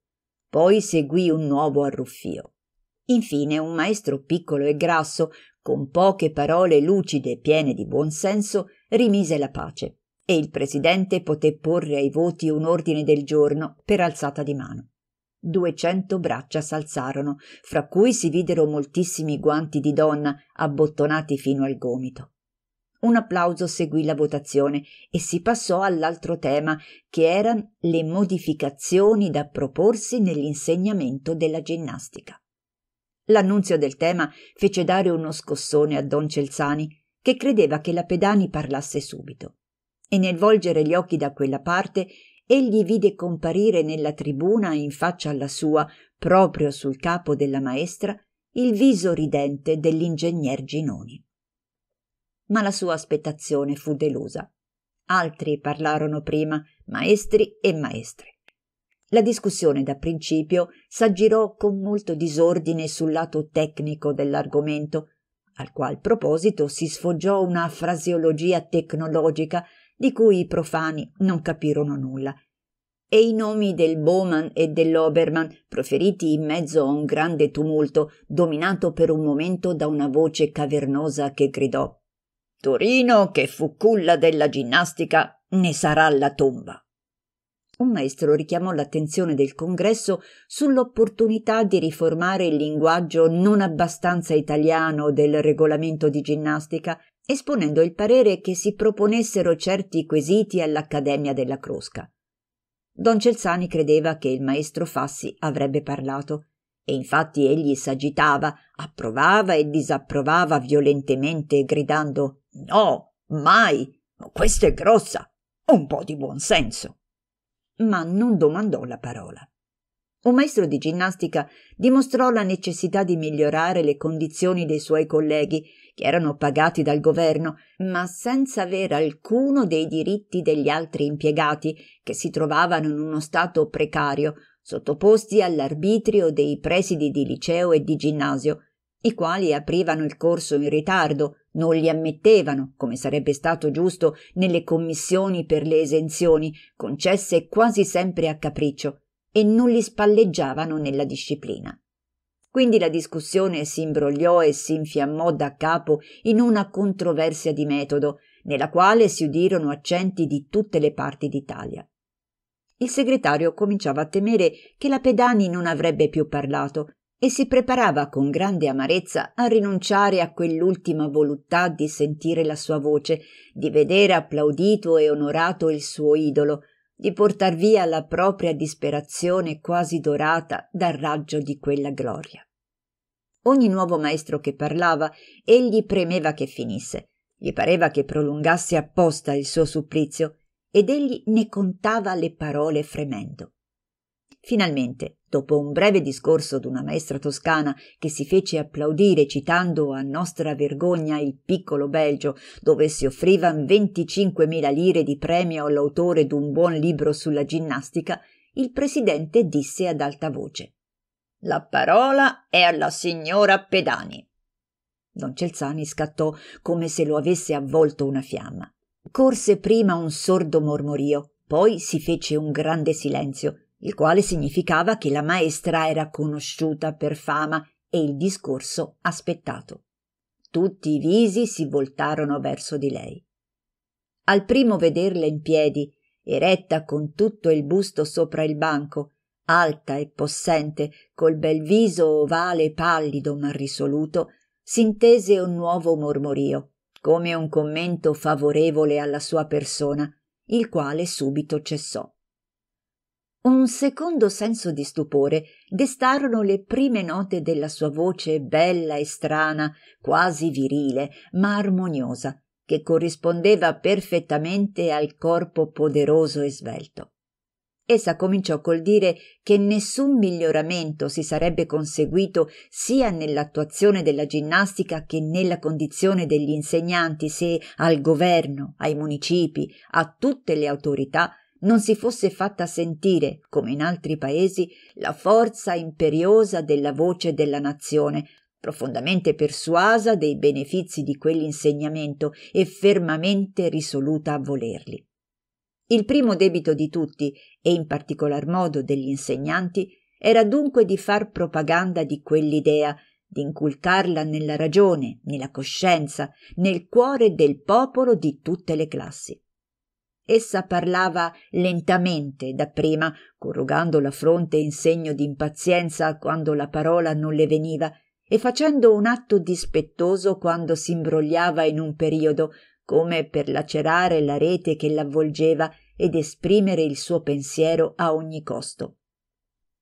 Poi seguì un nuovo arruffio. Infine un maestro piccolo e grasso, con poche parole lucide e piene di buon senso, rimise la pace e il presidente poté porre ai voti un ordine del giorno per alzata di mano. Duecento braccia s'alzarono, fra cui si videro moltissimi guanti di donna abbottonati fino al gomito. Un applauso seguì la votazione e si passò all'altro tema, che erano le modificazioni da proporsi nell'insegnamento della ginnastica. L'annunzio del tema fece dare uno scossone a don Celzani, che credeva che la Pedani parlasse subito e nel volgere gli occhi da quella parte egli vide comparire nella tribuna in faccia alla sua proprio sul capo della maestra il viso ridente dell'ingegner Ginoni. Ma la sua aspettazione fu delusa. Altri parlarono prima, maestri e maestre. La discussione da principio s'aggirò con molto disordine sul lato tecnico dell'argomento, al qual proposito si sfoggiò una frasiologia tecnologica di cui i profani non capirono nulla. E i nomi del Bowman e dell'Oberman, proferiti in mezzo a un grande tumulto, dominato per un momento da una voce cavernosa che gridò Torino, che fu culla della ginnastica, ne sarà la tomba. Un maestro richiamò l'attenzione del congresso sull'opportunità di riformare il linguaggio non abbastanza italiano del regolamento di ginnastica esponendo il parere che si proponessero certi quesiti all'Accademia della Crosca. Don Celzani credeva che il maestro Fassi avrebbe parlato, e infatti egli s'agitava, approvava e disapprovava violentemente, gridando No, mai! Questa è grossa! Un po' di buon senso! Ma non domandò la parola. Un maestro di ginnastica dimostrò la necessità di migliorare le condizioni dei suoi colleghi che erano pagati dal governo, ma senza avere alcuno dei diritti degli altri impiegati, che si trovavano in uno stato precario, sottoposti all'arbitrio dei presidi di liceo e di ginnasio, i quali aprivano il corso in ritardo, non li ammettevano, come sarebbe stato giusto, nelle commissioni per le esenzioni, concesse quasi sempre a capriccio, e non li spalleggiavano nella disciplina. Quindi la discussione si imbrogliò e si infiammò da capo in una controversia di metodo, nella quale si udirono accenti di tutte le parti d'Italia. Il segretario cominciava a temere che la Pedani non avrebbe più parlato e si preparava con grande amarezza a rinunciare a quell'ultima voluttà di sentire la sua voce, di vedere applaudito e onorato il suo idolo, di portar via la propria disperazione quasi dorata dal raggio di quella gloria. Ogni nuovo maestro che parlava, egli premeva che finisse, gli pareva che prolungasse apposta il suo supplizio, ed egli ne contava le parole fremendo. Finalmente Dopo un breve discorso d'una maestra toscana che si fece applaudire citando a nostra vergogna il piccolo Belgio, dove si offrivan 25.000 lire di premio all'autore d'un buon libro sulla ginnastica, il presidente disse ad alta voce: La parola è alla signora Pedani. Don Celzani scattò come se lo avesse avvolto una fiamma. Corse prima un sordo mormorio, poi si fece un grande silenzio il quale significava che la maestra era conosciuta per fama e il discorso aspettato. Tutti i visi si voltarono verso di lei. Al primo vederla in piedi, eretta con tutto il busto sopra il banco, alta e possente, col bel viso ovale e pallido ma risoluto, s'intese un nuovo mormorio, come un commento favorevole alla sua persona, il quale subito cessò. Un secondo senso di stupore destarono le prime note della sua voce bella e strana, quasi virile, ma armoniosa, che corrispondeva perfettamente al corpo poderoso e svelto. Essa cominciò col dire che nessun miglioramento si sarebbe conseguito sia nell'attuazione della ginnastica che nella condizione degli insegnanti se al governo, ai municipi, a tutte le autorità non si fosse fatta sentire, come in altri paesi, la forza imperiosa della voce della nazione, profondamente persuasa dei benefici di quell'insegnamento e fermamente risoluta a volerli. Il primo debito di tutti, e in particolar modo degli insegnanti, era dunque di far propaganda di quell'idea, di inculcarla nella ragione, nella coscienza, nel cuore del popolo di tutte le classi. Essa parlava lentamente dapprima, corrugando la fronte in segno d'impazienza quando la parola non le veniva e facendo un atto dispettoso quando s'imbrogliava in un periodo, come per lacerare la rete che l'avvolgeva ed esprimere il suo pensiero a ogni costo.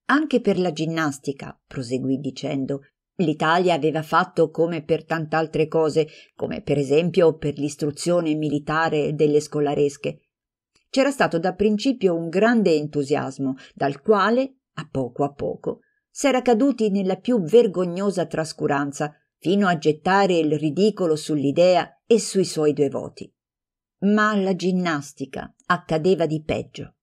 Anche per la ginnastica, proseguì dicendo, L'Italia aveva fatto come per tant'altre cose, come per esempio per l'istruzione militare delle scolaresche c'era stato da principio un grande entusiasmo, dal quale, a poco a poco, s'era caduti nella più vergognosa trascuranza, fino a gettare il ridicolo sull'idea e sui suoi due voti. Ma alla ginnastica accadeva di peggio.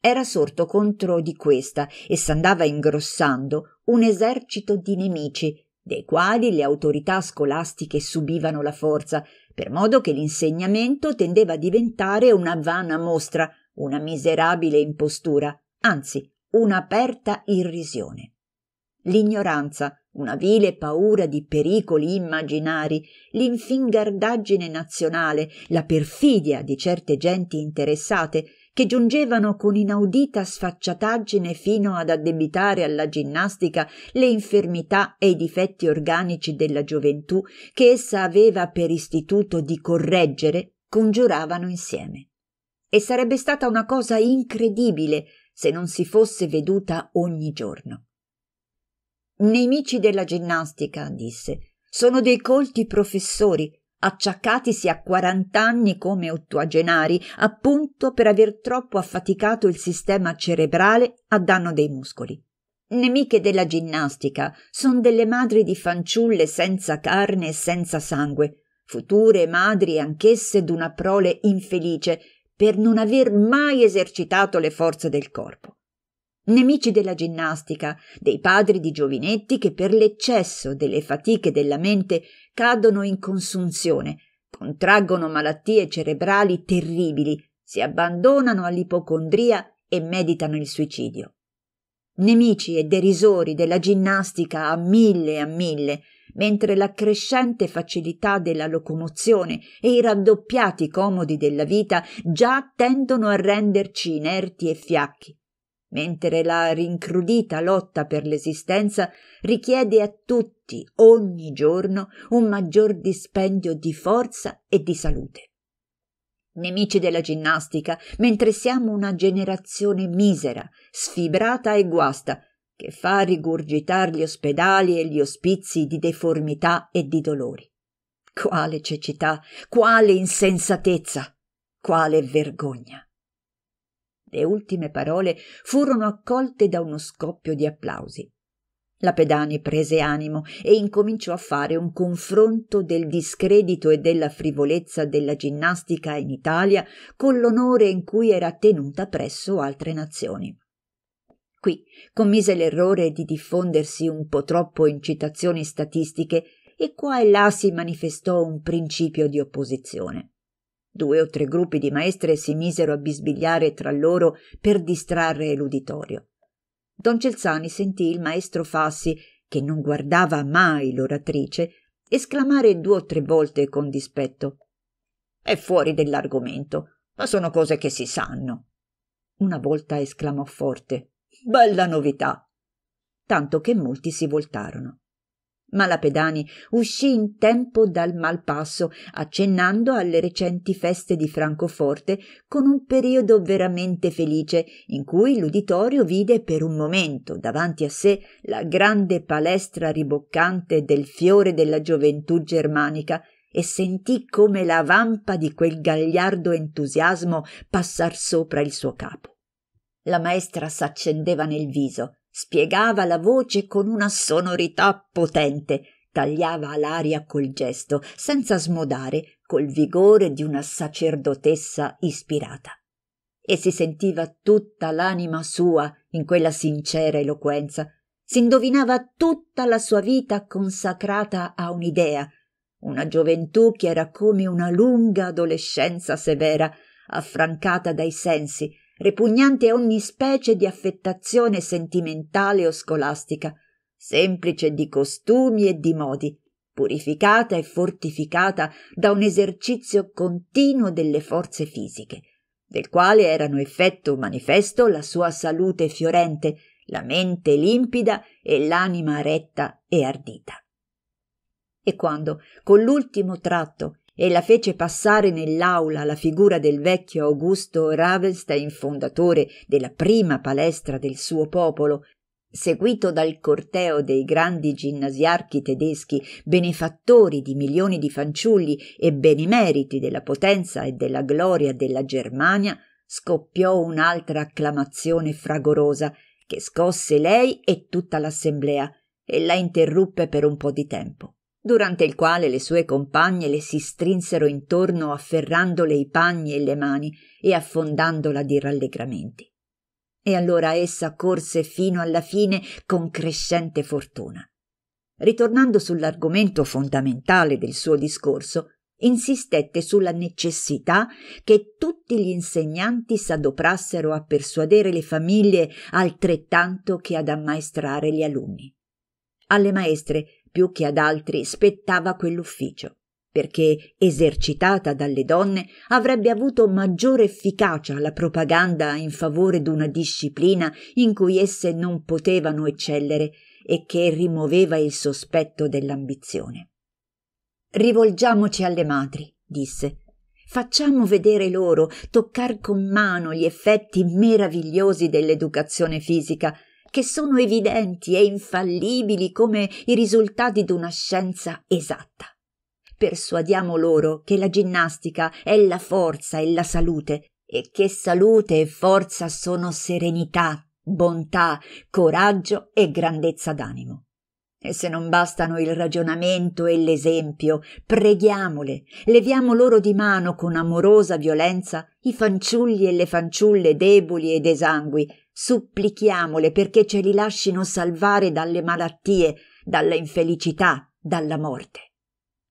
Era sorto contro di questa e s'andava ingrossando un esercito di nemici, dei quali le autorità scolastiche subivano la forza, per modo che l'insegnamento tendeva a diventare una vana mostra, una miserabile impostura, anzi un'aperta irrisione. L'ignoranza, una vile paura di pericoli immaginari, l'infingardaggine nazionale, la perfidia di certe genti interessate che giungevano con inaudita sfacciataggine fino ad addebitare alla ginnastica le infermità e i difetti organici della gioventù che essa aveva per istituto di correggere, congiuravano insieme. E sarebbe stata una cosa incredibile se non si fosse veduta ogni giorno. Nemici della ginnastica, disse, sono dei colti professori acciaccatisi a 40 anni come ottuagenari, appunto per aver troppo affaticato il sistema cerebrale a danno dei muscoli. Nemiche della ginnastica, sono delle madri di fanciulle senza carne e senza sangue, future madri anch'esse d'una prole infelice per non aver mai esercitato le forze del corpo. Nemici della ginnastica, dei padri di giovinetti che per l'eccesso delle fatiche della mente cadono in consunzione, contraggono malattie cerebrali terribili, si abbandonano all'ipocondria e meditano il suicidio. Nemici e derisori della ginnastica a mille a mille, mentre la crescente facilità della locomozione e i raddoppiati comodi della vita già tendono a renderci inerti e fiacchi, mentre la rincrudita lotta per l'esistenza richiede a tutti, ogni giorno, un maggior dispendio di forza e di salute. Nemici della ginnastica, mentre siamo una generazione misera, sfibrata e guasta, che fa rigurgitar gli ospedali e gli ospizi di deformità e di dolori. Quale cecità, quale insensatezza, quale vergogna le ultime parole furono accolte da uno scoppio di applausi. La Pedani prese animo e incominciò a fare un confronto del discredito e della frivolezza della ginnastica in Italia con l'onore in cui era tenuta presso altre nazioni. Qui commise l'errore di diffondersi un po' troppo in citazioni statistiche e qua e là si manifestò un principio di opposizione. Due o tre gruppi di maestre si misero a bisbigliare tra loro per distrarre l'uditorio. Don Celzani sentì il maestro Fassi, che non guardava mai l'oratrice, esclamare due o tre volte con dispetto. È fuori dell'argomento, ma sono cose che si sanno. Una volta esclamò forte. Bella novità! Tanto che molti si voltarono. Ma la Pedani uscì in tempo dal malpasso, accennando alle recenti feste di Francoforte con un periodo veramente felice, in cui l'uditorio vide per un momento davanti a sé la grande palestra riboccante del fiore della gioventù germanica e sentì come la vampa di quel gagliardo entusiasmo passar sopra il suo capo. La maestra s'accendeva nel viso, Spiegava la voce con una sonorità potente, tagliava l'aria col gesto, senza smodare, col vigore di una sacerdotessa ispirata. E si sentiva tutta l'anima sua in quella sincera eloquenza, si indovinava tutta la sua vita consacrata a un'idea, una gioventù che era come una lunga adolescenza severa, affrancata dai sensi, repugnante a ogni specie di affettazione sentimentale o scolastica, semplice di costumi e di modi, purificata e fortificata da un esercizio continuo delle forze fisiche, del quale erano effetto manifesto la sua salute fiorente, la mente limpida e l'anima retta e ardita. E quando, con l'ultimo tratto e la fece passare nell'aula la figura del vecchio Augusto Ravenstein, fondatore della prima palestra del suo popolo, seguito dal corteo dei grandi ginnasiarchi tedeschi, benefattori di milioni di fanciulli e benemeriti della potenza e della gloria della Germania, scoppiò un'altra acclamazione fragorosa che scosse lei e tutta l'assemblea e la interruppe per un po' di tempo durante il quale le sue compagne le si strinsero intorno afferrandole i panni e le mani e affondandola di rallegramenti. E allora essa corse fino alla fine con crescente fortuna. Ritornando sull'argomento fondamentale del suo discorso, insistette sulla necessità che tutti gli insegnanti s'adoprassero a persuadere le famiglie altrettanto che ad ammaestrare gli alunni. Alle maestre più che ad altri spettava quell'ufficio, perché esercitata dalle donne avrebbe avuto maggiore efficacia la propaganda in favore d'una disciplina in cui esse non potevano eccellere e che rimuoveva il sospetto dell'ambizione. Rivolgiamoci alle matri, disse. Facciamo vedere loro, toccar con mano gli effetti meravigliosi dell'educazione fisica che sono evidenti e infallibili come i risultati di una scienza esatta. Persuadiamo loro che la ginnastica è la forza e la salute, e che salute e forza sono serenità, bontà, coraggio e grandezza d'animo. E se non bastano il ragionamento e l'esempio, preghiamole, leviamo loro di mano con amorosa violenza i fanciulli e le fanciulle deboli ed esangui, supplichiamole perché ce li lascino salvare dalle malattie, dalla infelicità, dalla morte.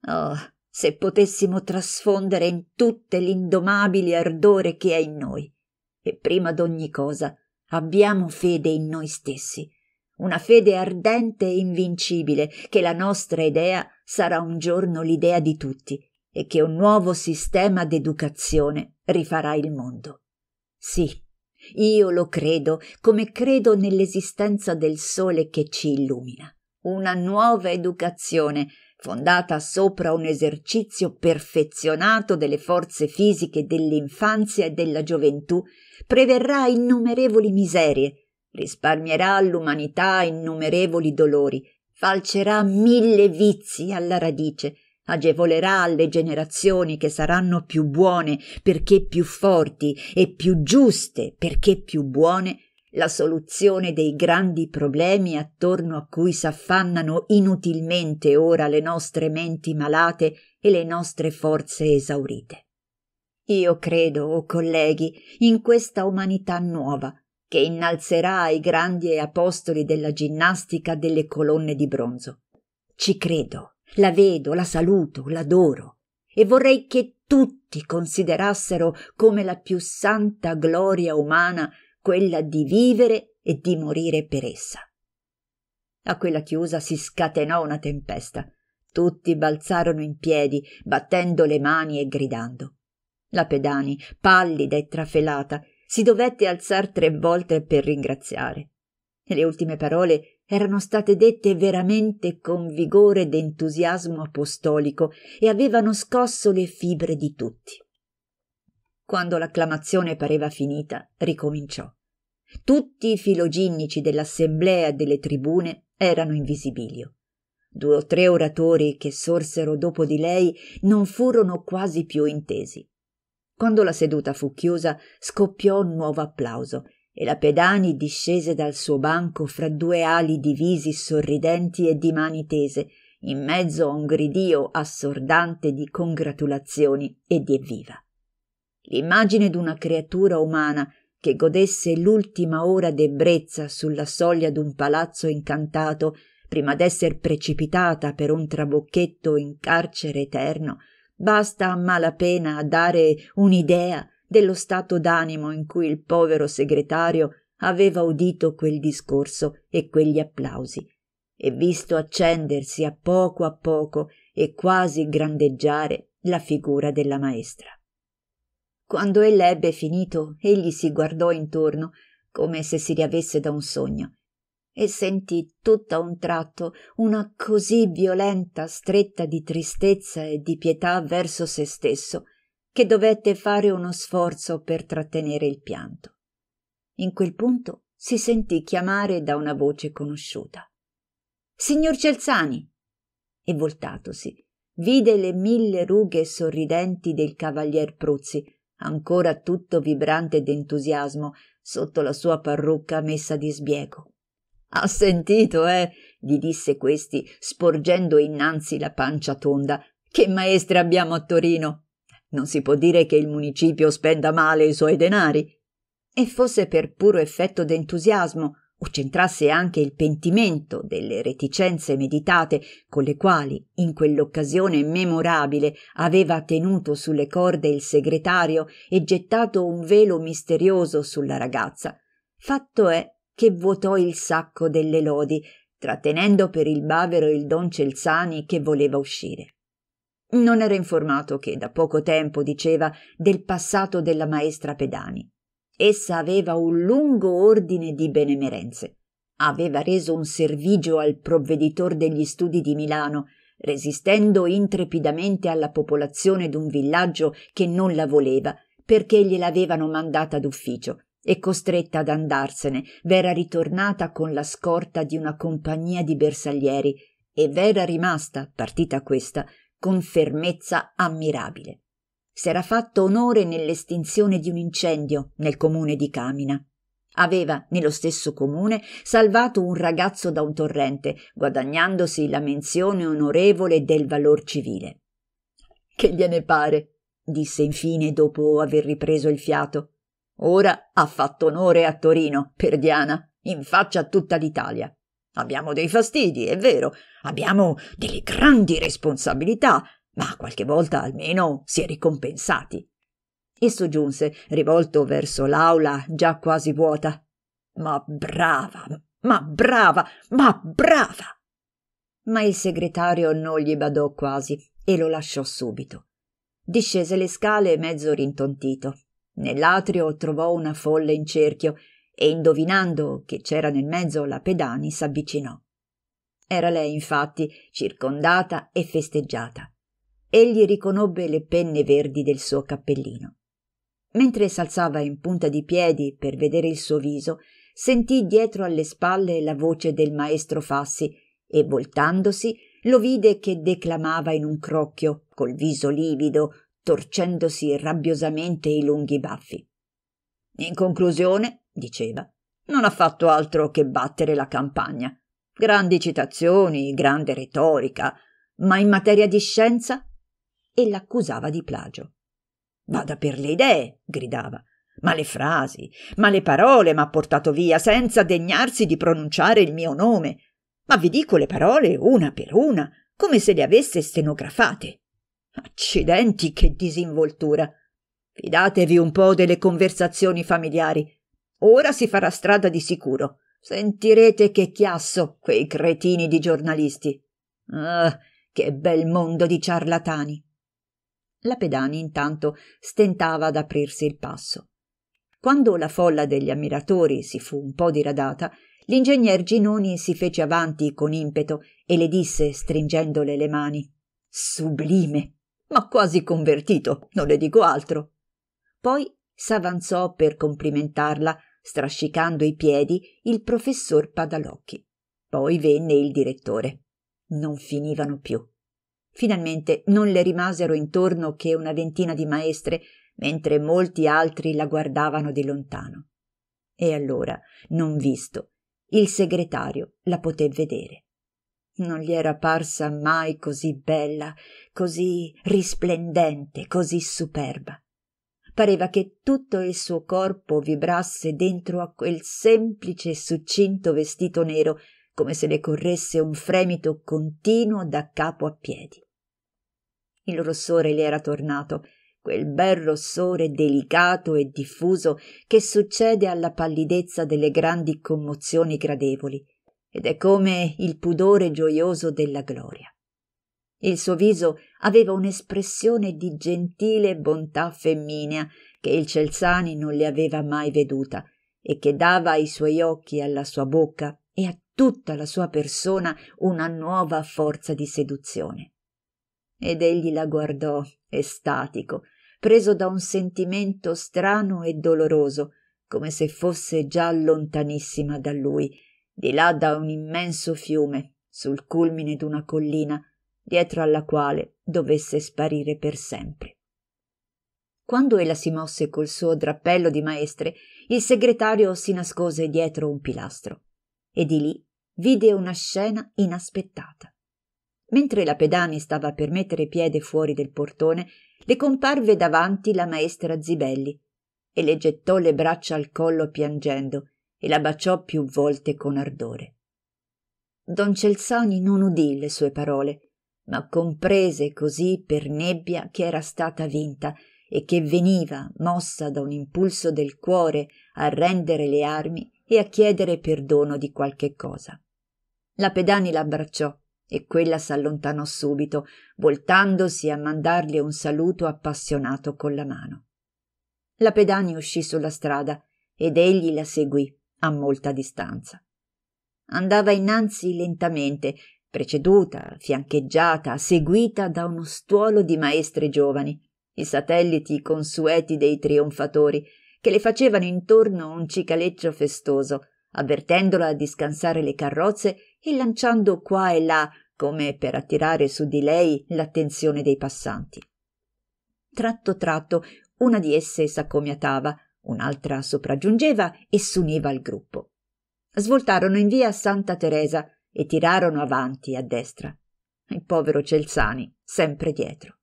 Oh, se potessimo trasfondere in tutte l'indomabile ardore che è in noi. E prima d'ogni cosa, abbiamo fede in noi stessi, una fede ardente e invincibile che la nostra idea sarà un giorno l'idea di tutti e che un nuovo sistema d'educazione rifarà il mondo. Sì, io lo credo come credo nell'esistenza del sole che ci illumina. Una nuova educazione fondata sopra un esercizio perfezionato delle forze fisiche dell'infanzia e della gioventù, preverrà innumerevoli miserie, risparmierà all'umanità innumerevoli dolori, falcerà mille vizi alla radice, agevolerà le generazioni che saranno più buone perché più forti e più giuste perché più buone la soluzione dei grandi problemi attorno a cui s'affannano inutilmente ora le nostre menti malate e le nostre forze esaurite. Io credo, o oh colleghi, in questa umanità nuova, che innalzerà i grandi apostoli della ginnastica delle colonne di bronzo. Ci credo. La vedo, la saluto, l'adoro e vorrei che tutti considerassero come la più santa gloria umana quella di vivere e di morire per essa. A quella chiusa si scatenò una tempesta. Tutti balzarono in piedi, battendo le mani e gridando. La Pedani, pallida e trafelata, si dovette alzar tre volte per ringraziare. Le ultime parole erano state dette veramente con vigore ed entusiasmo apostolico e avevano scosso le fibre di tutti. Quando l'acclamazione pareva finita, ricominciò. Tutti i filoginnici dell'assemblea e delle tribune erano in visibilio. Due o tre oratori che sorsero dopo di lei non furono quasi più intesi. Quando la seduta fu chiusa, scoppiò un nuovo applauso e la Pedani discese dal suo banco fra due ali di visi sorridenti e di mani tese, in mezzo a un gridio assordante di congratulazioni e di evviva. L'immagine d'una creatura umana che godesse l'ultima ora d'ebbrezza sulla soglia d'un palazzo incantato prima d'esser precipitata per un trabocchetto in carcere eterno, basta a mala pena a dare un'idea dello stato d'animo in cui il povero segretario aveva udito quel discorso e quegli applausi e visto accendersi a poco a poco e quasi grandeggiare la figura della maestra. Quando ella ebbe finito, egli si guardò intorno come se si riavesse da un sogno e sentì tutt'a un tratto una così violenta stretta di tristezza e di pietà verso se stesso che dovette fare uno sforzo per trattenere il pianto. In quel punto si sentì chiamare da una voce conosciuta. Signor Celzani! E voltatosi, vide le mille rughe sorridenti del cavalier Pruzzi, ancora tutto vibrante d'entusiasmo sotto la sua parrucca messa di sbieco. Ha sentito, eh? gli disse questi, sporgendo innanzi la pancia tonda. Che maestra abbiamo a Torino! Non si può dire che il municipio spenda male i suoi denari. E fosse per puro effetto d'entusiasmo o c'entrasse anche il pentimento delle reticenze meditate con le quali in quell'occasione memorabile aveva tenuto sulle corde il segretario e gettato un velo misterioso sulla ragazza. Fatto è che vuotò il sacco delle lodi, trattenendo per il bavero il don Celzani che voleva uscire. Non era informato che da poco tempo diceva del passato della maestra Pedani. Essa aveva un lungo ordine di benemerenze. Aveva reso un servigio al provveditor degli studi di Milano, resistendo intrepidamente alla popolazione d'un villaggio che non la voleva, perché gliel'avevano mandata d'ufficio, e costretta ad andarsene, v'era ritornata con la scorta di una compagnia di bersaglieri e v'era rimasta, partita questa, con fermezza ammirabile. S'era fatto onore nell'estinzione di un incendio nel comune di Camina. Aveva, nello stesso comune, salvato un ragazzo da un torrente, guadagnandosi la menzione onorevole del valor civile. Che gliene pare? disse infine dopo aver ripreso il fiato. Ora ha fatto onore a Torino, per Diana, in faccia a tutta l'Italia. Abbiamo dei fastidi, è vero, abbiamo delle grandi responsabilità, ma qualche volta almeno si è ricompensati. E soggiunse, rivolto verso l'aula già quasi vuota. Ma brava, ma brava, ma brava! Ma il segretario non gli badò quasi e lo lasciò subito. Discese le scale mezzo rintontito. Nell'atrio trovò una folla in cerchio e indovinando che c'era nel mezzo la Pedani s'avvicinò. Era lei, infatti, circondata e festeggiata. Egli riconobbe le penne verdi del suo cappellino. Mentre s'alzava in punta di piedi per vedere il suo viso, sentì dietro alle spalle la voce del maestro Fassi e, voltandosi, lo vide che declamava in un crocchio, col viso livido, torcendosi rabbiosamente i lunghi baffi. In conclusione, diceva, non ha fatto altro che battere la campagna. Grandi citazioni, grande retorica, ma in materia di scienza? E l'accusava di plagio. Vada per le idee, gridava. Ma le frasi, ma le parole m'ha portato via senza degnarsi di pronunciare il mio nome. Ma vi dico le parole una per una, come se le avesse stenografate. Accidenti, che disinvoltura! Fidatevi un po' delle conversazioni familiari. Ora si farà strada di sicuro. Sentirete che chiasso quei cretini di giornalisti. Ah, che bel mondo di ciarlatani. La Pedani intanto stentava ad aprirsi il passo. Quando la folla degli ammiratori si fu un po' diradata, l'ingegner Ginoni si fece avanti con impeto e le disse, stringendole le mani: Sublime! Ma quasi convertito, non le dico altro. Poi s'avanzò per complimentarla strascicando i piedi il professor Padalocchi. Poi venne il direttore. Non finivano più. Finalmente non le rimasero intorno che una ventina di maestre, mentre molti altri la guardavano di lontano. E allora, non visto, il segretario la poté vedere. Non gli era parsa mai così bella, così risplendente, così superba pareva che tutto il suo corpo vibrasse dentro a quel semplice e succinto vestito nero come se le corresse un fremito continuo da capo a piedi il rossore le era tornato quel bel rossore delicato e diffuso che succede alla pallidezza delle grandi commozioni gradevoli ed è come il pudore gioioso della gloria il suo viso aveva un'espressione di gentile bontà femminea che il Celsani non le aveva mai veduta e che dava ai suoi occhi, alla sua bocca e a tutta la sua persona una nuova forza di seduzione. Ed egli la guardò, estatico, preso da un sentimento strano e doloroso, come se fosse già lontanissima da lui, di là da un immenso fiume, sul culmine d'una collina, dietro alla quale dovesse sparire per sempre. Quando ella si mosse col suo drappello di maestre, il segretario si nascose dietro un pilastro e di lì vide una scena inaspettata. Mentre la Pedani stava per mettere piede fuori del portone, le comparve davanti la maestra Zibelli e le gettò le braccia al collo piangendo e la baciò più volte con ardore. Don Celsani non udì le sue parole ma comprese così per nebbia che era stata vinta e che veniva mossa da un impulso del cuore a rendere le armi e a chiedere perdono di qualche cosa. La Pedani l'abbracciò e quella s'allontanò subito, voltandosi a mandargli un saluto appassionato con la mano. La Pedani uscì sulla strada ed egli la seguì a molta distanza. Andava innanzi lentamente, preceduta, fiancheggiata, seguita da uno stuolo di maestre giovani, i satelliti consueti dei trionfatori, che le facevano intorno un cicaleccio festoso, avvertendola di scansare le carrozze e lanciando qua e là come per attirare su di lei l'attenzione dei passanti. Tratto tratto una di esse s'accomiatava, un'altra sopraggiungeva e s'univa al gruppo. Svoltarono in via Santa Teresa, e tirarono avanti a destra. Il povero Celzani, sempre dietro.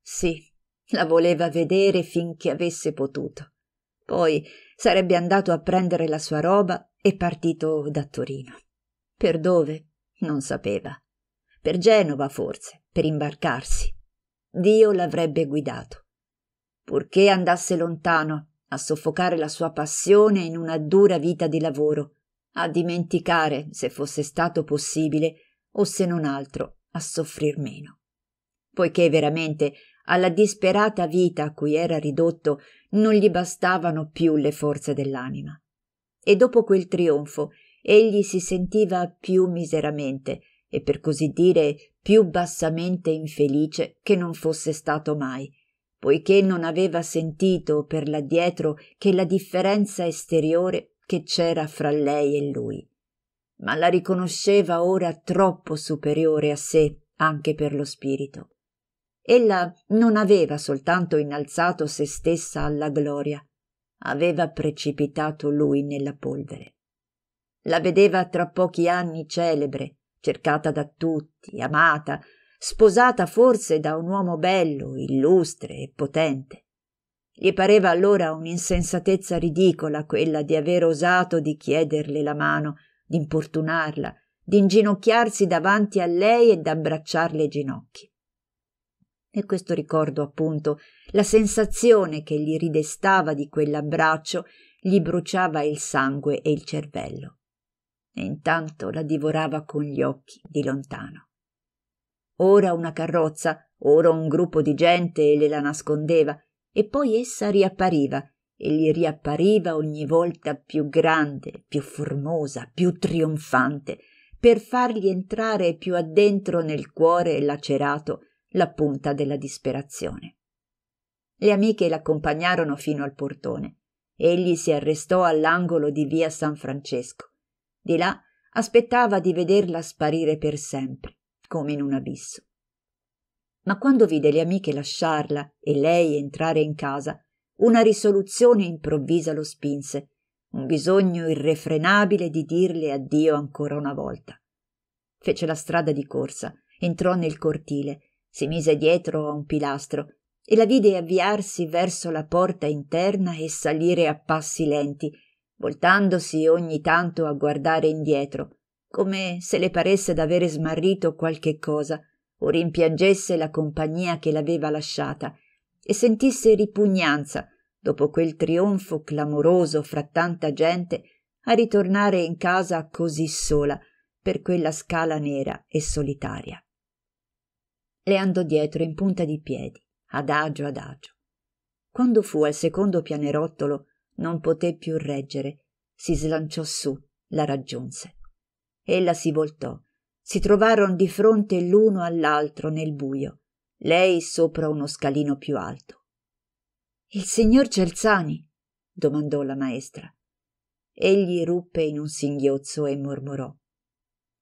Sì, la voleva vedere finché avesse potuto. Poi sarebbe andato a prendere la sua roba e partito da Torino. Per dove? Non sapeva. Per Genova, forse, per imbarcarsi. Dio l'avrebbe guidato. Purché andasse lontano a soffocare la sua passione in una dura vita di lavoro, a dimenticare, se fosse stato possibile, o se non altro, a soffrir meno. Poiché veramente alla disperata vita a cui era ridotto non gli bastavano più le forze dell'anima. E dopo quel trionfo egli si sentiva più miseramente e per così dire più bassamente infelice che non fosse stato mai, poiché non aveva sentito per l'addietro che la differenza esteriore che c'era fra lei e lui, ma la riconosceva ora troppo superiore a sé anche per lo spirito. Ella non aveva soltanto innalzato se stessa alla gloria, aveva precipitato lui nella polvere. La vedeva tra pochi anni celebre, cercata da tutti, amata, sposata forse da un uomo bello, illustre e potente. Gli pareva allora un'insensatezza ridicola quella di aver osato di chiederle la mano, di importunarla, di inginocchiarsi davanti a lei e d'abbracciarle i ginocchi. E questo ricordo, appunto, la sensazione che gli ridestava di quell'abbraccio, gli bruciava il sangue e il cervello. E intanto la divorava con gli occhi di lontano. Ora una carrozza, ora un gruppo di gente e le la nascondeva, e poi essa riappariva e gli riappariva ogni volta più grande, più formosa, più trionfante, per fargli entrare più addentro nel cuore lacerato la punta della disperazione. Le amiche l'accompagnarono fino al portone. Egli si arrestò all'angolo di via San Francesco. Di là aspettava di vederla sparire per sempre, come in un abisso ma quando vide le amiche lasciarla e lei entrare in casa, una risoluzione improvvisa lo spinse, un bisogno irrefrenabile di dirle addio ancora una volta. Fece la strada di corsa, entrò nel cortile, si mise dietro a un pilastro e la vide avviarsi verso la porta interna e salire a passi lenti, voltandosi ogni tanto a guardare indietro, come se le paresse d'avere smarrito qualche cosa o rimpiangesse la compagnia che l'aveva lasciata e sentisse ripugnanza dopo quel trionfo clamoroso fra tanta gente a ritornare in casa così sola per quella scala nera e solitaria. Le andò dietro in punta di piedi, adagio adagio. Quando fu al secondo pianerottolo, non poté più reggere, si slanciò su, la raggiunse. Ella si voltò si trovarono di fronte l'uno all'altro nel buio, lei sopra uno scalino più alto. Il signor Celzani? domandò la maestra. Egli ruppe in un singhiozzo e mormorò.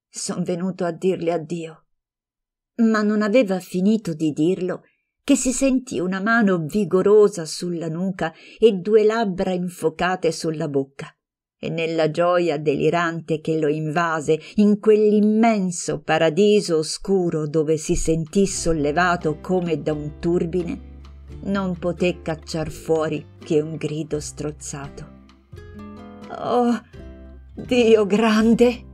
Son venuto a dirle addio. Ma non aveva finito di dirlo che si sentì una mano vigorosa sulla nuca e due labbra infocate sulla bocca e nella gioia delirante che lo invase in quell'immenso paradiso oscuro dove si sentì sollevato come da un turbine, non poté cacciar fuori che un grido strozzato. Oh, Dio grande!